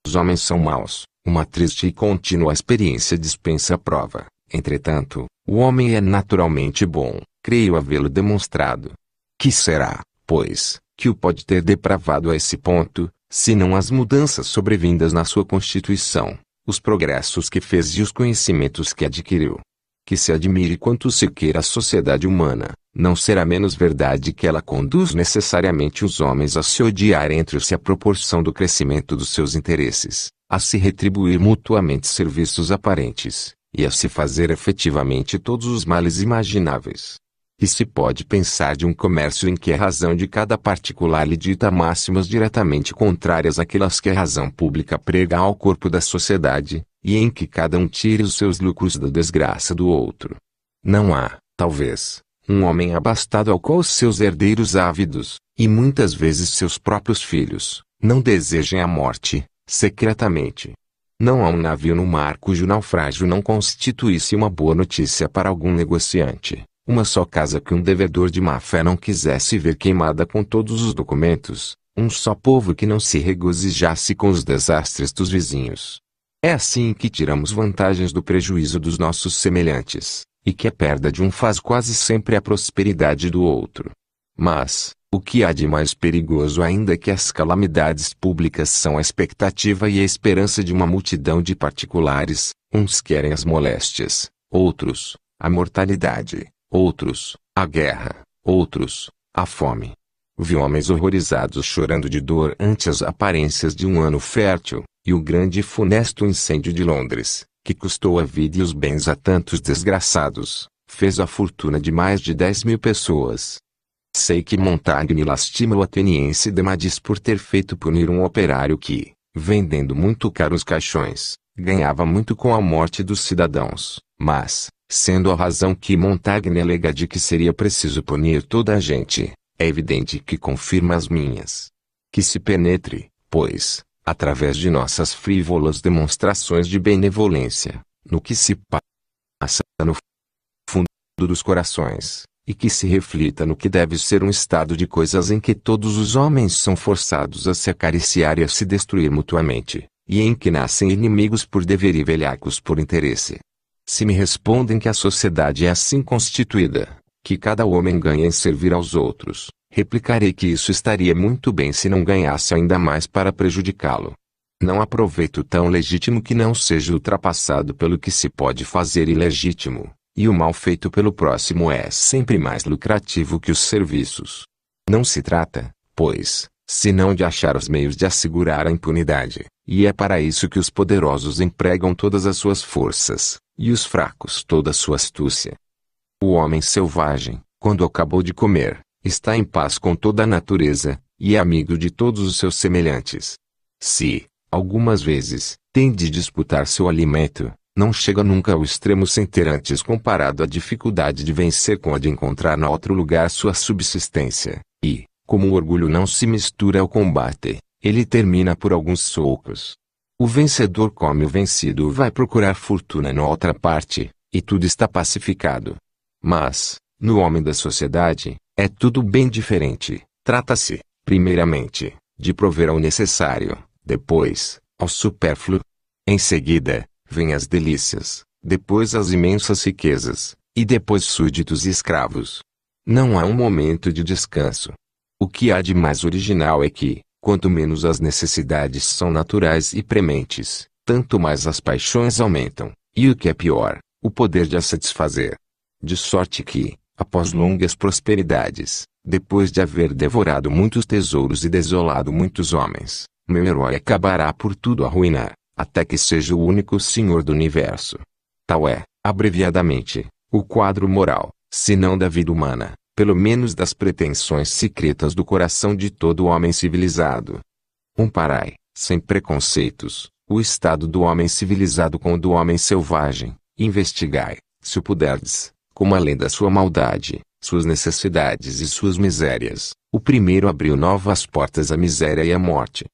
Os homens são maus, uma triste e contínua experiência dispensa a prova. Entretanto, o homem é naturalmente bom, creio havê-lo demonstrado. Que será, pois, que o pode ter depravado a esse ponto, se não as mudanças sobrevindas na sua constituição, os progressos que fez e os conhecimentos que adquiriu? que se admire quanto se queira a sociedade humana, não será menos verdade que ela conduz necessariamente os homens a se odiar entre si à proporção do crescimento dos seus interesses, a se retribuir mutuamente serviços aparentes, e a se fazer efetivamente todos os males imagináveis. E se pode pensar de um comércio em que a razão de cada particular lhe dita máximas diretamente contrárias àquelas que a razão pública prega ao corpo da sociedade, e em que cada um tire os seus lucros da desgraça do outro. Não há, talvez, um homem abastado ao qual seus herdeiros ávidos, e muitas vezes seus próprios filhos, não desejem a morte, secretamente. Não há um navio no mar cujo naufrágio não constituísse uma boa notícia para algum negociante, uma só casa que um devedor de má fé não quisesse ver queimada com todos os documentos, um só povo que não se regozijasse com os desastres dos vizinhos. É assim que tiramos vantagens do prejuízo dos nossos semelhantes, e que a perda de um faz quase sempre a prosperidade do outro. Mas, o que há de mais perigoso ainda é que as calamidades públicas são a expectativa e a esperança de uma multidão de particulares, uns querem as moléstias, outros, a mortalidade, outros, a guerra, outros, a fome, Vi homens horrorizados chorando de dor ante as aparências de um ano fértil, e o grande e funesto incêndio de Londres, que custou a vida e os bens a tantos desgraçados, fez a fortuna de mais de 10 mil pessoas. Sei que Montagne lastima o ateniense Demadis por ter feito punir um operário que, vendendo muito caros caixões, ganhava muito com a morte dos cidadãos, mas, sendo a razão que Montagne alega de que seria preciso punir toda a gente, é evidente que confirma as minhas. Que se penetre, pois, através de nossas frívolas demonstrações de benevolência, no que se passa no fundo dos corações, e que se reflita no que deve ser um estado de coisas em que todos os homens são forçados a se acariciar e a se destruir mutuamente, e em que nascem inimigos por dever e velhacos por interesse. Se me respondem que a sociedade é assim constituída, que cada homem ganha em servir aos outros, replicarei que isso estaria muito bem se não ganhasse ainda mais para prejudicá-lo. Não há proveito tão legítimo que não seja ultrapassado pelo que se pode fazer ilegítimo, e o mal feito pelo próximo é sempre mais lucrativo que os serviços. Não se trata, pois, senão de achar os meios de assegurar a impunidade, e é para isso que os poderosos empregam todas as suas forças, e os fracos toda a sua astúcia. O homem selvagem, quando acabou de comer, está em paz com toda a natureza, e é amigo de todos os seus semelhantes. Se, algumas vezes, tem de disputar seu alimento, não chega nunca ao extremo sem ter antes comparado a dificuldade de vencer com a de encontrar no outro lugar sua subsistência, e, como o orgulho não se mistura ao combate, ele termina por alguns socos. O vencedor come o vencido vai procurar fortuna na outra parte, e tudo está pacificado. Mas, no homem da sociedade, é tudo bem diferente. Trata-se, primeiramente, de prover ao necessário, depois, ao supérfluo. Em seguida, vêm as delícias, depois as imensas riquezas, e depois súditos e escravos. Não há um momento de descanso. O que há de mais original é que, quanto menos as necessidades são naturais e prementes, tanto mais as paixões aumentam, e o que é pior, o poder de as satisfazer. De sorte que, após longas prosperidades, depois de haver devorado muitos tesouros e desolado muitos homens, meu herói acabará por tudo arruinar, até que seja o único senhor do universo. Tal é, abreviadamente, o quadro moral, se não da vida humana, pelo menos das pretensões secretas do coração de todo homem civilizado. Comparai, parai, sem preconceitos, o estado do homem civilizado com o do homem selvagem, investigai, se o puderdes, como além da sua maldade, suas necessidades e suas misérias, o primeiro abriu novas portas à miséria e à morte.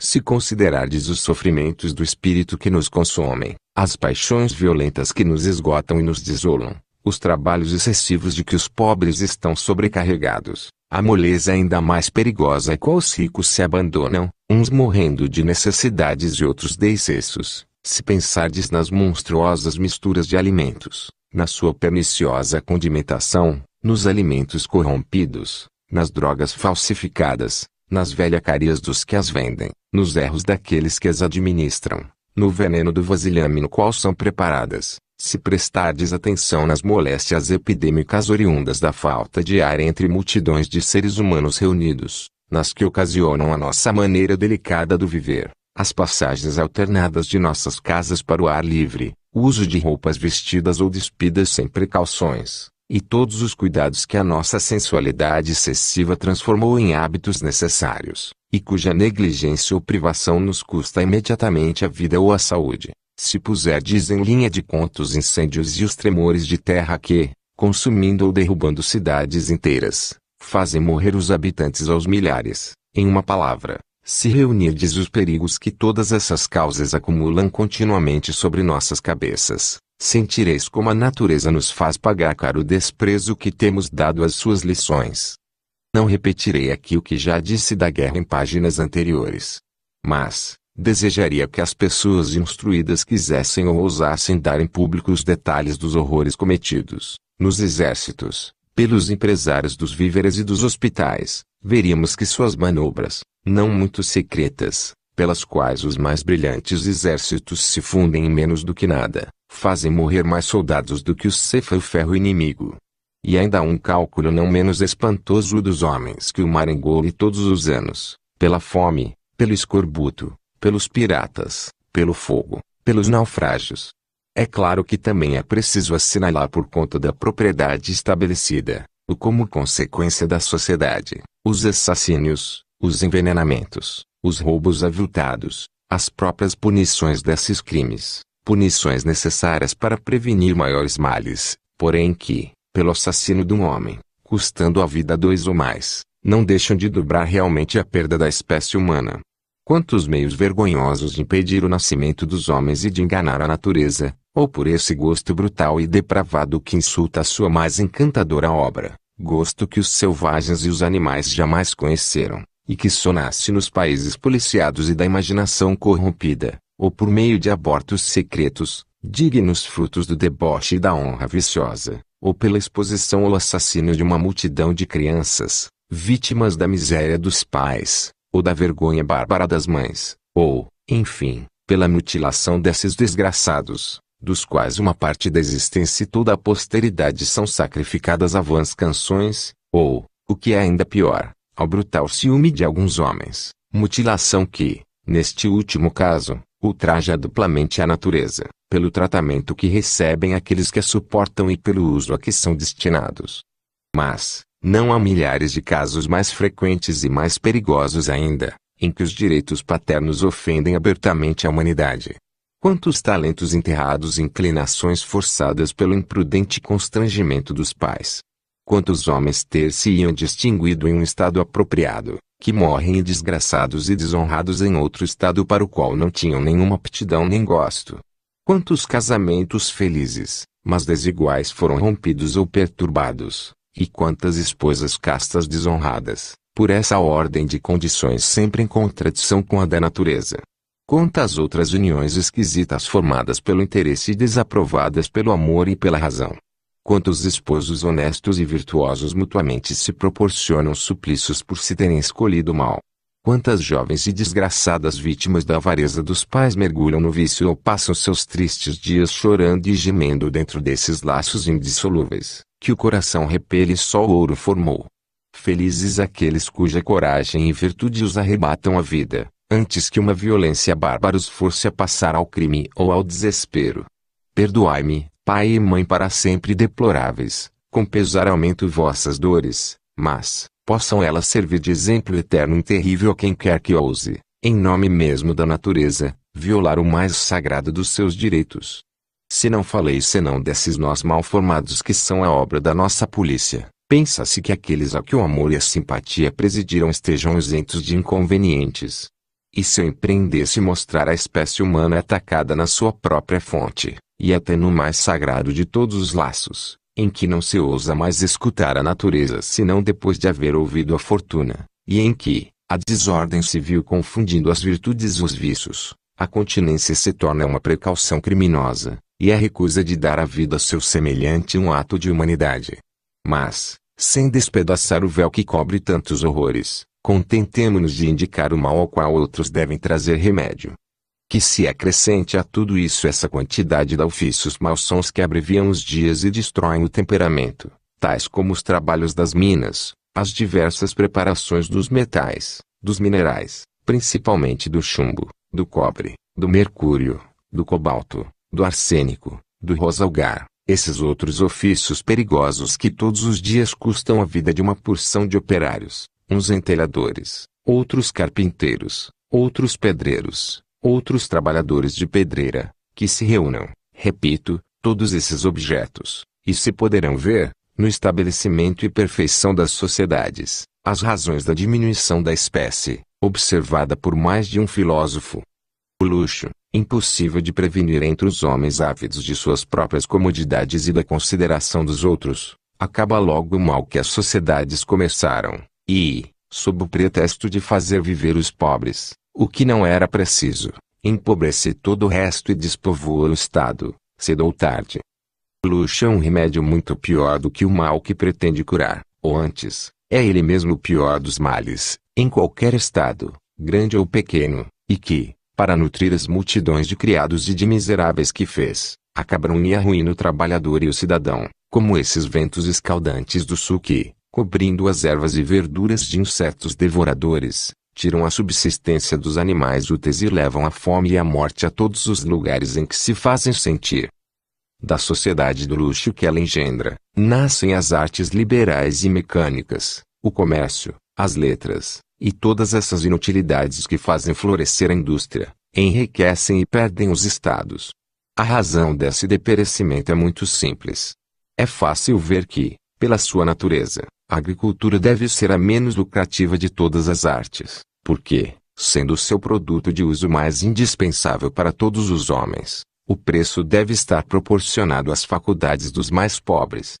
Se considerardes os sofrimentos do espírito que nos consomem, as paixões violentas que nos esgotam e nos desolam, os trabalhos excessivos de que os pobres estão sobrecarregados, a moleza ainda mais perigosa a qual os ricos se abandonam, uns morrendo de necessidades e outros de excessos, se pensardes nas monstruosas misturas de alimentos, na sua perniciosa condimentação, nos alimentos corrompidos, nas drogas falsificadas, nas velhacarias dos que as vendem, nos erros daqueles que as administram, no veneno do vasilhame no qual são preparadas. Se prestardes atenção nas moléstias epidêmicas oriundas da falta de ar entre multidões de seres humanos reunidos, nas que ocasionam a nossa maneira delicada do viver, as passagens alternadas de nossas casas para o ar livre, uso de roupas vestidas ou despidas sem precauções, e todos os cuidados que a nossa sensualidade excessiva transformou em hábitos necessários, e cuja negligência ou privação nos custa imediatamente a vida ou a saúde, se diz em linha de conta os incêndios e os tremores de terra que, consumindo ou derrubando cidades inteiras, fazem morrer os habitantes aos milhares, em uma palavra, se reunirdes os perigos que todas essas causas acumulam continuamente sobre nossas cabeças, sentireis como a natureza nos faz pagar caro o desprezo que temos dado às suas lições. Não repetirei aqui o que já disse da guerra em páginas anteriores. Mas, desejaria que as pessoas instruídas quisessem ou ousassem dar em público os detalhes dos horrores cometidos, nos exércitos, pelos empresários dos víveres e dos hospitais, veríamos que suas manobras, não muito secretas, pelas quais os mais brilhantes exércitos se fundem em menos do que nada, fazem morrer mais soldados do que o cefa o ferro inimigo. E ainda há um cálculo não menos espantoso dos homens que o mar engole todos os anos, pela fome, pelo escorbuto, pelos piratas, pelo fogo, pelos naufrágios. É claro que também é preciso assinalar por conta da propriedade estabelecida, ou como consequência da sociedade, os assassínios, os envenenamentos, os roubos avultados, as próprias punições desses crimes, punições necessárias para prevenir maiores males, porém que, pelo assassino de um homem, custando a vida a dois ou mais, não deixam de dobrar realmente a perda da espécie humana. Quantos meios vergonhosos de impedir o nascimento dos homens e de enganar a natureza, ou por esse gosto brutal e depravado que insulta a sua mais encantadora obra, gosto que os selvagens e os animais jamais conheceram e que sonasse nos países policiados e da imaginação corrompida, ou por meio de abortos secretos, dignos frutos do deboche e da honra viciosa, ou pela exposição ou assassínio de uma multidão de crianças, vítimas da miséria dos pais, ou da vergonha bárbara das mães, ou, enfim, pela mutilação desses desgraçados, dos quais uma parte da existência e toda a posteridade são sacrificadas a vãs canções, ou, o que é ainda pior, ao brutal ciúme de alguns homens, mutilação que, neste último caso, ultraja duplamente a natureza, pelo tratamento que recebem aqueles que a suportam e pelo uso a que são destinados. Mas, não há milhares de casos mais frequentes e mais perigosos ainda, em que os direitos paternos ofendem abertamente a humanidade. Quantos talentos enterrados e inclinações forçadas pelo imprudente constrangimento dos pais, Quantos homens ter-se-iam distinguido em um estado apropriado, que morrem desgraçados e desonrados em outro estado para o qual não tinham nenhuma aptidão nem gosto? Quantos casamentos felizes, mas desiguais foram rompidos ou perturbados, e quantas esposas castas desonradas, por essa ordem de condições sempre em contradição com a da natureza? Quantas outras uniões esquisitas formadas pelo interesse e desaprovadas pelo amor e pela razão? Quantos esposos honestos e virtuosos mutuamente se proporcionam suplícios por se terem escolhido mal? Quantas jovens e desgraçadas vítimas da avareza dos pais mergulham no vício ou passam seus tristes dias chorando e gemendo dentro desses laços indissolúveis, que o coração repele e só o ouro formou? Felizes aqueles cuja coragem e virtude os arrebatam a vida, antes que uma violência bárbara os force a passar ao crime ou ao desespero. Perdoai-me, pai e mãe para sempre deploráveis, com pesar aumento vossas dores, mas, possam elas servir de exemplo eterno e terrível a quem quer que ouse, em nome mesmo da natureza, violar o mais sagrado dos seus direitos. Se não falei senão desses nós mal formados que são a obra da nossa polícia, pensa-se que aqueles a que o amor e a simpatia presidiram estejam isentos de inconvenientes. E se eu empreendesse mostrar a espécie humana atacada na sua própria fonte, e até no mais sagrado de todos os laços, em que não se ousa mais escutar a natureza senão depois de haver ouvido a fortuna, e em que, a desordem civil confundindo as virtudes e os vícios, a continência se torna uma precaução criminosa, e a recusa de dar a vida a seu semelhante um ato de humanidade. Mas, sem despedaçar o véu que cobre tantos horrores, contentemo-nos de indicar o mal ao qual outros devem trazer remédio, que se acrescente a tudo isso essa quantidade de ofícios malsons que abreviam os dias e destroem o temperamento, tais como os trabalhos das minas, as diversas preparações dos metais, dos minerais, principalmente do chumbo, do cobre, do mercúrio, do cobalto, do arsênico, do rosalgar, esses outros ofícios perigosos que todos os dias custam a vida de uma porção de operários, uns entelhadores, outros carpinteiros, outros pedreiros, outros trabalhadores de pedreira, que se reúnam, repito, todos esses objetos, e se poderão ver, no estabelecimento e perfeição das sociedades, as razões da diminuição da espécie, observada por mais de um filósofo. O luxo, impossível de prevenir entre os homens ávidos de suas próprias comodidades e da consideração dos outros, acaba logo o mal que as sociedades começaram, e, sob o pretexto de fazer viver os pobres, o que não era preciso, empobrece todo o resto e despovoa o Estado, cedo ou tarde. Luxo é um remédio muito pior do que o mal que pretende curar, ou antes, é ele mesmo o pior dos males, em qualquer Estado, grande ou pequeno, e que, para nutrir as multidões de criados e de miseráveis que fez, acabrão e arruína o trabalhador e o cidadão, como esses ventos escaldantes do sul que, cobrindo as ervas e verduras de insetos devoradores, tiram a subsistência dos animais úteis e levam a fome e a morte a todos os lugares em que se fazem sentir. Da sociedade do luxo que ela engendra, nascem as artes liberais e mecânicas, o comércio, as letras, e todas essas inutilidades que fazem florescer a indústria, enriquecem e perdem os estados. A razão desse deperecimento é muito simples. É fácil ver que, pela sua natureza, a agricultura deve ser a menos lucrativa de todas as artes, porque, sendo seu produto de uso mais indispensável para todos os homens, o preço deve estar proporcionado às faculdades dos mais pobres.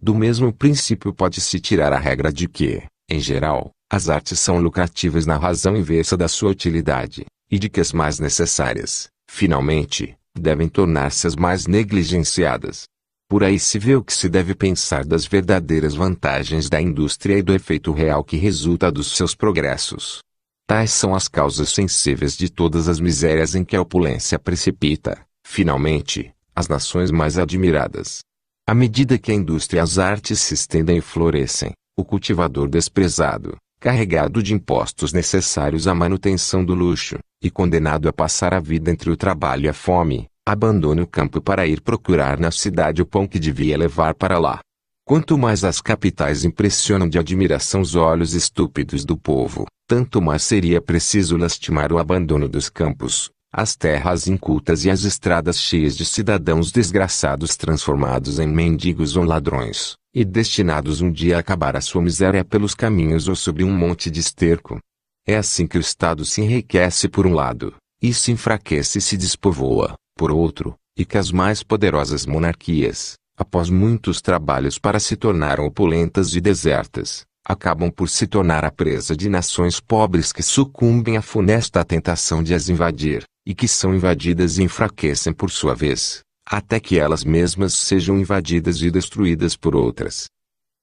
Do mesmo princípio pode-se tirar a regra de que, em geral, as artes são lucrativas na razão inversa da sua utilidade, e de que as mais necessárias, finalmente, devem tornar-se as mais negligenciadas. Por aí se vê o que se deve pensar das verdadeiras vantagens da indústria e do efeito real que resulta dos seus progressos. Tais são as causas sensíveis de todas as misérias em que a opulência precipita, finalmente, as nações mais admiradas. À medida que a indústria e as artes se estendem e florescem, o cultivador desprezado, carregado de impostos necessários à manutenção do luxo, e condenado a passar a vida entre o trabalho e a fome, abandona o campo para ir procurar na cidade o pão que devia levar para lá. Quanto mais as capitais impressionam de admiração os olhos estúpidos do povo, tanto mais seria preciso lastimar o abandono dos campos, as terras incultas e as estradas cheias de cidadãos desgraçados transformados em mendigos ou ladrões, e destinados um dia a acabar a sua miséria pelos caminhos ou sobre um monte de esterco. É assim que o Estado se enriquece por um lado, e se enfraquece e se despovoa, por outro, e que as mais poderosas monarquias, após muitos trabalhos para se tornar opulentas e desertas, acabam por se tornar a presa de nações pobres que sucumbem à funesta tentação de as invadir, e que são invadidas e enfraquecem por sua vez, até que elas mesmas sejam invadidas e destruídas por outras.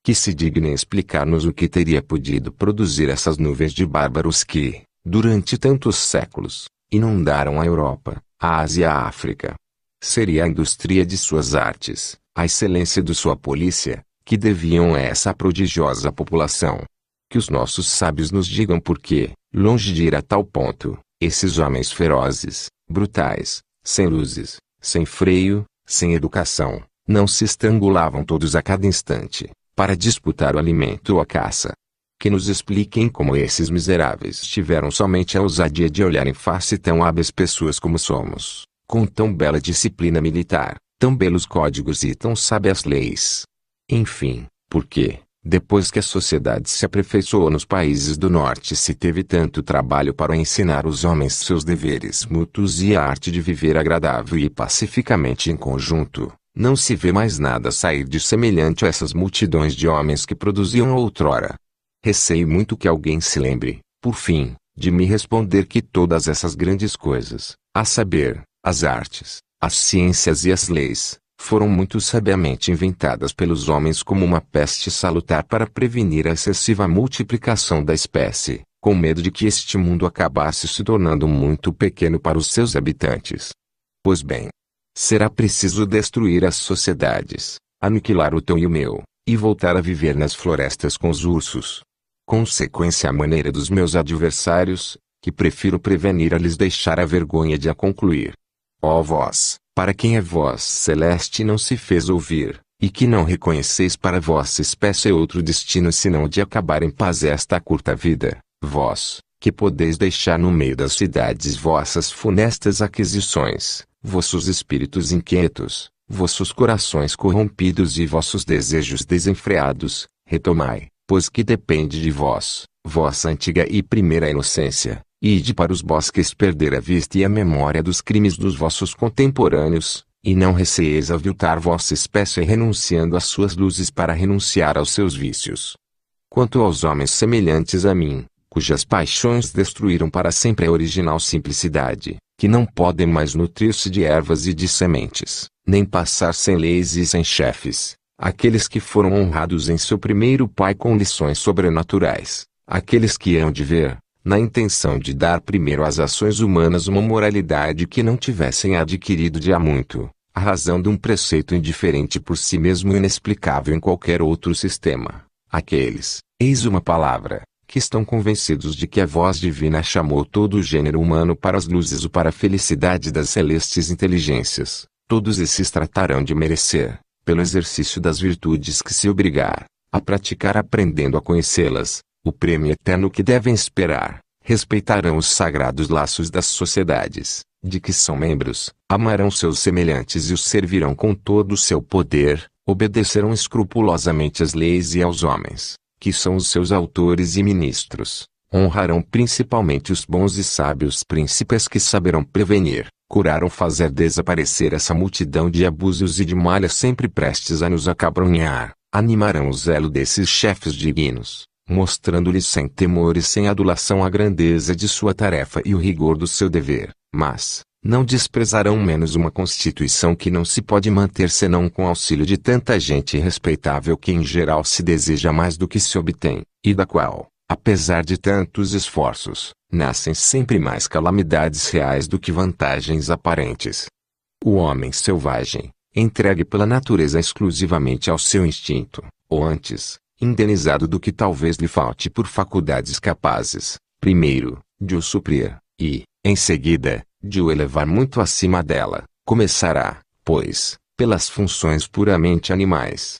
Que se dignem explicar-nos o que teria podido produzir essas nuvens de bárbaros que, durante tantos séculos, inundaram a Europa, a Ásia a África. Seria a indústria de suas artes, a excelência de sua polícia, que deviam a essa prodigiosa população. Que os nossos sábios nos digam por que, longe de ir a tal ponto, esses homens ferozes, brutais, sem luzes, sem freio, sem educação, não se estrangulavam todos a cada instante, para disputar o alimento ou a caça, que nos expliquem como esses miseráveis tiveram somente a ousadia de olhar em face tão hábeis pessoas como somos, com tão bela disciplina militar, tão belos códigos e tão sábias leis. Enfim, porque, depois que a sociedade se aperfeiçoou nos países do norte se teve tanto trabalho para ensinar os homens seus deveres mútuos e a arte de viver agradável e pacificamente em conjunto, não se vê mais nada sair de semelhante a essas multidões de homens que produziam outrora, Receio muito que alguém se lembre, por fim, de me responder que todas essas grandes coisas, a saber, as artes, as ciências e as leis, foram muito sabiamente inventadas pelos homens como uma peste salutar para prevenir a excessiva multiplicação da espécie, com medo de que este mundo acabasse se tornando muito pequeno para os seus habitantes. Pois bem, será preciso destruir as sociedades, aniquilar o teu e o meu, e voltar a viver nas florestas com os ursos, consequência à maneira dos meus adversários, que prefiro prevenir a lhes deixar a vergonha de a concluir. Ó vós, para quem a é voz celeste não se fez ouvir, e que não reconheceis para vossa espécie outro destino senão de acabar em paz esta curta vida, vós, que podeis deixar no meio das cidades vossas funestas aquisições, vossos espíritos inquietos, vossos corações corrompidos e vossos desejos desenfreados, retomai, pois que depende de vós, vossa antiga e primeira inocência, ide para os bosques perder a vista e a memória dos crimes dos vossos contemporâneos, e não receeis aviltar vossa espécie renunciando às suas luzes para renunciar aos seus vícios. Quanto aos homens semelhantes a mim, cujas paixões destruíram para sempre a original simplicidade, que não podem mais nutrir-se de ervas e de sementes, nem passar sem leis e sem chefes, aqueles que foram honrados em seu primeiro pai com lições sobrenaturais, aqueles que hão de ver, na intenção de dar primeiro às ações humanas uma moralidade que não tivessem adquirido de há muito, a razão de um preceito indiferente por si mesmo inexplicável em qualquer outro sistema, aqueles, eis uma palavra, que estão convencidos de que a voz divina chamou todo o gênero humano para as luzes ou para a felicidade das celestes inteligências, todos esses tratarão de merecer, pelo exercício das virtudes que se obrigar a praticar aprendendo a conhecê-las, o prêmio eterno que devem esperar, respeitarão os sagrados laços das sociedades, de que são membros, amarão seus semelhantes e os servirão com todo o seu poder, obedecerão escrupulosamente às leis e aos homens, que são os seus autores e ministros, Honrarão principalmente os bons e sábios príncipes que saberão prevenir, curar ou fazer desaparecer essa multidão de abusos e de malhas sempre prestes a nos acabrunhar. Animarão o zelo desses chefes dignos, mostrando-lhes sem temor e sem adulação a grandeza de sua tarefa e o rigor do seu dever. Mas, não desprezarão menos uma Constituição que não se pode manter senão com auxílio de tanta gente respeitável que em geral se deseja mais do que se obtém, e da qual, apesar de tantos esforços, nascem sempre mais calamidades reais do que vantagens aparentes. O homem selvagem, entregue pela natureza exclusivamente ao seu instinto, ou antes, indenizado do que talvez lhe falte por faculdades capazes, primeiro, de o suprir, e, em seguida, de o elevar muito acima dela, começará, pois, pelas funções puramente animais.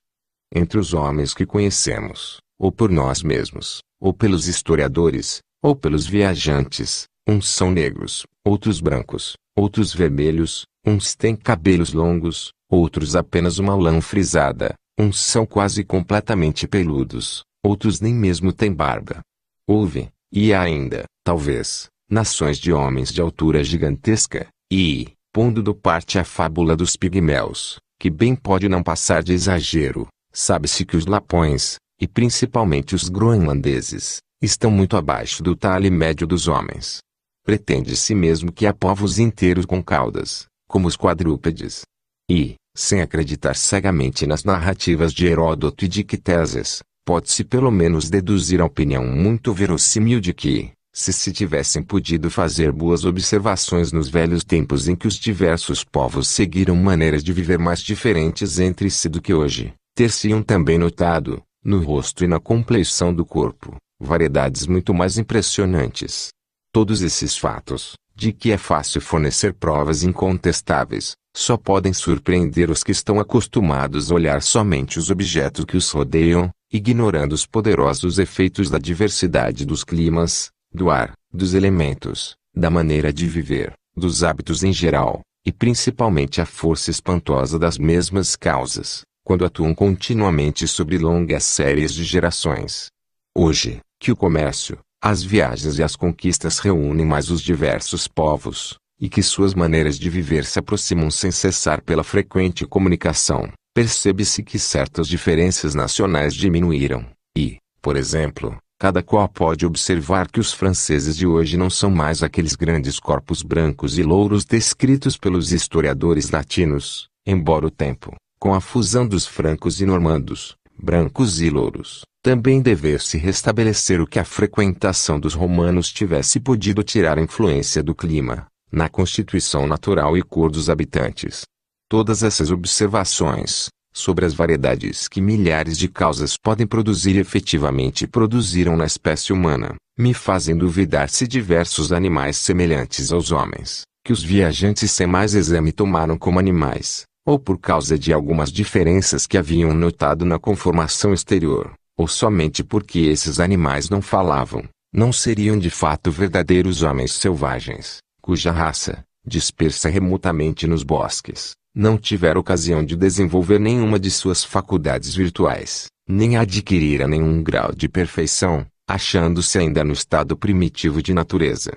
Entre os homens que conhecemos, ou por nós mesmos, ou pelos historiadores, ou pelos viajantes, uns são negros, outros brancos, outros vermelhos, uns têm cabelos longos, outros apenas uma lã frisada, uns são quase completamente peludos, outros nem mesmo têm barba. Houve, e ainda, talvez, nações de homens de altura gigantesca, e, pondo do parte a fábula dos pigmeus, que bem pode não passar de exagero, sabe-se que os lapões, e principalmente os groenlandeses, estão muito abaixo do talhe médio dos homens. Pretende-se mesmo que há povos inteiros com caudas, como os quadrúpedes. E, sem acreditar cegamente nas narrativas de Heródoto e de Quitéses, pode-se pelo menos deduzir a opinião muito verossímil de que, se se tivessem podido fazer boas observações nos velhos tempos em que os diversos povos seguiram maneiras de viver mais diferentes entre si do que hoje, ter-se-iam também notado, no rosto e na compleição do corpo, variedades muito mais impressionantes. Todos esses fatos, de que é fácil fornecer provas incontestáveis, só podem surpreender os que estão acostumados a olhar somente os objetos que os rodeiam, ignorando os poderosos efeitos da diversidade dos climas, do ar, dos elementos, da maneira de viver, dos hábitos em geral, e principalmente a força espantosa das mesmas causas quando atuam continuamente sobre longas séries de gerações. Hoje, que o comércio, as viagens e as conquistas reúnem mais os diversos povos, e que suas maneiras de viver se aproximam sem cessar pela frequente comunicação, percebe-se que certas diferenças nacionais diminuíram, e, por exemplo, cada qual pode observar que os franceses de hoje não são mais aqueles grandes corpos brancos e louros descritos pelos historiadores latinos, embora o tempo, com a fusão dos francos e normandos, brancos e louros, também dever-se restabelecer o que a frequentação dos romanos tivesse podido tirar a influência do clima, na constituição natural e cor dos habitantes. Todas essas observações, sobre as variedades que milhares de causas podem produzir e efetivamente produziram na espécie humana, me fazem duvidar se diversos animais semelhantes aos homens, que os viajantes sem mais exame tomaram como animais, ou por causa de algumas diferenças que haviam notado na conformação exterior, ou somente porque esses animais não falavam, não seriam de fato verdadeiros homens selvagens, cuja raça, dispersa remotamente nos bosques, não tivera ocasião de desenvolver nenhuma de suas faculdades virtuais, nem adquirira nenhum grau de perfeição, achando-se ainda no estado primitivo de natureza.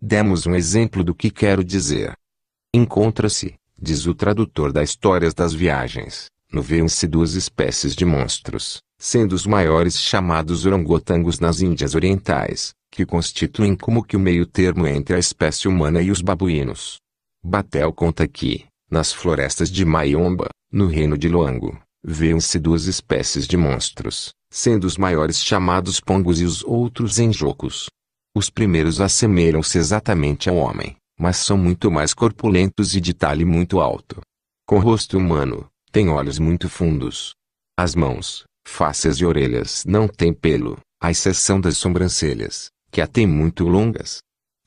Demos um exemplo do que quero dizer. Encontra-se, diz o tradutor das Histórias das Viagens, no veem se duas espécies de monstros, sendo os maiores chamados orangotangos nas Índias Orientais, que constituem como que o meio termo entre a espécie humana e os babuínos. Batel conta que, nas florestas de Maiomba, no reino de Loango, veem se duas espécies de monstros, sendo os maiores chamados pongos e os outros enjocos. Os primeiros assemelham-se exatamente ao homem, mas são muito mais corpulentos e de talhe muito alto. Com rosto humano, têm olhos muito fundos. As mãos, faces e orelhas não têm pelo, à exceção das sobrancelhas, que a têm muito longas.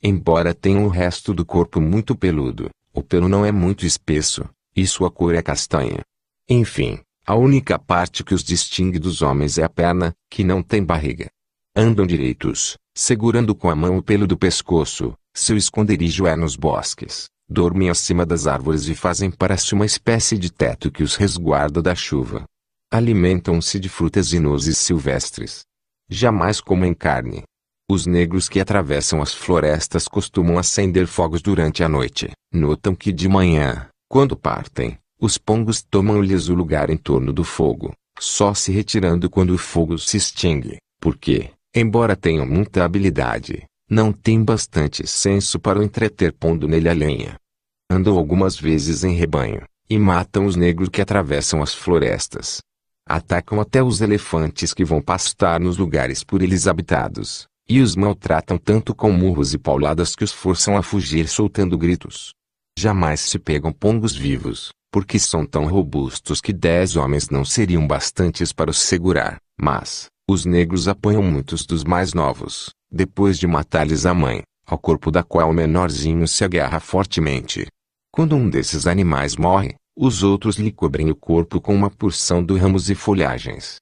Embora tenham o resto do corpo muito peludo, o pelo não é muito espesso, e sua cor é castanha. Enfim, a única parte que os distingue dos homens é a perna, que não tem barriga. Andam direitos, segurando com a mão o pelo do pescoço, seu esconderijo é nos bosques, dormem acima das árvores e fazem para si uma espécie de teto que os resguarda da chuva. Alimentam-se de frutas e nozes silvestres. Jamais comem carne. Os negros que atravessam as florestas costumam acender fogos durante a noite. Notam que de manhã, quando partem, os pongos tomam-lhes o lugar em torno do fogo, só se retirando quando o fogo se extingue, porque, embora tenham muita habilidade, não tem bastante senso para o entreter pondo nele a lenha. Andam algumas vezes em rebanho, e matam os negros que atravessam as florestas. Atacam até os elefantes que vão pastar nos lugares por eles habitados, e os maltratam tanto com murros e pauladas que os forçam a fugir soltando gritos. Jamais se pegam pongos vivos, porque são tão robustos que dez homens não seriam bastantes para os segurar, mas, os negros apanham muitos dos mais novos, depois de matar-lhes a mãe, ao corpo da qual o menorzinho se agarra fortemente. Quando um desses animais morre, os outros lhe cobrem o corpo com uma porção de ramos e folhagens.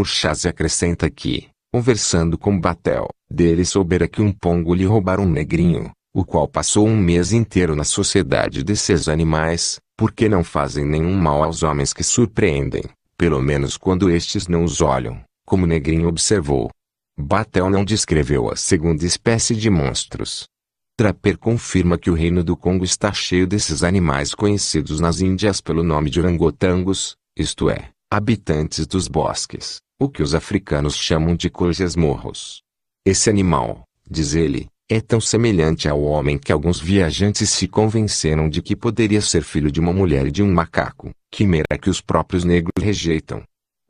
Urchaz acrescenta que, conversando com Batel, dele soubera que um pongo lhe roubara um negrinho, o qual passou um mês inteiro na sociedade desses animais, porque não fazem nenhum mal aos homens que surpreendem, pelo menos quando estes não os olham, como o negrinho observou. Batel não descreveu a segunda espécie de monstros. Trapper confirma que o reino do Congo está cheio desses animais conhecidos nas Índias pelo nome de orangotangos, isto é, habitantes dos bosques, o que os africanos chamam de morros. Esse animal, diz ele, é tão semelhante ao homem que alguns viajantes se convenceram de que poderia ser filho de uma mulher e de um macaco, quimera que os próprios negros rejeitam.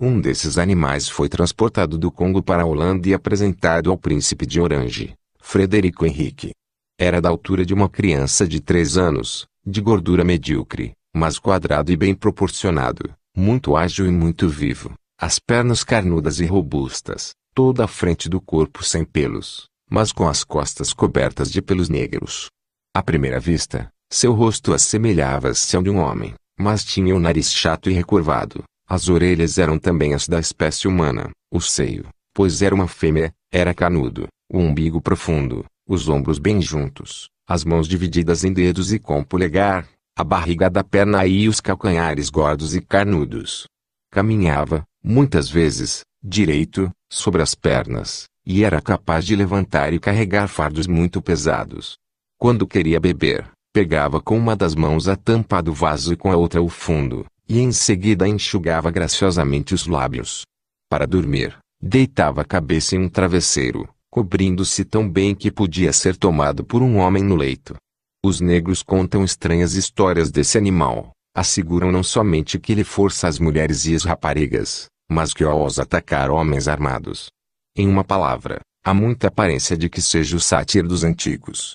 Um desses animais foi transportado do Congo para a Holanda e apresentado ao príncipe de Orange, Frederico Henrique. Era da altura de uma criança de três anos, de gordura medíocre, mas quadrado e bem proporcionado, muito ágil e muito vivo, as pernas carnudas e robustas, toda a frente do corpo sem pelos, mas com as costas cobertas de pelos negros. À primeira vista, seu rosto assemelhava-se ao de um homem, mas tinha o nariz chato e recurvado, as orelhas eram também as da espécie humana, o seio, pois era uma fêmea, era canudo, o umbigo profundo, os ombros bem juntos, as mãos divididas em dedos e com polegar, a barriga da perna e os calcanhares gordos e carnudos. Caminhava, muitas vezes, direito, sobre as pernas, e era capaz de levantar e carregar fardos muito pesados. Quando queria beber, pegava com uma das mãos a tampa do vaso e com a outra o fundo, e em seguida enxugava graciosamente os lábios. Para dormir, deitava a cabeça em um travesseiro, cobrindo-se tão bem que podia ser tomado por um homem no leito. Os negros contam estranhas histórias desse animal, asseguram não somente que ele força as mulheres e as raparigas, mas que ousa atacar homens armados. Em uma palavra, há muita aparência de que seja o sátiro dos antigos.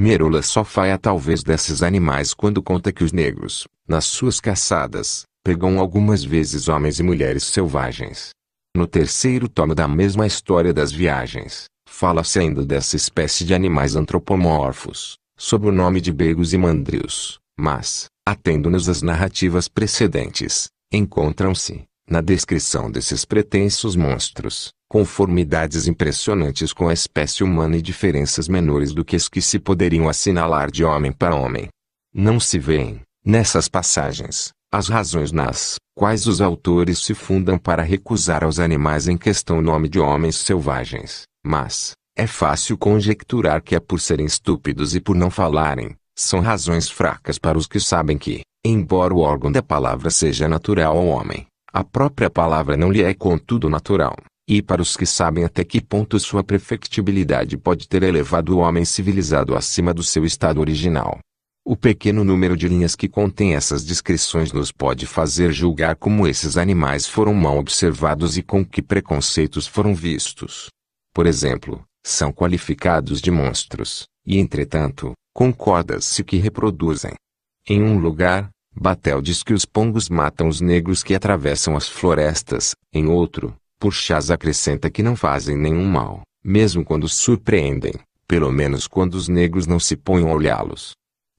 Merola só faia talvez desses animais quando conta que os negros, nas suas caçadas, pegam algumas vezes homens e mulheres selvagens. No terceiro tomo da mesma história das viagens, fala-se ainda dessa espécie de animais antropomorfos, sob o nome de begos e mandrios, mas, atendo-nos às narrativas precedentes, encontram-se, na descrição desses pretensos monstros, conformidades impressionantes com a espécie humana e diferenças menores do que as que se poderiam assinalar de homem para homem. Não se vêem, nessas passagens, as razões nas quais os autores se fundam para recusar aos animais em questão o nome de homens selvagens, mas, é fácil conjecturar que é por serem estúpidos e por não falarem, são razões fracas para os que sabem que, embora o órgão da palavra seja natural ao homem, a própria palavra não lhe é contudo natural e para os que sabem até que ponto sua perfectibilidade pode ter elevado o homem civilizado acima do seu estado original. O pequeno número de linhas que contém essas descrições nos pode fazer julgar como esses animais foram mal observados e com que preconceitos foram vistos. Por exemplo, são qualificados de monstros, e entretanto, concorda-se que reproduzem. Em um lugar, Batel diz que os pongos matam os negros que atravessam as florestas, em outro, Purchas acrescenta que não fazem nenhum mal, mesmo quando os surpreendem, pelo menos quando os negros não se põem a olhá-los.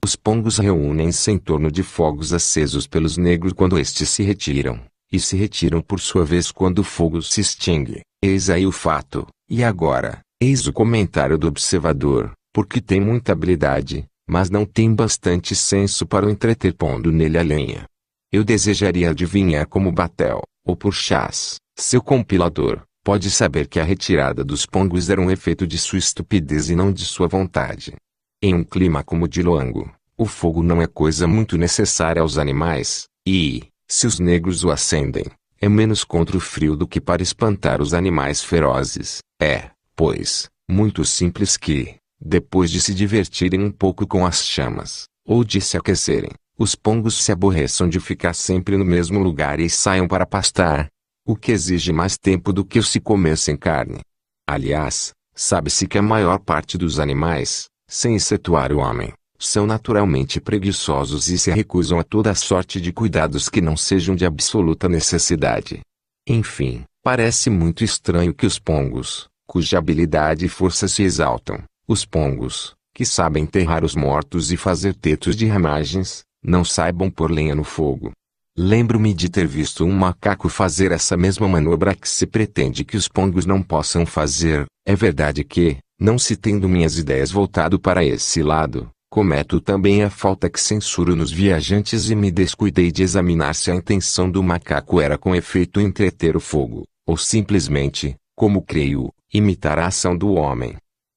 Os pongos reúnem-se em torno de fogos acesos pelos negros quando estes se retiram, e se retiram por sua vez quando o fogo se extingue. Eis aí o fato, e agora, eis o comentário do observador, porque tem muita habilidade, mas não tem bastante senso para o entreter pondo nele a lenha. Eu desejaria adivinhar como Batel, ou Purchas, seu compilador pode saber que a retirada dos pongos era um efeito de sua estupidez e não de sua vontade. Em um clima como o de Loango, o fogo não é coisa muito necessária aos animais, e, se os negros o acendem, é menos contra o frio do que para espantar os animais ferozes. É, pois, muito simples que, depois de se divertirem um pouco com as chamas, ou de se aquecerem, os pongos se aborreçam de ficar sempre no mesmo lugar e saiam para pastar, o que exige mais tempo do que se comer sem carne. Aliás, sabe-se que a maior parte dos animais, sem excetuar o homem, são naturalmente preguiçosos e se recusam a toda sorte de cuidados que não sejam de absoluta necessidade. Enfim, parece muito estranho que os pongos, cuja habilidade e força se exaltam, os pongos, que sabem enterrar os mortos e fazer tetos de ramagens, não saibam pôr lenha no fogo. Lembro-me de ter visto um macaco fazer essa mesma manobra que se pretende que os pongos não possam fazer. É verdade que, não se tendo minhas ideias voltado para esse lado, cometo também a falta que censuro nos viajantes e me descuidei de examinar se a intenção do macaco era com efeito entreter o fogo, ou simplesmente, como creio, imitar a ação do homem.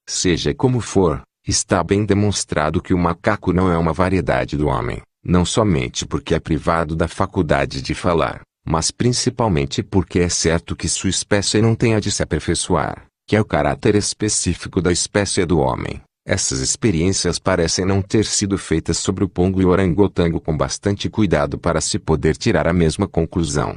Seja como for, está bem demonstrado que o macaco não é uma variedade do homem. Não somente porque é privado da faculdade de falar, mas principalmente porque é certo que sua espécie não tenha de se aperfeiçoar, que é o caráter específico da espécie do homem. Essas experiências parecem não ter sido feitas sobre o pongo e o orangotango com bastante cuidado para se poder tirar a mesma conclusão.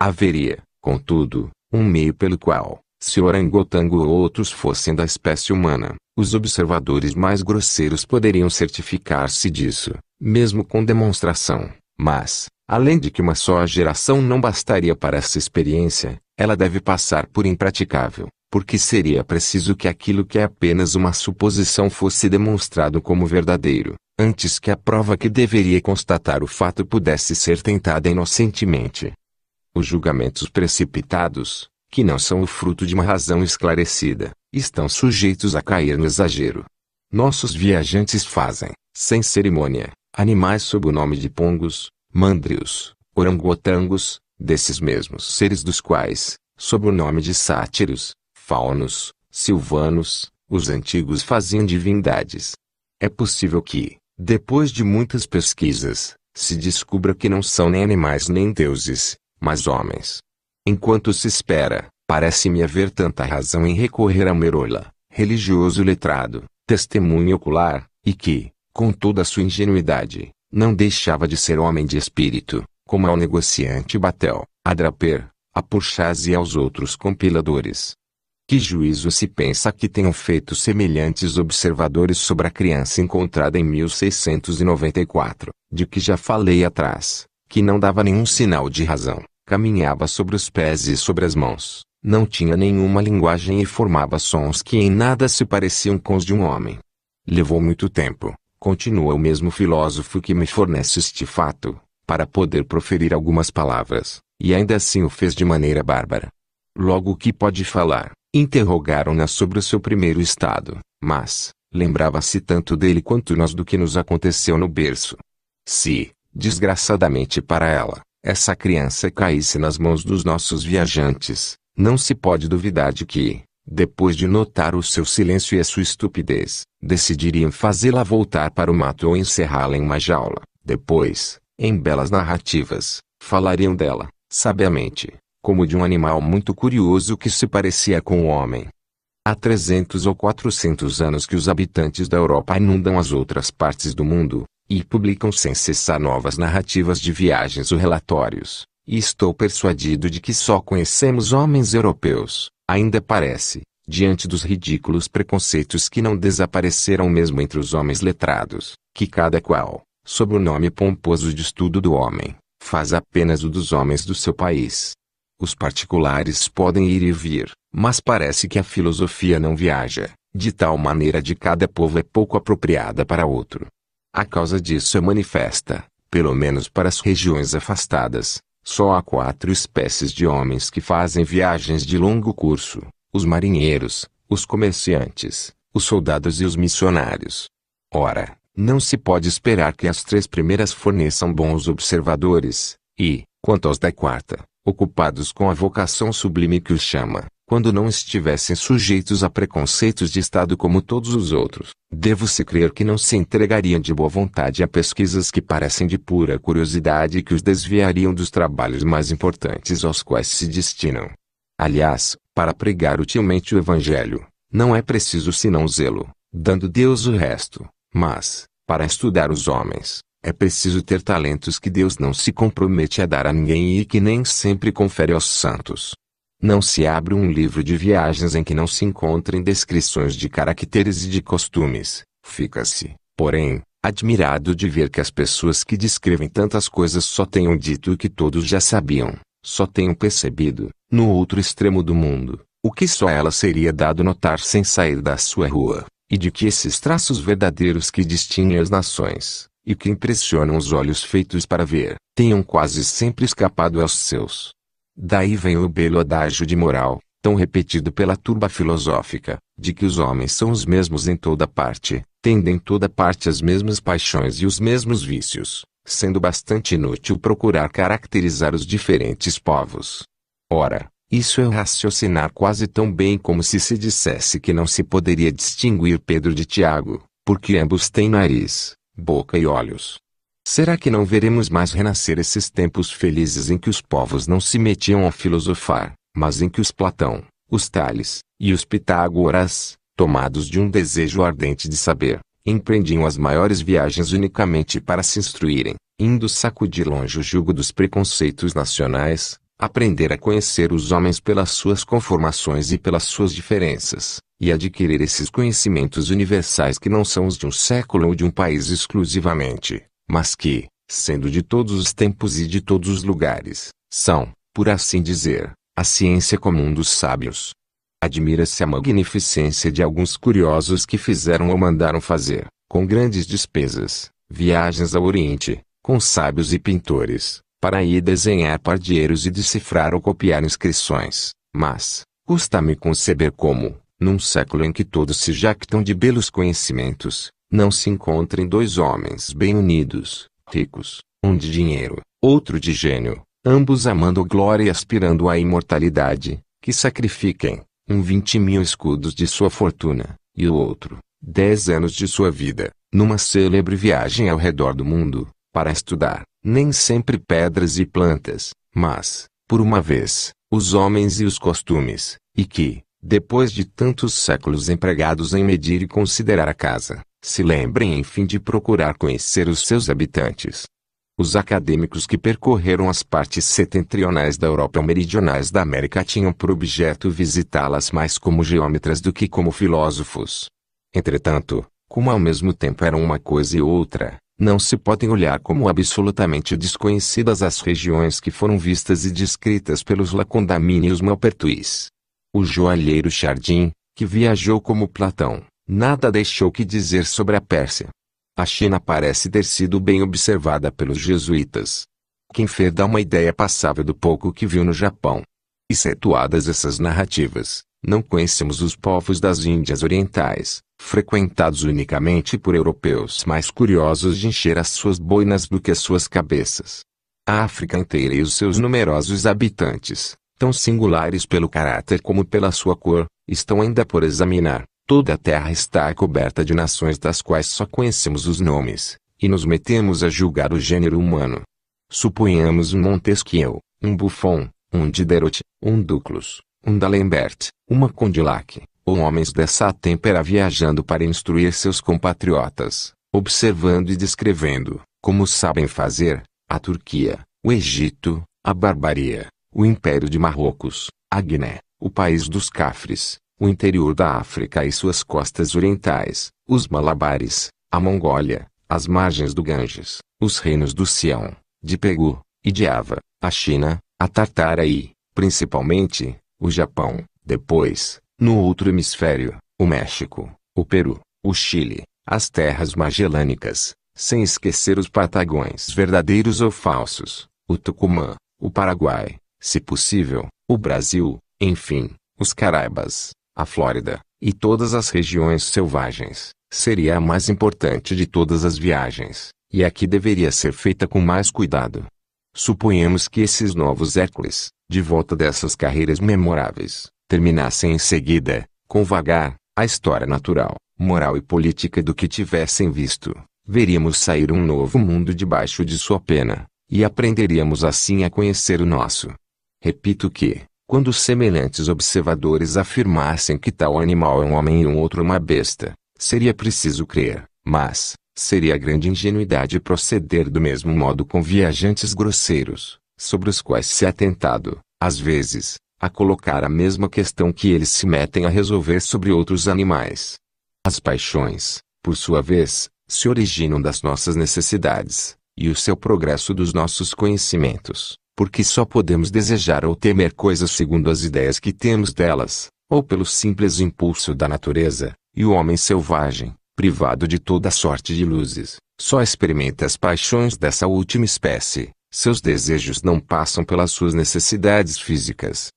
Haveria, contudo, um meio pelo qual, se o orangotango ou outros fossem da espécie humana, os observadores mais grosseiros poderiam certificar-se disso, mesmo com demonstração. Mas, além de que uma só geração não bastaria para essa experiência, ela deve passar por impraticável, porque seria preciso que aquilo que é apenas uma suposição fosse demonstrado como verdadeiro, antes que a prova que deveria constatar o fato pudesse ser tentada inocentemente. Os julgamentos precipitados, que não são o fruto de uma razão esclarecida, estão sujeitos a cair no exagero. Nossos viajantes fazem, sem cerimônia, Animais sob o nome de pongos, mandrios, orangotangos, desses mesmos seres dos quais, sob o nome de sátiros, faunos, silvanos, os antigos faziam divindades. É possível que, depois de muitas pesquisas, se descubra que não são nem animais nem deuses, mas homens. Enquanto se espera, parece-me haver tanta razão em recorrer a Merola, religioso letrado, testemunho ocular, e que, com toda a sua ingenuidade, não deixava de ser homem de espírito, como ao negociante Batel, a Draper, a Purchas e aos outros compiladores. Que juízo se pensa que tenham feito semelhantes observadores sobre a criança encontrada em 1694, de que já falei atrás, que não dava nenhum sinal de razão, caminhava sobre os pés e sobre as mãos, não tinha nenhuma linguagem e formava sons que em nada se pareciam com os de um homem. Levou muito tempo, Continua o mesmo filósofo que me fornece este fato, para poder proferir algumas palavras, e ainda assim o fez de maneira bárbara. Logo que pode falar? Interrogaram-na sobre o seu primeiro estado, mas, lembrava-se tanto dele quanto nós do que nos aconteceu no berço. Se, desgraçadamente para ela, essa criança caísse nas mãos dos nossos viajantes, não se pode duvidar de que, depois de notar o seu silêncio e a sua estupidez, decidiriam fazê-la voltar para o mato ou encerrá-la em uma jaula. Depois, em belas narrativas, falariam dela, sabiamente, como de um animal muito curioso que se parecia com o homem. Há 300 ou 400 anos que os habitantes da Europa inundam as outras partes do mundo, e publicam sem cessar novas narrativas de viagens ou relatórios, e estou persuadido de que só conhecemos homens europeus, ainda parece, diante dos ridículos preconceitos que não desapareceram mesmo entre os homens letrados, que cada qual, sob o nome pomposo de estudo do homem, faz apenas o dos homens do seu país. Os particulares podem ir e vir, mas parece que a filosofia não viaja, de tal maneira de cada povo é pouco apropriada para outro. A causa disso é manifesta, pelo menos para as regiões afastadas, só há quatro espécies de homens que fazem viagens de longo curso: os marinheiros, os comerciantes, os soldados e os missionários. Ora, não se pode esperar que as três primeiras forneçam bons observadores, e, quanto aos da quarta, ocupados com a vocação sublime que os chama, quando não estivessem sujeitos a preconceitos de Estado como todos os outros, devo-se crer que não se entregariam de boa vontade a pesquisas que parecem de pura curiosidade e que os desviariam dos trabalhos mais importantes aos quais se destinam. Aliás, para pregar utilmente o Evangelho, não é preciso senão zelo, dando Deus o resto, mas, para estudar os homens, é preciso ter talentos que Deus não se compromete a dar a ninguém e que nem sempre confere aos santos. Não se abre um livro de viagens em que não se encontrem descrições de caracteres e de costumes. Fica-se, porém, admirado de ver que as pessoas que descrevem tantas coisas só tenham dito o que todos já sabiam, só tenham percebido, no outro extremo do mundo, o que só ela seria dado notar sem sair da sua rua, e de que esses traços verdadeiros que distinguem as nações, e que impressionam os olhos feitos para ver, tenham quase sempre escapado aos seus. Daí vem o belo adágio de moral, tão repetido pela turba filosófica, de que os homens são os mesmos em toda parte, tendem em toda parte as mesmas paixões e os mesmos vícios, sendo bastante inútil procurar caracterizar os diferentes povos. Ora, isso é raciocinar quase tão bem como se se dissesse que não se poderia distinguir Pedro de Tiago, porque ambos têm nariz, boca e olhos. Será que não veremos mais renascer esses tempos felizes em que os povos não se metiam a filosofar, mas em que os Platão, os Tales e os Pitágoras, tomados de um desejo ardente de saber, empreendiam as maiores viagens unicamente para se instruírem, indo sacudir longe o jugo dos preconceitos nacionais, aprender a conhecer os homens pelas suas conformações e pelas suas diferenças, e adquirir esses conhecimentos universais que não são os de um século ou de um país exclusivamente, mas que, sendo de todos os tempos e de todos os lugares, são, por assim dizer, a ciência comum dos sábios. Admira-se a magnificência de alguns curiosos que fizeram ou mandaram fazer, com grandes despesas, viagens ao Oriente, com sábios e pintores, para ir desenhar pardieiros e decifrar ou copiar inscrições, mas, custa-me conceber como, num século em que todos se jactam de belos conhecimentos, não se encontrem dois homens bem unidos, ricos, um de dinheiro, outro de gênio, ambos amando glória e aspirando à imortalidade, que sacrifiquem, um vinte mil escudos de sua fortuna, e o outro, dez anos de sua vida, numa célebre viagem ao redor do mundo, para estudar, nem sempre pedras e plantas, mas, por uma vez, os homens e os costumes, e que, depois de tantos séculos empregados em medir e considerar a casa, se lembrem enfim de procurar conhecer os seus habitantes. Os acadêmicos que percorreram as partes setentrionais da Europa ou meridionais da América tinham por objeto visitá-las mais como geômetras do que como filósofos. Entretanto, como ao mesmo tempo eram uma coisa e outra, não se podem olhar como absolutamente desconhecidas as regiões que foram vistas e descritas pelos lacondamínios malpertuis. O joalheiro Chardin, que viajou como Platão, nada deixou que dizer sobre a Pérsia. A China parece ter sido bem observada pelos jesuítas. Quem fez dá uma ideia passável do pouco que viu no Japão. Excetuadas essas narrativas, não conhecemos os povos das Índias Orientais, frequentados unicamente por europeus mais curiosos de encher as suas boinas do que as suas cabeças. A África inteira e os seus numerosos habitantes, tão singulares pelo caráter como pela sua cor, estão ainda por examinar. Toda a terra está coberta de nações das quais só conhecemos os nomes, e nos metemos a julgar o gênero humano. Suponhamos um Montesquieu, um Buffon, um Diderot, um Duclos, um d'Alembert, uma Condillac, ou homens dessa têmpera viajando para instruir seus compatriotas, observando e descrevendo, como sabem fazer, a Turquia, o Egito, a Barbaria, o Império de Marrocos, a Guiné, o país dos Cafres, o interior da África e suas costas orientais, os Malabares, a Mongólia, as margens do Ganges, os reinos do Sião, de Pegu, e de Ava, a China, a Tartária e, principalmente, o Japão, depois, no outro hemisfério, o México, o Peru, o Chile, as terras magelânicas, sem esquecer os patagões verdadeiros ou falsos, o Tucumã, o Paraguai, se possível, o Brasil, enfim, os Caraibas, a Flórida, e todas as regiões selvagens, seria a mais importante de todas as viagens, e a é que deveria ser feita com mais cuidado. Suponhamos que esses novos Hércules, de volta dessas carreiras memoráveis, terminassem em seguida, com vagar, a história natural, moral e política do que tivessem visto, veríamos sair um novo mundo debaixo de sua pena, e aprenderíamos assim a conhecer o nosso. Repito que, quando semelhantes observadores afirmassem que tal animal é um homem e um outro uma besta, seria preciso crer, mas, Seria grande ingenuidade proceder do mesmo modo com viajantes grosseiros, sobre os quais se é tentado, às vezes, a colocar a mesma questão que eles se metem a resolver sobre outros animais. As paixões, por sua vez, se originam das nossas necessidades, e o seu progresso dos nossos conhecimentos, porque só podemos desejar ou temer coisas segundo as ideias que temos delas, ou pelo simples impulso da natureza, e o homem selvagem, privado de toda sorte de luzes, só experimenta as paixões dessa última espécie, seus desejos não passam pelas suas necessidades físicas.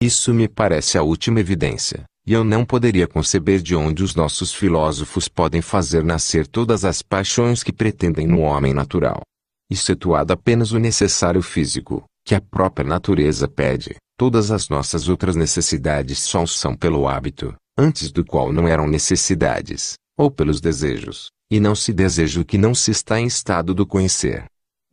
Isso me parece a última evidência, e eu não poderia conceber de onde os nossos filósofos podem fazer nascer todas as paixões que pretendem no homem natural. Excetuado apenas o necessário físico, que a própria natureza pede, todas as nossas outras necessidades só são pelo hábito, antes do qual não eram necessidades ou pelos desejos, e não se deseja o que não se está em estado do conhecer.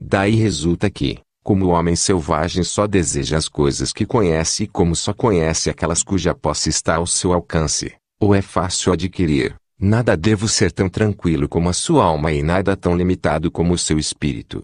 Daí resulta que, como o homem selvagem só deseja as coisas que conhece e como só conhece aquelas cuja posse está ao seu alcance, ou é fácil adquirir, nada devo ser tão tranquilo como a sua alma e nada tão limitado como o seu espírito.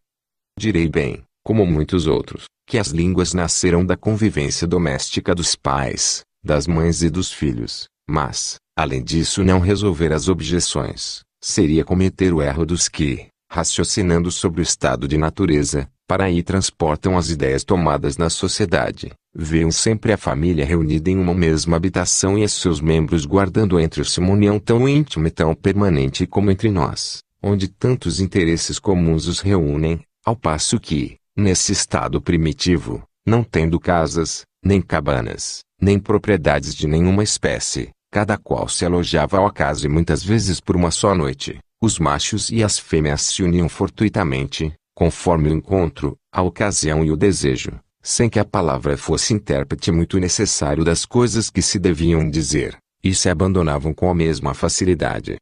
Direi bem, como muitos outros, que as línguas nasceram da convivência doméstica dos pais, das mães e dos filhos, mas, Além disso, não resolver as objeções seria cometer o erro dos que, raciocinando sobre o estado de natureza, para aí transportam as ideias tomadas na sociedade, veem sempre a família reunida em uma mesma habitação e seus membros guardando entre si uma união tão íntima e tão permanente como entre nós, onde tantos interesses comuns os reúnem, ao passo que, nesse estado primitivo, não tendo casas, nem cabanas, nem propriedades de nenhuma espécie, Cada qual se alojava ao acaso e muitas vezes por uma só noite. Os machos e as fêmeas se uniam fortuitamente, conforme o encontro, a ocasião e o desejo, sem que a palavra fosse intérprete muito necessário das coisas que se deviam dizer, e se abandonavam com a mesma facilidade.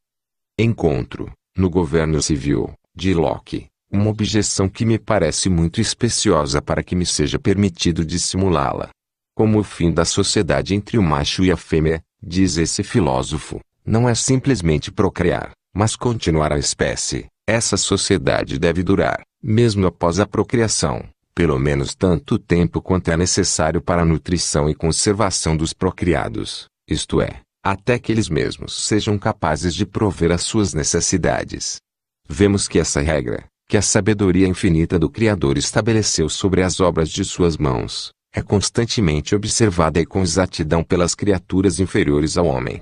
Encontro, no governo civil, de Locke, uma objeção que me parece muito especiosa para que me seja permitido dissimulá-la. Como o fim da sociedade entre o macho e a fêmea, diz esse filósofo, não é simplesmente procriar, mas continuar a espécie. Essa sociedade deve durar, mesmo após a procriação, pelo menos tanto tempo quanto é necessário para a nutrição e conservação dos procriados, isto é, até que eles mesmos sejam capazes de prover as suas necessidades. Vemos que essa regra, que a sabedoria infinita do Criador estabeleceu sobre as obras de suas mãos, é constantemente observada e com exatidão pelas criaturas inferiores ao homem.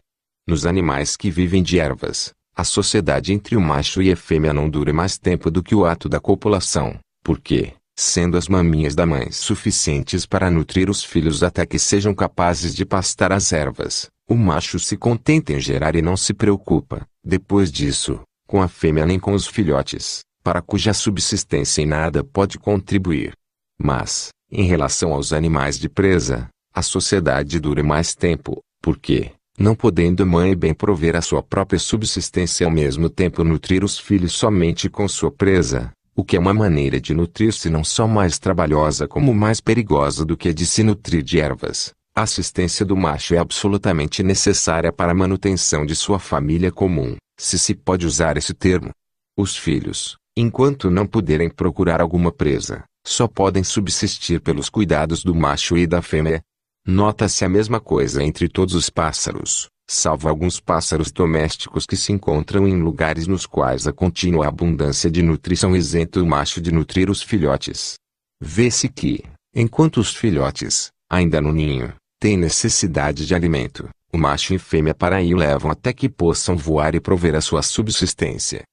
Nos animais que vivem de ervas, a sociedade entre o macho e a fêmea não dura mais tempo do que o ato da copulação, porque, sendo as maminhas da mãe suficientes para nutrir os filhos até que sejam capazes de pastar as ervas, o macho se contenta em gerar e não se preocupa, depois disso, com a fêmea nem com os filhotes, para cuja subsistência em nada pode contribuir. Mas, em relação aos animais de presa, a sociedade dura mais tempo, porque, não podendo a mãe bem prover a sua própria subsistência ao mesmo tempo nutrir os filhos somente com sua presa, o que é uma maneira de nutrir-se não só mais trabalhosa como mais perigosa do que de se nutrir de ervas. A assistência do macho é absolutamente necessária para a manutenção de sua família comum, se se pode usar esse termo. Os filhos, enquanto não puderem procurar alguma presa, só podem subsistir pelos cuidados do macho e da fêmea. Nota-se a mesma coisa entre todos os pássaros, salvo alguns pássaros domésticos que se encontram em lugares nos quais a contínua abundância de nutrição isenta o macho de nutrir os filhotes. Vê-se que, enquanto os filhotes, ainda no ninho, têm necessidade de alimento, o macho e fêmea para aí o levam até que possam voar e prover a sua subsistência.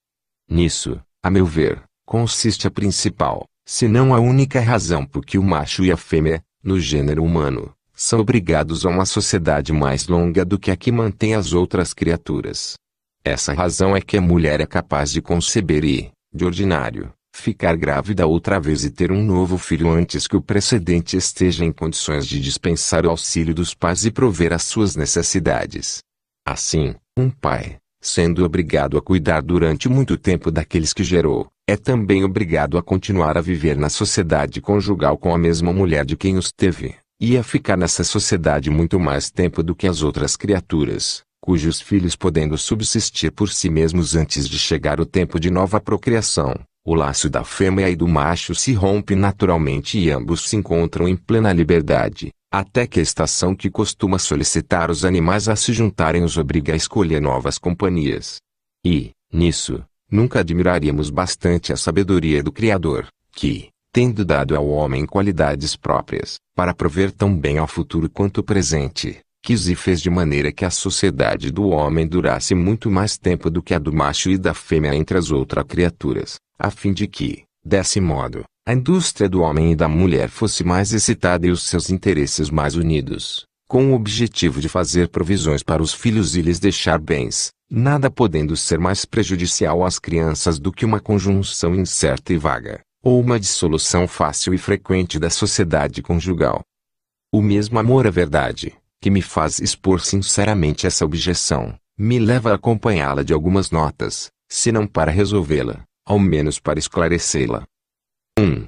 Nisso, a meu ver, consiste a principal, senão a única razão por que o macho e a fêmea, no gênero humano, são obrigados a uma sociedade mais longa do que a que mantém as outras criaturas. Essa razão é que a mulher é capaz de conceber e, de ordinário, ficar grávida outra vez e ter um novo filho antes que o precedente esteja em condições de dispensar o auxílio dos pais e prover às suas necessidades. Assim, um pai, sendo obrigado a cuidar durante muito tempo daqueles que gerou, é também obrigado a continuar a viver na sociedade conjugal com a mesma mulher de quem os teve, e a ficar nessa sociedade muito mais tempo do que as outras criaturas, cujos filhos podendo subsistir por si mesmos antes de chegar o tempo de nova procriação, o laço da fêmea e do macho se rompe naturalmente e ambos se encontram em plena liberdade, até que a estação que costuma solicitar os animais a se juntarem os obriga a escolher novas companhias. E, nisso, nunca admiraríamos bastante a sabedoria do Criador, que, tendo dado ao homem qualidades próprias, para prover tão bem ao futuro quanto o presente, quis e fez de maneira que a sociedade do homem durasse muito mais tempo do que a do macho e da fêmea entre as outras criaturas, a fim de que, desse modo, a indústria do homem e da mulher fosse mais excitada e os seus interesses mais unidos, com o objetivo de fazer provisões para os filhos e lhes deixar bens, nada podendo ser mais prejudicial às crianças do que uma conjunção incerta e vaga, ou uma dissolução fácil e frequente da sociedade conjugal. O mesmo amor à verdade, que me faz expor sinceramente essa objeção, me leva a acompanhá-la de algumas notas, se não para resolvê-la, ao menos para esclarecê-la. 1.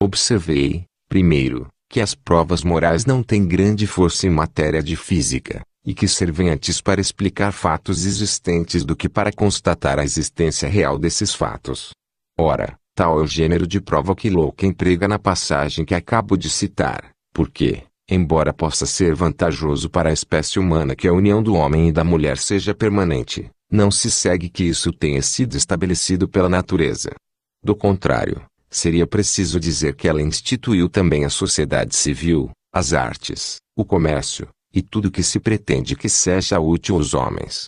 Observei, primeiro, que as provas morais não têm grande força em matéria de física e que servem antes para explicar fatos existentes do que para constatar a existência real desses fatos. Ora, tal é o gênero de prova que Locke emprega na passagem que acabo de citar, porque, embora possa ser vantajoso para a espécie humana que a união do homem e da mulher seja permanente, não se segue que isso tenha sido estabelecido pela natureza. Do contrário, seria preciso dizer que ela instituiu também a sociedade civil, as artes, o comércio, e tudo que se pretende que seja útil aos homens.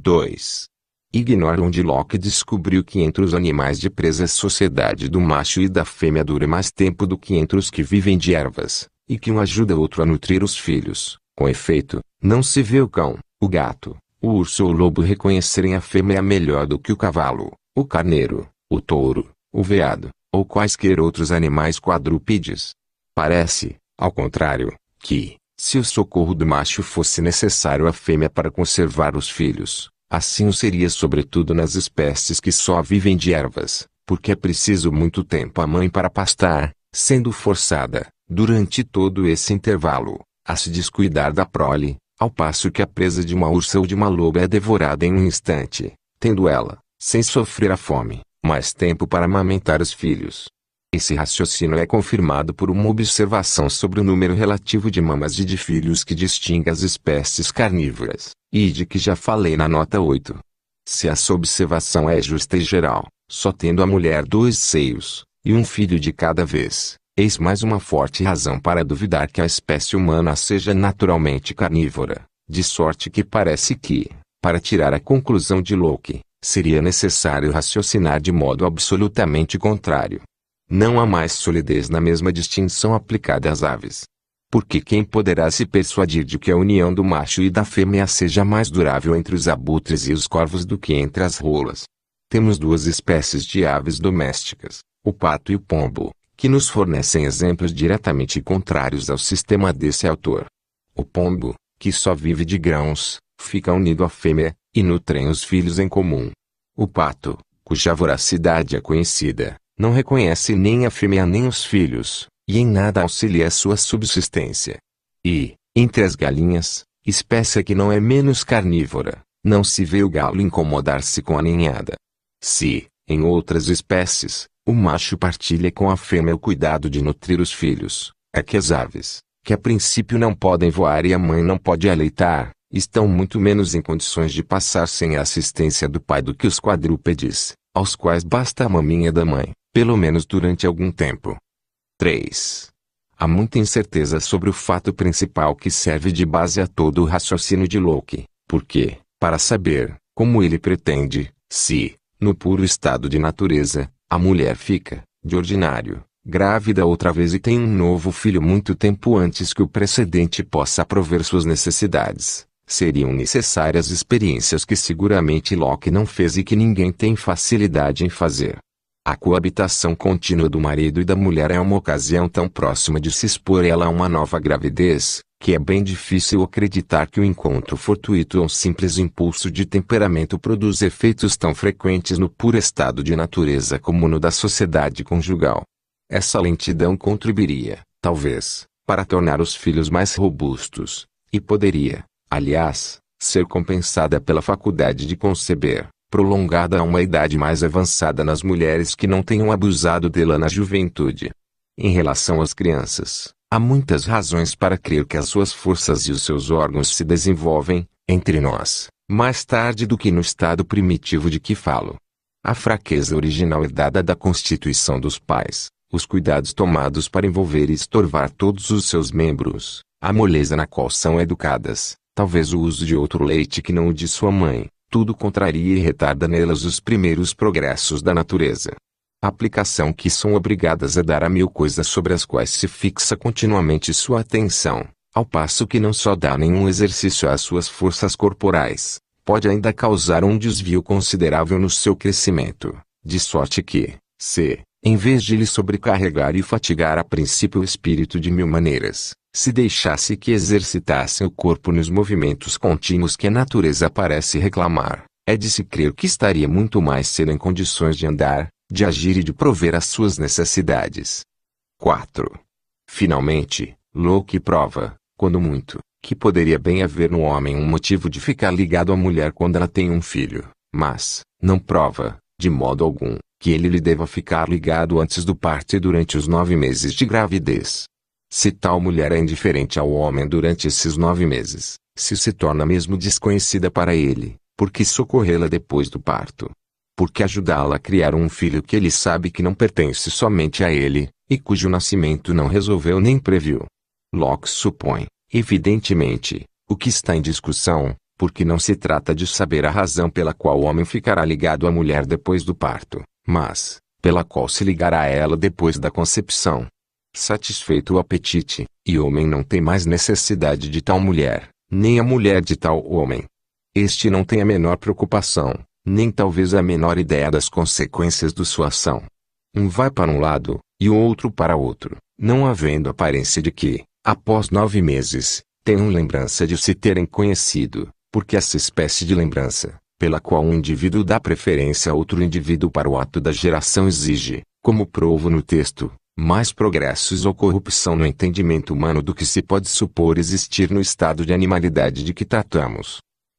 2. Ignora onde Locke descobriu que entre os animais de presa a sociedade do macho e da fêmea dura mais tempo do que entre os que vivem de ervas, e que um ajuda o outro a nutrir os filhos. Com efeito, não se vê o cão, o gato, o urso ou o lobo reconhecerem a fêmea melhor do que o cavalo, o carneiro, o touro, o veado, ou quaisquer outros animais quadrúpedes. Parece, ao contrário, que, se o socorro do macho fosse necessário à fêmea para conservar os filhos, assim o seria sobretudo nas espécies que só vivem de ervas, porque é preciso muito tempo à mãe para pastar, sendo forçada, durante todo esse intervalo, a se descuidar da prole, ao passo que a presa de uma ursa ou de uma loba é devorada em um instante, tendo ela, sem sofrer a fome, mais tempo para amamentar os filhos. Esse raciocínio é confirmado por uma observação sobre o número relativo de mamas e de filhos que distingue as espécies carnívoras, e de que já falei na nota 8. Se essa observação é justa e geral, só tendo a mulher dois seios, e um filho de cada vez, eis mais uma forte razão para duvidar que a espécie humana seja naturalmente carnívora, de sorte que parece que, para tirar a conclusão de Locke, seria necessário raciocinar de modo absolutamente contrário. Não há mais solidez na mesma distinção aplicada às aves. Porque quem poderá se persuadir de que a união do macho e da fêmea seja mais durável entre os abutres e os corvos do que entre as rolas? Temos duas espécies de aves domésticas, o pato e o pombo, que nos fornecem exemplos diretamente contrários ao sistema desse autor. O pombo, que só vive de grãos, fica unido à fêmea, e nutrem os filhos em comum. O pato, cuja voracidade é conhecida, não reconhece nem a fêmea nem os filhos, e em nada auxilia a sua subsistência. E, entre as galinhas, espécie que não é menos carnívora, não se vê o galo incomodar-se com a ninhada. Se, em outras espécies, o macho partilha com a fêmea o cuidado de nutrir os filhos, é que as aves, que a princípio não podem voar e a mãe não pode aleitar, estão muito menos em condições de passar sem a assistência do pai do que os quadrúpedes, aos quais basta a maminha da mãe pelo menos durante algum tempo. 3. Há muita incerteza sobre o fato principal que serve de base a todo o raciocínio de Locke, porque, para saber, como ele pretende, se, no puro estado de natureza, a mulher fica, de ordinário, grávida outra vez e tem um novo filho muito tempo antes que o precedente possa prover suas necessidades, seriam necessárias experiências que seguramente Locke não fez e que ninguém tem facilidade em fazer. A coabitação contínua do marido e da mulher é uma ocasião tão próxima de se expor ela a uma nova gravidez, que é bem difícil acreditar que o encontro fortuito ou é um simples impulso de temperamento produz efeitos tão frequentes no puro estado de natureza como no da sociedade conjugal. Essa lentidão contribuiria, talvez, para tornar os filhos mais robustos, e poderia, aliás, ser compensada pela faculdade de conceber prolongada a uma idade mais avançada nas mulheres que não tenham abusado dela na juventude. Em relação às crianças, há muitas razões para crer que as suas forças e os seus órgãos se desenvolvem, entre nós, mais tarde do que no estado primitivo de que falo. A fraqueza original é dada da constituição dos pais, os cuidados tomados para envolver e estorvar todos os seus membros, a moleza na qual são educadas, talvez o uso de outro leite que não o de sua mãe, tudo contraria e retarda nelas os primeiros progressos da natureza. Aplicação que são obrigadas a dar a mil coisas sobre as quais se fixa continuamente sua atenção, ao passo que não só dá nenhum exercício às suas forças corporais, pode ainda causar um desvio considerável no seu crescimento, de sorte que, se, em vez de lhe sobrecarregar e fatigar a princípio o espírito de mil maneiras, se deixasse que exercitasse o corpo nos movimentos contínuos que a natureza parece reclamar, é de se crer que estaria muito mais cedo em condições de andar, de agir e de prover às suas necessidades. 4. Finalmente, Locke prova, quando muito, que poderia bem haver no homem um motivo de ficar ligado à mulher quando ela tem um filho, mas, não prova, de modo algum, que ele lhe deva ficar ligado antes do parto e durante os nove meses de gravidez. Se tal mulher é indiferente ao homem durante esses nove meses, se se torna mesmo desconhecida para ele, por que socorrê-la depois do parto? por que ajudá-la a criar um filho que ele sabe que não pertence somente a ele, e cujo nascimento não resolveu nem previu? Locke supõe, evidentemente, o que está em discussão, porque não se trata de saber a razão pela qual o homem ficará ligado à mulher depois do parto, mas, pela qual se ligará a ela depois da concepção. Satisfeito o apetite, e homem não tem mais necessidade de tal mulher, nem a mulher de tal homem. Este não tem a menor preocupação, nem talvez a menor ideia das consequências de sua ação. Um vai para um lado, e o outro para outro, não havendo aparência de que, após nove meses, tenham lembrança de se terem conhecido, porque essa espécie de lembrança, pela qual um indivíduo dá preferência a outro indivíduo para o ato da geração exige, como provo no texto, mais progressos ou corrupção no entendimento humano do que se pode supor existir no estado de animalidade de que tratamos.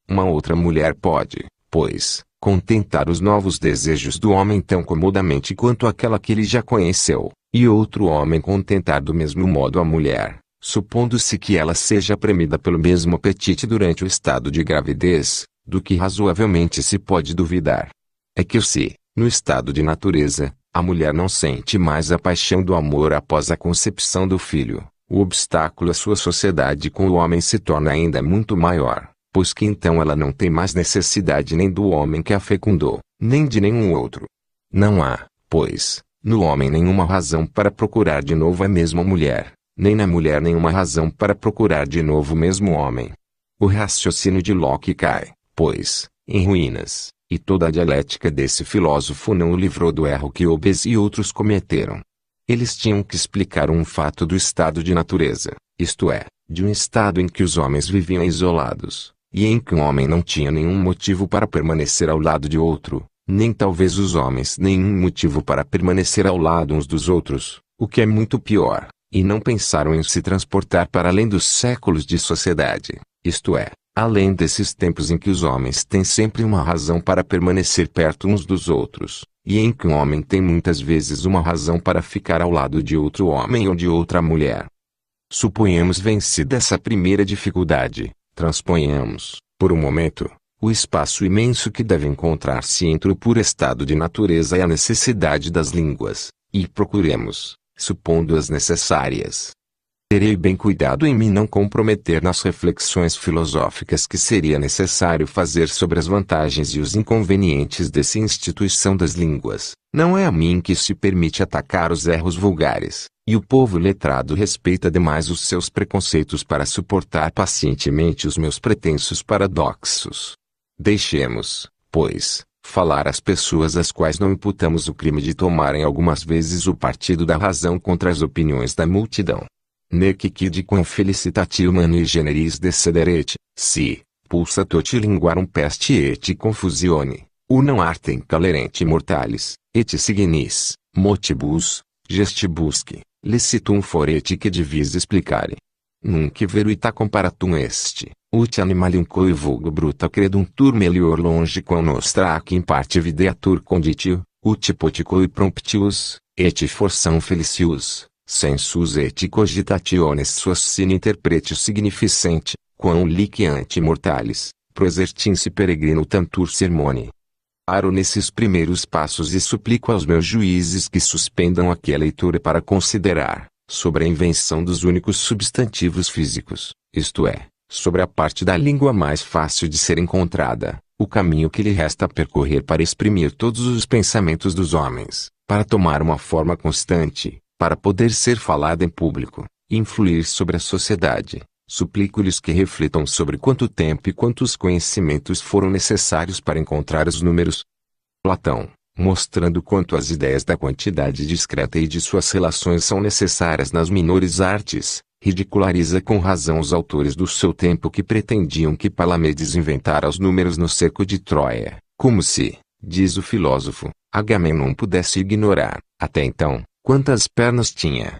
Uma outra mulher pode, pois, contentar os novos desejos do homem tão comodamente quanto aquela que ele já conheceu, e outro homem contentar do mesmo modo a mulher, supondo-se que ela seja premida pelo mesmo apetite durante o estado de gravidez, do que razoavelmente se pode duvidar. É que se, no estado de natureza, a mulher não sente mais a paixão do amor após a concepção do filho. O obstáculo à sua sociedade com o homem se torna ainda muito maior, pois que então ela não tem mais necessidade nem do homem que a fecundou, nem de nenhum outro. Não há, pois, no homem nenhuma razão para procurar de novo a mesma mulher, nem na mulher nenhuma razão para procurar de novo o mesmo homem. O raciocínio de Locke cai, pois, em ruínas e toda a dialética desse filósofo não o livrou do erro que Obes e outros cometeram. Eles tinham que explicar um fato do estado de natureza, isto é, de um estado em que os homens viviam isolados, e em que um homem não tinha nenhum motivo para permanecer ao lado de outro, nem talvez os homens nenhum motivo para permanecer ao lado uns dos outros, o que é muito pior, e não pensaram em se transportar para além dos séculos de sociedade, isto é, Além desses tempos em que os homens têm sempre uma razão para permanecer perto uns dos outros, e em que um homem tem muitas vezes uma razão para ficar ao lado de outro homem ou de outra mulher. Suponhamos vencida essa primeira dificuldade, transponhamos, por um momento, o espaço imenso que deve encontrar-se entre o puro estado de natureza e a necessidade das línguas, e procuremos, supondo-as necessárias, terei bem cuidado em me não comprometer nas reflexões filosóficas que seria necessário fazer sobre as vantagens e os inconvenientes dessa instituição das línguas. Não é a mim que se permite atacar os erros vulgares, e o povo letrado respeita demais os seus preconceitos para suportar pacientemente os meus pretensos paradoxos. Deixemos, pois, falar às pessoas às quais não imputamos o crime de tomarem algumas vezes o partido da razão contra as opiniões da multidão nec quid quam humano manu generis decederet, si, pulsa toti linguarum peste et confusione, unam artem calerente mortalis, et signis, motibus, gestibusque, licitum foret que divis explicare. Nunc veruita comparatum este, ut animalium coi vulgo bruta creduntur melior longe quam nostra ac in parte videatur conditio, ut poticoe promptius, et forção felicius, sensus et cogitationes suas sine interprete significante, quão liquiante mortalis, prosertinse peregrino tantur sermone. Aro nesses primeiros passos e suplico aos meus juízes que suspendam aqui a leitura para considerar, sobre a invenção dos únicos substantivos físicos, isto é, sobre a parte da língua mais fácil de ser encontrada, o caminho que lhe resta percorrer para exprimir todos os pensamentos dos homens, para tomar uma forma constante, para poder ser falada em público, e influir sobre a sociedade, suplico-lhes que reflitam sobre quanto tempo e quantos conhecimentos foram necessários para encontrar os números. Platão, mostrando quanto as ideias da quantidade discreta e de suas relações são necessárias nas menores artes, ridiculariza com razão os autores do seu tempo que pretendiam que Palamedes inventara os números no cerco de Troia, como se, diz o filósofo, Agamemnon pudesse ignorar, até então, Quantas pernas tinha?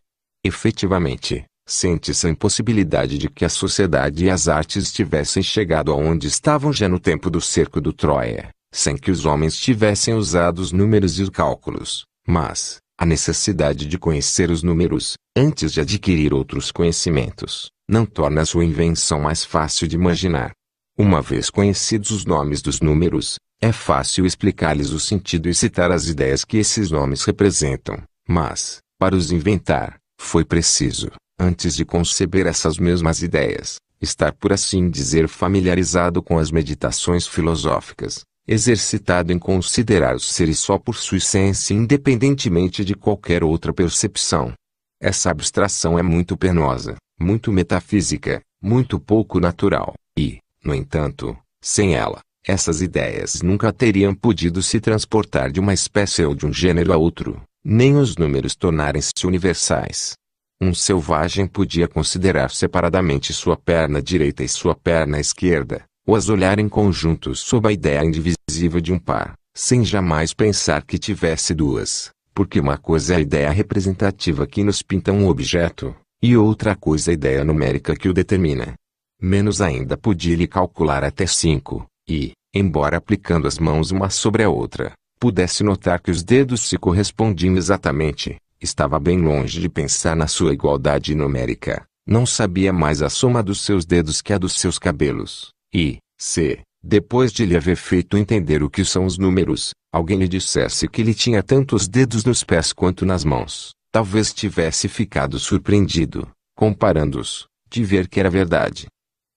Efetivamente, sente-se a impossibilidade de que a sociedade e as artes tivessem chegado aonde estavam já no tempo do cerco do Troia, sem que os homens tivessem usado os números e os cálculos, mas, a necessidade de conhecer os números, antes de adquirir outros conhecimentos, não torna a sua invenção mais fácil de imaginar. Uma vez conhecidos os nomes dos números, é fácil explicar-lhes o sentido e citar as ideias que esses nomes representam. Mas, para os inventar, foi preciso, antes de conceber essas mesmas ideias, estar por assim dizer familiarizado com as meditações filosóficas, exercitado em considerar os seres só por sua essência independentemente de qualquer outra percepção. Essa abstração é muito penosa, muito metafísica, muito pouco natural, e, no entanto, sem ela, essas ideias nunca teriam podido se transportar de uma espécie ou de um gênero a outro nem os números tornarem-se universais. Um selvagem podia considerar separadamente sua perna direita e sua perna esquerda, ou as olhar em conjunto sob a ideia indivisível de um par, sem jamais pensar que tivesse duas, porque uma coisa é a ideia representativa que nos pinta um objeto, e outra coisa é a ideia numérica que o determina. Menos ainda podia-lhe calcular até cinco, e, embora aplicando as mãos uma sobre a outra, pudesse notar que os dedos se correspondiam exatamente, estava bem longe de pensar na sua igualdade numérica. Não sabia mais a soma dos seus dedos que a dos seus cabelos. E, se, depois de lhe haver feito entender o que são os números, alguém lhe dissesse que ele tinha tantos dedos nos pés quanto nas mãos, talvez tivesse ficado surpreendido, comparando-os, de ver que era verdade.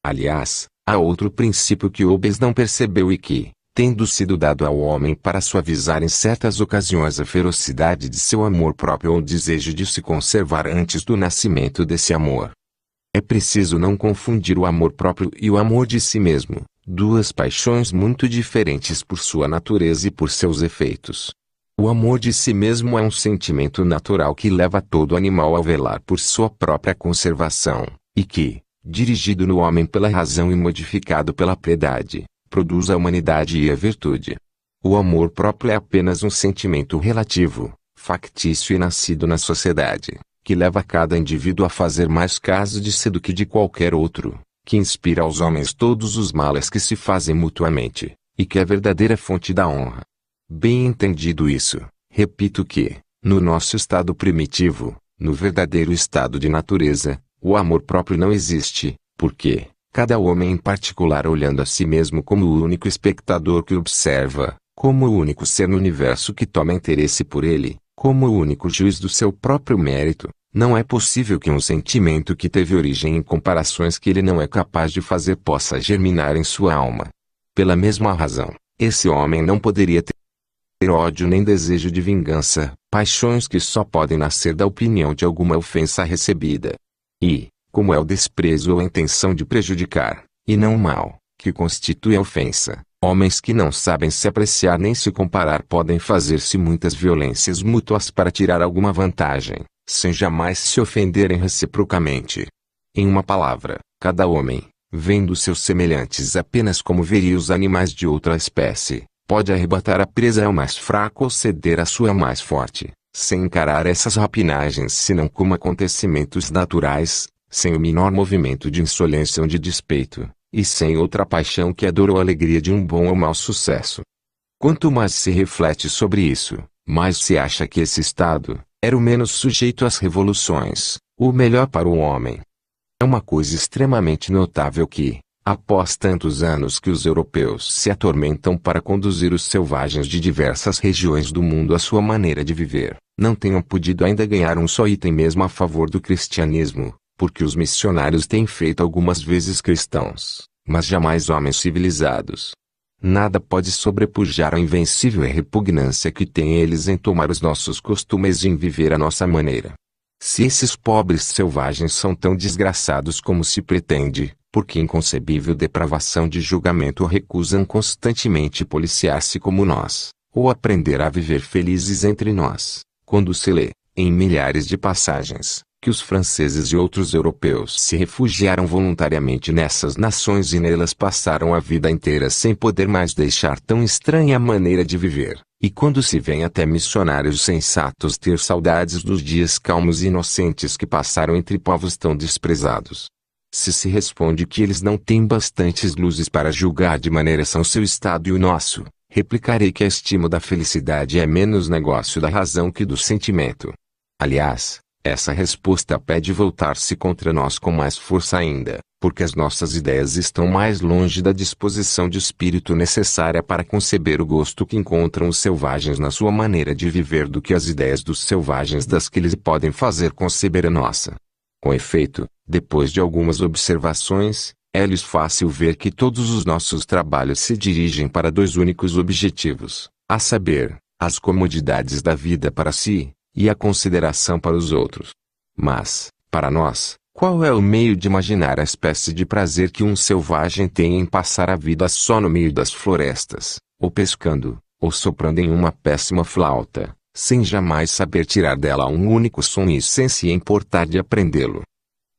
Aliás, há outro princípio que obes não percebeu e que, tendo sido dado ao homem para suavizar em certas ocasiões a ferocidade de seu amor próprio ou o desejo de se conservar antes do nascimento desse amor. É preciso não confundir o amor próprio e o amor de si mesmo, duas paixões muito diferentes por sua natureza e por seus efeitos. O amor de si mesmo é um sentimento natural que leva todo animal a velar por sua própria conservação, e que, dirigido no homem pela razão e modificado pela piedade, produz a humanidade e a virtude. O amor próprio é apenas um sentimento relativo, factício e nascido na sociedade, que leva cada indivíduo a fazer mais caso de si do que de qualquer outro, que inspira aos homens todos os males que se fazem mutuamente, e que é a verdadeira fonte da honra. Bem entendido isso, repito que, no nosso estado primitivo, no verdadeiro estado de natureza, o amor próprio não existe, porque, cada homem em particular olhando a si mesmo como o único espectador que observa, como o único ser no universo que toma interesse por ele, como o único juiz do seu próprio mérito, não é possível que um sentimento que teve origem em comparações que ele não é capaz de fazer possa germinar em sua alma. Pela mesma razão, esse homem não poderia ter ódio nem desejo de vingança, paixões que só podem nascer da opinião de alguma ofensa recebida. E, como é o desprezo ou a intenção de prejudicar, e não o mal, que constitui a ofensa. Homens que não sabem se apreciar nem se comparar podem fazer-se muitas violências mútuas para tirar alguma vantagem, sem jamais se ofenderem reciprocamente. Em uma palavra, cada homem, vendo seus semelhantes apenas como veria os animais de outra espécie, pode arrebatar a presa ao mais fraco ou ceder à sua mais forte, sem encarar essas rapinagens senão como acontecimentos naturais, sem o menor movimento de insolência ou de despeito, e sem outra paixão que a dor ou a alegria de um bom ou mau sucesso. Quanto mais se reflete sobre isso, mais se acha que esse estado era o menos sujeito às revoluções, o melhor para o homem. É uma coisa extremamente notável que, após tantos anos que os europeus se atormentam para conduzir os selvagens de diversas regiões do mundo à sua maneira de viver, não tenham podido ainda ganhar um só item mesmo a favor do cristianismo, porque os missionários têm feito algumas vezes cristãos, mas jamais homens civilizados. Nada pode sobrepujar a invencível repugnância que têm eles em tomar os nossos costumes e em viver a nossa maneira. Se esses pobres selvagens são tão desgraçados como se pretende, por que inconcebível depravação de julgamento recusam constantemente policiar-se como nós, ou aprender a viver felizes entre nós, quando se lê, em milhares de passagens, que os franceses e outros europeus se refugiaram voluntariamente nessas nações e nelas passaram a vida inteira sem poder mais deixar tão estranha maneira de viver. E quando se vêem até missionários sensatos ter saudades dos dias calmos e inocentes que passaram entre povos tão desprezados, se se responde que eles não têm bastantes luzes para julgar de maneira são seu estado e o nosso, replicarei que a estima da felicidade é menos negócio da razão que do sentimento. Aliás, essa resposta pede voltar-se contra nós com mais força ainda, porque as nossas ideias estão mais longe da disposição de espírito necessária para conceber o gosto que encontram os selvagens na sua maneira de viver do que as ideias dos selvagens das que lhes podem fazer conceber a nossa. Com efeito, depois de algumas observações, é-lhes fácil ver que todos os nossos trabalhos se dirigem para dois únicos objetivos, a saber, as comodidades da vida para si, e a consideração para os outros. Mas, para nós, qual é o meio de imaginar a espécie de prazer que um selvagem tem em passar a vida só no meio das florestas, ou pescando, ou soprando em uma péssima flauta, sem jamais saber tirar dela um único som e sem se importar de aprendê-lo?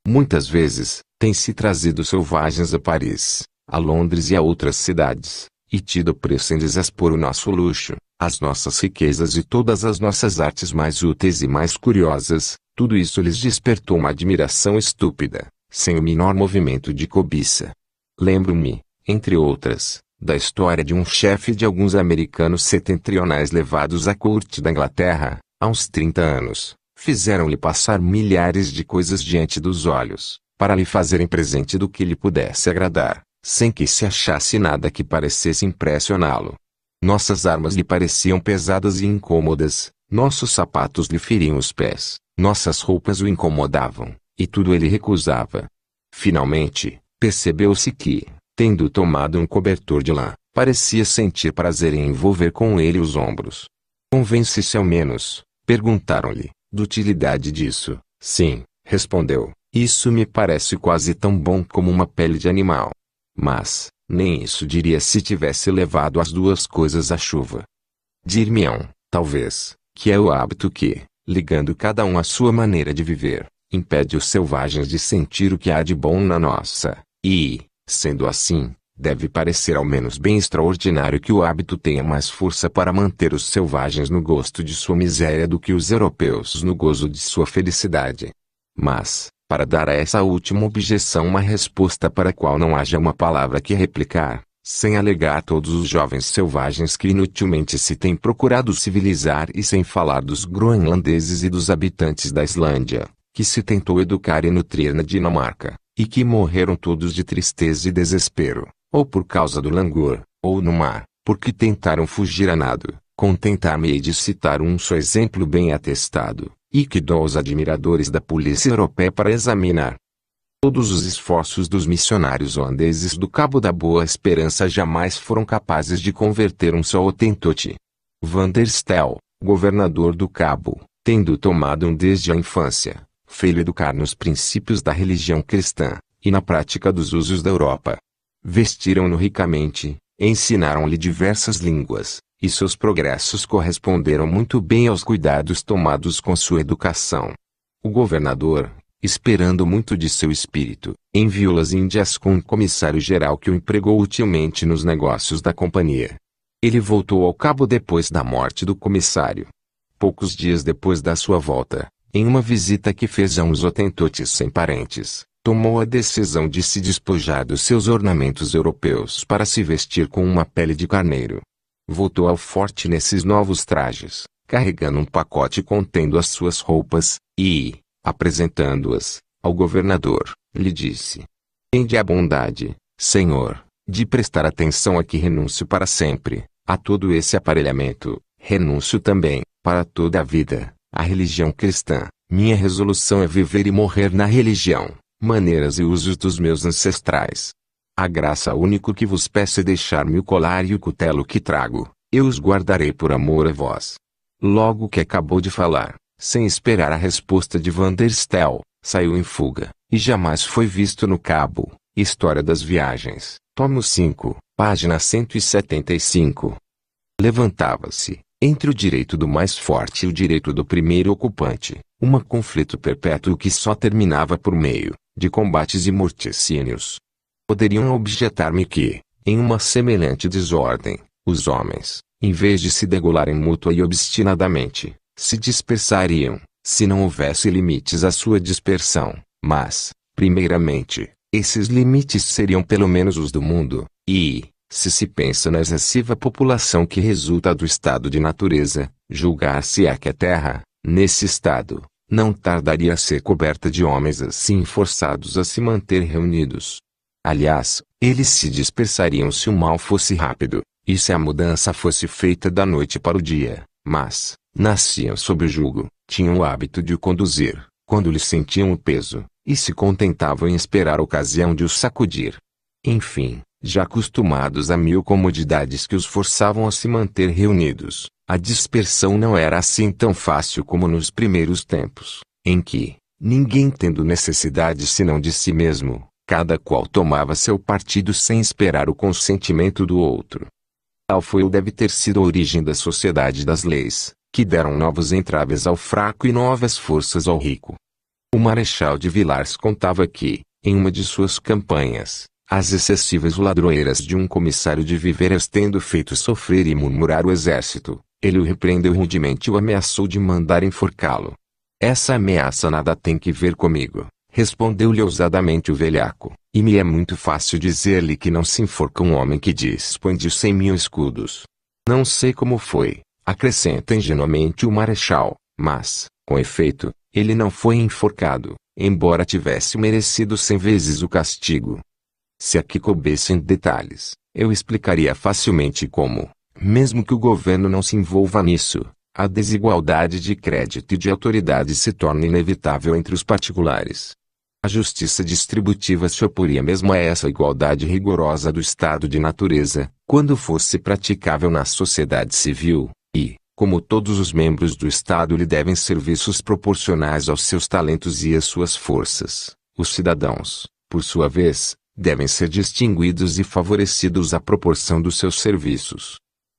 Muitas vezes, tem-se trazido selvagens a Paris, a Londres e a outras cidades, e tido preço em desespor o nosso luxo, as nossas riquezas e todas as nossas artes mais úteis e mais curiosas, tudo isso lhes despertou uma admiração estúpida, sem o menor movimento de cobiça. Lembro-me, entre outras, da história de um chefe de alguns americanos setentrionais levados à corte da Inglaterra, há uns 30 anos, fizeram-lhe passar milhares de coisas diante dos olhos, para lhe fazerem presente do que lhe pudesse agradar, sem que se achasse nada que parecesse impressioná-lo. Nossas armas lhe pareciam pesadas e incômodas, nossos sapatos lhe feriam os pés, nossas roupas o incomodavam, e tudo ele recusava. Finalmente, percebeu-se que, tendo tomado um cobertor de lã, parecia sentir prazer em envolver com ele os ombros. Convence-se ao menos, perguntaram-lhe, da utilidade disso. Sim, respondeu, isso me parece quase tão bom como uma pele de animal. Mas, nem isso diria se tivesse levado as duas coisas à chuva. Dir-me-ão, talvez, que é o hábito que, ligando cada um à sua maneira de viver, impede os selvagens de sentir o que há de bom na nossa, e, sendo assim, deve parecer ao menos bem extraordinário que o hábito tenha mais força para manter os selvagens no gosto de sua miséria do que os europeus no gozo de sua felicidade. Mas, para dar a essa última objeção uma resposta para a qual não haja uma palavra que replicar, sem alegar todos os jovens selvagens que inutilmente se têm procurado civilizar e sem falar dos groenlandeses e dos habitantes da Islândia, que se tentou educar e nutrir na Dinamarca, e que morreram todos de tristeza e desespero, ou por causa do langor, ou no mar, porque tentaram fugir a nado. Contentar-me-ei de citar um só exemplo bem atestado, e que dou aos admiradores da polícia europeia para examinar. Todos os esforços dos missionários holandeses do Cabo da Boa Esperança jamais foram capazes de converter um só Otentote. Van der Stel, governador do Cabo, tendo tomado um desde a infância, fez educar nos princípios da religião cristã, e na prática dos usos da Europa. Vestiram-no ricamente, ensinaram-lhe diversas línguas, e seus progressos corresponderam muito bem aos cuidados tomados com sua educação. O governador, esperando muito de seu espírito, enviou as Índias com um comissário-geral que o empregou utilmente nos negócios da companhia. Ele voltou ao cabo depois da morte do comissário. Poucos dias depois da sua volta, em uma visita que fez a uns otentotes sem parentes, tomou a decisão de se despojar dos seus ornamentos europeus para se vestir com uma pele de carneiro voltou ao forte nesses novos trajes, carregando um pacote contendo as suas roupas, e, apresentando-as, ao governador, lhe disse: Tende a bondade, senhor, de prestar atenção a que renuncio para sempre, a todo esse aparelhamento, renuncio também, para toda a vida, à religião cristã. Minha resolução é viver e morrer na religião, maneiras e usos dos meus ancestrais, a graça único que vos peço é deixar-me o colar e o cutelo que trago, eu os guardarei por amor a vós. Logo que acabou de falar, sem esperar a resposta de Van der Stel, saiu em fuga, e jamais foi visto no cabo. História das Viagens, tomo 5, página 175. Levantava-se, entre o direito do mais forte e o direito do primeiro ocupante, um conflito perpétuo que só terminava por meio de combates e morticínios. Poderiam objetar-me que, em uma semelhante desordem, os homens, em vez de se degolarem mútua e obstinadamente, se dispersariam, se não houvesse limites à sua dispersão. Mas, primeiramente, esses limites seriam pelo menos os do mundo, e, se se pensa na excessiva população que resulta do estado de natureza, julgar-se-á que a Terra, nesse estado, não tardaria a ser coberta de homens assim forçados a se manter reunidos, Aliás, eles se dispersariam se o mal fosse rápido, e se a mudança fosse feita da noite para o dia, mas, nasciam sob o jugo, tinham o hábito de o conduzir, quando lhes sentiam o peso, e se contentavam em esperar a ocasião de o sacudir. Enfim, já acostumados a mil comodidades que os forçavam a se manter reunidos, a dispersão não era assim tão fácil como nos primeiros tempos, em que, ninguém tendo necessidade senão de si mesmo, Cada qual tomava seu partido sem esperar o consentimento do outro. Tal foi ou deve ter sido a origem da sociedade das leis, que deram novos entraves ao fraco e novas forças ao rico. O Marechal de Villars contava que, em uma de suas campanhas, as excessivas ladroeiras de um comissário de viveres tendo feito sofrer e murmurar o exército, ele o repreendeu rudemente e o ameaçou de mandar enforcá-lo. Essa ameaça nada tem que ver comigo, Respondeu-lhe ousadamente o velhaco. E me é muito fácil dizer-lhe que não se enforca um homem que dispõe de cem mil escudos. Não sei como foi, acrescenta ingenuamente o marechal, mas, com efeito, ele não foi enforcado, embora tivesse merecido cem vezes o castigo. Se aqui coubessem detalhes, eu explicaria facilmente como, mesmo que o governo não se envolva nisso, a desigualdade de crédito e de autoridade se torna inevitável entre os particulares. A justiça distributiva se oporia é mesmo a é essa igualdade rigorosa do estado de natureza, quando fosse praticável na sociedade civil, e, como todos os membros do Estado lhe devem serviços proporcionais aos seus talentos e às suas forças, os cidadãos, por sua vez, devem ser distinguidos e favorecidos à proporção dos seus serviços.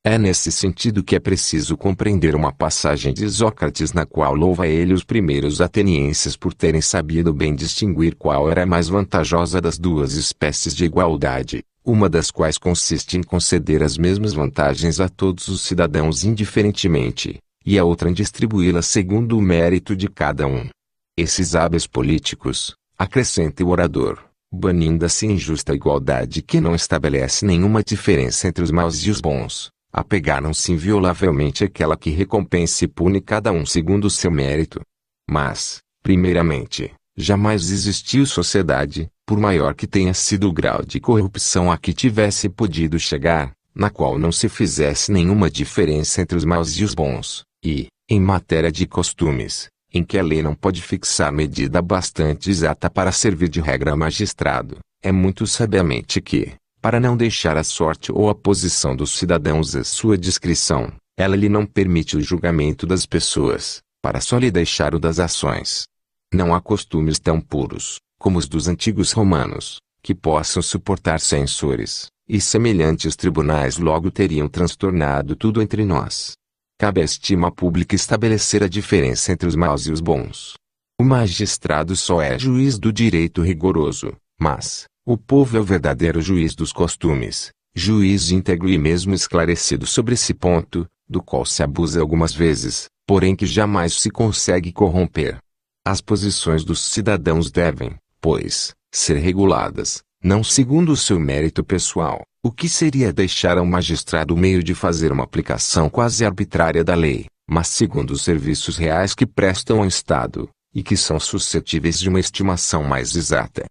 É nesse sentido que é preciso compreender uma passagem de Sócrates na qual louva ele os primeiros atenienses por terem sabido bem distinguir qual era a mais vantajosa das duas espécies de igualdade, uma das quais consiste em conceder as mesmas vantagens a todos os cidadãos indiferentemente, e a outra em distribuí-las segundo o mérito de cada um. Esses hábeis políticos, acrescenta o orador, banindo-se injusta igualdade que não estabelece nenhuma diferença entre os maus e os bons apegaram-se inviolavelmente àquela que recompensa e pune cada um segundo o seu mérito. Mas, primeiramente, jamais existiu sociedade, por maior que tenha sido o grau de corrupção a que tivesse podido chegar, na qual não se fizesse nenhuma diferença entre os maus e os bons, e, em matéria de costumes, em que a lei não pode fixar medida bastante exata para servir de regra ao magistrado, é muito sabiamente que, para não deixar a sorte ou a posição dos cidadãos à sua discrição. Ela lhe não permite o julgamento das pessoas, para só lhe deixar o das ações. Não há costumes tão puros, como os dos antigos romanos, que possam suportar censores, e semelhantes tribunais logo teriam transtornado tudo entre nós. Cabe à estima pública estabelecer a diferença entre os maus e os bons. O magistrado só é juiz do direito rigoroso, mas, o povo é o verdadeiro juiz dos costumes, juiz íntegro e mesmo esclarecido sobre esse ponto, do qual se abusa algumas vezes, porém que jamais se consegue corromper. As posições dos cidadãos devem, pois, ser reguladas, não segundo o seu mérito pessoal, o que seria deixar ao magistrado o meio de fazer uma aplicação quase arbitrária da lei, mas segundo os serviços reais que prestam ao Estado, e que são suscetíveis de uma estimação mais exata.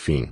Fim.